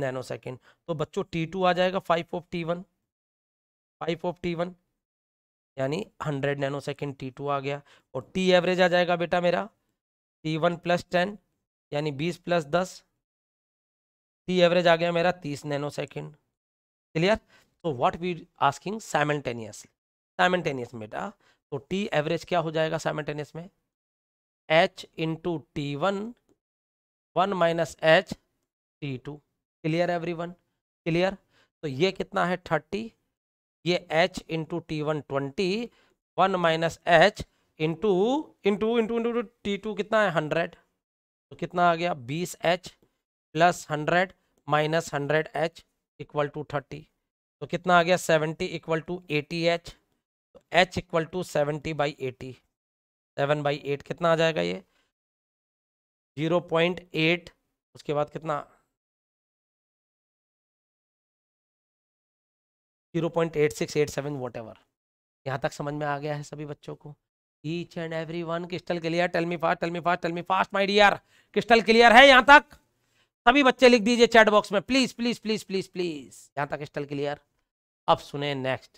नैनो सेकेंड तो बच्चों टी टू आ जाएगा five of T one five of T one यानी hundred nanosecond T two आ गया और टी एवरेज आ जाएगा बेटा मेरा टी वन प्लस टेन यानी बीस प्लस दस टी एवरेज आ गया मेरा तीस नैनो सेकेंड क्लियर तो what we asking simultaneously simultaneous बेटा तो टी एवरेज क्या हो जाएगा साइमल्टेनियस में H into T one one minus H T two clear every one clear तो ये कितना है थर्टी ये H into T one twenty one minus H into into into into T two कितना है हंड्रेड तो कितना आ गया बीस H plus hundred minus hundred H equal to thirty तो कितना आ गया seventy equal to eighty H तो H equal to seventy by eighty seven by eight कितना आ जाएगा ये जीरो पॉइंट एट उसके बाद कितना zero point eight six eight seven whatever यहाँ तक समझ में आ गया है सभी बच्चों को each and every one crystal clear tell me fast tell me fast tell me fast my dear crystal clear है यहाँ तक सभी बच्चे लिख दीजिए चैट बॉक्स में please please please please please यहाँ तक क्रिस्टल क्लियर अब सुने नेक्स्ट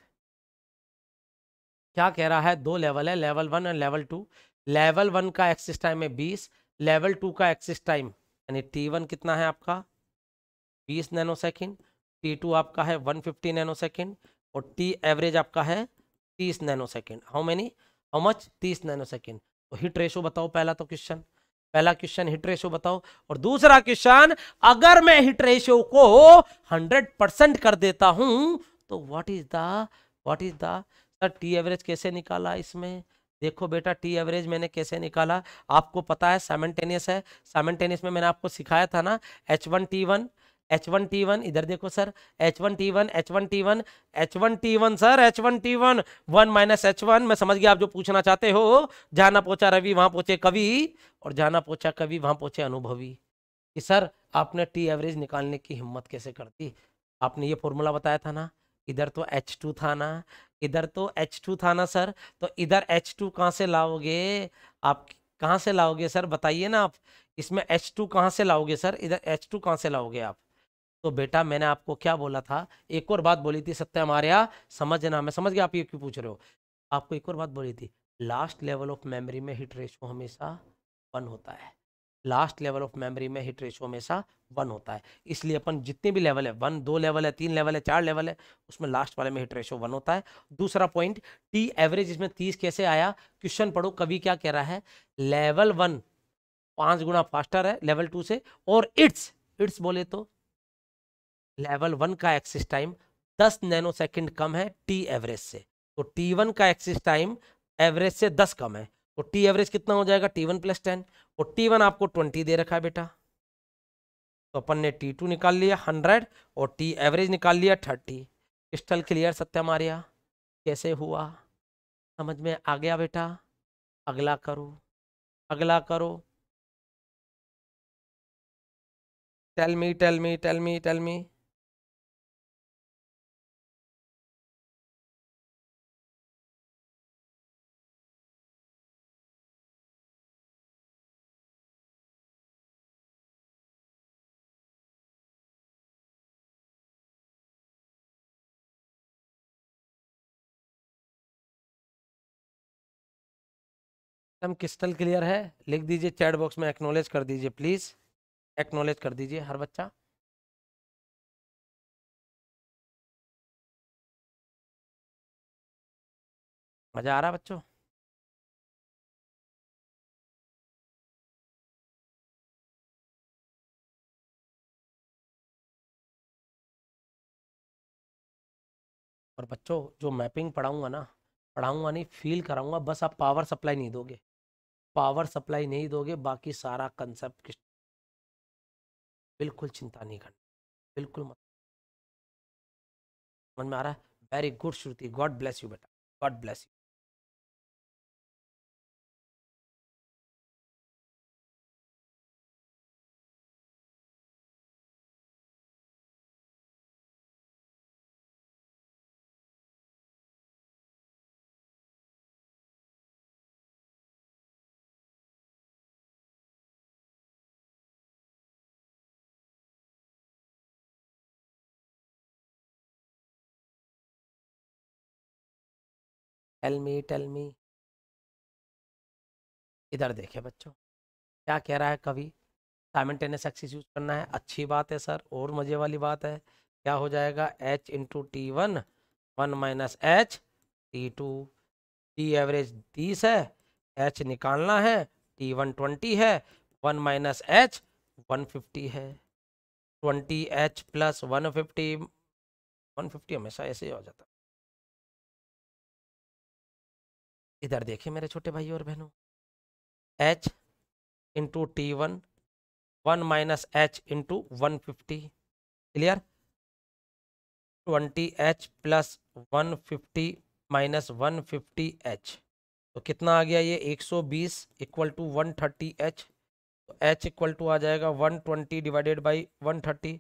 क्या कह रहा है दो लेवल है level one and level two level one का एक्सिस टाइम है बीस लेवल टू का एक्सिस टाइम यानी टी वन कितना है आपका बीस नैनो सेकेंड टी टू आपका है वन फिफ्टी नैनो सेकेंड और टी एवरेज आपका है तीस nanosecond how many how much तीस नैनो सेकेंड तो हिट रेशो बताओ पहला तो क्वेश्चन पहला क्वेश्चन हिट रेशो बताओ और दूसरा क्वेश्चन अगर मैं हिट रेशो को हंड्रेड परसेंट कर देता हूं तो what is the what is the sir T average कैसे निकाला इसमें देखो बेटा टी एवरेज मैंने कैसे निकाला आपको पता है सेमेंटेनियस है सेमेंटेनियस में मैंने आपको सिखाया था ना H one T one H one T one इधर देखो sir H one T one H one T one H one T one sir H one T one one minus H one मैं समझ गया आप जो पूछना चाहते हो जाना पहुंचा रवि वहां पहुंचे कवि और जाना पहुंचा कवि वहां पहुंचे अनुभवी कि सर आपने टी एवरेज निकालने की हिम्मत कैसे कर दी आपने ये फॉर्मूला बताया था ना इधर तो एच टू था ना इधर तो एच टू था ना सर तो इधर एच टू कहाँ से लाओगे आप कहाँ से लाओगे सर बताइए ना आप इसमें एच टू कहाँ से लाओगे सर इधर एच टू कहाँ से लाओगे आप तो बेटा मैंने आपको क्या बोला था एक और बात बोली थी सत्य हमारे यहाँ समझना मैं समझ गया आप ये क्यों पूछ रहे हो आपको एक और बात बोली थी लास्ट लेवल ऑफ मेमोरी में हिट रेशो हमेशा वन होता है लास्ट लेवल ऑफ मेमोरी में हिट रेशो हमेशा वन होता है इसलिए अपन जितने भी लेवल है वन दो लेवल है तीन लेवल है चार लेवल है उसमें लास्ट वाले में हिट रेशो वन होता है दूसरा पॉइंट टी एवरेज इसमें तीस कैसे आया क्वेश्चन पढ़ो कभी क्या कह रहा है लेवल वन पाँच गुना फास्टर है लेवल टू से और इट्स इट्स बोले तो लेवल वन का एक्सिस टाइम 10 नैनो सेकेंड कम है टी एवरेज से तो टी वन का एक्सिस टाइम एवरेज से 10 कम है तो टी एवरेज कितना हो जाएगा टी वन प्लस टेन और टी वन आपको 20 दे रखा है बेटा तो अपन ने टी टू निकाल लिया 100 और टी एवरेज निकाल लिया 30 क्रिस्टल क्लियर सत्या मारिया कैसे हुआ समझ में आ गया बेटा अगला करो अगला करो tell me tell me tell me tell me एकदम क्रिस्टल क्लियर है लिख दीजिए चैट बॉक्स में एक्नोलेज कर दीजिए प्लीज़ एक्नोलेज कर दीजिए हर बच्चा मज़ा आ रहा बच्चों और बच्चों जो मैपिंग पढ़ाऊंगा ना पढ़ाऊंगा नहीं फील कराऊंगा बस आप पावर सप्लाई नहीं दोगे पावर सप्लाई नहीं दोगे बाकी सारा कंसेप्ट बिल्कुल चिंता नहीं करना बिल्कुल मत मन में आ रहा है very good Shruti God bless you बेटा God bless you tell me tell me इधर देखे बच्चों क्या कह रहा है कवि साइमल्टेनियस एक्सिस यूज करना है अच्छी बात है सर और मज़े वाली बात है क्या हो जाएगा H into T one one minus H T two T average तीस है एच निकालना है टी वन ट्वेंटी है one minus H one fifty है twenty H plus one fifty one fifty हमेशा ऐसे ही हो जाता इधर देखिए मेरे छोटे भाई और बहनों H into T one one minus H into one fifty clear twenty H plus one fifty minus one fifty H तो कितना आ गया ये एक सौ बीस equal to one thirty H तो एच इक्वल टू आ जाएगा one twenty divided by one thirty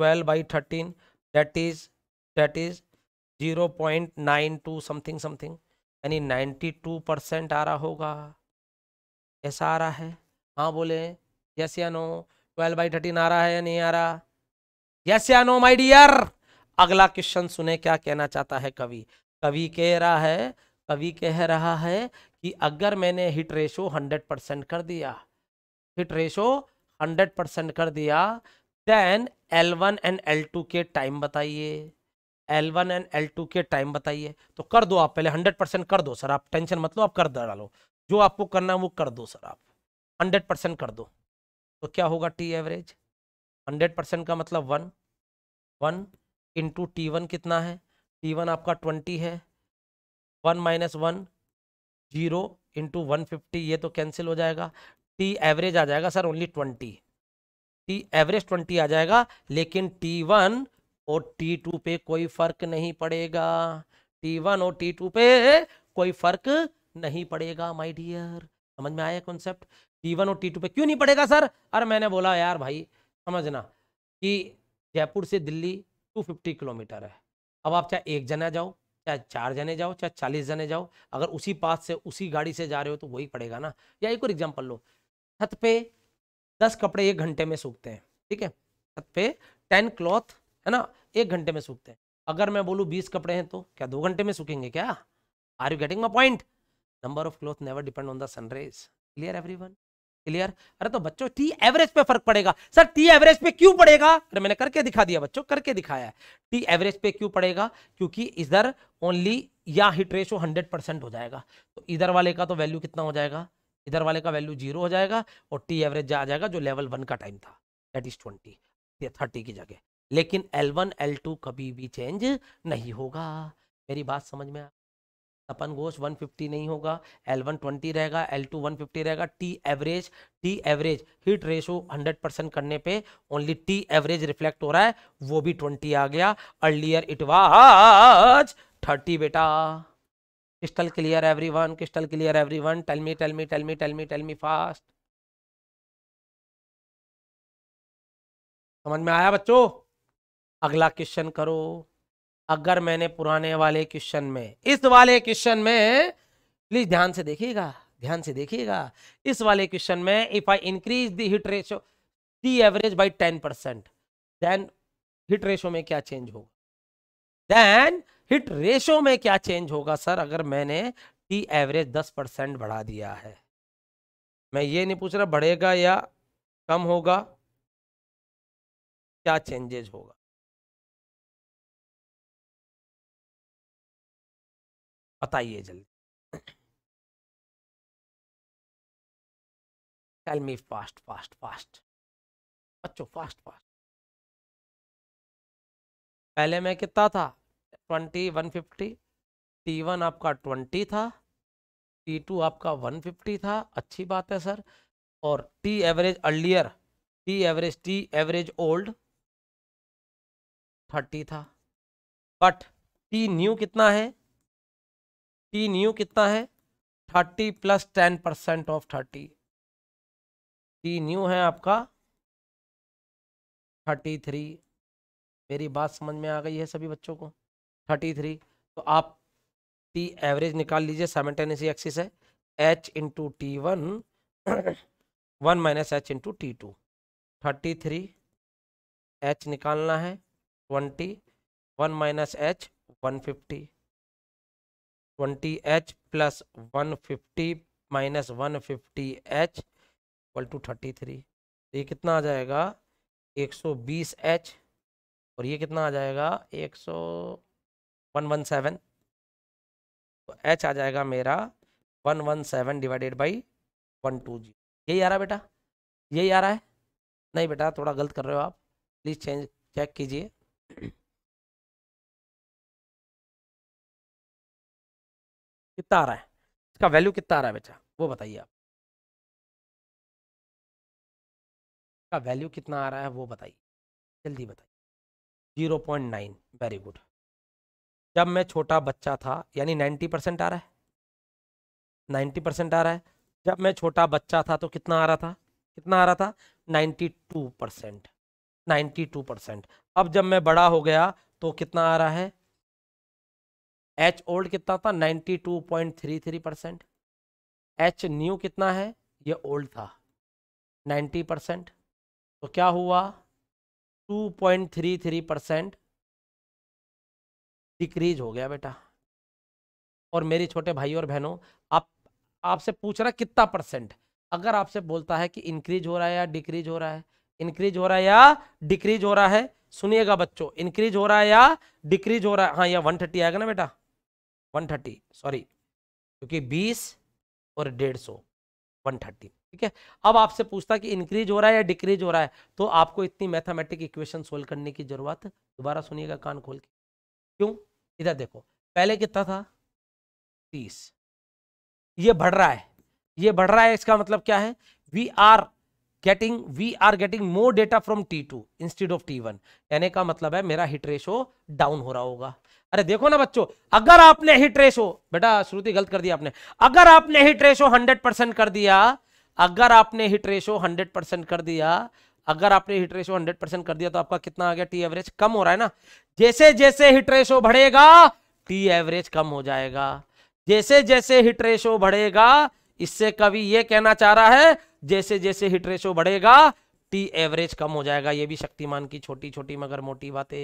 twelve by thirteen that is that is zero point nine two something something यानी 92 परसेंट आ रहा होगा ऐसा आ रहा है हाँ बोले यस या नो ट्वेल्व बाई थर्टीन आ रहा है या नहीं आ रहा यस या नो माई डियर अगला क्वेश्चन सुने क्या कहना चाहता है कवि कवि कह रहा है कवि कह रहा है कि अगर मैंने हिट रेशो हंड्रेड परसेंट कर दिया हिट रेशो हंड्रेड परसेंट कर दिया then L one and L two के टाइम बताइए L one and L two के टाइम बताइए तो कर दो आप पहले हंड्रेड परसेंट कर दो सर आप टेंशन मत लो आप कर डालो जो आपको करना है वो कर दो सर आप हंड्रेड परसेंट कर दो तो क्या होगा टी एवरेज हंड्रेड परसेंट का मतलब one one into T one कितना है टी वन आपका ट्वेंटी है one minus one zero into one fifty ये तो कैंसिल हो जाएगा टी एवरेज आ जाएगा sir only twenty T average twenty आ जाएगा लेकिन टी वन और टी टू पे कोई फर्क नहीं पड़ेगा टी वन और टी टू पे कोई फर्क नहीं पड़ेगा माय डियर समझ में आया कॉन्सेप्ट टी वन और टी टू पे क्यों नहीं पड़ेगा सर अरे मैंने बोला यार भाई समझना कि जयपुर से दिल्ली 250 किलोमीटर है अब आप चाहे एक जना जाओ चाहे चार जने जाओ चाहे चालीस जने जाओ अगर उसी पास से उसी गाड़ी से जा रहे हो तो वही पड़ेगा ना या एक और एग्जाम्पल लो छत पे दस कपड़े एक घंटे में सूखते हैं ठीक है छत पे टेन क्लॉथ है ना एक घंटे में सूखते हैं अगर मैं बोलूँ बीस कपड़े हैं तो क्या दो घंटे में सूखेंगे क्या are you getting my point number of cloth never depend on the rays clear every clear अरे तो बच्चों टी एवरेज पे फर्क पड़ेगा सर टी एवरेज पे क्यों पड़ेगा अरे मैंने करके दिखा दिया बच्चों करके दिखाया है टी एवरेज पे क्यों पड़ेगा क्योंकि इधर ओनली या हिट रेशो हंड्रेड परसेंट हो जाएगा तो इधर वाले का तो वैल्यू कितना हो जाएगा इधर वाले का वैल्यू जीरो हो जाएगा और टी एवरेज जा आ जाएगा जो लेवल वन का टाइम था दैट इज ट्वेंटी थर्टी की जगह लेकिन L1 L2 कभी भी चेंज नहीं होगा मेरी बात समझ में आ अपन घोष 150 नहीं होगा L1 20 रहेगा L2 150 रहेगा T average T average hit ratio 100 percent करने पे ओनली T एवरेज रिफ्लेक्ट हो रहा है वो भी 20 आ गया अर्लियर इट वाज 30 बेटा crystal clear everyone crystal clear everyone tell me tell me tell me tell me tell me fast समझ में आया बच्चों अगला क्वेश्चन करो अगर मैंने पुराने वाले क्वेश्चन में इस वाले क्वेश्चन में प्लीज ध्यान से देखिएगा ध्यान से देखिएगा इस वाले क्वेश्चन में if I increase the hit ratio the average by ten percent then hit ratio में क्या चेंज होगा देन हिट रेशो में क्या चेंज होगा सर अगर मैंने टी एवरेज दस परसेंट बढ़ा दिया है मैं ये नहीं पूछ रहा बढ़ेगा या कम होगा क्या चेंजेज होगा बताइए जल्दी tell me fast fast fast बच्चों फास्ट फास्ट पहले मैं कितना था twenty one fifty T one आपका ट्वेंटी था टी टू आपका वन फिफ्टी था अच्छी बात है सर और T average earlier T average T average old thirty था बट टी न्यू कितना है टी न्यू कितना है thirty plus ten percent of thirty T new है आपका थर्टी थ्री मेरी बात समझ में आ गई है सभी बच्चों को थर्टी थ्री तो आप टी एवरेज निकाल लीजिए इसी एक्सिस है H into T one one minus H into T two thirty three H निकालना है twenty one minus H one fifty twenty H plus one fifty minus one fifty H equal to thirty three तो ये कितना आ जाएगा एक सौ बीस एच और ये कितना आ जाएगा एक सौ वन वन सेवन तो एच आ जाएगा मेरा one one seven divided by one two जी यही आ रहा बेटा यही आ रहा है नहीं बेटा थोड़ा गलत कर रहे हो आप प्लीज़ चेंज चेक कीजिए कितना आ रहा है इसका वैल्यू कितना आ रहा है बेटा वो बताइए आप इसका वैल्यू कितना आ रहा है वो बताइए जल्दी बताइए zero point nine very good जब मैं छोटा बच्चा था यानी नाइन्टी परसेंट आ रहा है नाइन्टी परसेंट आ रहा है जब मैं छोटा बच्चा था तो कितना आ रहा था कितना आ रहा था ninety two percent ninety two percent अब जब मैं बड़ा हो गया तो कितना आ रहा है एच ओल्ड कितना था 92.33 परसेंट एच न्यू कितना है ये ओल्ड था 90 परसेंट तो क्या हुआ 2.33 परसेंट डिक्रीज हो गया बेटा और मेरे छोटे भाई और बहनों आप आपसे पूछ रहा कितना परसेंट अगर आपसे बोलता है कि इंक्रीज हो रहा है या डिक्रीज हो रहा है इंक्रीज हो रहा है या डिक्रीज हो रहा है सुनिएगा बच्चों इंक्रीज हो रहा है या डिक्रीज हो रहा है हाँ या वन थर्टी आएगा ना बेटा वन थर्टी सॉरी क्योंकि बीस और डेढ़ सौ वन थर्टी ठीक है अब आपसे पूछता कि इंक्रीज हो रहा है या डिक्रीज हो रहा है तो आपको इतनी मैथामेटिक इक्वेशन सोल्व करने की जरूरत दोबारा सुनिएगा कान खोल के क्यों इधर देखो पहले कितना था तीस ये बढ़ रहा है ये बढ़ रहा है इसका मतलब क्या है we are getting we are getting more data from T two instead of T one यानी का मतलब है मेरा हिट रेशो डाउन हो रहा होगा अरे देखो ना बच्चों अगर आपने हिट रेशो बेटा श्रुति गलत कर दिया आपने अगर आपने हिट रेशो हंड्रेड परसेंट कर दिया अगर आपने हिट रेशो हंड्रेड परसेंट कर दिया अगर आपने हिट रेशो हंड्रेड परसेंट कर दिया तो आपका कितना आ गया टी एवरेज कम हो रहा है ना जैसे जैसे हिट रेशो बढ़ेगा टी एवरेज कम हो जाएगा जैसे जैसे हिट रेशो बढ़ेगा इससे कवि ये कहना चाह रहा है जैसे जैसे हिट रेशो बढ़ेगा टी एवरेज कम हो जाएगा ये भी शक्तिमान की छोटी छोटी मगर मोटी बातें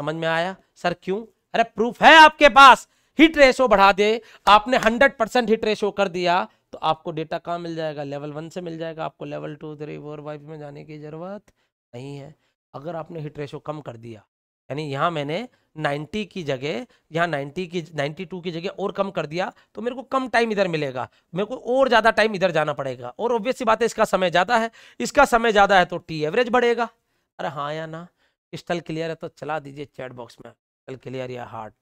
समझ में आया सर क्यों अरे प्रूफ है आपके पास हिट रेशो बढ़ा दे आपने 100 परसेंट हिट रेशो कर दिया तो आपको डेटा कहाँ मिल जाएगा लेवल वन से मिल जाएगा आपको level two three four five में जाने की ज़रूरत नहीं है अगर आपने हिट रेशो कम कर दिया यानी यहाँ मैंने 90 की जगह यहाँ 90 की 92 की जगह और कम कर दिया तो मेरे को कम टाइम इधर मिलेगा मेरे को और ज़्यादा टाइम इधर जाना पड़ेगा और ऑब्वियस सी बात है इसका समय ज़्यादा है इसका समय ज़्यादा है तो टी एवरेज बढ़ेगा अरे हाँ या ना क्रिस्टल क्लियर है तो चला दीजिए चैट बॉक्स में क्रिस्टल क्लियर या हार्ड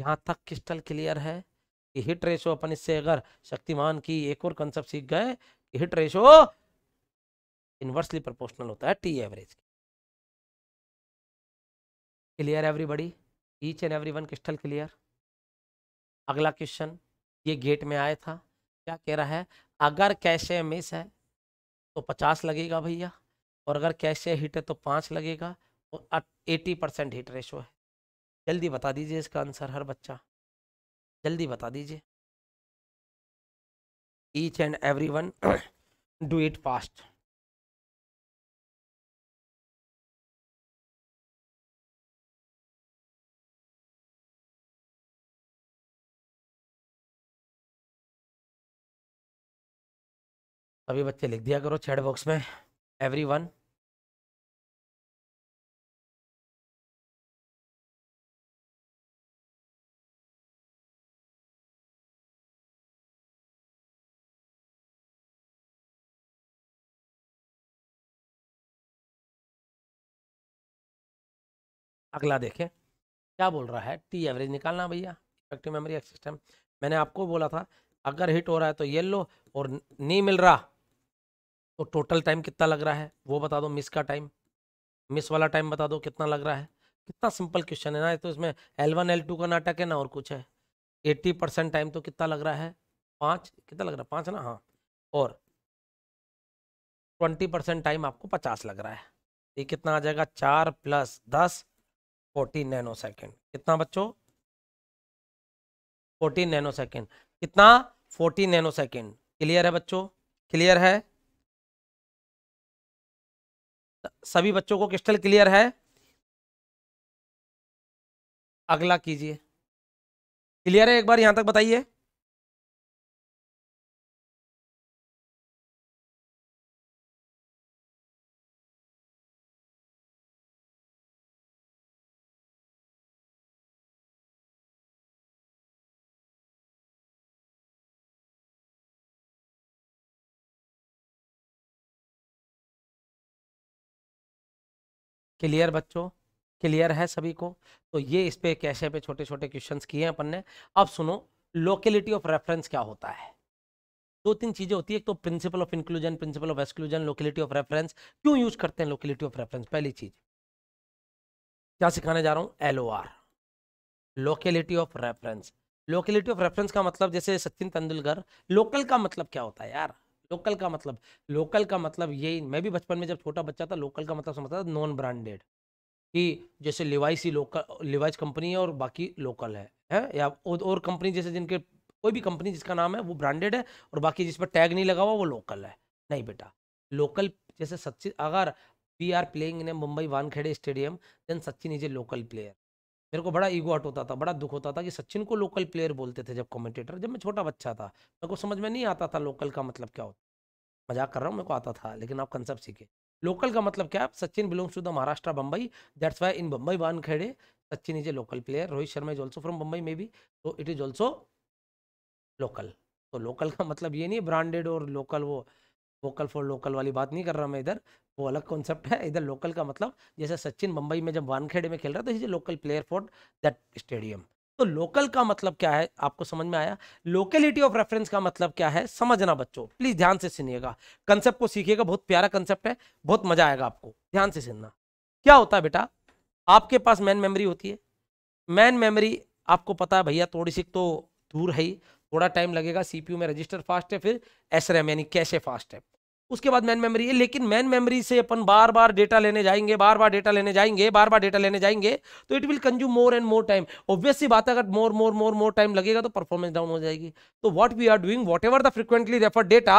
यहाँ तक क्रिस्टल क्लियर है कि हिट रेशो अपन इससे अगर शक्तिमान की एक और कंसेप्ट सीख गए कि हिट रेशो इन्वर्सली प्रोपोर्शनल होता है T average clear everybody each and every one crystal clear अगला क्वेश्चन ये गेट में आया था क्या कह रहा है अगर कैसे मिस है तो पचास लगेगा भैया और अगर कैसे हिट है तो पाँच लगेगा एटी परसेंट हिट रेशो है जल्दी बता दीजिए इसका आंसर हर बच्चा जल्दी बता दीजिए each and every one do it fast सभी बच्चे लिख दिया करो चैट बॉक्स में एवरी वन अगला देखें क्या बोल रहा है टी एवरेज निकालना भैया इफेक्टिव मेमोरी एक्स टाइम मैंने आपको बोला था अगर हिट हो रहा है तो येल्लो और नहीं मिल रहा तो टोटल टाइम कितना लग रहा है वो बता दो मिस का टाइम मिस वाला टाइम बता दो कितना लग रहा है कितना सिंपल क्वेश्चन है ना तो इसमें एल वन एल टू का नाटक है ना और कुछ है एट्टी परसेंट टाइम तो कितना लग रहा है पाँच कितना लग रहा है पाँच ना हाँ और ट्वेंटी परसेंट टाइम आपको पचास लग रहा है ये कितना आ जाएगा चार प्लस दस फोर्टीन नैनो सेकेंड कितना बच्चों फोर्टीन नैनो सेकेंड कितना फोर्टीन नैनो सेकेंड क्लियर है बच्चों क्लियर है सभी बच्चों को क्रिस्टल क्लियर है अगला कीजिए क्लियर है एक बार यहां तक बताइए क्लियर बच्चों क्लियर है सभी को तो ये इस पे कैसे पे छोटे छोटे क्वेश्चन किए हैं अपन ने अब सुनो लोकेलिटी ऑफ रेफरेंस क्या होता है दो तीन चीजें होती है एक तो principle of inclusion principle of exclusion locality of reference क्यों यूज करते हैं लोकेलिटी ऑफ रेफरेंस पहली चीज क्या सिखाने जा रहा हूं L O R locality of reference locality of reference का मतलब जैसे सचिन तेंदुलकर लोकल का मतलब क्या होता है यार लोकल का मतलब लोकल का मतलब ये मैं भी बचपन में जब छोटा बच्चा था लोकल का मतलब समझता था नॉन ब्रांडेड कि जैसे लिवाइस ही लोकल लिवाइस कंपनी है और बाकी लोकल है है या और, और कंपनी जैसे जिनके कोई भी कंपनी जिसका नाम है वो ब्रांडेड है और बाकी जिस पर टैग नहीं लगा हुआ वो लोकल है नहीं बेटा लोकल जैसे सच्ची अगर we are playing in Mumbai Wankhede stadium then Sachin is a local player मेरे को बड़ा ईगो आउट होता था बड़ा दुख होता था कि सचिन को लोकल प्लेयर बोलते थे जब कमेंटेटर जब मैं छोटा बच्चा था मेरे को समझ में नहीं आता था लोकल का मतलब क्या होता मजाक कर रहा हूँ मेरे को आता था लेकिन आप कंसेप्ट सीखे लोकल का मतलब क्या है Sachin belongs to the Maharashtra Bombay that's why in Bombay Wankhede Sachin is a local player Rohit Sharma is also from Bombay में भी तो इट इज ऑल्सो लोकल तो लोकल का मतलब ये नहीं है ब्रांडेड और लोकल वो वोकल फॉर लोकल वाली बात नहीं कर रहा मैं इधर वो अलग कॉन्सेप्ट है इधर लोकल का मतलब जैसे सचिन मुंबई में जब वानखेड़े में खेल रहा था is a local player for that stadium तो लोकल का मतलब क्या है आपको समझ में आया लोकेलिटी ऑफ रेफरेंस का मतलब क्या है समझना बच्चों प्लीज ध्यान से सुनिएगा कंसेप्ट को सीखिएगा बहुत प्यारा कंसेप्ट है बहुत मजा आएगा आपको ध्यान से सुनना क्या होता है बेटा आपके पास मैन मेमोरी होती है मैन मेमोरी आपको पता है भैया थोड़ी सी तो दूर है ही थोड़ा टाइम लगेगा सीपीयू में रजिस्टर फास्ट है फिर एसरएम यानी कैसे फास्ट है उसके बाद मैन मेमोरी है लेकिन मैन मेमोरी से अपन बार बार डेटा लेने जाएंगे बार बार डेटा लेने जाएंगे बार बार डेटा लेने जाएंगे तो it will consume more and more time obviously बात है अगर मोर मोर मोर मोर टाइम लगेगा तो परफॉर्मेंस डाउन हो जाएगी तो what we are doing whatever the frequently refer data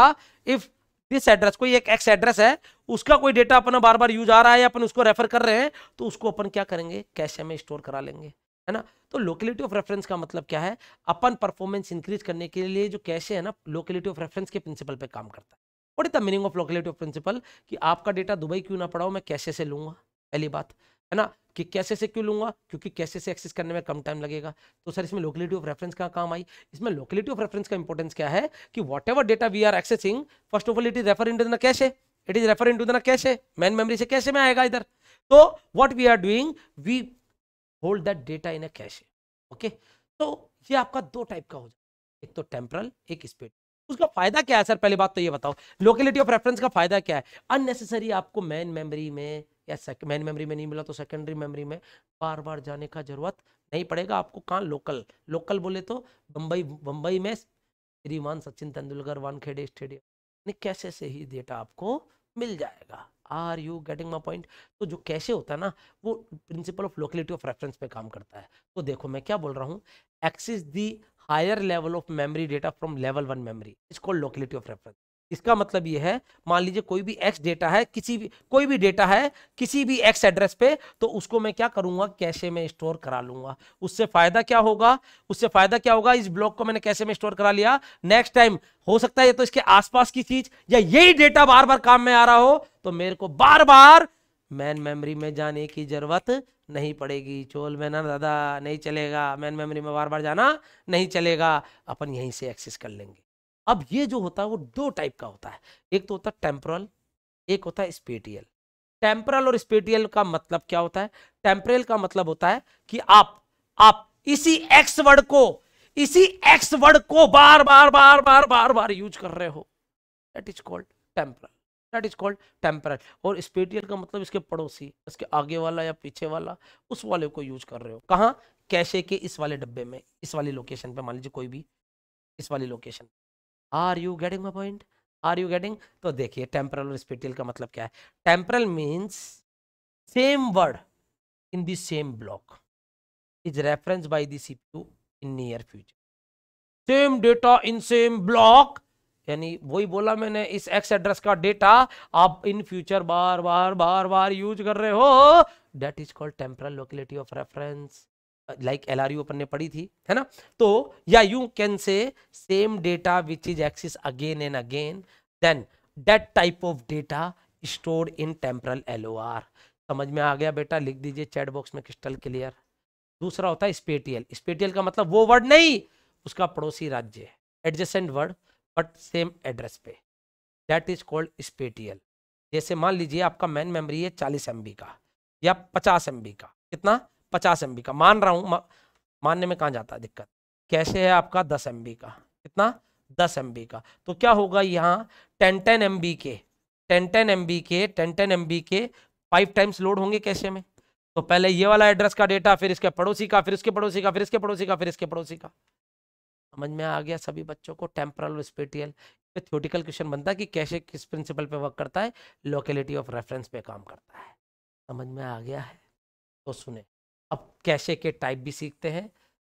if this address कोई एक एक्स एड्रेस है उसका कोई डेटा अपना बार बार यूज आ रहा है अपन उसको रेफर कर रहे हैं तो उसको अपन क्या करेंगे कैश में स्टोर करा लेंगे है ना तो लोकेलिटी ऑफ रेफरेंस का मतलब क्या है अपन परफॉर्मेंस इंक्रीज करने के लिए जो कैश है ना लोकेलिटी ऑफ रेफरेंस के प्रिंसिपल पे काम करता है what is the meaning of locality of principle कि आपका डेटा दुबई क्यों ना पड़ा हो मैं कैसे से लूंगा पहली बात है ना कि कैसे से क्यों लूंगा क्योंकि कैसे से एक्सेस करने में कम टाइम लगेगा तो सर इसमें लोकेलिटी ऑफ रेफरेंस का काम आई इसमें लोकेलिटी ऑफ रेफरेंस का इंपॉर्टेंस क्या है कि whatever data we are accessing first of all it is refer in to the cache it is refer in to the cache main memory से कैसे में आएगा इधर तो what we are doing we hold that data in a cache okay तो ये आपका दो टाइप का हो जाए एक तो टेम्परल एक स्पेड उसका फायदा क्या है सर पहली बात तो ये बताओ लोकेलिटी ऑफ रेफरेंस का फायदा क्या है अननेसेसरी आपको मेन मेमोरी में या मेन मेमोरी में नहीं मिला तो सेकेंडरी मेमोरी में बार बार जाने का जरूरत नहीं पड़ेगा आपको कहाँ लोकल लोकल बोले तो बम्बई बम्बई में श्रीमान सचिन तेंदुलकर वानखेड़े स्टेडियम कैसे से ही डेटा आपको मिल जाएगा are you getting my point तो जो कैसे होता है ना वो principle of locality of reference पे काम करता है तो देखो मैं क्या बोल रहा हूँ access the higher level of memory data from level one memory is called locality of reference इसका मतलब ये है मान लीजिए कोई भी एक्स डेटा है किसी भी कोई भी डेटा है किसी भी एक्स एड्रेस पे तो उसको मैं क्या करूंगा कैसे में स्टोर करा लूंगा उससे फायदा क्या होगा उससे फायदा क्या होगा इस ब्लॉक को मैंने कैसे में स्टोर करा लिया नेक्स्ट टाइम हो सकता है ये तो इसके आसपास की चीज या यही डेटा बार बार काम में आ रहा हो तो मेरे को बार बार मैन मेमरी में जाने की जरूरत नहीं पड़ेगी चोल में ना दादा नहीं चलेगा मैन मेमरी में बार बार जाना नहीं चलेगा अपन यहीं से एक्सेस कर लेंगे अब ये जो होता है वो दो टाइप का होता है एक तो होता है टेम्परल एक होता है स्पेटियल टेम्परल और स्पेटियल का मतलब क्या होता है टेम्परल का मतलब होता है कि आप आप इसी एक्स वर्ड को इसी एक्स वर्ड को बार बार बार बार बार बार यूज कर रहे हो that is called temporal that is called temporal और स्पेटियल का मतलब इसके पड़ोसी इसके आगे वाला या पीछे वाला उस वाले को यूज कर रहे हो कहाँ कैसे के इस वाले डब्बे में इस वाली लोकेशन पे मान लीजिए कोई भी इस वाली लोकेशन पे are you getting my point are you getting तो देखिए टेम्परल और स्पिटियल का मतलब क्या है temporal means same word in the same block is reference by the C in near future same data in same block यानी वही बोला मैंने इस एक्स एड्रेस का डेटा आप in future bar bar bar bar use कर रहे हो that is called temporal locality of reference like L अपन ने पढ़ी थी है ना तो या you can say same data which is access again and again then that type of data store in temporal L समझ में आ गया बेटा लिख दीजिए चैट बॉक्स में क्रिस्टल क्लियर दूसरा होता है स्पेटियल स्पेटियल का मतलब वो वर्ड नहीं उसका पड़ोसी राज्य adjacent word but same address पे दैट इज कॉल्ड स्पेटियल जैसे मान लीजिए आपका मैन मेमोरी है चालीस एम का या पचास एम का कितना पचास एम का मान रहा हूँ मानने में कहाँ जाता है दिक्कत कैसे है आपका दस एम का कितना दस एम का तो क्या होगा यहाँ टेन टेन एम के टेन टेन एम के टेन टेन एम के फाइव टाइम्स लोड होंगे कैसे में तो पहले ये वाला एड्रेस का डेटा फिर इसके पड़ोसी का फिर इसके पड़ोसी का फिर इसके पड़ोसी का फिर इसके पड़ोसी का समझ में आ गया सभी बच्चों को टेम्परल स्पेटियल पे थ्योटिकल क्वेश्चन बनता है कि कैसे किस प्रिंसिपल पे वर्क करता है लोकेलिटी ऑफ रेफरेंस पे काम करता है समझ में आ गया है तो सुने कैशे के टाइप भी सीखते हैं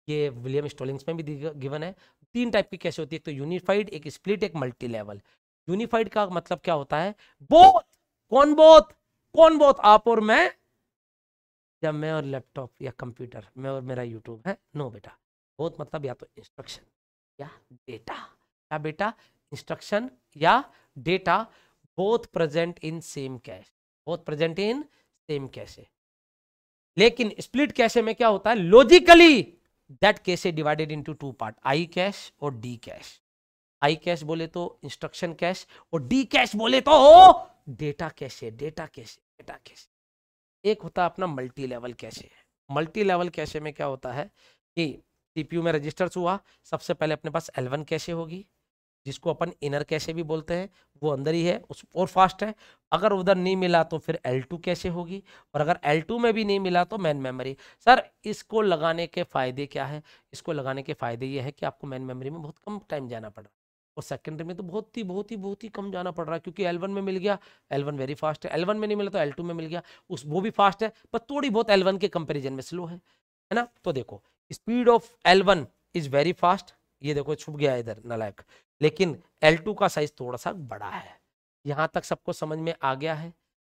ये विलियम स्टोलिंग्स में भी गिवन है तीन टाइप की कैसे होती है एक तो यूनिफाइड एक स्प्लिट एक मल्टी लेवल यूनिफाइड का मतलब क्या होता है बोथ कौन बोथ कौन बोथ आप और मैं या मैं और लैपटॉप या कंप्यूटर मैं और मेरा यूट्यूब है नो बेटा बोथ मतलब या तो इंस्ट्रक्शन या डेटा या बेटा इंस्ट्रक्शन या data both present in same cache both present in same cache लेकिन स्प्लिट कैसे में क्या होता है logically that cache divided into two part I cache और डी कैश आई कैश बोले तो इंस्ट्रक्शन कैश और डी कैश बोले तो डेटा कैसे डेटा कैसे डेटा कैसे एक होता है अपना multi level cache multi level cache में क्या होता है कि सीपीयू में रजिस्टर्स हुआ सबसे पहले अपने पास एलवन कैसे होगी जिसको अपन इनर कैसे भी बोलते हैं वो अंदर ही है उस और फास्ट है अगर उधर नहीं मिला तो फिर L2 कैसे होगी और अगर L2 में भी नहीं मिला तो मैन मेमोरी सर इसको लगाने के फ़ायदे क्या है इसको लगाने के फ़ायदे ये है कि आपको मैन मेमोरी में बहुत कम टाइम जाना पड़ रहा है और सेकेंडरी में तो बहुत ही बहुत ही बहुत ही कम जाना पड़ रहा है क्योंकि एलवन में मिल गया एलवन वेरी फास्ट है एलवन में नहीं मिला तो एल में मिल गया उस वो भी फास्ट है पर थोड़ी बहुत एलवन के कंपेरिजन में स्लो है है ना तो देखो speed of L one is very fast ये देखो छुप गया इधर नलायक लेकिन L2 का साइज थोड़ा सा बड़ा है यहाँ तक सबको समझ में आ गया है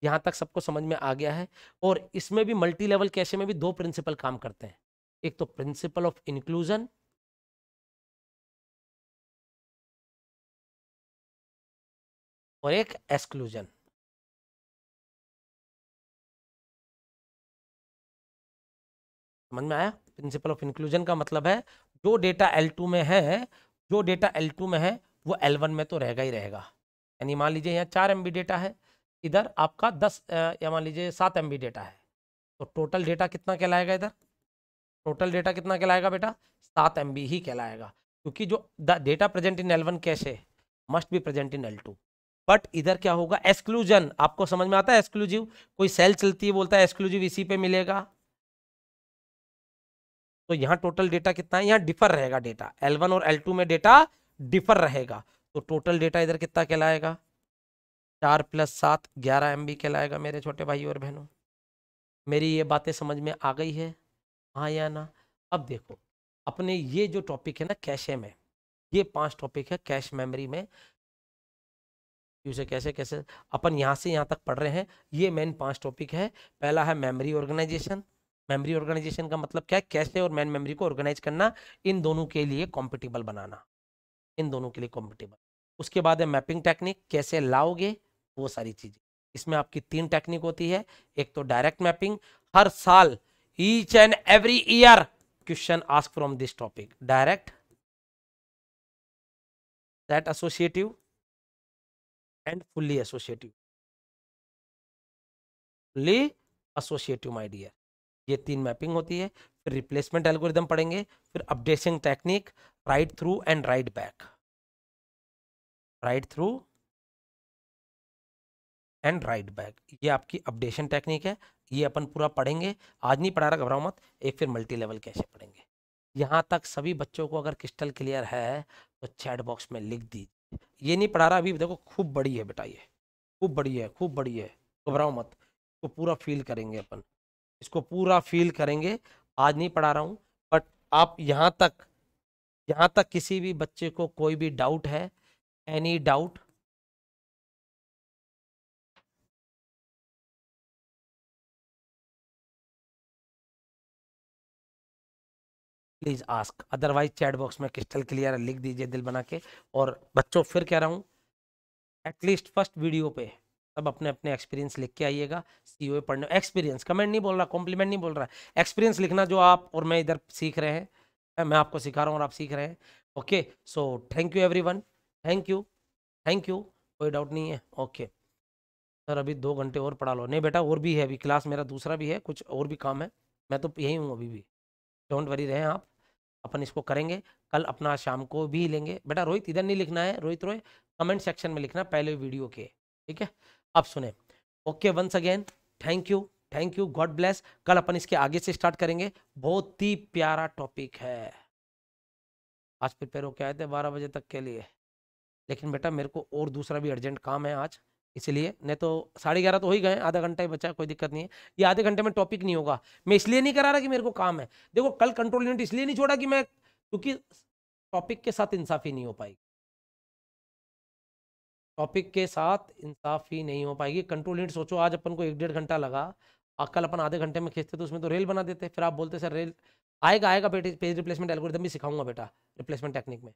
यहाँ तक सबको समझ में आ गया है और इसमें भी मल्टी लेवल कैसे में भी दो प्रिंसिपल काम करते हैं एक तो प्रिंसिपल ऑफ इंक्लूजन और एक एक्सक्लूजन समझ में आया प्रिंसिपल ऑफ इंक्लूजन का मतलब है जो डेटा L2 में है जो डेटा एल टू में है वो एल वन में तो रहेगा ही रहेगा यानी मान लीजिए यहाँ चार एम बी डेटा है इधर आपका दस या मान लीजिए सात एम बी डेटा है तो टोटल डेटा कितना कहलाएगा इधर टोटल डेटा कितना कहलाएगा बेटा सात एम ही कहलाएगा क्योंकि जो data present in L one cache must be present in L two but इधर क्या होगा एक्सक्लूजन आपको समझ में आता है एक्सक्लूजिव कोई सेल चलती है बोलता है एक्सक्लूजिव इसी पे मिलेगा तो यहाँ टोटल डेटा कितना है यहाँ डिफर रहेगा डेटा एल वन और एल टू में डेटा डिफर रहेगा तो टोटल डेटा इधर कितना कहलाएगा चार प्लस सात ग्यारह एम कहलाएगा मेरे छोटे भाई और बहनों मेरी ये बातें समझ में आ गई है हाँ या ना अब देखो अपने ये जो टॉपिक है ना कैशे में ये पांच टॉपिक है कैश मेमोरी में उसे कैसे कैसे अपन यहाँ से यहाँ तक पढ़ रहे हैं ये मेन पांच टॉपिक है पहला है मेमोरी ऑर्गेनाइजेशन मेमोरी ऑर्गेनाइजेशन का मतलब क्या है कैसे और मैन मेमोरी को ऑर्गेनाइज करना इन दोनों के लिए कॉम्पिटेबल बनाना इन दोनों के लिए कॉम्पिटेबल उसके बाद है मैपिंग टेक्निक कैसे लाओगे वो सारी चीज़ें इसमें आपकी तीन टेक्निक होती है एक तो डायरेक्ट मैपिंग हर साल each and every year question ask from this topic direct that associative and fully associative fully associative my dear ये तीन मैपिंग होती है फिर रिप्लेसमेंट एल्गोरिदम पढ़ेंगे फिर updation technique write through and write back write through and write back ये आपकी updation technique है ये अपन पूरा पढ़ेंगे आज नहीं पढ़ा रहा घबराओ मत एक फिर मल्टी लेवल कैसे पढ़ेंगे यहाँ तक सभी बच्चों को अगर क्रिस्टल क्लियर है तो चैट बॉक्स में लिख दीजिए ये नहीं पढ़ा रहा अभी देखो खूब बड़ी है बेटा ये खूब बड़ी है खूब बड़ी है घबराओ मत इसको पूरा फील करेंगे अपन इसको पूरा फील करेंगे आज नहीं पढ़ा रहा हूँ बट आप यहाँ तक यहाँ तक किसी भी बच्चे को कोई भी डाउट है any doubt please ask otherwise chat box में क्रिस्टल क्लियर लिख दीजिए दिल बना के और बच्चों फिर कह रहा हूँ एटलीस्ट फर्स्ट वीडियो पे सब अपने अपने एक्सपीरियंस लिख के आइएगा सी ओ पढ़ने एक्सपीरियंस कमेंट नहीं बोल रहा कॉम्प्लीमेंट नहीं बोल रहा एक्सपीरियंस लिखना जो आप और मैं इधर सीख रहे हैं मैं आपको सिखा रहा हूँ और आप सीख रहे हैं okay so thank you every thank you thank you कोई डाउट नहीं है ओके सर अभी दो घंटे और पढ़ा लो नहीं बेटा और भी है अभी क्लास मेरा दूसरा भी है कुछ और भी काम है मैं तो यही हूँ अभी भी डोंट वरी रहें आप अपन इसको करेंगे कल अपना शाम को भी लेंगे बेटा रोहित इधर नहीं लिखना है रोहित रोहित कमेंट सेक्शन में लिखना पहले वीडियो के ठीक है आप सुने okay once again thank you thank you God bless कल अपन इसके आगे से स्टार्ट करेंगे बहुत ही प्यारा टॉपिक है आज प्रिपेयर होके आए थे बारह बजे तक के लिए लेकिन बेटा मेरे को और दूसरा भी अर्जेंट काम है आज इसलिए नहीं तो साढ़े ग्यारह तो हो ही गए आधा घंटा ही बचा कोई दिक्कत नहीं है ये आधे घंटे में टॉपिक नहीं होगा मैं इसलिए नहीं करा रहा कि मेरे को काम है देखो कल कंट्रोल यूनिट इसलिए नहीं छोड़ा कि मैं क्योंकि टॉपिक के साथ इंसाफी नहीं हो पाएगी टॉपिक के साथ इंसाफ ही नहीं हो पाएगी कंट्रोल यूनिट सोचो आज अपन को एक डेढ़ घंटा लगा कल अपन आधे घंटे में खींचते तो उसमें तो रेल बना देते फिर आप बोलते सर रेल आएगा आएगा बेटे पेज रिप्लेसमेंट एल्गोरिदम भी सिखाऊंगा बेटा रिप्लेसमेंट टेक्निक में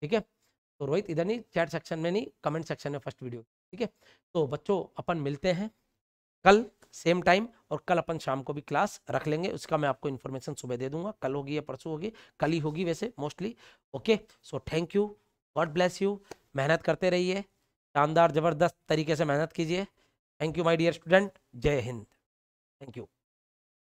ठीक है तो रोहित इधर नहीं चैट सेक्शन में नहीं कमेंट सेक्शन में फर्स्ट वीडियो ठीक है तो बच्चों अपन मिलते हैं कल सेम टाइम और कल अपन शाम को भी क्लास रख लेंगे उसका मैं आपको इन्फॉर्मेशन सुबह दे दूंगा कल होगी या परसों होगी कल ही होगी वैसे mostly okay so thank you God bless you मेहनत करते रहिए शानदार ज़बरदस्त तरीके से मेहनत कीजिए thank you my dear student जय हिंद थैंक यू